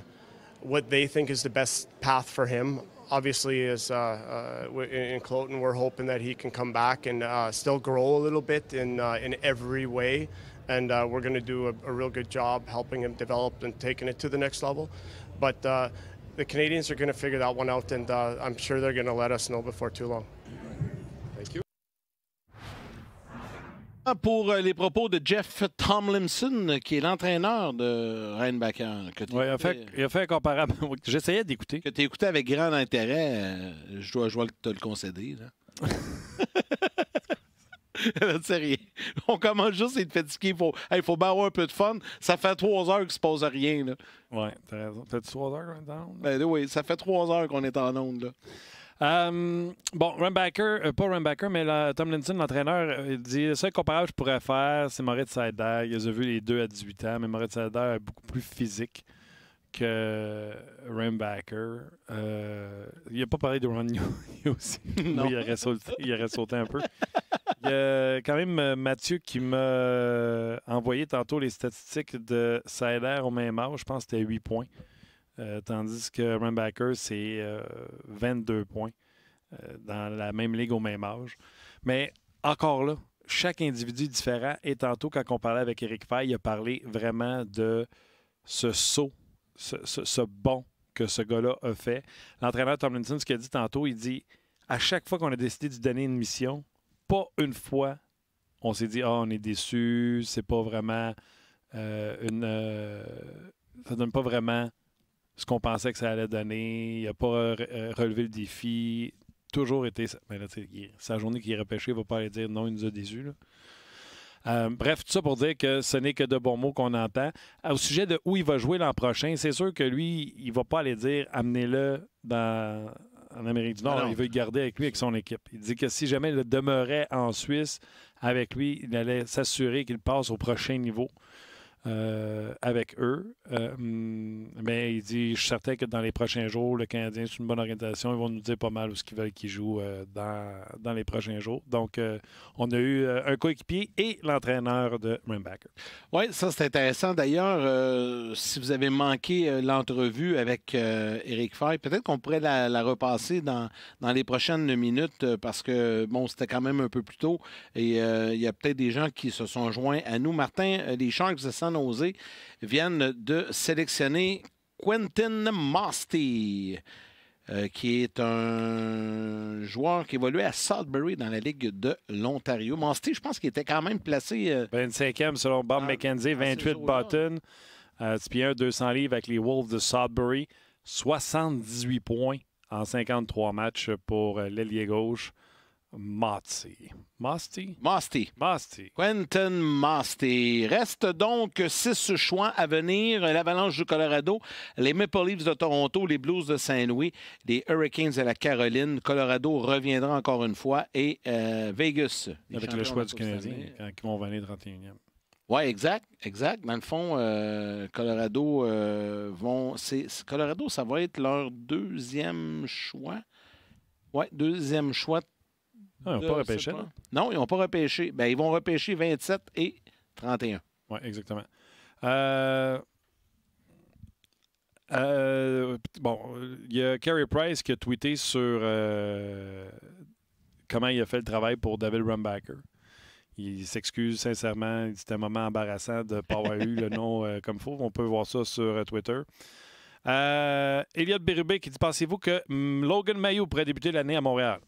what they think is the best path for him. Obviously, as uh, uh, in Cloton, we're hoping that he can come back and uh, still grow a little bit in uh, in every way. and uh, we're going to do a, a, real good job helping him develop and taking it to the next level. But uh, the Canadians are going to figure that one out, and uh, I'm sure they're going to let us know before too long. Thank you. Pour euh, les propos de Jeff Tomlinson, qui est l'entraîneur de Rheinbacker. Oui, euh, il a fait, il fait un comparable. J'essayais d'écouter. Que tu écouté avec grand intérêt, euh, je dois, je dois te le concéder. Là. On commence juste à être fatigué. Il faut, faut bien avoir un peu de fun. Ça fait trois heures qu'il se passe rien. Là. Ouais, t'as raison. T'as-tu trois heures qu'on est en ben, oui, ça fait trois heures qu'on est en onde. Là. Hum, bon, Rambacker, euh, pas Rambacker, mais Tom Linson, l'entraîneur, euh, il dit le seul comparable que je pourrais faire, c'est Moritz Seider. Ils ont vu les deux à 18 ans, mais Moritz Seider est beaucoup plus physique que euh, euh, il n'a pas parlé de Ron aussi. non. il, aurait sauté, il sauté un peu. Il y a quand même euh, Mathieu qui m'a envoyé tantôt les statistiques de Sider au même âge. Je pense que c'était 8 points. tandis que Rambacker, c'est 22 points dans la même ligue au même âge. Mais encore là, chaque individu différent. Et tantôt, quand on parlait avec Eric Fay, il a parlé vraiment de ce saut ce, bon que ce gars-là a fait. L'entraîneur Tomlinson, ce qu'il a dit tantôt, il dit à chaque fois qu'on a décidé de donner une mission, pas une fois, on s'est dit Ah, on est déçu, c'est pas vraiment euh, une. Euh, ça donne pas vraiment ce qu'on pensait que ça allait donner. Il a pas euh, relevé le défi. Toujours été. Mais là, sa journée qui est repêchée, il va pas aller dire non, il nous a déçus. Là. Euh, bref, tout ça pour dire que ce n'est que de bons mots qu'on entend. Euh, au sujet de où il va jouer l'an prochain, c'est sûr que lui, il ne va pas aller dire amenez-le dans, en Amérique du Nord. il veut le garder avec lui, avec son équipe. Il dit que si jamais il demeurait en Suisse avec lui, il allait s'assurer qu'il passe au prochain niveau. Euh, avec eux. mais euh, ben, il dit, je suis certain que dans les prochains jours, le Canadien, c'est une bonne organisation. Ils vont nous dire pas mal où ce qu'ils veulent qu'ils jouent euh, dans, les prochains jours. Donc, on a eu un coéquipier et l'entraîneur de Rimbacker. Oui, ça, c'est intéressant. D'ailleurs, si vous avez manqué l'entrevue avec Eric Fay, peut-être qu'on pourrait la, la repasser dans, les prochaines minutes parce que, bon, c'était quand même un peu plus tôt et il y a peut-être des gens qui se sont joints à nous. Martin, les Sharks de osé, viennent de sélectionner Quentin Masty euh, qui est un joueur qui évoluait à Sudbury dans la Ligue de l'Ontario. Masty je pense qu'il était quand même placé. 25e euh, selon Bob ah, McKenzie, 28 Button. Euh, 200 livres avec les Wolves de Sudbury. 78 points en 53 matchs pour euh, l'ailier gauche. Masti. Masti? Mosty. Masti. Quentin Masti. Reste donc six choix à venir. L'Avalanche du Colorado, les Maple Leafs de Toronto, les Blues de Saint-Louis, les Hurricanes de la Caroline. Colorado reviendra encore une fois et euh, Vegas. Avec le choix du Canadien qui vont venir 31e. Oui, exact, exact. Dans le fond, euh, Colorado euh, vont. Colorado, ça va être leur deuxième choix. Oui, deuxième choix ah, ils n'ont pas repêché, non? ils n'ont pas repêché. ils vont repêcher 27 et 31. Oui, exactement. Euh, euh, bon, il y a Carey Price qui a tweeté sur euh, comment il a fait le travail pour David Rumbacker. Il s'excuse sincèrement. C'était un moment embarrassant de ne pas avoir eu le nom comme faux. On peut voir ça sur Twitter. Elliot Berubé qui dit Pensez-vous que hum, Logan Mayo pourrait débuter l'année à Montréal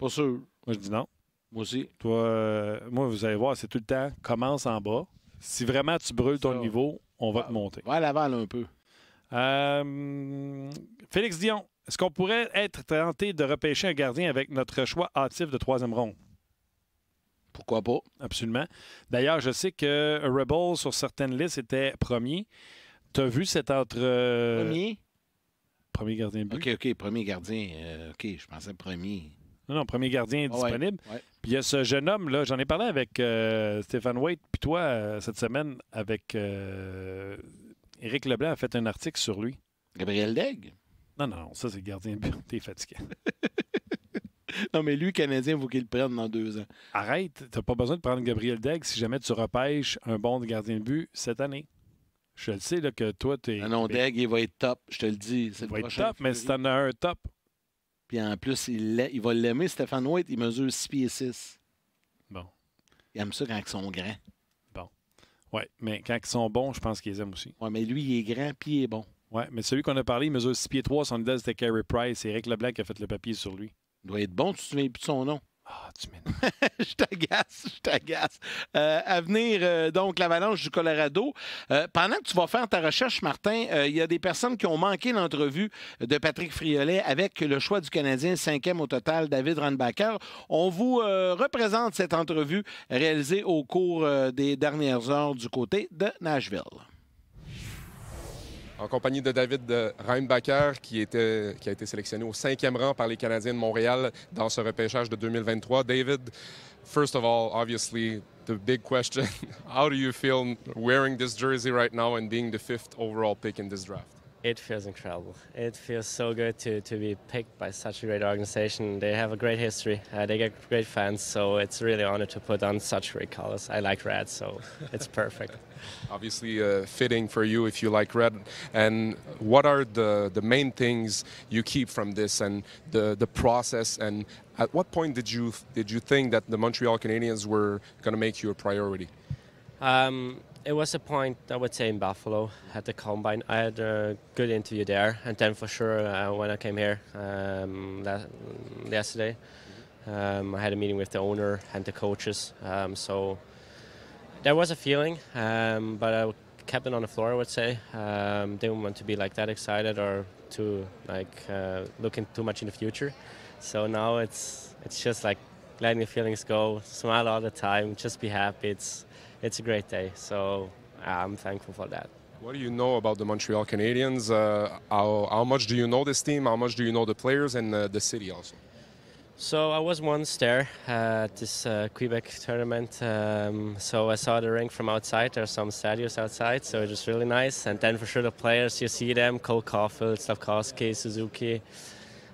pas sûr. Moi, je dis non. Moi aussi. Toi, euh, moi, vous allez voir, c'est tout le temps, commence en bas. Si vraiment tu brûles ton niveau, on va te monter. Va à l'aval un peu. Euh, Félix Dion, est-ce qu'on pourrait être tenté de repêcher un gardien avec notre choix hâtif de troisième rond? Pourquoi pas? Absolument. D'ailleurs, je sais que Rebel, sur certaines listes, était premier. Tu as vu cet entre. Euh, premier? Premier gardien OK, OK, premier gardien. OK, je pensais premier. Non, non, premier gardien ah disponible. Puis il y a ce jeune homme-là, j'en ai parlé avec euh, Stéphane Waite, puis toi, euh, cette semaine, avec Eric euh, Leblanc a fait un article sur lui. Gabriel Degg? Non, non, ça, c'est le gardien but. T'es fatigué. non, mais lui, Canadien, il faut qu'il le prenne dans deux ans. Arrête, t'as pas besoin de prendre Gabriel Degg si jamais tu repêches un bon gardien de but cette année. Je le sais là, que toi, t'es. Ah non, non, Degg, il va être top, je te le dis. Il va être top, mais si t'en as un top, puis en plus, il, va l'aimer, Stéphane White. Il mesure 6 pieds 6. Bon. Il aime ça quand ils sont grands. Bon. Oui, mais quand ils sont bons, je pense qu'ils aiment aussi. Oui, mais lui, il est grand, puis il est bon. Oui, mais celui qu'on a parlé, il mesure 6 pieds 3. Son idée, c'était Carey Price. C'est Eric Leblanc qui a fait le papier sur lui. Il doit être bon. Tu te souviens plus de son nom? Ah, je t'agace, je t'agace. Euh, à venir, euh, donc, l'avalanche du Colorado. Euh, pendant que tu vas faire ta recherche, Martin, il y a des personnes qui ont manqué l'entrevue de Patrick Friolet avec le choix du Canadien, cinquième au total, David Randbacker. On vous représente cette entrevue réalisée au cours des dernières heures du côté de Nashville en compagnie de David Reinbacher, qui, qui a été sélectionné au cinquième rang par les Canadiens de Montréal dans ce repêchage de 2023. David, first of all, obviously, the big question how do you feel wearing this jersey right now and being the fifth overall pick in this draft? It feels incredible. It feels so good to, to be picked by such a great organization. They have a great history. Uh, they get great fans, so it's really an honor to put on such great colors. I like red, so it's perfect. Obviously, uh, fitting for you if you like red. And what are the, the main things you keep from this and the, the process? And at what point did you did you think that the Montreal Canadiens were going to make you a priority? Um, it was a point I would say in Buffalo at the combine. I had a good interview there, and then for sure uh, when I came here um, that, yesterday, um, I had a meeting with the owner and the coaches. Um, so there was a feeling, um, but I kept it on the floor. I would say um, didn't want to be like that excited or too like uh, looking too much in the future. So now it's it's just like letting your feelings go, smile all the time, just be happy. It's it's a great day. So uh, I'm thankful for that. What do you know about the Montreal Canadiens? Uh, how, how, much do you know this team? How much do you know the players and uh, the city also? So I was once there uh, at this uh, Quebec tournament. Um, so I saw the ring from outside. There are some stadiums outside, so it was really nice. And then for sure the players, you see them: Cole Caulfield, Slavkovsky, Suzuki,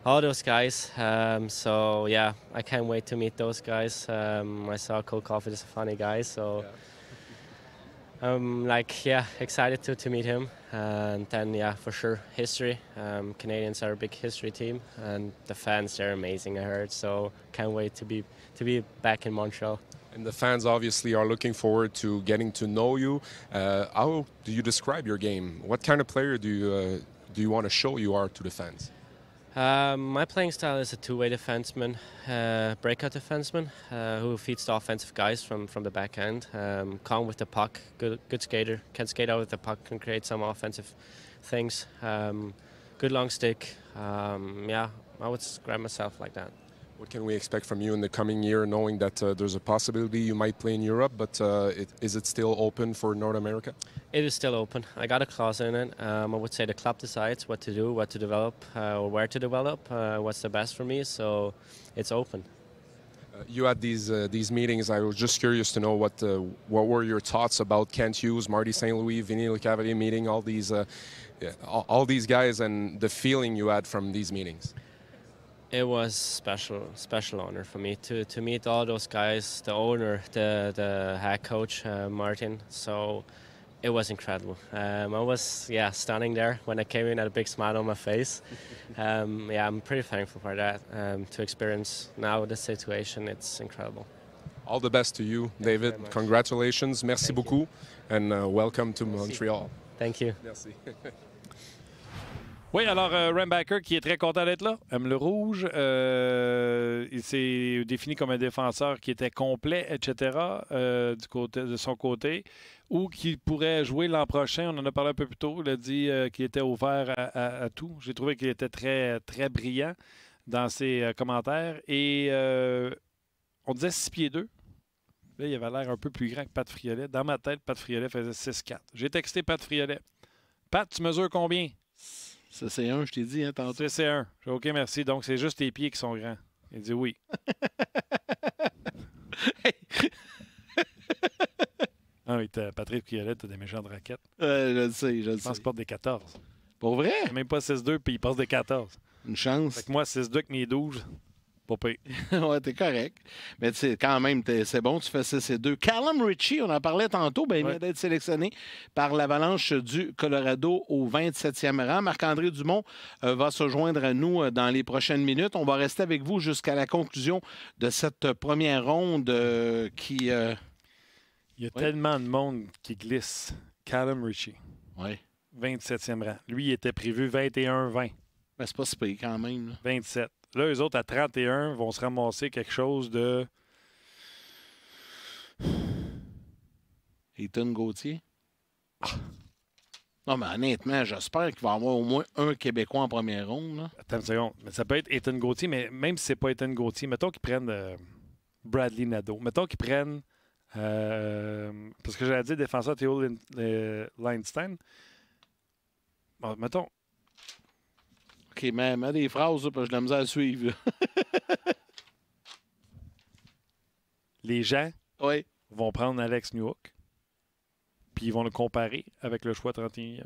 all those guys. Um, so yeah, I can't wait to meet those guys. Um, I saw Cole Caulfield is a funny guy, so. Yeah I'm um, like, yeah, excited to, to meet him. And then, yeah, for sure, history. Um, Canadians are a big history team, and the fans they're amazing. I heard, so can't wait to be to be back in Montreal. And the fans obviously are looking forward to getting to know you. Uh, how do you describe your game? What kind of player do you uh, do you want to show you are to the fans? Um, my playing style is a two-way defenseman, uh, breakout defenseman, uh, who feeds the offensive guys from, from the back end. Um, calm with the puck, good good skater, can skate out with the puck, can create some offensive things. Um, good long stick. Um, yeah, I would describe myself like that. What can we expect from you in the coming year, knowing that uh, there's a possibility you might play in Europe, but uh, it, is it still open for North America? It is still open. I got a clause in it. Um, I would say the club decides what to do, what to develop, uh, or where to develop, uh, what's the best for me, so it's open. Uh, you had these uh, these meetings. I was just curious to know what what were your thoughts about Kent Hughes, Marty St. Louis, Vinny Lecavalier meeting all these yeah, all, all these guys and the feeling you had from these meetings it was special, special honor for me to, to meet all those guys, the owner, the the head coach uh, Martin. So it was incredible. Um, I was yeah standing there when I came in, had a big smile on my face. Um, yeah, I'm pretty thankful for that. Um, to experience now the situation, it's incredible. All the best to you, Thank David. You Congratulations, merci Thank beaucoup, you. and uh, welcome to merci. Montreal. Thank you. Merci. Oui, alors euh, Rembacker qui est très content d'être là, aime le rouge. Euh, il s'est défini comme un défenseur qui était complet, etc. Euh, du côté, de son côté, ou qui pourrait jouer l'an prochain. On en a parlé un peu plus tôt. Il a dit qu'il était ouvert à, tout. J'ai trouvé qu'il était très, très brillant dans ses commentaires. Et on disait 6 pieds 2. Là, il avait l'air un peu plus grand que Pat Friolet. Dans ma tête, Pat Friolet faisait 6-4. J'ai texté Pat Friolet. Pat, tu mesures combien? Ça C'est un, je t'ai dit, hein, tantôt. C'est un. OK, merci. Donc, c'est juste tes pieds qui sont grands. Il dit oui. ah oui, Patrick tu t'as des méchants de raquettes. je le sais, je le sais. Je pense des 14. Pour vrai? Même pas 6-2, puis il passe des 14. Une chance. Fait que moi, 6-2 avec mes 12. Pas ouais, t'es correct. Mais tu quand même, c'est bon, tu fais ça, deux. deux. Callum Ritchie, on en parlait tantôt, ben, il vient d'être sélectionné par l'Avalanche du Colorado au 27e rang. Marc-André Dumont euh, va se joindre à nous euh, dans les prochaines minutes. On va rester avec vous jusqu'à la conclusion de cette première ronde euh, qui. Il y a tellement de monde qui glisse. Callum Ritchie. Oui. 27e rang. Lui, il était prévu 21-20. Mais ben, c'est pas si quand même. 27. Là, eux autres, à 31, vont se ramasser quelque chose de. Ethan Gauthier? Non, mais honnêtement, j'espère qu'il va y avoir au moins un Québécois en première ronde. Là. Attends une seconde. ça peut être Ethan Gauthier, mais même si c'est pas Ethan Gauthier, mettons qu'ils prennent euh, Bradley Nadeau. Mettons qu'ils prennent. Euh, parce que j'allais dit défenseur Théo euh, Lindstein. mettons, OK, mais, hein, des phrases, parce que j'ai la misère à suivre. Les gens vont prendre Alex Newhook, puis ils vont le comparer avec le choix 31e.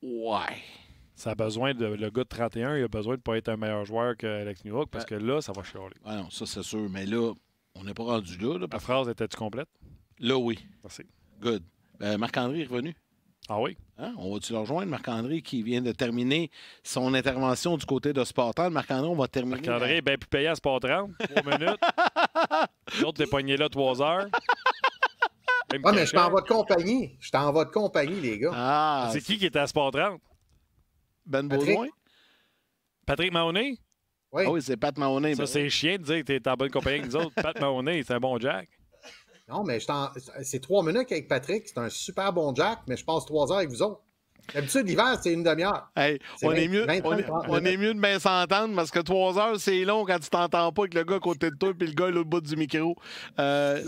Ouais. Ça a besoin de. Le gars de 31, il a besoin de ne pas être un meilleur joueur qu'Alex Newhook parce que là, ça va chialer. non, ça, c'est sûr. Mais là, on n'est pas rendu là. La phrase était-tu complète? Là, oui. Merci. Good. Ben, Marc-André est revenu. Ah oui? Hein? On va-tu le rejoindre, Marc-André, qui vient de terminer son intervention du côté de Spartan. Marc-André, on va terminer. Marc-André est bien plus payé à 30. Trois minutes. L'autre, t'es pogné là trois heures. Ah mais je t'envoie de compagnie. Je t'envoie de compagnie, les gars. Ah, c'est qui qui était à Sport 30? Ben Patrick. Patrick Mahoney? Oui. Ah oui, c'est Pat Mahoney. Ça, ben c'est chiant de dire que t'es en bonne compagnie avec nous autres. Pat Mahoney, c'est un bon Jack. Non, mais c'est trois minutes avec Patrick. C'est un super bon Jack, mais je passe trois heures avec vous autres. D'habitude, l'hiver, c'est une demi-heure. on, est mieux, on, mieux de bien s'entendre parce que trois heures, c'est long quand tu t'entends pas avec le gars à côté de toi et le gars à l'autre bout du micro. Euh,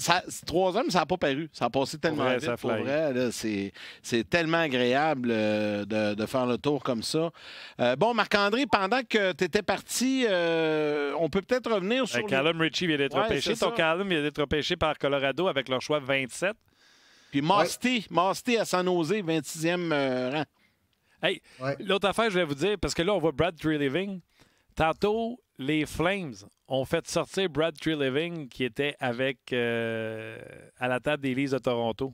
trois heures, mais ça n'a pas paru. Ça a passé tellement vite. c'est tellement agréable euh, de, faire le tour comme ça. Euh, bon, Marc-André, pendant que tu étais parti, on peut peut-être revenir sur. Ben, Callum le... Ritchie vient d'être repêché. Callum vient d'être repêché par Colorado avec leur choix 27. Puis Masté, ouais. à San oser, 26e euh, rang. l'autre affaire, je vais vous dire, parce que là, on voit Brad Tree Living. Tantôt, les Flames ont fait sortir Brad Tree Living qui était avec euh, à la table des Leafs de Toronto.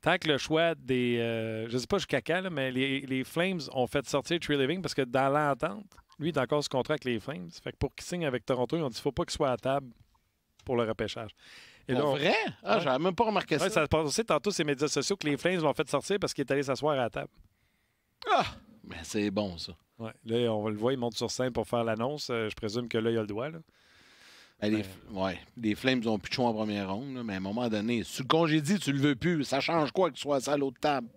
Tant que le choix des. Euh, je ne sais pas je caca là, mais les, Flames ont fait sortir Tree Living parce que dans l'entente, lui, il a encore ce contrat avec les Flames. Fait que pour qu'il signe avec Toronto, il ne faut pas qu'il soit à table pour le repêchage. Et vrai? Ah, j'avais même pas remarqué Ouais, ça. ça se passe aussi tantôt ces médias sociaux que les Flames l'ont fait sortir parce qu'il est allé s'asseoir à la table. Ah! Mais c'est bon, ça. Ouais. Là, on le voit, il monte sur scène pour faire l'annonce. Euh, je présume que là, il a le doigt. là. Ben, les, ouais, Flames ont plus de choix en première ronde, mais à un moment donné, si tu le congédies, tu le veux plus. Ça change quoi que tu sois à l'autre table?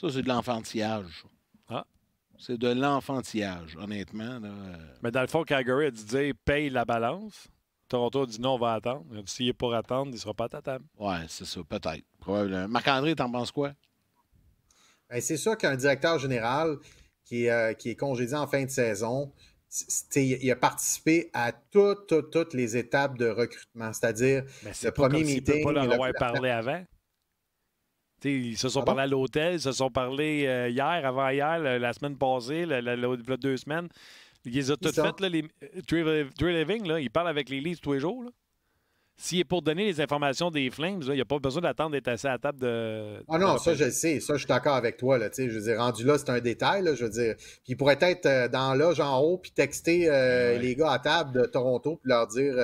Ça, c'est de l'enfantillage. Ah. C'est de l'enfantillage, honnêtement. Euh. Mais dans le fond, Calgary a dit paye la balance. Toronto a dit non, on va attendre. S'il est pour attendre, il ne sera pas à ta table. Oui, c'est ça, peut-être. Marc-André, t'en penses quoi? Ben, c'est sûr qu'un directeur général qui, euh, qui est congédié en fin de saison, il a participé à toutes, toutes, les étapes de recrutement. C'est-à-dire le premier comme meeting. Il peut pas leur avoir parlé avant. ils se sont parlé à l'hôtel, ils se sont parlé euh, hier, avant hier, la, semaine passée, la, deux semaines. Il les a toutes faites, les... Euh, Living, là, il parle avec les Leafs tous les jours. S'il est pour donner les informations des Flames, il n'y a pas besoin d'attendre d'être assis à table de. Ah non, ça, je sais. Ça, je suis d'accord avec toi. Là, je veux dire, rendu là, c'est un détail. je veux dire, puis il pourrait être euh, dans l'âge en haut, puis texter euh, les gars à table de Toronto, puis leur dire.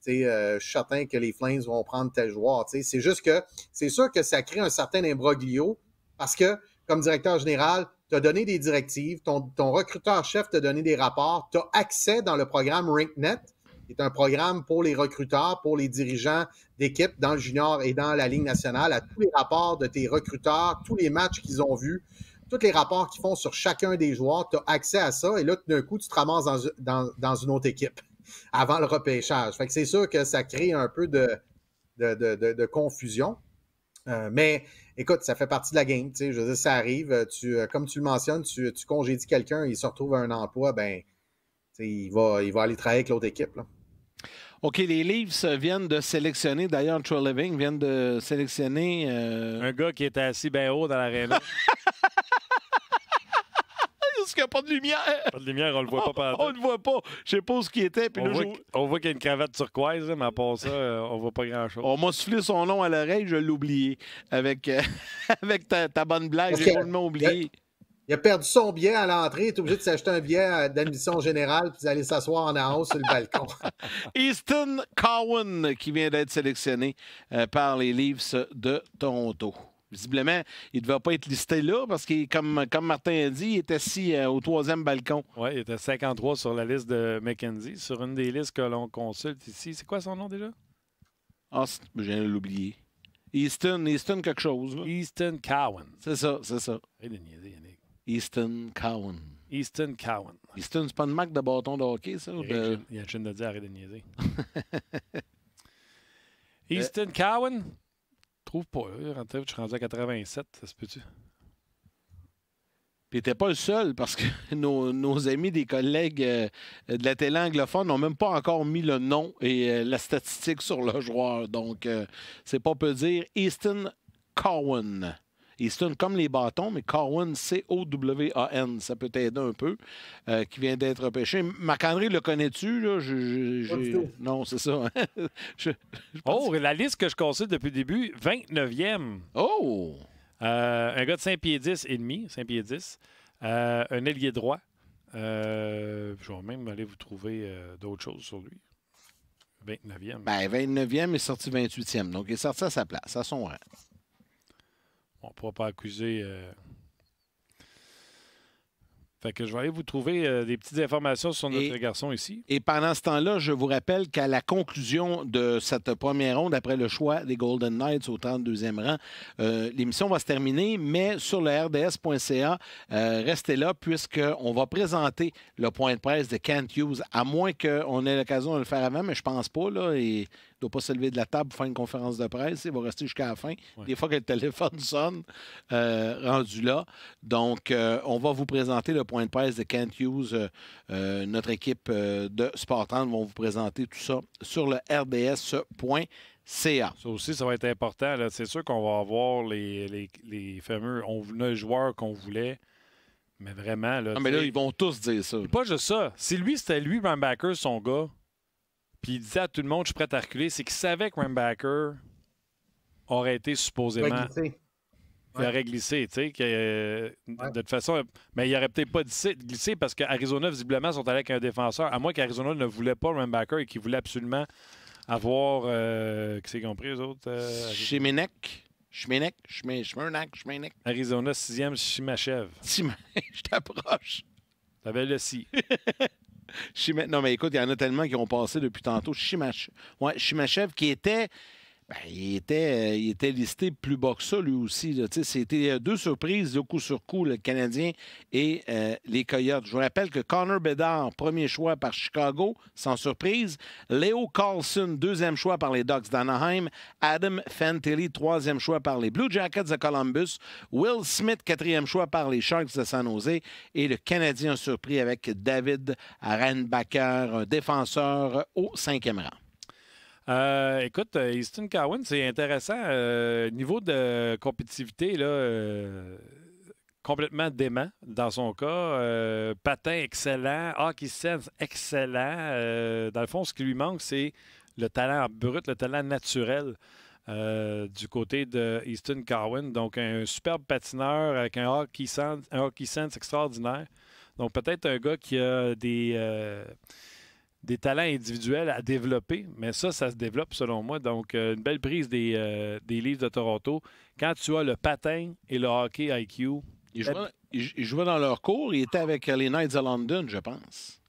sais je suis certain que les Flames vont prendre tel joueur. C'est juste que c'est sûr que ça crée un certain imbroglio parce que, comme directeur général, tu as donné des directives, ton, recruteur-chef t'a donné des rapports, tu as accès dans le programme RinkNet, qui est un programme pour les recruteurs, pour les dirigeants d'équipe dans le junior et dans la Ligue nationale, à tous les rapports de tes recruteurs, tous les matchs qu'ils ont vus, tous les rapports qu'ils font sur chacun des joueurs, tu as accès à ça et là, d'un coup, tu te ramasses dans, une autre équipe avant le repêchage. Fait que c'est sûr que ça crée un peu de, de confusion. Euh, mais écoute, ça fait partie de la game. Je veux dire, ça arrive. Euh, euh, comme tu le mentionnes, tu, tu congédies quelqu'un, il se retrouve à un emploi, ben, il va, il va aller travailler avec l'autre équipe. OK, les Leafs viennent de sélectionner, d'ailleurs, Troy Living vient de sélectionner. Un gars qui était assis bien haut dans l'aréna. parce qu'il n'y a pas de lumière. Pas de lumière, on le voit pas par On ne voit pas. Je sais pas où ce qui était. on, voit, qu'il y a une cravate turquoise, mais à part ça, euh, on voit pas grand-chose. On m'a soufflé son nom à l'oreille, je l'ai oublié. Avec, euh, avec ta, bonne blague, j'ai complètement oublié. Il a perdu son billet à l'entrée, il est obligé de s'acheter un billet d'admission générale puis d'aller s'asseoir en haut sur le balcon. Easton Cowan qui vient d'être sélectionné euh, par les Leafs de Toronto visiblement, il ne devait pas être listé là parce que, comme, comme Martin a dit, il était assis euh, au troisième balcon. Oui, il était 53 sur la liste de McKenzie, sur une des listes que l'on consulte ici. C'est quoi son nom déjà? Ah, j'ai l'oublié. Easton, Easton quelque chose. Easton Cowan. C'est ça, c'est ça. Easton Cowan. Easton Cowan. Easton, c'est pas une marque de bâton de hockey, ça? Il y a une chaîne de dire, arrête de niaiser. Easton Cowan, Trouve pas. je suis rendu à 87, ça se peut-tu? Puis t'es pas le seul parce que nos, amis des collègues euh, de la télé anglophone n'ont même pas encore mis le nom et euh, la statistique sur le joueur. Donc, euh, c'est pas peu dire. Easton Cowan. Il tourne comme les bâtons, mais Cowan, C-O-W-A-N, ça peut t'aider un peu, euh, qui vient d'être pêché. marc le connais-tu? non, c'est ça. Hein. oh, la liste que je consulte depuis le début, 29e. Oh! Euh, un gars de 5 pieds 10 et demi, 5 pieds 10. un ailier droit. Euh, je vais même aller vous trouver d'autres choses sur lui. 29e. Ben, 29e est sorti 28e, donc il est sorti à sa place, à son rang on ne pourra pas accuser. Euh. Fait que je vais aller vous trouver euh, des petites informations sur notre garçon ici. Et pendant ce temps-là, je vous rappelle qu'à la conclusion de cette première ronde, après le choix des Golden Knights au 32e rang, euh, l'émission va se terminer, mais sur le rds.ca, restez là puisqu'on va présenter le point de presse de Cant Hughes, à moins qu'on ait l'occasion de le faire avant, mais je pense pas. Là, et ne doit pas se lever de la table pour faire une conférence de presse. Il va rester jusqu'à la fin. Des fois que le téléphone sonne, euh, rendu là. Donc, euh, on va vous présenter le point de presse de Kent Hughes. Euh, notre équipe de Spartans vont vous présenter tout ça sur le RDS.ca. Ça aussi, ça va être important. C'est sûr qu'on va avoir les, fameux on, le joueur qu'on voulait. Mais vraiment, là. Non, ah, mais là, ils vont tous dire ça. Pas juste ça. Si lui, c'était lui, Backer, son gars, puis il disait à tout le monde, je suis prêt à reculer. C'est qu'il savait que Rambacker aurait été supposément. Il aurait glissé, tu sais, glissé, tu sais. de toute façon, mais il aurait peut-être pas glissé parce qu'Arizona, visiblement, sont allés avec un défenseur, à moins qu'Arizona ne voulait pas Rambacker et qu'il voulait absolument avoir, que euh, qui c'est compris, les autres? Euh, Chiménec. Chiménec, Chiménec, Arizona, sixième, Chimachev. Chimachev. je t'approche. T'avais le si. Non, mais écoute, il y en a tellement qui ont passé depuis tantôt. ouais, Chimachev qui était ben, il, était, euh, était listé plus bas que ça, lui aussi. C'était euh, deux surprises, deux coup sur coup, le Canadien et euh, les Coyotes. Je vous rappelle que Connor Bedard, premier choix par Chicago, sans surprise. Leo Carlson, deuxième choix par les Ducks d'Anaheim. Adam Fantilli, troisième choix par les Blue Jackets de Columbus. Will Smith, quatrième choix par les Sharks de San Jose. Et le Canadien surpris avec David Arenbacker, défenseur au cinquième rang. Euh, écoute, Easton Carwin, c'est intéressant. Euh, niveau de compétitivité, là, euh, complètement dément dans son cas. patin excellent, hockey sense excellent. dans le fond, ce qui lui manque, c'est le talent brut, le talent naturel. du côté de Easton carwin Donc, un superbe patineur avec un hockey sense, extraordinaire. Donc, peut-être un gars qui a des, des talents individuels à développer, mais ça, ça se développe selon moi. Donc, euh, une belle prise des, livres euh, de Toronto. Quand tu as le patin et le hockey IQ. Ils jouaient, dans leur cours. Ils étaient avec euh, les Knights de London, je pense.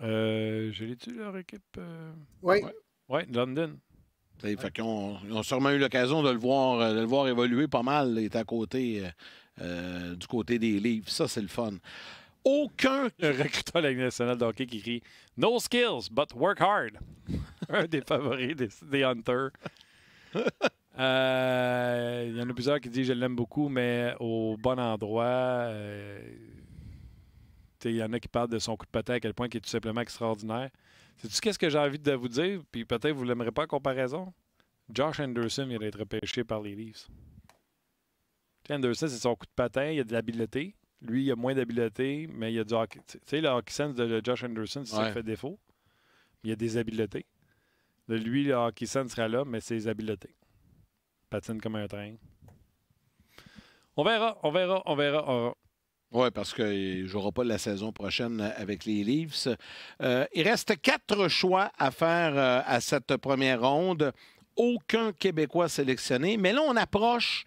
je l'ai-tu, leur équipe? Oui. Oui, London. Fait ils ont, sûrement eu l'occasion de, le voir, le voir évoluer pas mal. Il à côté, du côté des livres. Ça, c'est le fun aucun recruteur de la Ligue nationale de hockey qui crie No skills, but work hard. Un des favoris des, Hunters. Euh, il y en a plusieurs qui disent je l'aime beaucoup, mais au bon endroit. Euh, il y en a qui parlent de son coup de patin à quel point qui est tout simplement extraordinaire. C'est-tu ce que j'ai envie de vous dire? Puis peut-être vous ne l'aimerez pas en comparaison. Josh Anderson vient d'être repêché par les Leafs. Anderson, c'est son coup de patin, il a de l'habileté. Lui, il a moins d'habileté, mais il a du hockey. Tu sais, le hockey sense de Josh Anderson, si ça fait défaut. Il a des habiletés. De lui, le hockey sense sera là, mais ses habiletés. Patine comme un train. On verra, on verra, on verra. Oui, parce qu'il euh, ne jouera pas la saison prochaine euh, avec les Leafs. Euh, il reste quatre choix à faire à cette première ronde. Aucun Québécois sélectionné, mais là, on approche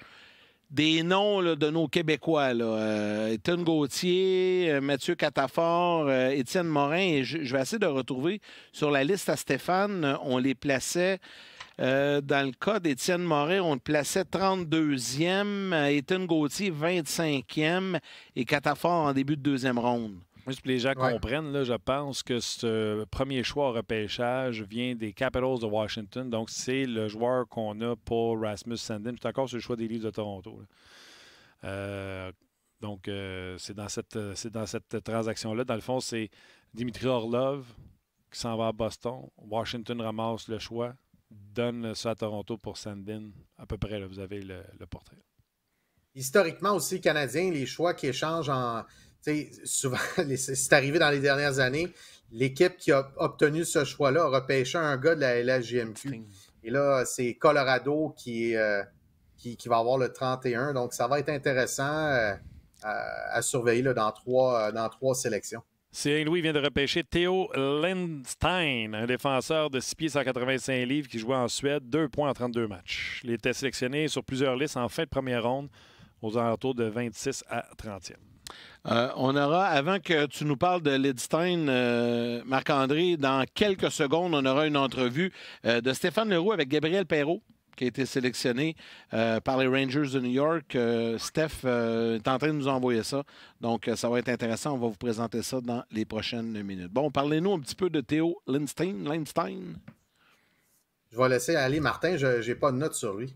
des noms de nos Québécois. Là. Euh, Étienne Gauthier, euh, Mathieu Catafort, euh, Étienne Morin. je, vais essayer de retrouver sur la liste à Stéphane. On les plaçait. dans le cas d'Étienne Morin, on le plaçait 32e, Étienne Gauthier 25e et Catafort en début de deuxième ronde. Juste pour les gens comprennent, je pense que ce premier choix au repêchage vient des Capitals de Washington. Donc, c'est le joueur qu'on a pour Rasmus Sandin. Je suis encore sur le choix des Leafs de Toronto. Euh, donc, euh, c'est dans cette, cette transaction-là. Dans le fond, c'est Dimitri Orlov qui s'en va à Boston. Washington ramasse le choix, donne ça à Toronto pour Sandin. À peu près, là, vous avez le, le portrait historiquement aussi, Canadiens, les choix qui échangent en, souvent, c'est arrivé dans les dernières années, l'équipe qui a obtenu ce choix-là a repêché un gars de la LHJMQ. Et là, c'est Colorado qui, euh, qui, va avoir le 31. Donc, ça va être intéressant euh, à, surveiller dans, trois, euh, dans trois sélections. C'est louis vient de repêcher Théo Lindstein, un défenseur de 6 pieds 185 livres qui jouait en Suède, 2 points en 32 matchs. Il était sélectionné sur plusieurs listes en fin de première ronde aux alentours de 26 à 30e. Euh, on aura, avant que tu nous parles de Lindstein, euh, Marc-André, dans quelques secondes, on aura une entrevue euh, de Stéphane Leroux avec Gabriel Perrault qui a été sélectionné par les Rangers de New York. Steph est en train de nous envoyer ça. Donc, ça va être intéressant. On va vous présenter ça dans les prochaines minutes. Bon, parlez-nous un petit peu de Théo Lindstein. Lindstein. Je vais laisser aller Martin. Je n'ai pas de note sur lui.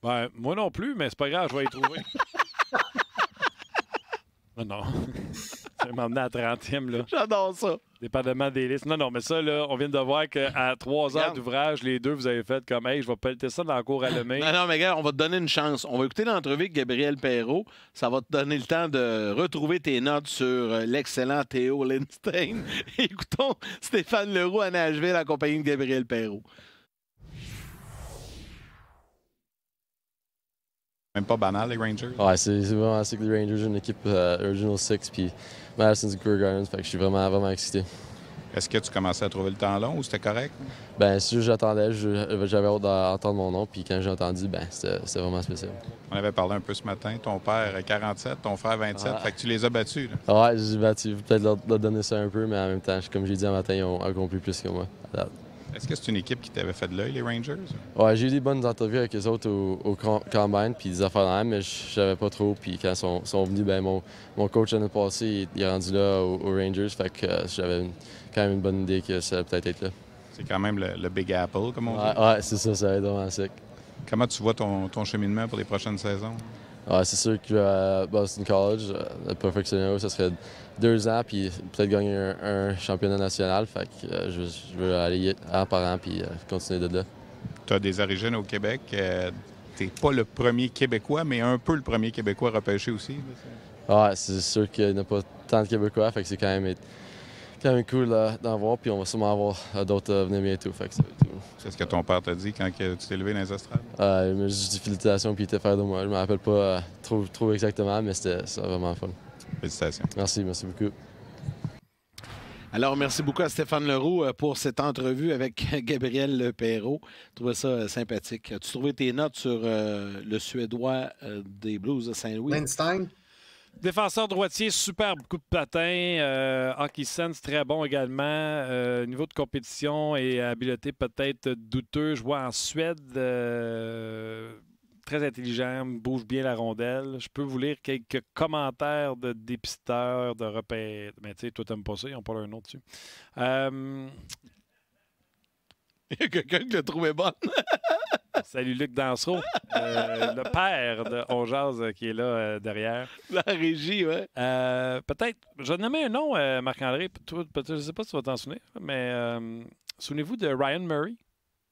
Ben, moi non plus, mais c'est pas grave, je vais y trouver. Ah non, non. ça m'emmener à 30e, là. J'adore ça. Dépendamment des listes. Non, non, mais ça, on vient de voir qu'à trois heures d'ouvrage, les deux, vous avez fait comme, hey, je vais pelleter ça dans la cour à main non, non, mais gars, on va te donner une chance. On va écouter l'entrevue de Gabriel Perrault. Ça va te donner le temps de retrouver tes notes sur euh, l'excellent Théo Lindstein. Écoutons Stéphane Leroux à Nashville, compagnie de Gabriel Perrault. même pas banal, les Rangers. Ouais, c'est vraiment assez que les Rangers, une équipe euh, Original Six, puis Madison Square Garden, fait je suis vraiment, vraiment excité. Est-ce que tu commençais à trouver le temps long ou c'était correct? Ben, si j'attendais, euh, j'avais hâte d'entendre mon nom, puis quand j'ai entendu, ben, c'était vraiment spécial. On avait parlé un peu ce matin. Ton père 47, ton frère 27, ah. fait que tu les as battus. Là. Ouais, j'ai battu. Peut-être leur, donner ça un peu, mais en même temps, comme j'ai dit un matin, ils ont accompli plus que moi. Est-ce que c'est une équipe qui t'avait fait de l'œil, les Rangers? Ouais, j'ai eu des bonnes entrevues avec les autres au, au combine, puis des affaires là, mais je savais pas trop. Puis quand ils sont, venus, ben mon, mon coach l'année passée, il, est rendu là aux, Rangers, fait que euh, j'avais quand même une bonne idée que ça allait peut-être être là. C'est quand même le, Big Apple, comme on dit. Ouais, c'est ça, ça va être Comment tu vois ton, ton cheminement pour les prochaines saisons? Ouais, c'est sûr que euh, Boston College, euh, le Perfect Scenario, ça serait deux ans, puis peut-être gagner un, championnat national. Fait que euh, je, veux aller un par an, puis euh, continuer de là. Tu as des origines au Québec. Euh, tu n'es pas le premier Québécois, mais un peu le premier Québécois repêché aussi. Oui, ah, c'est sûr qu'il n'y a pas tant de Québécois, fait que c'est quand même, quand même cool d'en voir, puis on va sûrement avoir d'autres venir bientôt. Fait que c'est ce que ton père t'a dit quand tu t'es levé dans les astrales? il m'a juste dit félicitations, puis il était fier de moi. Je me rappelle pas trop, trop exactement, mais c'était vraiment fun. Félicitations. Merci, merci beaucoup. Alors, merci beaucoup à Stéphane Leroux euh, pour cette entrevue avec Gabriel Perrault. Je trouvais ça euh, sympathique. As-tu trouvé tes notes sur euh, le Suédois des Blues de Saint-Louis? Lindstein? Défenseur droitier, superbe coup de patin. hockey sense, très bon également. niveau de compétition et habileté peut-être douteux. Je vois en Suède très intelligent, bouge bien la rondelle. Je peux vous lire quelques commentaires de dépisteurs, de repères. Mais tu sais, toi, t'aimes pas ça, ils parle pas leur nom dessus. Euh, Il y a quelqu'un qui l'a trouvé bon. Salut Luc Dansereau, euh, le père de Onjaz euh, qui est là derrière. La régie, ouais. peut-être, je vais nommer un nom, Marc-André. Je ne sais pas si tu vas t'en souvenir, mais souvenez-vous de Ryan Murray?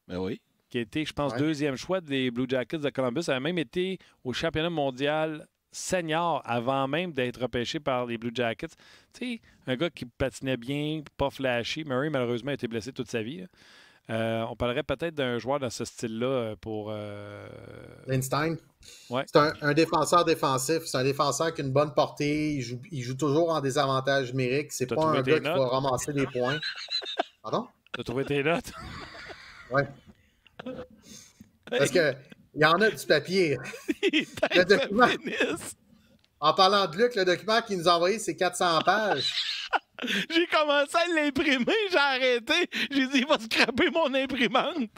Mais ben oui qui a été, je pense, deuxième choix des Blue Jackets de Columbus. Elle a même été au championnat mondial senior avant même d'être repêché par les Blue Jackets. Tu sais, un gars qui patinait bien, pas flashy. Murray, malheureusement, a été blessé toute sa vie. Euh, on parlerait peut-être d'un joueur dans ce style-là euh, pour. Euh... C'est un, défenseur défensif. C'est un défenseur qui a une bonne portée. Il joue, toujours en désavantage numérique. C'est pas un gars qui va ramasser des points. Pardon? T'as trouvé tes notes? ouais. Parce il y en a du papier. le document. En parlant de Luc, le document qu'il nous a envoyé, c'est 400 pages. j'ai commencé à l'imprimer, j'ai arrêté. J'ai dit, il va scraper mon imprimante.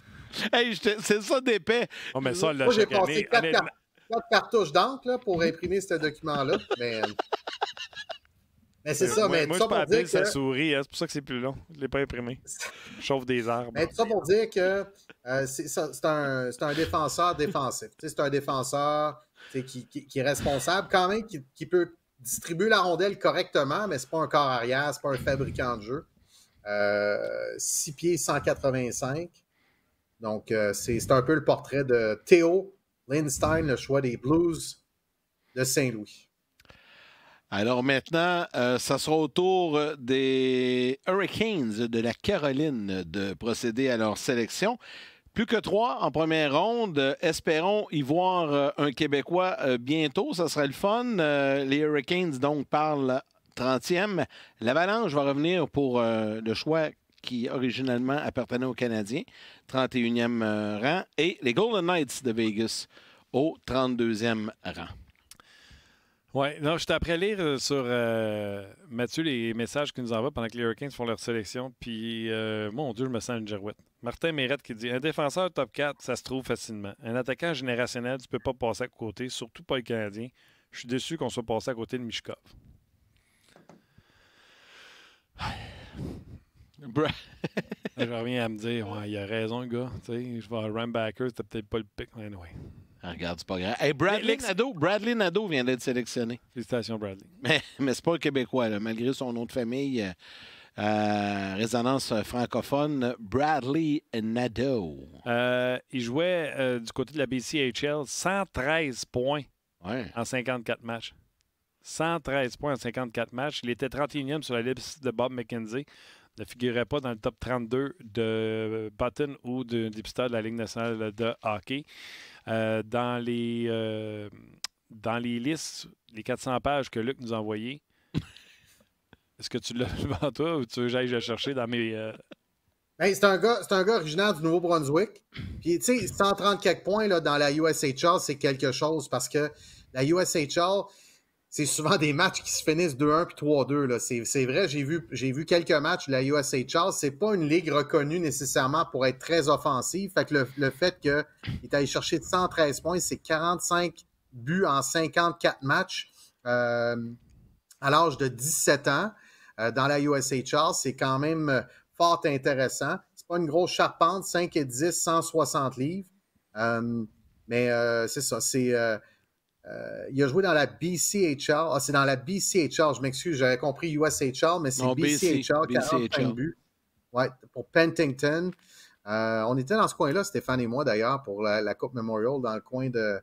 Hey, c'est ça d'épais. Moi, j'ai passé 4, cartouches d'encre pour imprimer ce document-là. Mais... Ben, euh, mais c'est ça, mais ça pour dire que... ça sourit, hein, c'est pour ça que c'est plus long. Je ne l'ai pas imprimé. Chauffe des arbres. Mais ça pour dire que euh, c'est un, défenseur défensif. c'est un défenseur qui, qui, est responsable quand même, qui, peut distribuer la rondelle correctement, mais c'est pas un corps arrière, c'est pas un fabricant de jeu. Euh, 6 pieds 185. Donc, euh, c'est un peu le portrait de Théo Lindstein, le choix des Blues de Saint-Louis. Alors maintenant, euh, ça sera au tour euh, des Hurricanes de la Caroline de procéder à leur sélection. Plus que trois en première ronde. Espérons y voir euh, un Québécois bientôt. Ça sera le fun. les Hurricanes, donc, parlent 30e. L'Avalanche va revenir pour le choix qui originalement appartenait aux Canadiens, 31e rang. Et les Golden Knights de Vegas au 32e rang. Oui, non, je après lire euh, sur euh, Mathieu les messages qu'il nous envoie pendant que les Hurricanes font leur sélection. Puis, euh, mon Dieu, je me sens une gerouette. Martin Mérette qui dit Un défenseur top 4, ça se trouve facilement. Un attaquant générationnel, tu peux pas passer à côté, surtout pas le Canadien. Je suis déçu qu'on soit passé à côté de Mishkov. je reviens à me dire ouais, il a raison, le gars. Tu sais, je vais à Rambacker, c'était peut-être pas le pic. Anyway. Regarde, c'est pas grave. Bradley Nadeau, Bradley vient d'être sélectionné. Félicitations, Bradley. Mais, c'est pas un Québécois, malgré son nom de famille. Euh, euh, résonance francophone, Bradley Nadeau. Euh, il jouait du côté de la BCHL 113 points en 54 matchs. 113 points en 54 matchs. Il était 31e sur la liste de Bob McKenzie ne figurait pas dans le top 32 de Button ou de dépisteur de la Ligue nationale de hockey. Euh, dans, les, euh, dans les listes, les 400 pages que Luc nous a envoyées, est-ce que tu l'as devant toi ou tu veux que j'aille le chercher dans mes. Euh? Ben, c'est un, gars originaire du Nouveau-Brunswick. Puis, tu sais, 130 quelques points là, dans la USHL, c'est quelque chose parce que la USHR, c'est souvent des matchs qui se finissent 2-1 puis 3-2. C'est vrai, j'ai vu, vu quelques matchs de la USA Charles. C'est pas une ligue reconnue nécessairement pour être très offensive. Fait que le, fait qu'il est allé chercher 113 points, c'est 45 buts en 54 matchs euh, à l'âge de 17 ans euh, dans la USA Charles. C'est quand même euh, fort intéressant. C'est pas une grosse charpente, 5 et 10, 160 livres. mais c'est ça, c'est euh, il a joué dans la BCHR. Ah, c'est dans la BCHR, je m'excuse, j'avais compris USHR, mais c'est BCHR, a enfin un but. Ouais, pour Pentington. Euh, on était dans ce coin-là, Stéphane et moi d'ailleurs, pour la, Coupe Memorial, dans le coin de,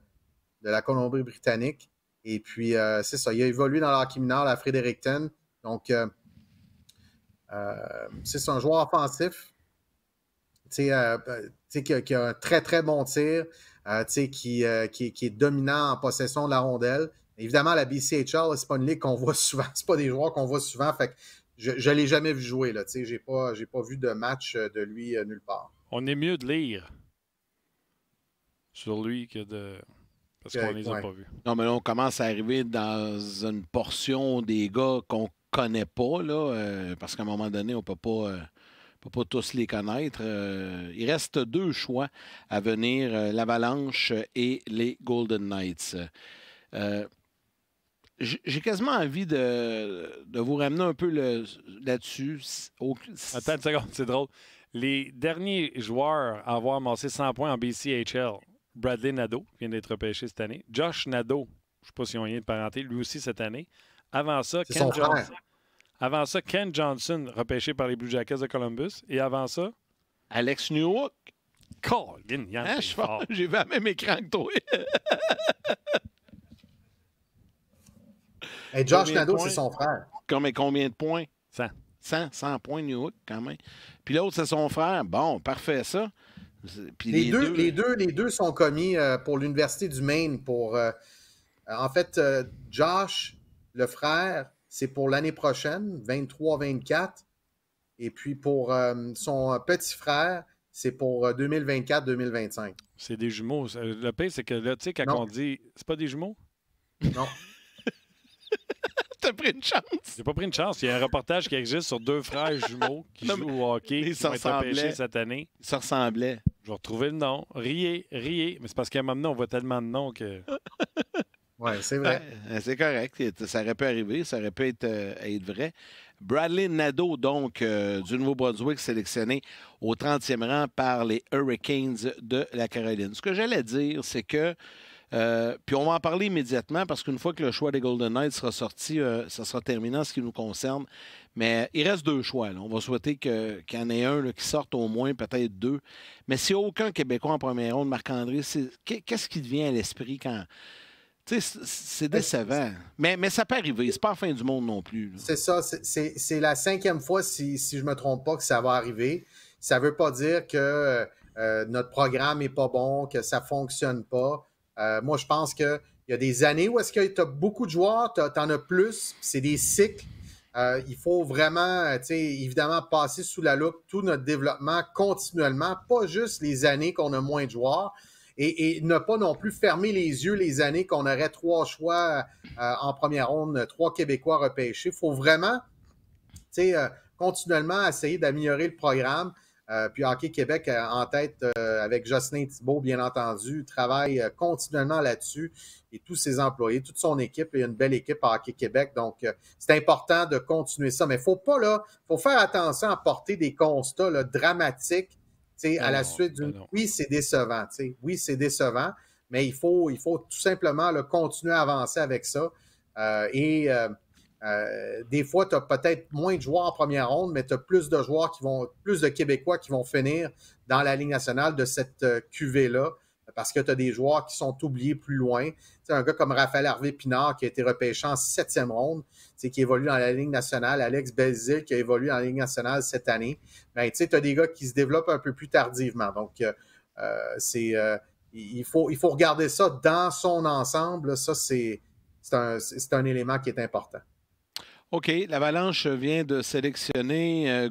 la Colombie-Britannique. Et puis, euh, c'est ça, il a évolué dans l'hockey mineur à Fredericton. Donc, c'est un joueur offensif, tu qui a un très, très bon tir. Euh, euh, qui, qui, est dominant en possession de la rondelle. Évidemment, la BCHL, c'est pas une ligue qu'on voit souvent, c'est pas des joueurs qu'on voit souvent. Fait je ne l'ai jamais vu jouer. Là, j'ai pas, j'ai pas vu de match euh, de lui nulle part. On est mieux de lire sur lui que de. Parce qu'on les a pas vus. Non, mais là, on commence à arriver dans une portion des gars qu'on connaît pas, là, parce qu'à un moment donné, on peut pas ne pas tous les connaître. Euh, il reste deux choix à venir, euh, l'Avalanche et les Golden Knights. Euh, j'ai quasiment envie de, vous ramener un peu là-dessus. Attends une seconde, c'est drôle. Les derniers joueurs à avoir amassé 100 points en BCHL, Bradley Nadeau vient d'être repêché cette année. Josh Nadeau, je ne sais pas si on y de parenté, lui aussi cette année. Avant ça, Ken Johnson. Avant ça, Ken Johnson, repêché par les Blue Jackets de Columbus. Et avant ça, Alex Newhook. Colin, hein, J'ai vu à même écran que toi. Josh Nadeau, c'est son frère. Comme, combien de points? 100. 100, points Newhook, quand même. Puis l'autre, c'est son frère. Bon, parfait, ça. les, deux, Les, deux, les deux sont commis euh, pour l'Université du Maine. Pour, euh, en fait, euh, Josh, le frère, c'est pour l'année prochaine, 23-24. Et puis pour euh, son euh, petit frère, c'est pour 2024-2025. Euh, c'est des jumeaux. Le pire, c'est que là, tu sais, quand dit. C'est pas des jumeaux? Non. T'as pris une chance. J'ai pas pris une chance. Il y a un reportage qui existe sur deux frères jumeaux qui jouent au hockey, Ils s'en cette année. Ils ressemblait. Je vais retrouver le nom. Riez, riez. Mais c'est parce qu'à un moment donné, on voit tellement de noms que. Oui, c'est vrai. Euh, c'est correct. Ça aurait pu arriver, ça aurait pu être, euh, vrai. Bradley Nadeau, donc, euh, du Nouveau-Brunswick, sélectionné au 30e rang par les Hurricanes de la Caroline. Ce que j'allais dire, c'est que. puis on va en parler immédiatement parce qu'une fois que le choix des Golden Knights sera sorti, ça sera terminé ce qui nous concerne. Mais il reste deux choix. On va souhaiter qu'il y en ait un qui sorte au moins, peut-être deux. Mais s'il n'y a aucun Québécois en première ronde, Marc-André, qu'est-ce qui devient à l'esprit quand, c'est ben, décevant. Mais, ça peut arriver. C'est pas la fin du monde non plus. C'est ça. C'est la cinquième fois, si, je je me trompe pas, que ça va arriver. Ça ne veut pas dire que euh, notre programme n'est pas bon, que ça ne fonctionne pas. Euh, moi, je pense qu'il y a des années où est-ce que tu as beaucoup de joueurs, tu en as plus, c'est des cycles. Euh, il faut vraiment, évidemment, passer sous la loupe tout notre développement continuellement, pas juste les années qu'on a moins de joueurs, et, ne pas non plus fermer les yeux les années qu'on aurait trois choix euh, en première ronde, trois Québécois repêchés. Il faut vraiment sais, euh, continuellement essayer d'améliorer le programme. Euh, puis Hockey Québec en tête avec Jocelyn Thibault, bien entendu, travaille continuellement là-dessus et tous ses employés, toute son équipe. Il y a une belle équipe à Hockey Québec, donc c'est important de continuer ça. Mais il faut pas, là, faut faire attention à porter des constats dramatiques à ben la suite ben d'une. Oui, c'est décevant. Oui, c'est décevant, mais il faut, tout simplement continuer à avancer avec ça. Euh, et euh, euh, des fois, tu as peut-être moins de joueurs en première ronde, mais tu as plus de joueurs qui vont, plus de Québécois qui vont finir dans la Ligue nationale de cette QV-là parce que tu as des joueurs qui sont oubliés plus loin. un gars comme Raphaël Harvey Pinard qui a été repêché en septième ronde, qui évolue dans la Ligue nationale, Alex Belzil qui a évolué dans la Ligue nationale cette année. Ben, tu as des gars qui se développent un peu plus tardivement. Donc, euh, euh, c'est, euh, il, faut, il faut regarder ça dans son ensemble. Ça, c'est, un, un élément qui est important. OK. L'Avalanche vient de sélectionner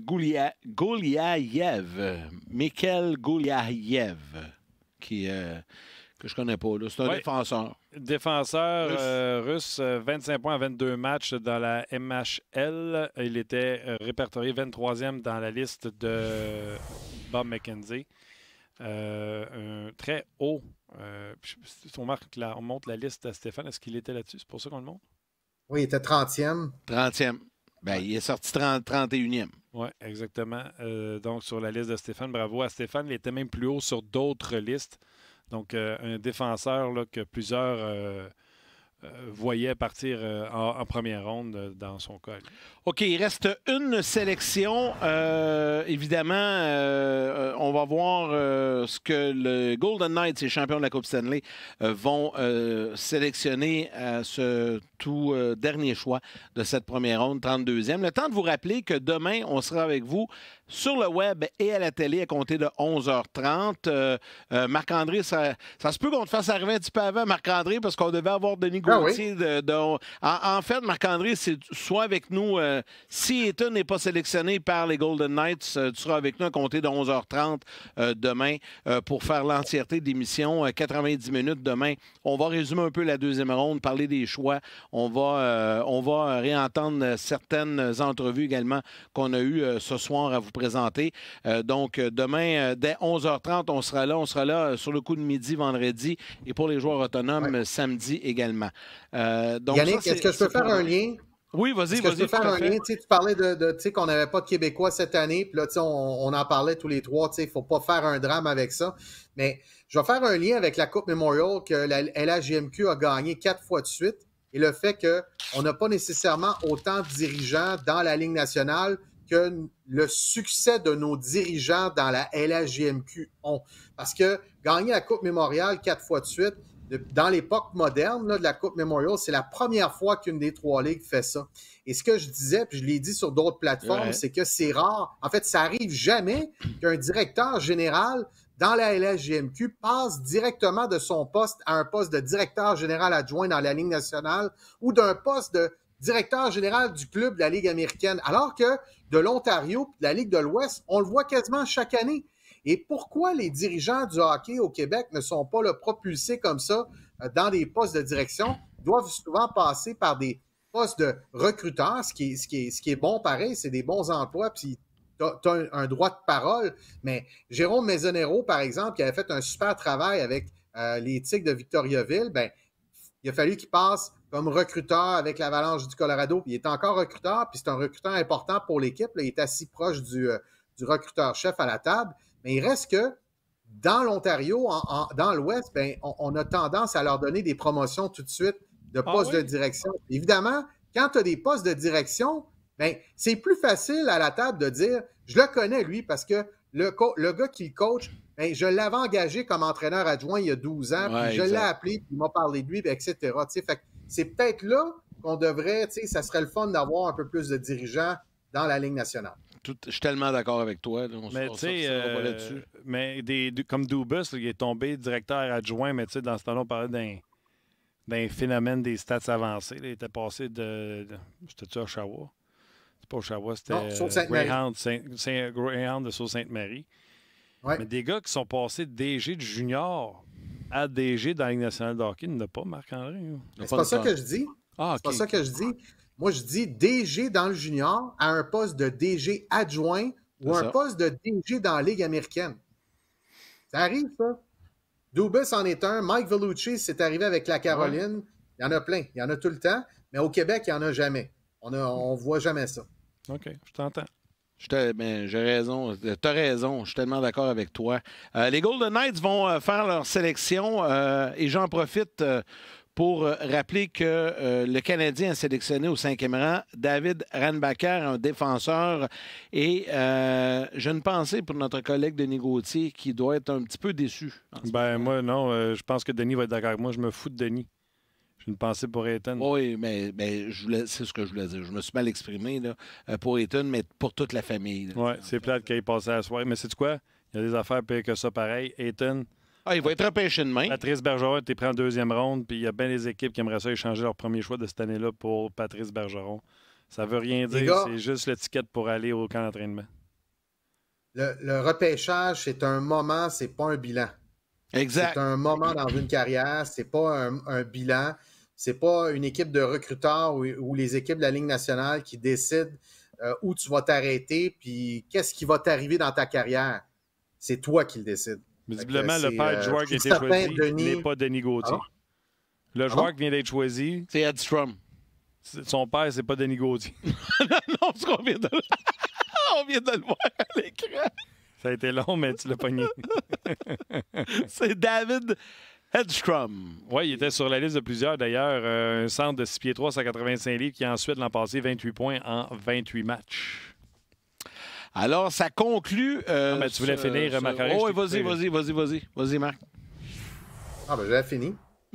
Gouliaïev, Mikhail Gouliaïev qui, euh, que je connais pas. C'est un défenseur. Défenseur russe. 25 euh, euh, points en 22 matchs dans la MHL. Il était répertorié 23e dans la liste de Bob McKenzie. très haut. on, marque la, on monte la liste à Stéphane. Est-ce qu'il était là-dessus? C'est pour ça qu'on le montre? Oui, il était 30e. 30e. Ben, il est sorti 30, 31e. Oui, exactement. Euh, donc, sur la liste de Stéphane, bravo à Stéphane. Il était même plus haut sur d'autres listes. Donc, euh, un défenseur que plusieurs euh, voyaient partir en, première ronde dans son col. OK, il reste une sélection. Euh, évidemment, euh, on va voir euh, ce que le Golden Knights, les champions de la Coupe Stanley, vont sélectionner à ce tout dernier choix de cette première ronde, 32e. Le temps de vous rappeler que demain, on sera avec vous sur le web et à la télé à compter de 11h30. Marc-André, ça, se peut qu'on te fasse arriver un petit peu avant, Marc-André, parce qu'on devait avoir Denis ah Gauthier. de, en, fait, Marc-André, c'est soit avec nous euh, si Eton n'est pas sélectionné par les Golden Knights, euh, tu seras avec nous à compter de 11h30 euh, demain pour faire l'entièreté de l'émission. 90 minutes demain. On va résumer un peu la deuxième ronde, parler des choix. On va, on va réentendre certaines entrevues également qu'on a eues ce soir à vous présenter. donc, demain, dès 11h30, on sera là. On sera là sur le coup de midi vendredi et pour les joueurs autonomes samedi également. donc, Yannick, est-ce que je peux faire un lien? Oui, vas-y, vas-y. Tu, tu parlais de, qu'on n'avait pas de Québécois cette année, puis là, on, en parlait tous les trois. Il ne faut pas faire un drame avec ça. Mais je vais faire un lien avec la Coupe Memorial que la LHJMQ a gagné quatre fois de suite et le fait qu'on n'a pas nécessairement autant de dirigeants dans la Ligue nationale que le succès de nos dirigeants dans la LHJMQ ont. Parce que gagner la Coupe Memorial quatre fois de suite, dans l'époque moderne de la Coupe Memorial, c'est la première fois qu'une des trois ligues fait ça. Et ce que je disais, puis je l'ai dit sur d'autres plateformes, c'est que c'est rare. En fait, ça arrive jamais qu'un directeur général dans la LSGMQ passe directement de son poste à un poste de directeur général adjoint dans la Ligue nationale ou d'un poste de directeur général du club de la Ligue américaine. Alors que de l'Ontario, de la Ligue de l'Ouest, on le voit quasiment chaque année. Et pourquoi les dirigeants du hockey au Québec ne sont pas le propulsés comme ça euh, dans des postes de direction Ils doivent souvent passer par des postes de recruteurs, ce qui est, bon pareil, c'est des bons emplois, puis tu as, un, droit de parole. Mais Jérôme Maisonero, par exemple, qui avait fait un super travail avec euh, les Tigres de Victoriaville, ben, il a fallu qu'il passe comme recruteur avec l'Avalanche du Colorado. Il est encore recruteur, puis c'est un recruteur important pour l'équipe. Il est assis proche du euh, recruteur-chef à la table il reste que dans l'Ontario, dans l'Ouest, ben, on, a tendance à leur donner des promotions tout de suite de ah postes de direction. Évidemment, quand tu as des postes de direction, ben, c'est plus facile à la table de dire je le connais lui parce que le, le gars qui le coach, ben, je l'avais engagé comme entraîneur adjoint il y a 12 ans, puis je l'ai appelé, puis il m'a parlé de lui, etc. c'est peut-être là qu'on devrait, ça serait le fun d'avoir un peu plus de dirigeants dans la Ligue nationale je suis tellement d'accord avec toi. on, mais tu sais, euh, Mais des, comme Dubus, il est tombé directeur adjoint, mais tu sais, dans ce temps-là, on parlait d'un d'un phénomène des stats avancés. il était passé de. C'était-tu Oshawa? C'est pas Oshawa, c'était Greyhound, Greyhound de Sault-Sainte-Marie. Mais des gars qui sont passés de DG de junior à DG dans la Ligue nationale de hockey, il n'y pas, Marc-André. Hein? C'est pas, ça que je dis. Ah, C'est pas ça que je dis. Moi, je dis DG dans le junior à un poste de DG adjoint ou un poste de DG dans la Ligue américaine. Ça arrive, ça. Dubus en est un. Mike Vellucci, c'est arrivé avec la Caroline. Il y en a plein. Il y en a tout le temps. Mais au Québec, il n'y en a jamais. On ne voit jamais ça. OK, je t'entends. Ben, j'ai raison. Tu as raison. Je suis tellement d'accord avec toi. Euh, les Golden Knights vont euh, faire leur sélection euh, et j'en profite pour euh, rappeler que euh, le Canadien a sélectionné au cinquième rang David Ranbacker, un défenseur, et je euh, j'ai une pensée pour notre collègue Denis Gauthier qui doit être un petit peu déçu. Ben moi, non, je pense que Denis va être d'accord avec moi. Je me fous de Denis. J'ai une pensée pour Ethan. Oui, mais, mais c'est ce que je voulais dire. Je me suis mal exprimé là, pour Ethan, mais pour toute la famille. Oui, c'est plate qu'il ait passé à la soirée. Mais c'est quoi? Il y a des affaires pires que ça pareil. Ethan, ah, il va être repêché demain. Patrice Bergeron, tu pris en deuxième ronde, puis il y a bien des équipes qui aimeraient ça échanger leur premier choix de cette année-là pour Patrice Bergeron. Ça veut rien dire, c'est juste l'étiquette pour aller au camp d'entraînement. Le, repêchage, c'est un moment, c'est pas un bilan. Exact. C'est un moment dans une carrière, c'est pas un, bilan. C'est pas une équipe de recruteurs ou, les équipes de la Ligue nationale qui décident euh, où tu vas t'arrêter, puis qu'est-ce qui va t'arriver dans ta carrière. C'est toi qui le décides. Visiblement, le père euh, du joueur qui a été choisi n'est pas Denis Gauthier. Ah le ah joueur qui vient d'être choisi. C'est Edstrom. Son père, c'est pas Denis Gauthier. non, parce qu'on vient de vient de le voir à l'écran. Ça a été long, mais tu l'as pogné. c'est David Edstrom. Oui, il était sur la liste de plusieurs, d'ailleurs. Euh, un centre de 6 pieds 3, 185 livres, qui a ensuite, l'an passé, 28 points en 28 matchs. Alors, ça conclut. Euh, ah, ben, tu voulais finir, euh, Marc Oh, vas-y, vas-y, vas-y, vas-y. Vas-y, Marc. Ah, ben, j'ai fini.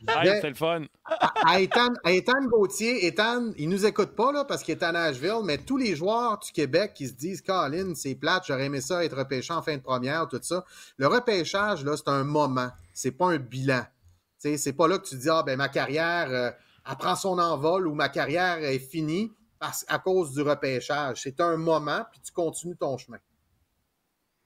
c'est le fun. À, Ethan, à, Ethan, Gauthier, Ethan, il nous écoute pas là, parce qu'il est à Nashville, mais tous les joueurs du Québec qui se disent Colin, c'est plate, j'aurais aimé ça être repêché en fin de première, tout ça. Le repêchage, là, c'est un moment, c'est pas un bilan. C'est pas là que tu dis Ah ben ma carrière euh, prend son envol ou ma carrière est finie à cause du repêchage. C'est un moment, puis tu continues ton chemin.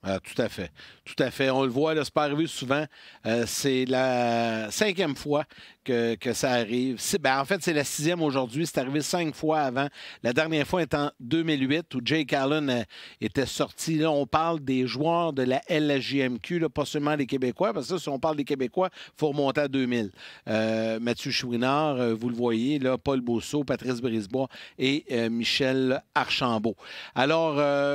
Ah, tout à fait. Tout à fait. On le voit, le c'est pas arrivé souvent. Euh, c'est la cinquième fois que, ça arrive. Ben, en fait, c'est la sixième aujourd'hui. C'est arrivé cinq fois avant. La dernière fois est en 2008 où Jake Allen euh, était sorti. Là, on parle des joueurs de la LGMQ, pas seulement des Québécois, parce que si on parle des Québécois, il faut remonter à 2000. Euh, Mathieu Chouinard, vous le voyez, là, Paul Bousseau, Patrice Brisbois et Michel Archambault. Alors,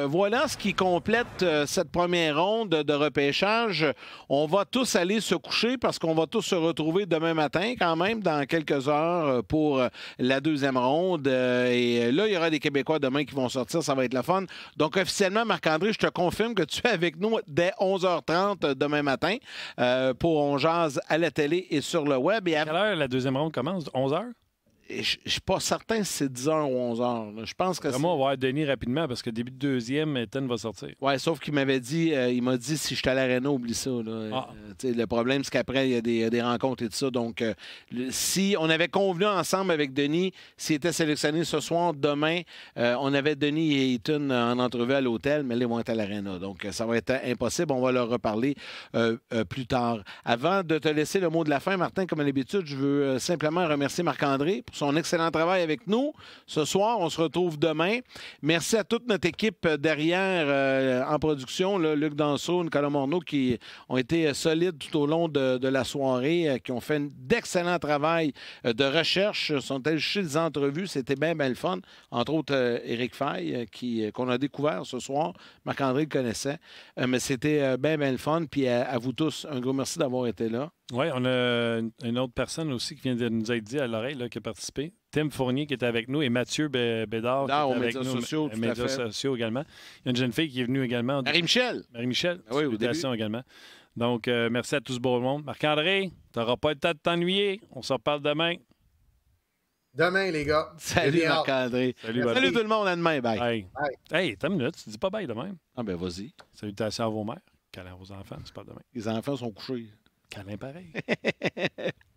voilà ce qui complète cette première ronde de repêchage, on va tous aller se coucher parce qu'on va tous se retrouver demain matin quand même dans quelques heures euh, pour euh, la deuxième ronde. Euh, et là, il y aura des Québécois demain qui vont sortir, ça va être la fun. Donc officiellement, Marc-André, je te confirme que tu es avec nous dès 11h30 demain matin pour On jase à la télé et sur le web. Et à... Quelle heure la deuxième ronde commence? 11h? je ne suis pas certain si c'est 10h ou 11h. Je pense que Vraiment, on va avoir Denis rapidement parce que début de deuxième, Ethan va sortir. Oui, sauf qu'il m'avait dit, euh, il m'a dit si je suis à l'aréna, oublie ça. Ah. Euh, le problème, c'est qu'après, il y, a des rencontres et tout ça. Donc, euh, si on avait convenu ensemble avec Denis, s'il était sélectionné ce soir, demain, on avait Denis et Ethan en entrevue à l'hôtel, mais ils vont être à l'aréna. Donc, ça va être impossible. On va leur reparler plus tard. Avant de te laisser le mot de la fin, Martin, comme à l'habitude, je veux simplement remercier Marc-André pour son excellent travail avec nous. Ce soir, on se retrouve demain. Merci à toute notre équipe derrière euh, en production, Luc Danseau, Nicolas Morneau, qui ont été solides tout au long de, la soirée, euh, qui ont fait d'excellents travail euh, de recherche. Sont allés chez les entrevues. C'était bien, bien le fun. Entre autres, eric Fay, qui qu'on a découvert ce soir. Marc-André le connaissait. mais c'était bien, bien le fun. Puis à, à vous tous, un gros merci d'avoir été là. Oui, on a une autre personne aussi qui vient de nous être dit à l'oreille qui a participé. Tim Fournier qui était avec nous et Mathieu Bédard. qui avec nous, sociaux. Aux euh, médias sociaux également. Il y a une jeune fille qui est venue également. Marie-Michel. Marie-Michel. Ah oui, au également. Donc, euh, merci à tous, ce beau monde. Marc-André, tu n'auras pas le temps de t'ennuyer. On se reparle demain. Demain, les gars. Salut Marc-André. Salut, tout le monde. À demain. Bye. Hey, bye. t'as une minute. Tu dis pas bye demain. Ah, ben vas-y. Salutations à vos mères. à aux enfants. C'est pas demain. Les enfants sont couchés. Quand même pareil.